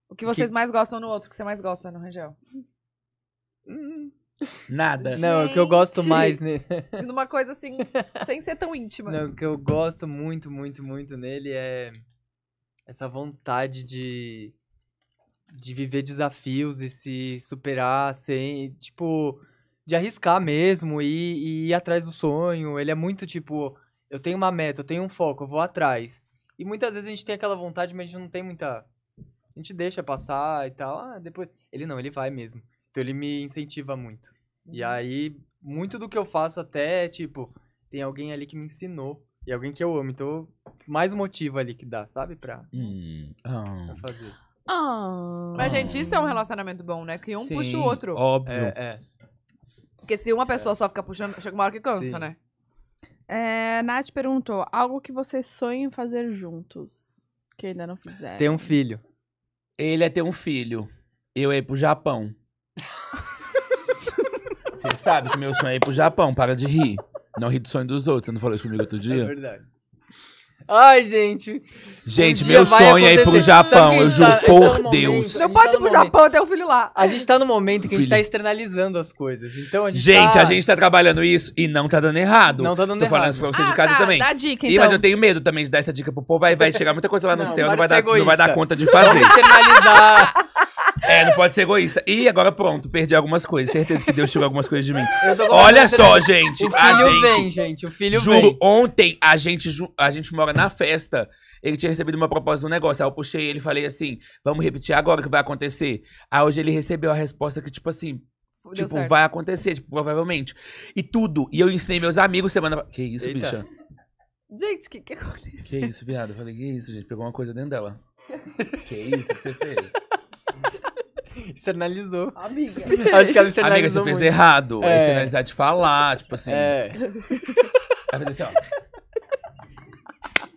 O que vocês que... mais gostam no outro, o que você mais gosta no Rangel? Hum.
Nada. Gente. Não, é o que eu gosto mais nele.
Numa coisa assim, sem ser tão íntima. Não, o
que eu gosto muito, muito, muito nele é essa vontade de, de viver desafios e se superar sem. Tipo, de arriscar mesmo e, e ir atrás do sonho. Ele é muito tipo, eu tenho uma meta, eu tenho um foco, eu vou atrás. E muitas vezes a gente tem aquela vontade, mas a gente não tem muita. A gente deixa passar e tal. Ah, depois. Ele não, ele vai mesmo. Então ele me incentiva muito. E uhum. aí, muito do que eu faço até, tipo, tem alguém ali que me ensinou. E alguém que eu amo. Então, mais motivo ali que dá, sabe? Pra,
hum. pra ah. fazer.
Oh. Mas, gente, isso é um relacionamento bom, né? Que um Sim, puxa o outro. Óbvio. É, é. Porque se uma pessoa é. só fica puxando, chega uma hora que cansa, Sim. né? É, Nath perguntou: algo que vocês sonham fazer juntos, que ainda não fizeram. Ter um
filho. Ele é ter um filho. Eu é ir pro Japão. Você sabe que meu sonho é ir pro Japão, para de rir. Não ri do sonho dos outros. Você não falou isso comigo outro é dia? É verdade. Ai, gente. Gente, um meu sonho é ir pro Japão, eu tá- juro, tá, por Deus. você pode
tá ir pro Japão, até o filho lá. A gente tá no momento que filho. a gente tá externalizando as coisas. Então a gente. Gente, tá- a
gente tá trabalhando isso e não tá dando errado. Não tá dando Tô errado. Tô falando isso pra você ah, de casa tá, também. Dá dica, então. E, mas eu tenho medo também de dar essa dica pro povo. Vai, vai chegar muita coisa lá no não, céu, não vai, dar, não vai, dar, conta de fazer. externalizar. É, não pode ser egoísta. E agora pronto, perdi algumas coisas. Certeza que Deus tirou algumas coisas de mim. Olha só, gente. O filho gente, vem, gente. O filho juro, vem. Juro, ontem a gente, a gente mora na festa. Ele tinha recebido uma proposta de um negócio. Aí eu puxei ele e falei assim: vamos repetir agora o que vai acontecer. Aí hoje ele recebeu a resposta que, tipo assim, Deu tipo, certo. vai acontecer, tipo, provavelmente. E tudo. E eu ensinei meus amigos semana Que isso, Eita. bicha?
Gente, o que, que aconteceu?
Que isso, viado? Eu falei, que isso, gente? Pegou uma coisa dentro dela.
que isso
que você fez?
externalizou. Amiga. Acho que ela externalizou. Amiga, você muito. fez errado. É, é. Externalizar
de falar, tipo assim. É. Ela fez assim, ó.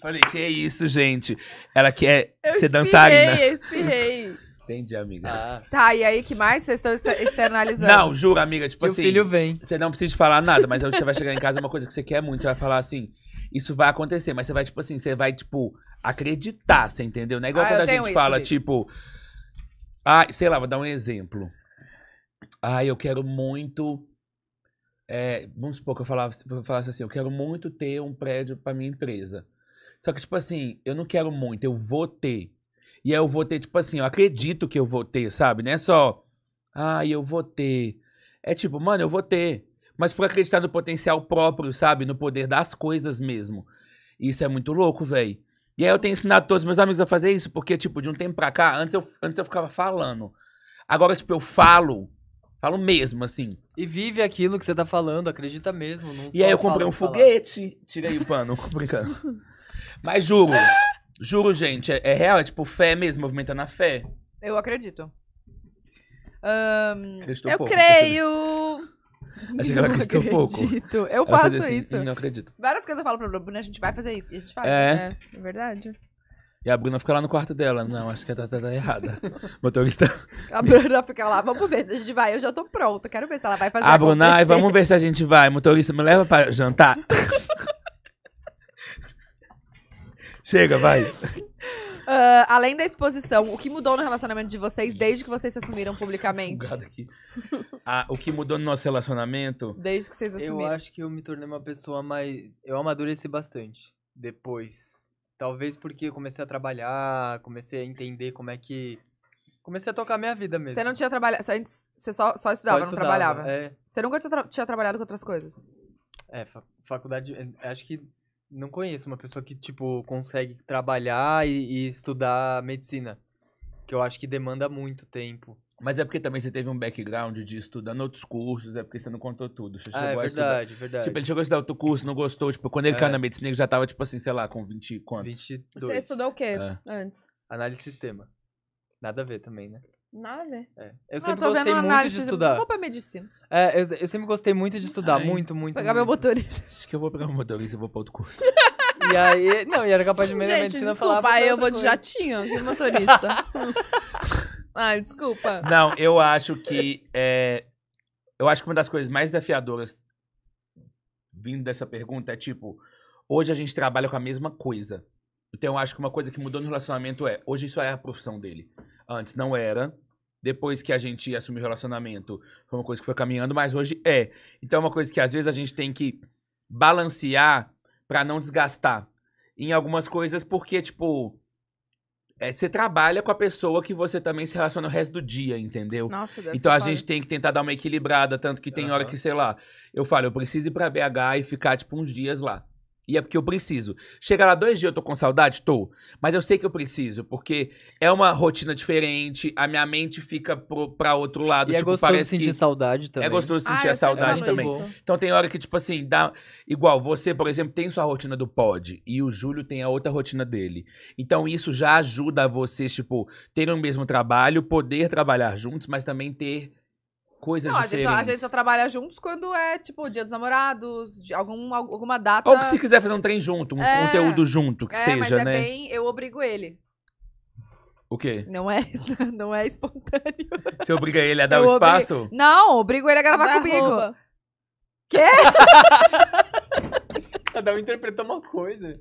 Falei, que isso, gente? Ela quer eu ser dançarina. Eu espirrei. Entendi, amiga. Ah.
Tá, e aí, que mais vocês estão externalizando? Não,
juro, amiga, tipo que assim. O filho vem. Você não precisa falar nada, mas você vai chegar em casa, é uma coisa que você quer muito, você vai falar assim. Isso vai acontecer, mas você vai, tipo assim, você vai, tipo, acreditar, você entendeu? Não é igual ah, quando a gente fala, tipo. Ah, sei lá, vou dar um exemplo. Ah, eu quero muito. É, vamos supor que eu falasse, falasse assim: eu quero muito ter um prédio para minha empresa. Só que, tipo assim, eu não quero muito, eu vou ter. E aí eu vou ter, tipo assim, eu acredito que eu vou ter, sabe? Não é só, ah, eu vou ter. É tipo, mano, eu vou ter. Mas por acreditar no potencial próprio, sabe? No poder das coisas mesmo. Isso é muito louco, velho. E aí eu tenho ensinado todos os meus amigos a fazer isso, porque, tipo, de um tempo pra cá, antes eu, antes eu ficava falando. Agora, tipo, eu falo. Falo mesmo, assim. E vive aquilo que você tá falando, acredita
mesmo. e aí eu comprei um foguete.
Falar. Tirei o pano, brincando. Mas juro. Juro, gente, é, é, real, é tipo fé mesmo, movimentando a fé.
Eu acredito. Um, eu pouco, creio. Acho que ela acreditou um pouco. Eu ela faço assim, isso. Não acredito. Várias coisas eu falo pra Bruna, a gente vai fazer isso. E a gente faz. É. é. É, verdade.
E a Bruna fica lá no quarto dela. Não, acho que a tá, tá errada. Motorista.
A Bruna fica lá, vamos ver se a gente vai. Eu já tô pronta, quero ver se ela vai fazer A Bruna, ai, vamos ver
se a gente vai. Motorista, me leva pra jantar. Chega, vai.
Uh, além da exposição, o que mudou no relacionamento de vocês desde que vocês se assumiram publicamente?
Ah, o que mudou no nosso relacionamento? Desde que vocês assumiram.
Eu acho que eu me tornei uma pessoa mais. Eu amadureci bastante depois. Talvez porque eu comecei a trabalhar, comecei a entender como é que. Comecei a tocar minha vida mesmo. Você
não tinha trabalhado. Antes você só, só estudava, só não trabalhava. É... Você nunca tinha, tra... tinha trabalhado com outras coisas?
É, faculdade. É, acho que não conheço uma pessoa que, tipo, consegue trabalhar e, e estudar medicina. Que eu acho que demanda muito tempo.
Mas é porque também você teve um background de estudando outros cursos, é porque você não contou tudo. Você ah, é verdade, estudar... É verdade. Tipo, ele chegou a estudar outro curso, não gostou. Tipo, quando ele é. caiu na medicina, ele já tava, tipo assim, sei lá, com 20 quantos? 22. Você estudou o quê é.
antes?
Análise de sistema. Nada a ver também, né?
Nada a ver. É. Eu ah, sempre gostei muito de estudar. Vou pra é medicina.
É, eu, eu sempre gostei muito de estudar, Ai, muito, muito.
Pegar muito. meu motorista. Acho que eu vou pegar meu motorista e vou pra outro curso. e aí, não, e era capaz de me Gente, medicina desculpa, falar. eu vou de jatinho,
de motorista. Ai, desculpa.
Não, eu acho que. É, eu acho que uma das coisas mais desafiadoras vindo dessa pergunta é tipo, hoje a gente trabalha com a mesma coisa. Então eu acho que uma coisa que mudou no relacionamento é, hoje isso é a profissão dele. Antes não era, depois que a gente assumiu o relacionamento, foi uma coisa que foi caminhando, mas hoje é. Então é uma coisa que às vezes a gente tem que balancear para não desgastar em algumas coisas, porque, tipo, é, você trabalha com a pessoa que você também se relaciona o resto do dia, entendeu? Nossa, deve Então a gente tem que tentar dar uma equilibrada, tanto que tem uhum. hora que, sei lá, eu falo, eu preciso ir pra BH e ficar, tipo, uns dias lá. E é porque eu preciso. Chega lá dois dias, eu tô com saudade? Tô. Mas eu sei que eu preciso, porque é uma rotina diferente, a minha mente fica pro, pra outro lado. E é tipo, é gostoso sentir saudade também. É gostoso sentir ah, a saudade também. Isso. Então tem hora que, tipo assim, dá. Igual, você, por exemplo, tem sua rotina do pod e o Júlio tem a outra rotina dele. Então isso já ajuda vocês, tipo, terem o mesmo trabalho, poder trabalhar juntos, mas também ter coisas não, diferentes. A gente, só, a gente só
trabalha juntos quando é, tipo, dia dos namorados, algum, alguma data. Ou se quiser
fazer um trem junto, um é, conteúdo junto, que é, seja, mas é né? Bem,
eu obrigo ele. O quê? Não é, não é espontâneo. Você
obriga ele a dar eu o espaço? Obrigo...
Não, obrigo ele a gravar Dá comigo. Roupa. Quê? Cada um interpretou uma coisa.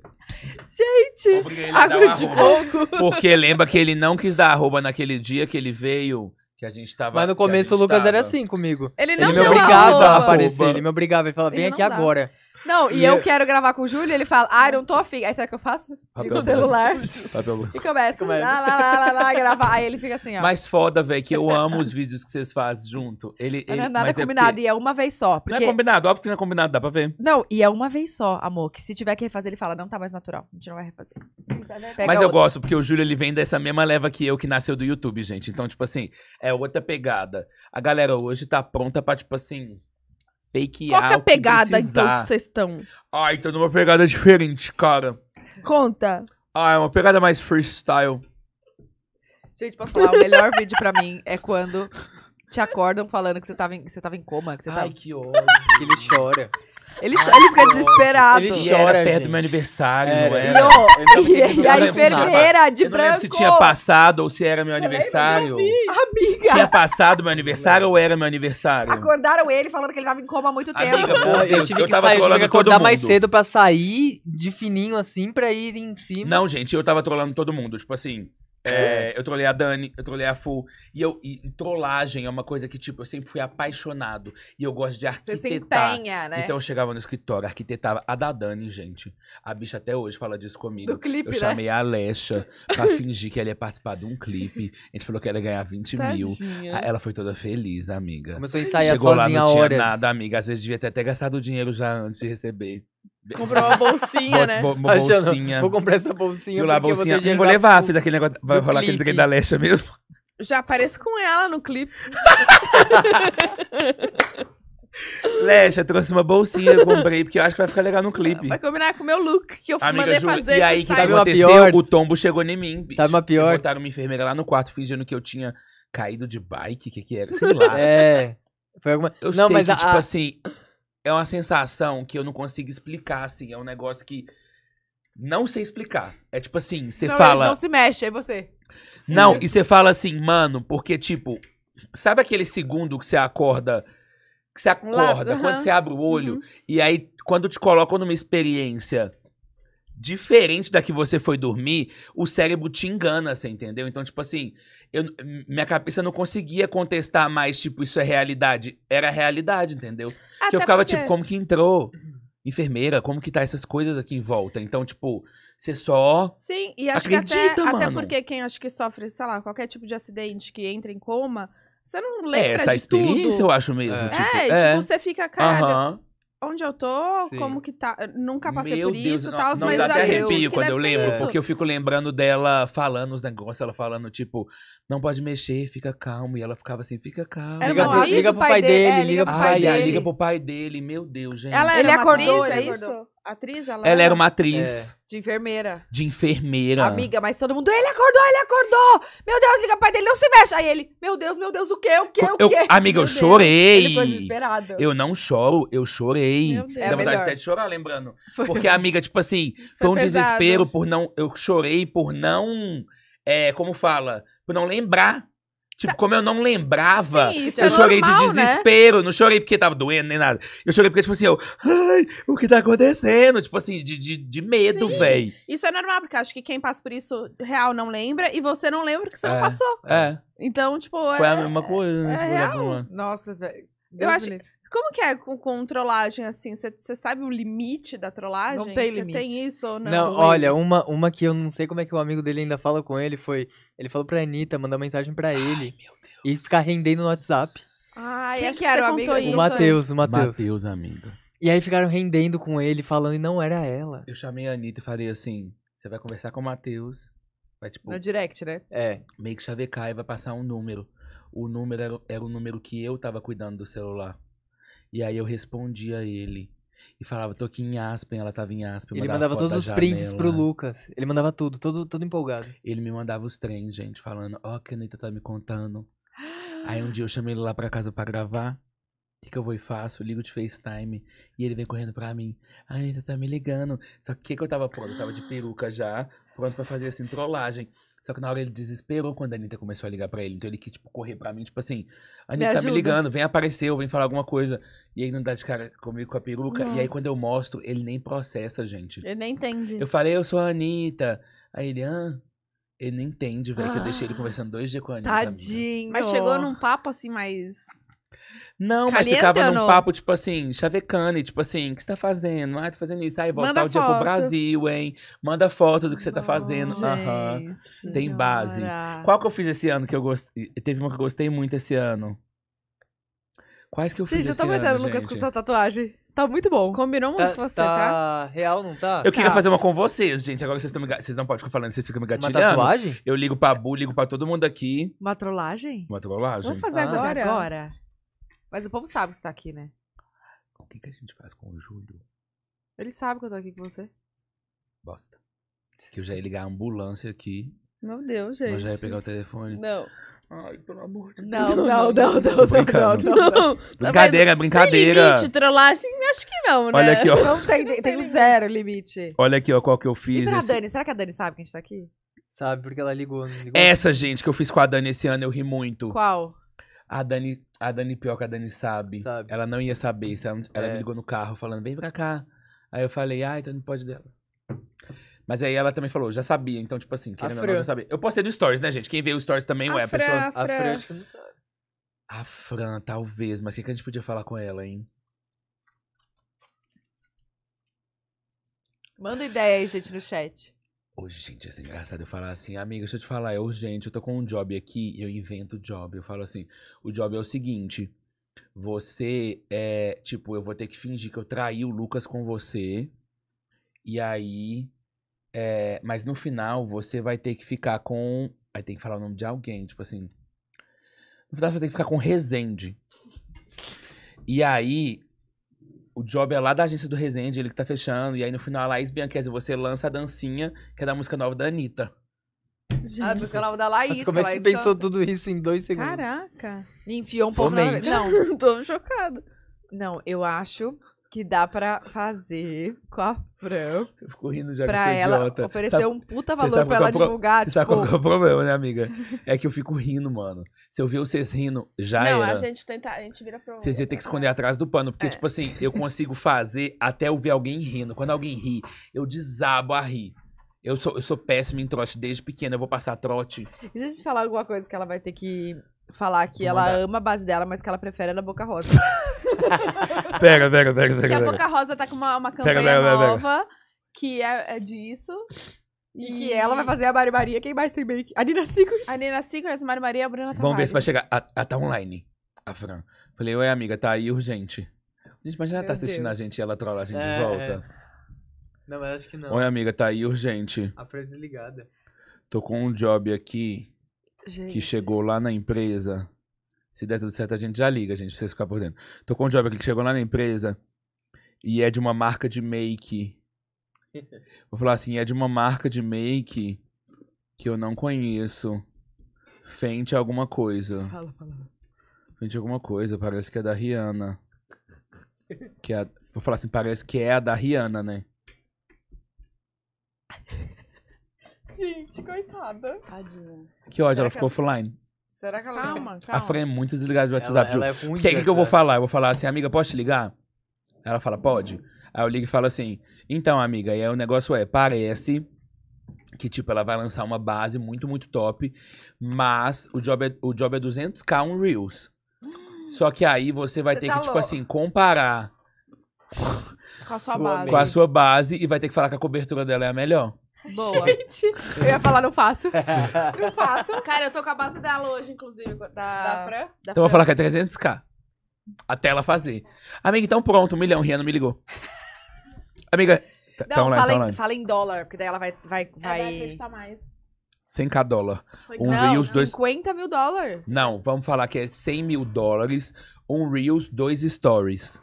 Gente,
água de coco. Porque
lembra que ele não quis dar arroba naquele dia que ele veio que a gente tava. Mas no começo o Lucas tava...
era assim comigo. Ele não Ele me obrigava a, aparecer. Ele me obrigava. Ele falava, vem
aqui dá. agora. Não, e, e eu é... quero gravar com o Júlio, ele fala, ah, não tô afim. Aí sabe o que eu faço? Ligo tá o celular tá e começa lá, lá, lá, lá, lá, gravar. Aí ele fica assim, ó.
Mas foda, velho, que eu amo os vídeos que vocês fazem junto. Ele, ele, não é nada é combinado, é porque...
e é uma vez só. Porque... Não é
combinado, óbvio que não é combinado, dá pra ver.
Não, e é uma vez só, amor, que se tiver que refazer, ele fala, não tá mais natural, a gente não vai refazer. Pega Mas eu outra.
gosto, porque o Júlio, ele vem dessa mesma leva que eu, que nasceu do YouTube, gente. Então, tipo assim, é outra pegada. A galera hoje tá pronta pra, tipo assim fakear. Qual que é a pegada então que vocês estão? Ah, então numa pegada diferente, cara.
Conta.
Ah, é uma pegada mais freestyle.
Gente, posso falar? O melhor vídeo pra mim é quando te acordam falando que você tava em, que você tava em coma. Que você Ai, tava... que
ódio. que ele chora.
Ele, chora, ele fica ah, desesperado. Ele chora perto
do meu aniversário, não era? e, eu, e, a enfermeira
de eu branco. Eu não lembro se tinha
passado ou se era meu aniversário. Amiga. Tinha passado meu aniversário ou era meu aniversário?
Acordaram ele falando que ele tava em coma há muito tempo. Amiga, pô, eu
tive eu que sair, eu tive que acordar mais cedo
pra sair de fininho assim pra ir em cima.
Não, gente, eu tava trolando todo mundo. Tipo assim, é, eu trolei a Dani, eu trolei a Fu. E, eu, e trollagem é uma coisa que, tipo, eu sempre fui apaixonado. E eu gosto de arquitetar. Você se empenha, né? Então eu chegava no escritório, arquitetava. A da Dani, gente. A bicha até hoje fala disso comigo. Do clipe, eu né? chamei a Alexa pra fingir que ela ia participar de um clipe. A gente falou que ela ia ganhar 20 Tadinha. mil. Ela foi toda feliz, amiga. Começou a ensaiar Chegou sozinha lá, não tinha nada, amiga. Às vezes devia ter até gastado o dinheiro já antes de receber. Comprou uma bolsinha, né? Achando, bolsinha. Vou comprar essa bolsinha. Lá, bolsinha. Eu vou, vou levar, fiz aquele negócio. Vai rolar clipe. aquele trem da Lesha mesmo.
Já apareço com ela no clipe.
Lecha, trouxe uma bolsinha, eu comprei, porque eu acho que vai ficar legal no clipe. Vai
combinar com o meu look que eu Amiga, mandei fazer. E aí, que sabe uma pior?
O tombo chegou em mim, bicho. Sabe uma pior? botaram uma enfermeira lá no quarto, fingindo que eu tinha caído de bike, o que que era, sei lá. É, foi alguma... Eu não, sei mas que, a, tipo assim, é uma sensação que eu não consigo explicar, assim. É um negócio que. Não sei explicar. É tipo assim, você fala. Não
se mexe, é você.
Não, Sim. e você fala assim, mano, porque, tipo, sabe aquele segundo que você acorda, que você acorda, quando você abre o olho, uhum. e aí quando te colocam numa experiência diferente da que você foi dormir, o cérebro te engana, você entendeu? Então, tipo assim, eu, minha cabeça não conseguia contestar mais, tipo, isso é realidade. Era realidade, entendeu? Até que eu ficava, porque... tipo, como que entrou? Enfermeira, como que tá essas coisas aqui em volta? Então, tipo, você só. Sim, e acho acredita, que até, mano. até porque
quem acho que sofre, sei lá, qualquer tipo de acidente que entra em coma, você não é, lembra. É, essa de experiência tudo. eu acho mesmo. É, tipo, é, é. tipo, você fica, cara. Uh -huh onde eu tô, Sim. como que tá. Nunca passei Meu por Deus, isso e tal, não, mas dá até arrepio quando eu lembro, isso. porque eu fico
lembrando dela falando os negócios, ela falando, tipo, não pode mexer, fica calmo. E ela ficava assim, fica calmo. Era liga, atriz, liga pro pai dele, dele é, liga pro pai ai, dele. Ai, liga pro pai dele. Meu Deus, gente. Ela, ele acordou, atriz, é, é isso? Acordou.
Atriz, ela, ela era uma atriz. É. De enfermeira.
De enfermeira. Amiga,
mas todo mundo. Ele acordou, ele acordou! Meu Deus, liga pai dele, não se mexe! Aí ele, meu Deus, meu Deus, o quê? O quê? O eu, quê? amiga, meu eu chorei. Ele ficou desesperado. Eu
não choro, eu chorei. Meu Deus. É dá é vontade melhor. até de chorar, lembrando. Foi. Porque, amiga, tipo assim, foi, foi um pesado. desespero por não. Eu chorei por não. É, como fala? Por não lembrar Tipo, tá. como eu não lembrava, Sim, eu é chorei normal, de né? desespero. Né? Não chorei porque tava doendo nem nada. Eu chorei porque, tipo assim, eu. Ai, o que tá acontecendo? Tipo assim, de, de, de medo, velho.
Isso é normal, porque acho que quem passa por isso real não lembra e você não lembra que você é, não passou. É. Então, tipo. Foi é, a mesma
coisa, né? É tipo, real.
Nossa, velho. Eu acho, livre. Como que é com, com trollagem, assim? Você sabe o limite da trollagem? Não tem limite. Você tem isso ou não? Não, olha,
uma, uma que eu não sei como é que o amigo dele ainda fala com ele foi... Ele falou pra Anitta, mandar mensagem pra ele. E ficar rendendo no WhatsApp.
Ai, Quem acho que era o amigo? O
Matheus, o Matheus. Matheus, amigo. E aí ficaram rendendo com ele, falando e não era ela. Eu chamei a Anitta e falei assim, você vai conversar com o Matheus. Vai, tipo, No direct, né? É. meio que chavecar e vai passar um número. O número era, era o número que eu tava cuidando do celular. E aí eu respondia ele. E falava, tô aqui em Aspen, ela tava em Aspen. Ele mandava todos os prints pro Lucas. Ele mandava tudo, todo, todo empolgado. Ele me mandava os trens, gente, falando, ó, oh, a Anitta tá me contando. aí um dia eu chamei ele lá pra casa pra gravar. O que, que eu vou e faço? Ligo de FaceTime. E ele vem correndo pra mim. A Anitta tá me ligando. Só que o que, que eu tava pronto? Eu tava de peruca já, pronto pra fazer assim, trollagem. Só que na hora ele desesperou quando a Anitta começou a ligar pra ele. Então ele quis, tipo, correr pra mim, tipo assim, a Anitta me tá me ligando, vem aparecer, ou vem falar alguma coisa. E aí não dá de cara comigo com a peruca. Nossa. E aí quando eu mostro, ele nem processa, gente. Ele
nem entende. Eu
falei, eu sou a Anitta. Aí ele, ah, ele não entende, velho, ah, que eu deixei ele ah, conversando dois dias com a Anitta. Tadinho. Mas chegou num
papo assim mais.
Não, mas Caliente ficava num não? papo, tipo assim, chavecane, tipo assim, o que você tá fazendo? Ah, tô fazendo isso. Aí volta Manda o dia pro Brasil, hein? Manda foto do que você tá fazendo. Gente, Aham. Tem base. Qual que eu fiz esse ano que eu gostei? Teve uma que eu gostei muito esse ano. Quais que eu fiz Gente, eu esse tô aguentando o Lucas com gente? essa
tatuagem. Tá muito bom. Combinou muito tá, com você, tá, tá? real, não tá?
Eu queria tá. fazer uma com vocês, gente. Agora vocês estão me Vocês não podem ficar falando, vocês ficam me Uma tatuagem? Eu ligo pra Bu, ligo pra todo mundo aqui. Uma trollagem? Uma trollagem. Vamos fazer ah. Vamos fazer agora?
Mas o povo sabe que você tá aqui, né?
O que, que a gente faz com o Júlio?
Ele sabe que eu tô aqui com você.
Bosta. Que eu já ia ligar a ambulância aqui. Meu Deus, gente. Mas já ia pegar o telefone.
Não. Ai, pelo amor de Deus. Não, não, não, não, não, não, não, Brincadeira, brincadeira. Tem limite, trollagem? Assim? Acho que não, né? Olha aqui, ó. Não tem, tem, tem zero limite.
Olha aqui, ó, qual que eu fiz. E pra esse...
Dani, será que a Dani sabe que a gente tá aqui?
Sabe, porque ela ligou, ligou. Essa,
gente, que eu fiz com a Dani esse ano, eu ri muito. Qual? A Dani, a Dani pior que a Dani sabe. sabe. Ela não ia saber. É ela, ela é. me ligou no carro falando, vem pra cá. Aí eu falei, ah, então não pode delas. Mas aí ela também falou, já sabia. Então, tipo assim, querendo ou não, já Eu postei no Stories, né, gente? Quem vê o Stories também, a ué, Fran, a pessoa... A Fran, a Fran acho que não sabe. A Fran, talvez. Mas o que, que a gente podia falar com ela, hein?
Manda ideia aí, gente, no chat.
Hoje, gente, é assim, engraçado eu falar assim, amiga, deixa eu te falar, é urgente, eu tô com um job aqui, eu invento job. Eu falo assim, o job é o seguinte, você é, tipo, eu vou ter que fingir que eu traí o Lucas com você, e aí, é, mas no final você vai ter que ficar com, aí tem que falar o nome de alguém, tipo assim, no final você vai ter que ficar com Resende. E aí, o job é lá da agência do Resende, ele que tá fechando. E aí no final a Laís Bianchese, você lança a dancinha, que é da música nova da Anitta.
Gente. Ah, a música nova da Laís. Mas como é que você pensou canta? tudo isso
em dois segundos?
Caraca. E enfiou um pouco na... Não, tô chocado. Não, eu acho que dá pra fazer com a Fran. Eu
fico rindo já pra que é ela idiota. oferecer sabe, um puta valor pra ela é pro... divulgar. Você tipo... sabe qual tipo é o problema, né, amiga? É que eu fico rindo, mano. Se eu ver vocês rindo, já não, era. Não, a gente
tenta, a gente vira pro... Vocês iam ter que esconder
atrás do pano, porque, é. tipo assim, eu consigo fazer até eu ver alguém rindo. Quando alguém ri, eu desabo a rir. Eu sou, eu sou péssimo em trote desde pequena, eu vou passar trote.
E se a gente falar alguma coisa que ela vai ter que falar que Vou ela mandar. ama a base dela, mas que ela prefere é a Boca Rosa.
pega, pega, pega, pega. Daqui a pouco a
Rosa tá com uma, uma campanha pega, pega, nova pega. que é, é disso. E, e que ela vai fazer a Mari Maria. Quem mais tem make? A Nina Secrets. A Nina Secrets, a Mari Maria, a Bruna Tavares. Vamos ver se vai
chegar. Ela tá online, a Fran. Falei, ué, amiga, tá aí urgente. Gente, mas ela tá assistindo Deus. a gente e ela trola a gente é. de é. volta.
Não, mas acho que não. Oi, amiga,
tá aí urgente.
A Fran é desligada.
Tô com um job aqui gente. que chegou lá na empresa. Se der tudo certo, a gente já liga, gente, pra vocês ficarem por dentro. Tô com um job aqui que chegou lá na empresa e é de uma marca de make. Vou falar assim, é de uma marca de make que eu não conheço. Fente alguma coisa. Fala, fala. Fente alguma coisa, parece que é da Rihanna. Que é, vou falar assim, parece que é a da Rihanna, né?
Gente, coitada. Tadinha. Que ódio, Será ela que ficou ela- offline. Será que ela calma, calma. A Fran é muito desligada de WhatsApp. Ela, ela é muito que, que, que eu vou falar?
Eu vou falar assim, amiga, posso te ligar? Ela fala, pode. Aí eu ligo e falo assim, então, amiga, aí o negócio é, parece que, tipo, ela vai lançar uma base muito, muito top, mas o job é, o job é 200k um Reels. Hum, Só que aí você vai você ter tá que, tipo louco. tipo assim, comparar
com a, sua, sua base. com a sua
base e vai ter que falar que a cobertura dela é a melhor.
Boa. Gente, eu ia falar, não faço. não faço. Cara, eu tô com a base dela hoje, inclusive. Da, da Fran. então eu vou falar que
é 300k. Até ela fazer. Amiga, então pronto, um milhão. Rihanna me ligou. Amiga, Não, tá online, tá fala, tá em, fala
em dólar, porque daí ela vai. vai, Ela é vai acreditar tá mais.
100k dólar. Um não, Reels, dois...
50 mil dólares.
Não, vamos falar que é 100 mil dólares, um Reels, dois Stories.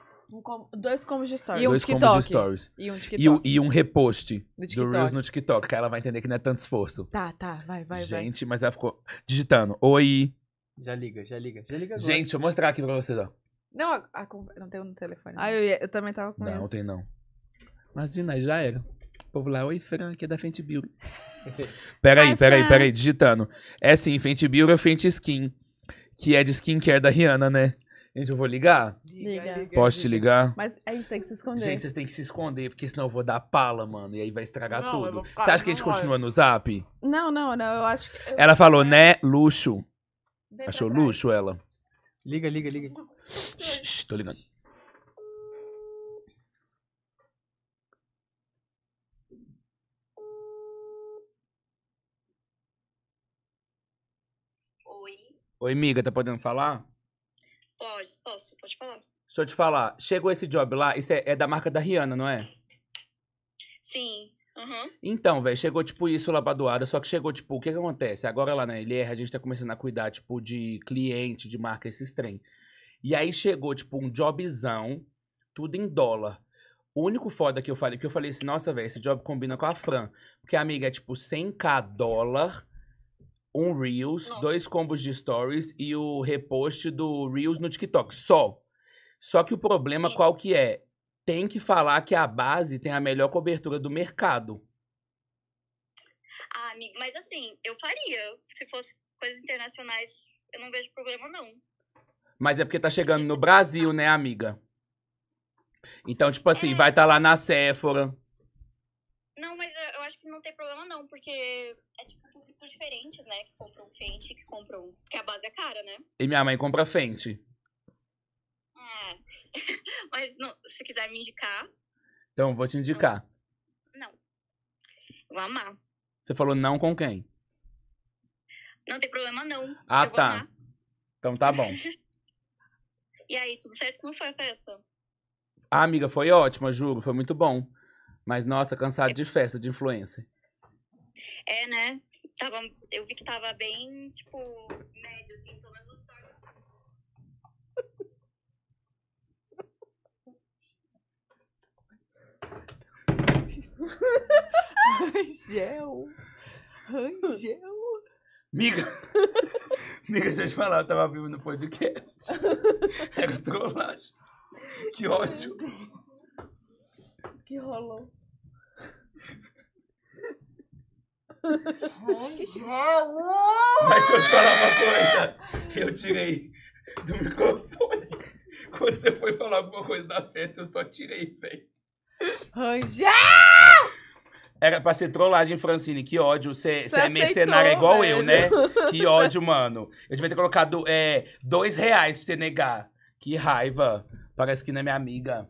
Dois combos de stories. E um Dois TikTok. combos de stories. E um TikTok. E,
e um repost do, do Reels no TikTok, que ela vai entender que não é tanto esforço. Tá,
tá, vai, vai, Gente,
vai. mas ela ficou digitando. Oi. Já liga, já liga, já liga agora. Gente, deixa eu mostrar aqui pra vocês, ó.
Não, a, a, não tem um no telefone. Ah, eu, eu também tava com não, isso. Não, tem
não. Imagina, já era. O povo lá, oi, Frank, é da Fenty Beauty. peraí, peraí, peraí, digitando. É sim, Fenty Beauty ou Fenty Skin, que é de skincare da Rihanna, né? Gente, eu vou ligar? Liga. liga Posso liga. te ligar?
Mas a gente tem que se esconder. Gente, vocês
têm que se esconder, porque senão eu vou dar pala, mano. E aí vai estragar não, tudo. Você acha que a gente continua no zap?
Não, não, não. Eu acho que.
Eu... Ela falou, né? Luxo. Dei Achou luxo ela?
Liga, liga, liga.
Shh, tô ligando. Oi. Oi, miga, tá podendo falar?
Pode, posso, pode falar.
Deixa eu te falar, chegou esse job lá, isso é, é da marca da Rihanna, não é?
Sim. Uhum.
Então, velho, chegou tipo isso lá pra doada, só que chegou tipo, o que que acontece? Agora lá na LR a gente tá começando a cuidar tipo de cliente, de marca, esses trem. E aí chegou tipo um jobzão, tudo em dólar. O único foda que eu falei, que eu falei assim, nossa, velho, esse job combina com a Fran. Porque, amiga, é tipo 100k dólar um Reels, Não. dois combos de stories e o repost do Reels no TikTok. Só. Só que o problema Sim. qual que é? Tem que falar que a base tem a melhor cobertura do mercado.
Ah, amigo, mas assim, eu faria. Se fosse coisas internacionais, eu não vejo problema, não.
Mas é porque tá chegando no Brasil, né, amiga? Então, tipo assim, é... vai estar tá lá na Sephora.
Não, mas eu acho que não tem problema, não, porque é tipo tipos diferentes, né? Que compram Fenty, que compram. Porque a base é cara, né?
E minha mãe compra Fenty.
É. Mas não, se quiser me indicar.
Então, vou te indicar.
Não. não. Vou amar.
Você falou não com quem?
Não tem problema, não. Ah, eu tá. Então tá bom. e aí, tudo certo? Como foi a festa?
Ah, amiga, foi ótima, juro. Foi muito bom. Mas, nossa, cansado é. de festa, de influencer.
É, né? tava, eu vi que tava bem, tipo, médio, assim, pelo menos os
Rangel! Rangel!
Miga! Miga, deixa eu te falar, eu tava vivo no podcast.
Era trollagem.
Que ódio.
Que rolou. Rangel!
Mas
deixa eu te falar uma coisa. Eu tirei do microfone. Quando você foi falar alguma coisa da festa, eu só tirei, velho. Rangel! Era pra ser trollagem, Francine. Que ódio. Você é mercenário igual velho. eu, né? Que ódio, mano. Eu devia ter colocado é, dois reais pra você negar. Que raiva. Parece que não é minha amiga.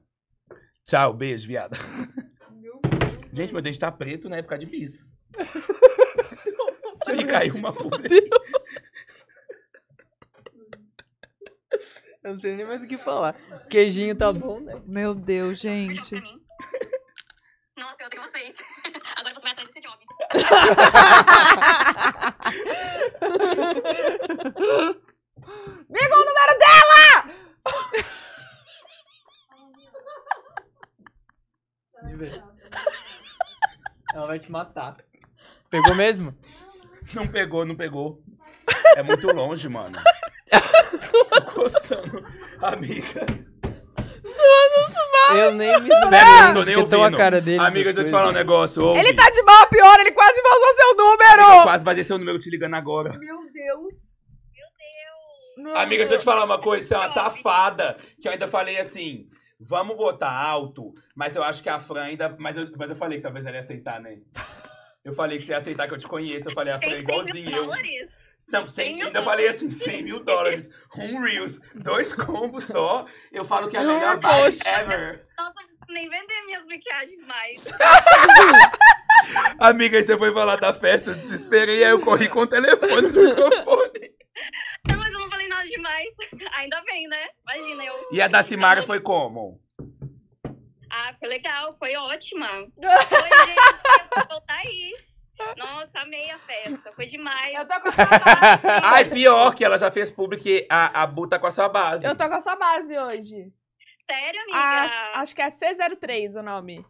Tchau, beijo, viada. Meu Deus, Gente, meu dente tá preto, né? Por causa de bis não, e caiu uma pulga.
Eu não sei nem mais o que falar. Queijinho tá bom, né?
Meu Deus, gente.
Nossa, eu tenho vocês. Agora você vai atrás desse job. Diga o
número dela!
Ela vai te matar.
Pegou mesmo? Não pegou, não pegou. É muito longe, mano. Coçando, amiga. Suando os Eu nem me esbarro. Eu tô nem a cara dele. Amiga, deixa eu te falar um negócio. ouve. Ele
tá de mal a pior, ele quase vazou seu número. Amiga,
quase vazou seu número te ligando agora.
Meu Deus. Meu Deus.
Amiga, deixa eu te falar uma coisa. Você é uma safada. Que eu ainda falei assim. Vamos botar alto, mas eu acho que a Fran ainda. Mas eu, mas eu falei que talvez ela ia aceitar, né? Eu falei que você ia aceitar que eu te conheço. Eu falei, ah, foi igualzinho eu. Dólares. Não, 100, mil ainda dólares. falei assim, 100 mil dólares, um Reels, dois combos só. Eu falo que é a ah, melhor buy ever.
Eu não tô nem vender minhas maquiagens mais.
Amiga, aí você foi falar da festa, eu desesperei, aí eu corri com o telefone do microfone.
Não, mas eu não falei nada demais. Ainda bem, né? Imagina eu. E a da Simara foi
como?
Ah, foi legal, foi ótima. Foi, gente, vou voltar aí. Nossa, amei
a festa, foi demais. Eu tô com a sua base. Ai,
pior que ela já fez público a, a Bu tá com a sua base. Eu
tô com a sua base hoje. Sério, amiga? As, acho que é C03 o nome.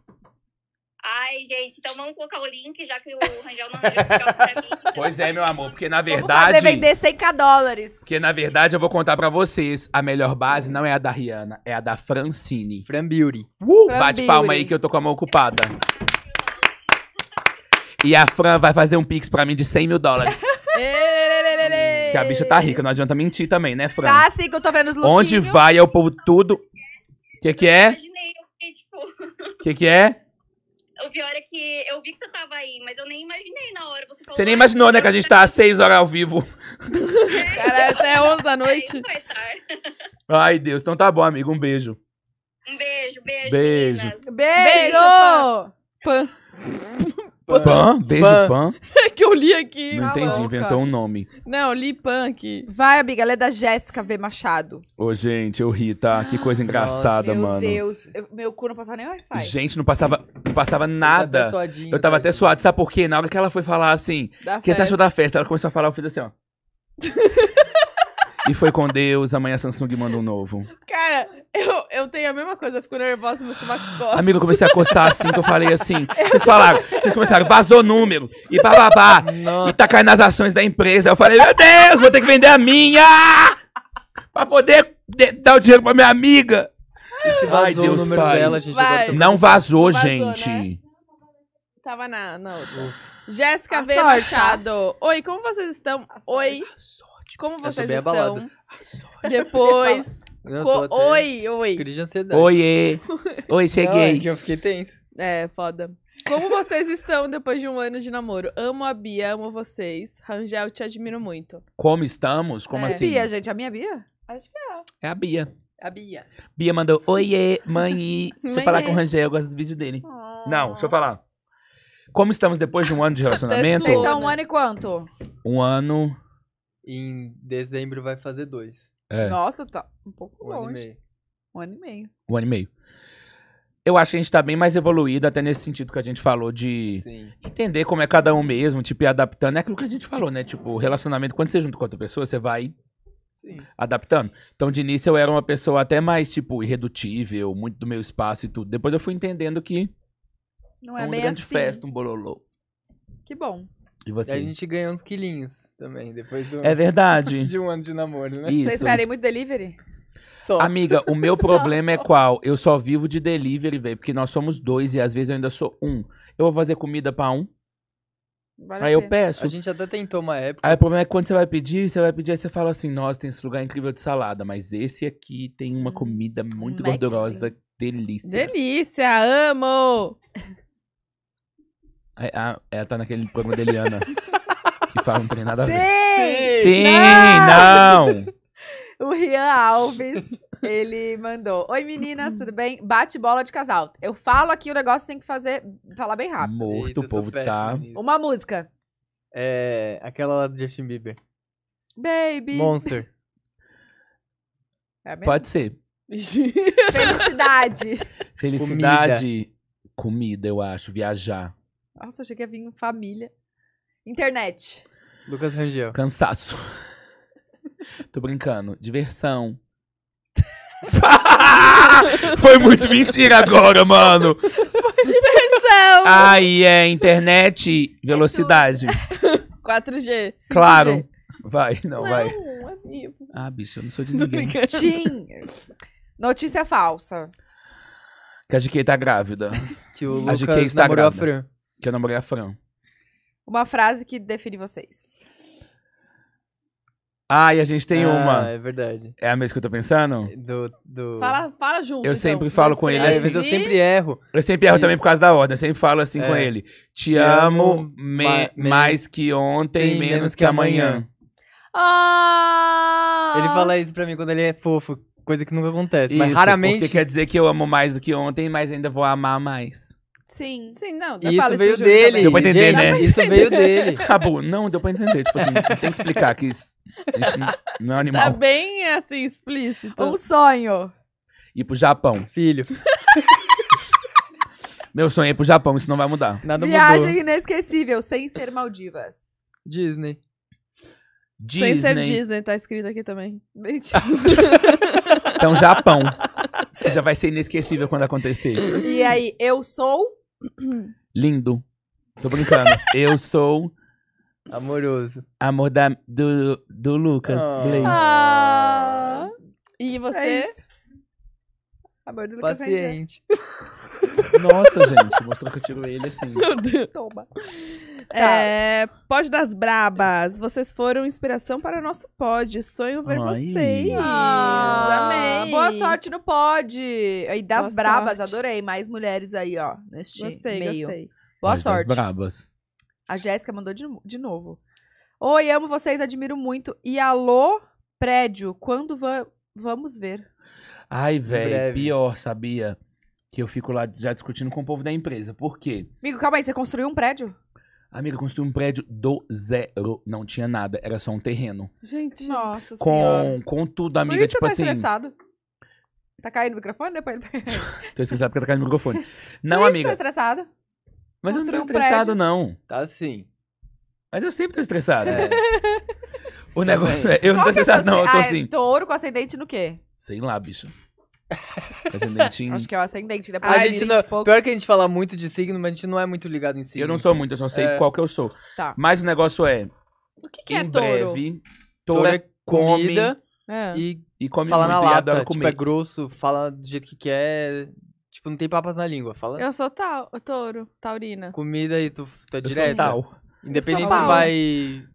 Ai, gente, então vamos colocar o link, já que o Rangel não arranjou
pra mim. Pois é, meu amor, porque na verdade... Vamos fazer vender
100k dólares.
Porque na verdade, eu vou contar pra vocês, a melhor base não é a da Rihanna, é a da Francine. Fran Beauty. Uh, Fran bate Beauty. palma aí que eu tô com a mão ocupada. E a Fran vai fazer um pix pra mim de 100 mil dólares. que a bicha tá rica, não adianta mentir também, né, Fran? Tá,
sim, que eu tô vendo os lookinhos. Onde
vai é o povo tudo... O que que é? O tipo- que que é? O pior
é que eu vi que você tava aí, mas eu nem imaginei na hora. Você, falou, você nem
imaginou, né, que a gente tá, tá às 6 horas ao vivo.
É, Cara, até 11 da noite.
Ai, Deus. Então tá bom, amigo. Um beijo. Um beijo, beijo. Beijo. Meninas.
Beijo. beijo. Pã.
Pan, beijo Pan. pan. É que eu li aqui. Não tá entendi, louca. inventou um nome.
Não, li Pan aqui. Vai, amiga, ela é da Jéssica V. Machado.
Ô, gente, eu ri, tá? Que coisa engraçada, mano. Meu Deus,
eu, meu cu não passava nem Wi-Fi.
Gente, não passava, não passava tá nada. Eu, eu tava tá até suado. Sabe por quê? Na hora que ela foi falar assim, o que festa. você achou da festa? Ela começou a falar, eu fiz assim, ó. E foi com Deus, amanhã a Samsung manda um novo.
Cara, eu, eu tenho a mesma coisa, eu fico nervosa, meu sovaco coça. Amigo, eu comecei a coçar assim, que eu falei assim. Vocês falaram, vocês começaram, vazou
número, e bababá, e tá caindo nas ações da empresa. Eu falei, meu Deus, vou ter que vender a minha! Pra poder dar o dinheiro pra minha amiga. vazou Ai, Deus, o número pai. dela, gente. Vai. Tá Não vazou, vazou né? gente. Né?
Tava na, na outra. Jéssica B. Tá? Machado. Oi, como vocês estão? Oi. Como é vocês estão? Ah, depois. Eu até... Oi, oi. Crise de
ansiedade. Oiê. Oi, cheguei. Não, é eu fiquei tenso. É, foda.
Como vocês estão depois de um ano de namoro? Amo a Bia, amo vocês. Rangel, te admiro muito.
Como estamos? Como é. assim? Bia,
gente. A minha Bia? Acho que
é. É a Bia. A Bia. Bia mandou, oiê, mãe. deixa eu falar com o Rangel, eu gosto do vídeo dele. Ah. Não, deixa eu falar. Como estamos depois de um ano de relacionamento? Vocês estão
um ano e quanto?
Um ano
em dezembro vai fazer dois.
É.
Nossa, tá um pouco um longe. Um ano e meio.
Um ano e meio. Eu acho que a gente tá bem mais evoluído, até nesse sentido que a gente falou de Sim. entender como é cada um mesmo, tipo, ir adaptando. É aquilo que a gente falou, né? Tipo, relacionamento, quando você junta com outra pessoa, você vai Sim. adaptando. Então, de início, eu era uma pessoa até mais, tipo, irredutível, muito do meu espaço e tudo. Depois eu fui entendendo que
não é, é um bem grande assim. festa, um bololô. Que bom.
E você? E a gente
ganhou uns quilinhos também, depois do, É verdade. de um ano de namoro,
né? Isso. Vocês pedem
muito delivery?
Sou. Amiga, o meu problema é qual? Eu só vivo de delivery, velho, porque nós somos dois e às vezes eu ainda sou um. Eu vou fazer comida pra um, Vale aí eu peço. A gente até tentou uma época. Aí o problema é quando você vai pedir, você vai pedir, aí você fala assim, nossa, tem esse lugar incrível de salada, mas esse aqui tem uma hum. comida muito gordurosa, delícia.
Delícia, amo!
ah, ela tá naquele programa da Eliana. que falam que tem nada a ver. Sim! Sim! Não!
não. o Rian Alves, ele mandou. Oi, meninas, tudo bem? Bate bola de casal. Eu falo aqui, o negócio tem que fazer... Falar bem rápido. Morto,
o povo tá... Nisso.
Uma música.
É... Aquela lá do Justin Bieber.
Baby. Monster. É Pode ser. Felicidade.
Felicidade. Comida. Comida, eu acho. Viajar.
Nossa, achei que ia vir família. Internet.
Lucas Rangel. Cansaço. Tô brincando. Diversão. Foi muito mentira agora, mano. foi
Diversão.
Aí é internet, é velocidade. 4G.
5G. Claro.
Vai, não, não vai. É ah, bicho, eu não sou de ninguém.
Tim. Notícia falsa.
Que a GK tá grávida. Que o Lucas a GK está namorou grávida. a Fran. Que eu namorei a Fran.
Uma frase que define vocês.
Ah, e a gente tem ah, uma. É verdade. É a mesma que eu tô pensando? Do. do... Fala, fala junto. Eu então. sempre falo com ele às assim. é, vezes eu sempre erro. Eu sempre erro também por causa da ordem. Eu sempre falo assim é. com ele. Te, Te amo, amo me... mais que ontem, menos, menos, que, amanhã. amanhã.
Ah!
Ele fala isso pra mim quando ele é fofo, coisa que nunca acontece. Isso, mas raramente. Porque quer dizer que eu amo mais do que ontem, mas ainda vou amar mais.
Sim. Sim, não. Dá né? isso veio dele. Deu pra entender, Gente, né? Pra entender. Isso veio dele. Acabou.
Não, deu pra entender. Tipo assim, tem que explicar que isso, isso não é animal. Tá
bem, assim, explícito. Um sonho.
Ir pro Japão. Filho. Meu sonho é ir pro Japão, isso não vai mudar. Nada Viagem mudou.
inesquecível, sem ser Maldivas.
Disney. Disney. Sem ser
Disney, tá escrito aqui também.
então, Japão. Que já vai ser inesquecível quando acontecer. E
aí, eu sou
Lindo. Tô brincando. Eu sou. Amoroso. Amor da, do, do Lucas. Oh.
Ah. E é você? É Amor do Lucas. Paciente.
Nossa, gente, mostrou que eu tiro ele assim. Meu
Deus. Toma. É, tá. das Brabas, vocês foram inspiração para o nosso pod. Sonho ver Ai. vocês. Ah, Amém. Boa sorte no pod. E das Boa Brabas, sorte. adorei. Mais mulheres aí, ó, neste gostei, meio. Gostei. Boa sorte. Das brabas. A Jéssica mandou de, de novo. Oi, amo vocês, admiro muito. E alô, prédio, quando va vamos ver?
Ai, velho, pior, sabia? que eu fico lá já discutindo com o povo da empresa. Por quê?
Amigo, calma aí, você construiu um prédio?
Amiga, construiu um prédio do zero. Não tinha nada, era só um terreno.
Gente, nossa com, senhora. Com tudo, amiga, tipo assim. você tá assim. Estressado? Tá caindo o microfone, né? ele...
tô estressado porque tá caindo o microfone. Não, Por amiga. Você tá estressado? Mas eu não tô estressado, não. Tá assim. Mas eu sempre tô estressado. É. O negócio é, eu Qual não tô é estressado, não, eu tô ah, assim. Ah,
touro com ascendente no quê?
Sei lá, bicho. Ascendente. Acho
que é o ascendente, né? Porque A gente não, pior
que a gente fala muito de signo, mas a gente não é muito ligado em signo. Eu não sou muito, eu só sei É. qual que eu sou.
Tá. Mas o negócio é, O que, que é em breve, Touro é, é comida É. e e
come fala muito na é lata. Tipo, é
grosso, fala do jeito que quer. Tipo, não tem papas na língua. Fala Eu
sou tau, touro, taurina.
comida e tu tá Eu sou direto. tal. Independente se vai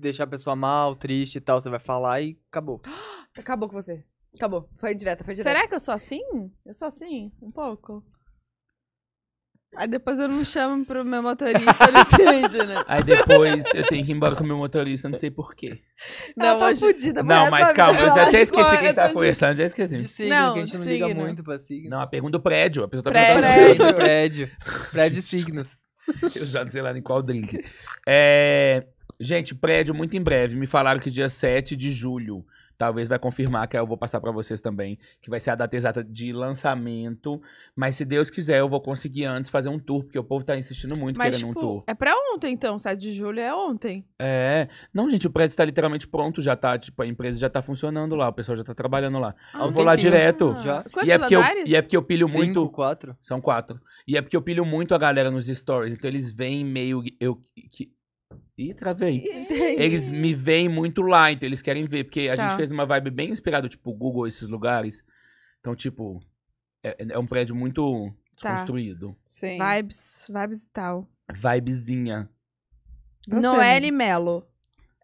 deixar a pessoa mal, triste e tal, você vai falar e acabou.
Acabou com você. Acabou. Foi direto foi direto Será que eu sou assim? Eu sou assim? Um pouco. Aí depois eu não chamo pro meu motorista, ele entende, né? Aí
depois eu tenho que ir embora com o meu motorista, não sei porquê. Não, tá hoje... fudida, Não, mas calma, eu já até esqueci quem a conversando, já esqueci. De signo, não, que a gente não signo. liga muito pra signo. Não, a pergunta do prédio, a pessoa tá prédio. perguntando. Prédio, prédio. Prédio signos. Eu já não sei lá em qual drink. É... Gente, prédio muito em breve. Me falaram que dia 7 de julho talvez vai confirmar, que é, eu vou passar para vocês também, que vai ser a data exata de lançamento. Mas se Deus quiser, eu vou conseguir antes fazer um tour, porque o povo tá insistindo muito Mas, querendo tipo, um tour. É
pra ontem, então, 7 de julho é ontem.
É. Não, gente, o prédio tá literalmente pronto, já tá, tipo, a empresa já tá funcionando lá, o pessoal já tá trabalhando lá. Ah, eu vou lá direto. Ah, já? Quantos e é porque Eu, e é porque eu pilho Cinco, muito. Quatro. São quatro. E é porque eu pilho muito a galera nos stories. Então eles vêm meio. Eu, que, Ih, travei. É
Entendi. Eles
me veem muito lá, então eles querem ver. Porque a tá. gente fez uma vibe bem inspirada, tipo, Google, esses lugares. Então, tipo, é, é, é um prédio muito tá. desconstruído. Tá. Sim.
Vibes, vibes e tal.
Vibezinha.
Noelle é Melo.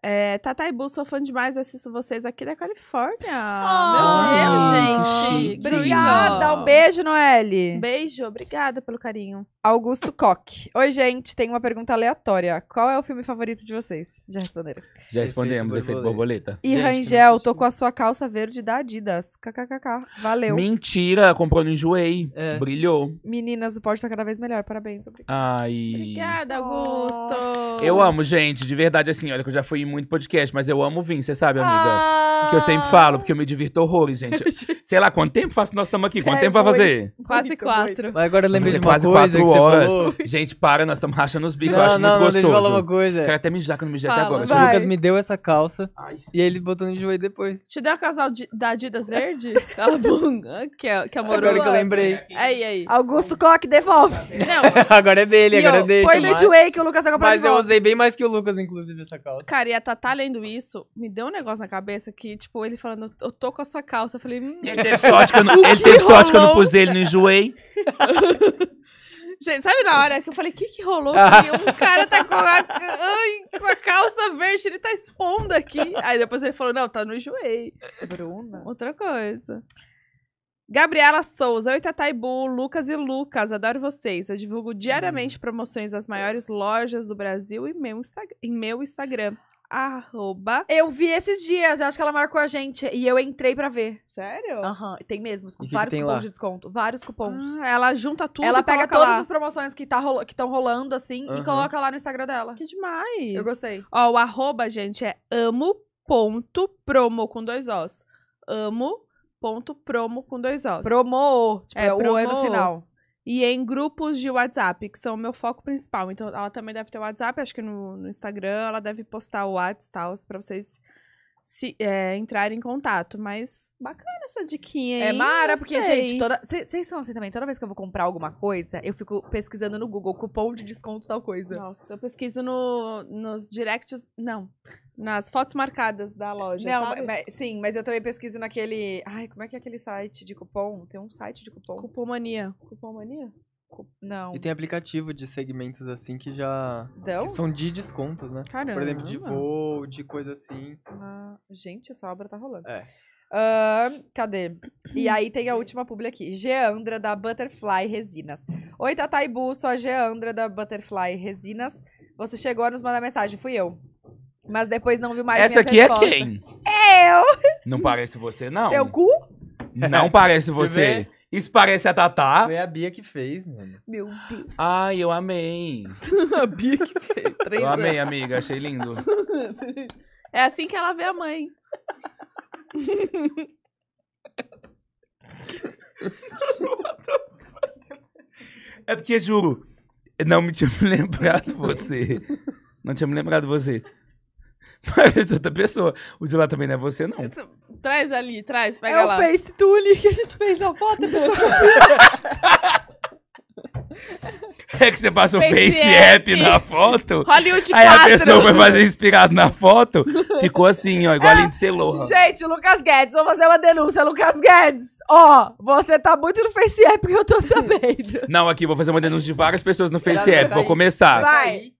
É, Tata sou fã demais, assisto vocês aqui da Califórnia. Oh, Meu ah, Deus, gente. Obrigada, um beijo, Noelle. Beijo, obrigada pelo carinho. Augusto Koch. Oi, gente, tem uma pergunta aleatória. Qual é o filme favorito de vocês? Já responderam.
Já respondemos, efeito, borboleta. E gente,
Rangel, tô com a sua calça verde da Adidas. KKKK. Valeu.
Mentira, comprou no Enjoei. É. Brilhou.
Meninas, o porte tá cada vez melhor. Parabéns.
Obrigada. Ai. Obrigada,
oh. Augusto. Eu amo,
gente, de verdade, assim, olha que eu já fui em muito podcast, mas eu amo vir, você sabe, amiga. Ah. Que eu sempre falo, porque eu me divirto horrores, gente. Sei lá, quanto tempo faz que nós estamos aqui? Quanto é, tempo vai fazer?
Quase quatro. Agora eu lembrei de uma quase
coisa quatro Falou... Gente, para, nós estamos rachando os bicos. Não, eu acho não, muito não, gostoso. Deixa eu falar uma coisa. Quero até mijar que eu não mijei até agora. Vai. O Lucas
me deu essa calça Ai. e ele botou no joelho depois.
Te deu a casal de, da Adidas Verde? Aquela bunga que, é, que é amorosa. Agora que eu lembrei. Aí, aí. Augusto Coque, devolve. Não.
agora é dele, e agora eu, é dele. Põe no joelho que o Lucas vai comprar Mas eu usei bem mais que o Lucas,
inclusive, essa calça.
Cara, e a Tatá lendo isso, me deu um negócio na cabeça que, tipo, ele falando, eu tô com a sua calça. Eu falei, hum. Ele teve sorte que eu não, ele teve sorte que eu não pus
ele, não enjoei.
Gente, sabe na hora que eu falei, o que que rolou? Que um cara tá com a, ai, com a calça verde, ele tá expondo aqui. Aí depois ele falou, não, tá no joelho. Bruna. Outra coisa. Gabriela Souza, oi Tataibu, Lucas e Lucas, adoro vocês. Eu divulgo diariamente hum. promoções das maiores lojas do Brasil e meu em meu Instagram arroba. Eu vi esses dias, eu acho que ela marcou a gente e eu entrei pra ver. Sério? Aham, tem mesmo, cu- que vários tem cupons lá? de desconto, vários cupons. Ah, ela junta tudo. ela e pega todas lá. as promoções que tá rolo- que estão rolando assim e coloca lá no Instagram dela. Que demais. Eu gostei. Ó, o arroba, gente, é amo.promo com dois Os. Amo.promo com dois Os. Promo, tipo, É, é o promo. E no final e em grupos de WhatsApp, que são o meu foco principal. Então, ela também deve ter WhatsApp, acho que no, no Instagram, ela deve postar o WhatsApp e tal, pra vocês se é, entrar em contato. Mas bacana essa diquinha, é, hein? É mara, porque, sei. gente, toda. Vocês são assim também, toda vez que eu vou comprar alguma coisa, eu fico pesquisando no Google cupom de desconto tal coisa. Nossa, eu pesquiso no, nos directs. Não. Nas fotos marcadas da loja. Não, sabe? Mas, sim, mas eu também pesquiso naquele. Ai, como é que é aquele site de cupom? Tem um site de cupom. Cupomania. Cupomania? Não. E tem
aplicativo de segmentos assim que já. Que são de descontos, né? Caramba. Por exemplo, de voo, de coisa assim.
Ah, gente, essa obra tá rolando. É. Uh, cadê? E aí tem a última publi aqui. Geandra da Butterfly Resinas. Oi, Tataibu, sou a Geandra da Butterfly Resinas. Você chegou a nos mandar mensagem, fui eu. Mas depois não viu mais Essa aqui é quem? Eu!
Não parece você, não. Teu cu? Não parece você. Isso parece a Tatá. Foi a Bia que fez, mano. Meu Deus. Ai, eu amei. a Bia que fez. eu amei, amiga. Achei lindo.
É assim que ela vê a mãe.
é porque, juro, não me tinha me lembrado você. Não tinha me lembrado você. Parece é outra pessoa. O de lá também não é você, não.
Traz ali, traz, pega é lá. É o FaceTune que a gente fez na foto, a pessoa
É que você passa o Face, face app. app na foto. Hollywood 4. Aí a pessoa foi fazer inspirado na foto, ficou assim, ó, igual é. a Lindsay
Gente, Lucas Guedes, vou fazer uma denúncia, Lucas Guedes. Ó, você tá muito no Face app que eu tô sabendo.
Não, aqui, vou fazer uma denúncia de várias pessoas no Face app, vou começar. Vai.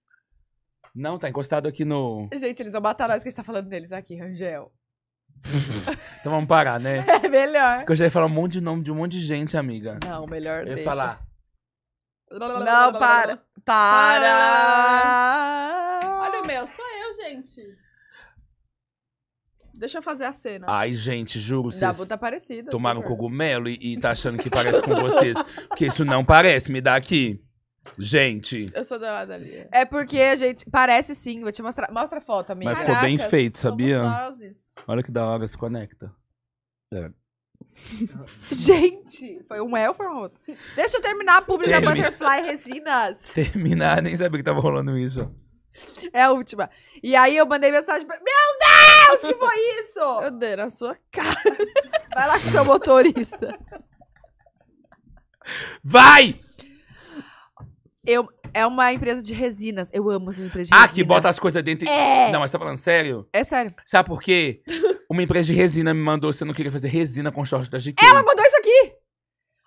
Não, tá encostado aqui no...
Gente, eles vão matar nós que a gente tá falando deles aqui, Rangel.
então vamos parar, né? É melhor. Porque eu já ia falar um monte de nome de um monte de gente, amiga. Não, melhor Eu ia falar.
Não, para. Para. Olha o meu, sou eu, gente. Deixa eu fazer a cena.
Ai, gente, juro, Já vocês vou tá parecida. tomaram super. cogumelo e, e tá achando que parece com vocês. Porque isso não parece, me dá aqui. Gente.
Eu sou É porque a gente. Parece sim, vou te mostrar. Mostra a foto, amiga. Mas ficou bem feito, sabia?
Olha que da hora, se conecta. É.
gente, foi um elfo é outro. Deixa eu terminar a publi da Butterfly Resinas.
Terminar, nem sabia que tava rolando isso.
É a última. E aí eu mandei mensagem pra. Meu Deus, que foi isso? Meu Deus, na sua cara.
Vai lá com seu motorista. Vai!
Eu, é uma empresa de resinas. Eu amo essas empresas de Ah, que bota as
coisas dentro. e- É. Não, mas você tá falando sério? É sério. Sabe por quê? Uma empresa de resina me mandou, você não queria fazer resina com short da GQ. Ela
mandou isso aqui!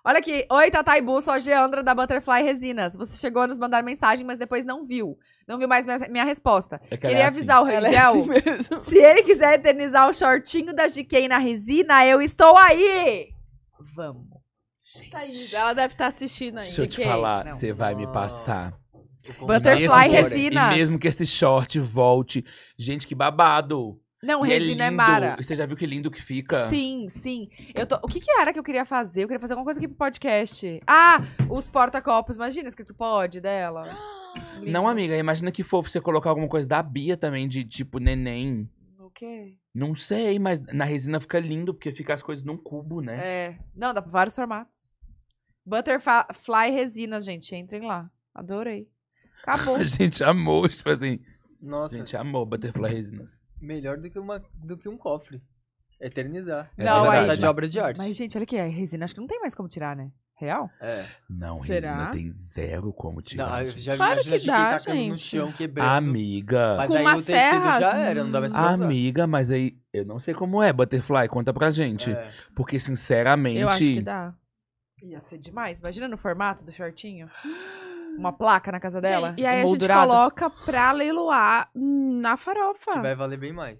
Olha aqui. Oi, Tata Ibu, sou a Geandra da Butterfly Resinas. Você chegou a nos mandar mensagem, mas depois não viu. Não viu mais minha, minha resposta. É que Queria é assim. avisar o Ela é Rangel. é assim mesmo. Se ele quiser eternizar o shortinho da GK na resina, eu estou aí! Vamos. Thaís, tá ela deve estar tá assistindo aí. Deixa eu te falar,
você vai me passar. Butterfly Resina. E mesmo que esse short volte. Gente, que babado. Não, E é Resina é, Mara. Você já viu que lindo que fica? Sim,
sim. Eu tô... O que, que era que eu queria fazer? Eu queria fazer alguma coisa aqui pro podcast. Ah, os porta-copos. Imagina que tu pode delas. Não,
amiga, imagina que fofo você colocar alguma coisa da Bia também, de tipo neném quê? Não sei, mas na resina fica lindo, porque fica as coisas num cubo, né?
É. Não, dá pra vários formatos. Butterfly resina, gente. Entrem lá. Adorei. Acabou. a
gente amou, tipo assim. Nossa. A gente amou Butterfly Resinas.
Melhor do que, uma, do que um cofre. Eternizar. É Não, aí-
né? é de obra de
arte. Mas, gente, olha aqui, a resina acho que não tem mais como tirar, né? Real? É. Não, Será? Regina, tem
zero como tirar. Não,
eu já claro que dá, tá gente. no chão,
quebrando. Amiga.
Mas Com aí uma o serra... já era, não dá mais pra Amiga, mas aí, eu não sei como é, Butterfly, conta pra gente. É. Porque, sinceramente... Eu acho que
dá. Ia ser demais. Imagina no formato do shortinho. Uma placa na casa dela. E aí moldurado. a gente coloca pra leiloar na farofa. Que vai valer bem mais.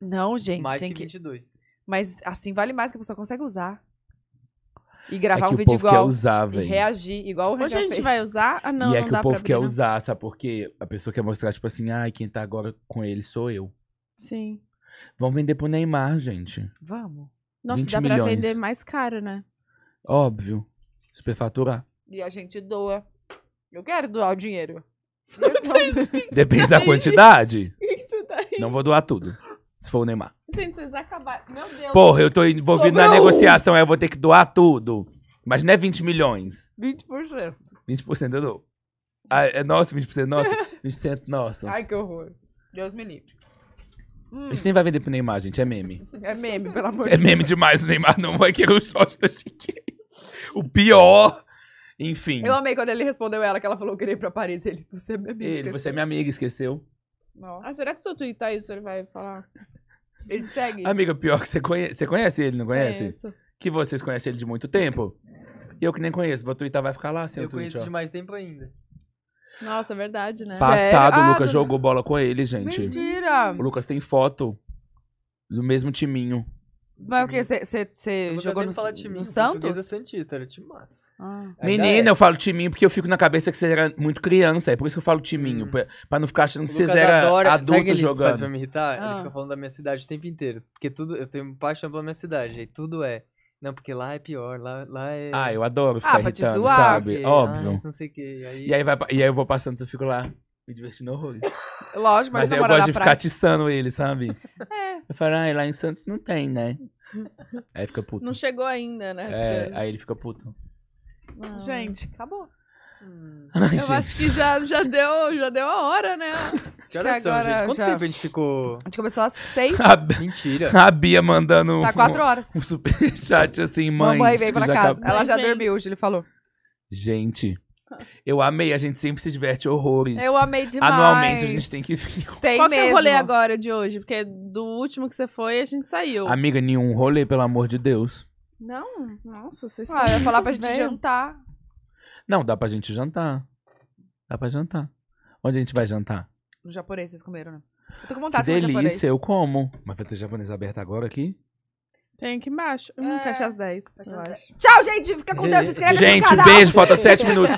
Não, gente. Mais tem que 22. Que... Mas assim vale mais que a pessoa consegue usar. E gravar é um vídeo igual. usar, e reagir, igual o Hoje a gente fez. vai usar? Ah, não, E é que o povo quer usar,
sabe? Porque a pessoa quer mostrar, tipo assim, ai, ah, quem tá agora com ele sou eu. Sim. Vamos vender pro Neymar, gente.
Vamos. Nossa, dá milhões. pra vender mais caro, né?
Óbvio. Superfaturar.
E a gente doa. Eu quero doar o dinheiro. Sou... Depende da quantidade. Não vou
doar tudo. Se for o Neymar.
Gente, vocês acabaram. Meu Deus. Porra, eu tô envolvido Sobrou. na negociação,
aí eu vou ter que doar tudo. Mas não é 20 milhões. 20%. 20% eu dou. Ah, é nosso, 20% nosso. 20% nosso. Ai,
que horror. Deus me livre. Hum. A gente
nem vai vender pro Neymar, gente. É meme.
É meme, pelo amor é de Deus. É meme demais
o Neymar. Não vai querer o short da Chiquinha. O pior. Enfim. Eu amei
quando ele respondeu ela, que ela falou que queria ir pra Paris. Ele, você é minha amiga. Ele, esqueceu. você é minha
amiga, esqueceu.
Nossa. Ah, será que se eu tweetar isso ele vai falar? Ele segue? Amiga, pior que
você conhece, você conhece ele, não conhece? Conheço. Que vocês conhecem ele de muito tempo. E eu que nem conheço. Vou twittar, vai ficar lá sem eu tweet. Eu conheço ó. de
mais
tempo ainda. Nossa, é verdade, né? Passado, o ah, Lucas jogou bola com ele, gente. Mentira! O
Lucas tem foto do mesmo timinho.
Mas o que? Você jogou no, fala timinho, no é Santos? Eu Santista, era é timaço. Ah. Menina,
eu falo timinho porque eu fico na cabeça que você era muito criança. É por isso que eu falo timinho. Hum. Pra, pra não ficar achando que você era adora, adulto sabe que ele jogando. Faz pra me
irritar? Ah. Ele fica falando da minha cidade o tempo inteiro. Porque tudo, eu tenho paixão pela minha cidade. E tudo é. Não, porque lá é pior, lá, lá é. Ah, eu adoro ficar ah, irritando, zoar, sabe? Porque, é, Óbvio. Ah, não sei o quê. Aí... E, aí
vai, e aí eu vou passando, eu fico lá me divertindo horrores. Lógico, mas, mas eu gosto de ficar atiçando ele, sabe? É. Eu falo, ai, ah, lá em Santos não tem, né? Aí fica puto. Não
chegou ainda, né? É, aí
ele fica puto.
Não. Ah. Gente, acabou. Hum. Ai, eu gente. acho que já, já, deu, já deu a hora, né? Que horas são, agora gente? Quanto já... tempo
a gente ficou? A
gente começou às seis. A...
Mentira. A Bia
mandando tá quatro horas. um, um superchat assim, mãe. Mamãe veio tipo, pra casa. Acabou. Ela já
dormiu, o Júlio falou.
Gente, eu amei, a gente sempre se diverte horrores. Eu amei demais. Anualmente a gente tem que vir. Tem Qual mesmo. que é o rolê
agora de hoje? Porque do último que você foi, a gente saiu.
Amiga, nenhum rolê, pelo amor de Deus.
Não, nossa, vocês ah, eu ia falar pra gente jantar.
Não, dá pra gente jantar. Dá pra jantar. Onde a gente vai jantar?
No japonês, vocês comeram, né? Eu tô com vontade que de delícia, japonês. eu
como. Mas vai ter japonês aberto agora aqui?
Tem que embaixo. Hum, é. Fecha às 10, Tchau, gente. Fica com Deus. Se inscreve gente, aqui no canal. beijo. Falta 7 minutos.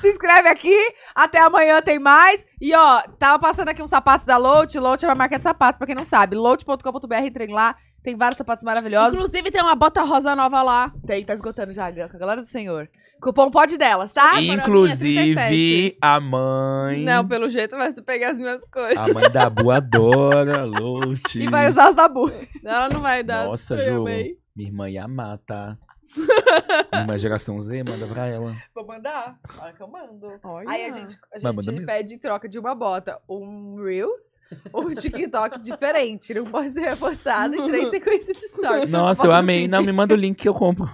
se inscreve aqui. Até amanhã tem mais. E, ó, tava passando aqui um sapato da Lote. Lote é uma marca de sapatos, pra quem não sabe. Lote.com.br, entrem lá. Tem vários sapatos maravilhosos. Inclusive, tem uma bota rosa nova lá. Tem, tá esgotando já, com a galera do senhor. Cupom pode delas, tá? É Inclusive,
a mãe. Não,
pelo jeito vai pegar as minhas coisas.
A mãe da Bu adora, lute E vai usar as
da Bu. Não, ela não vai dar. Nossa, Ju. Minha
irmã ia mata tá? Uma geração Z, manda pra ela.
Vou mandar. Olha que eu mando. Olha. Aí a gente, a gente pede em troca de uma bota um Reels ou um TikTok diferente. Não pode ser reforçado em três sequências de stories. Nossa, eu amei. Não,
me manda o link que eu compro.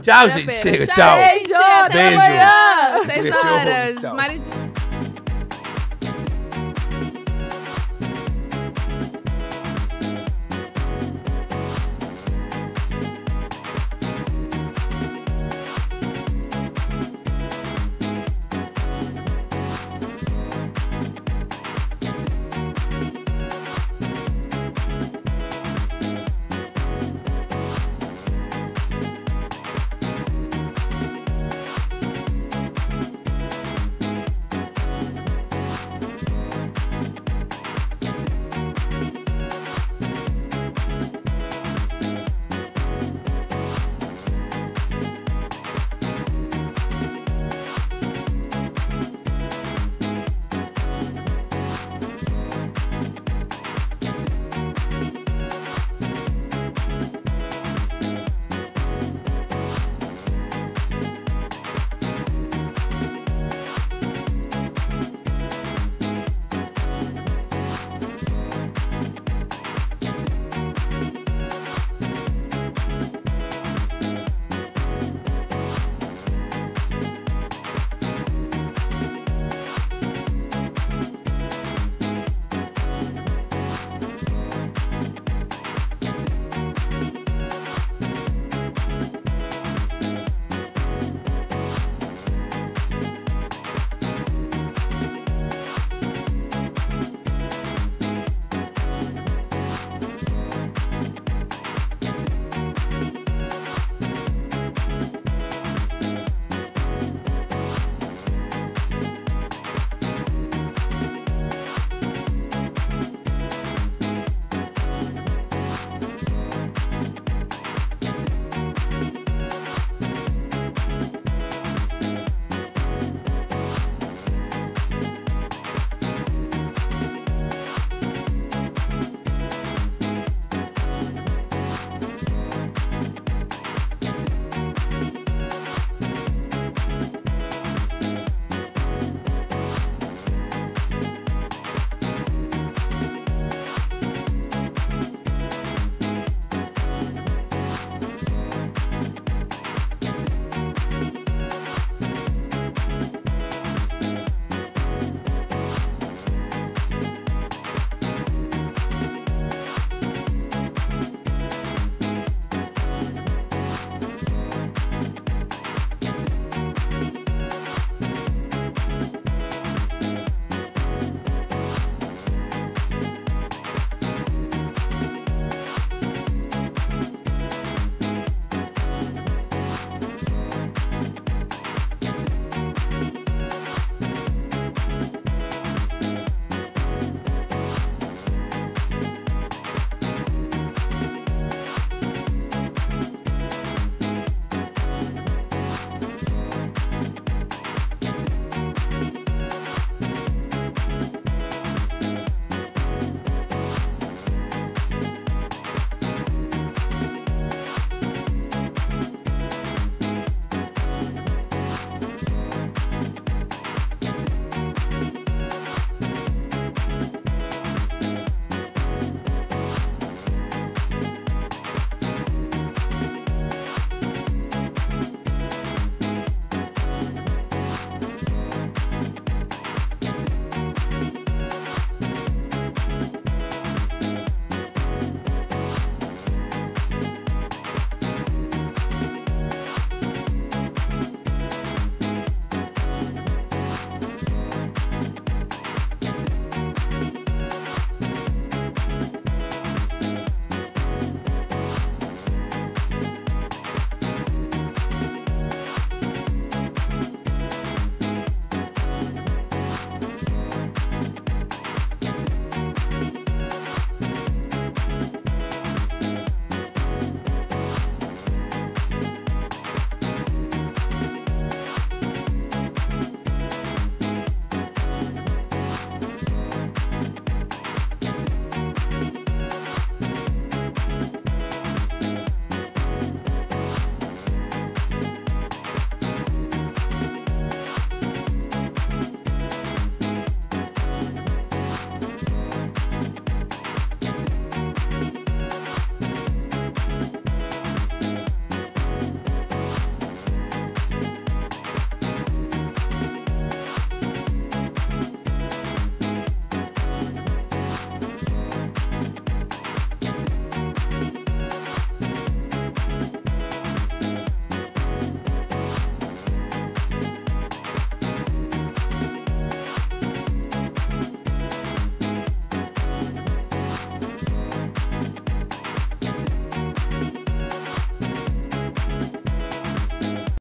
tchau, gente. Chega, tchau. Beijo. Beijo. Até amanhã. Seis horas.
Marido.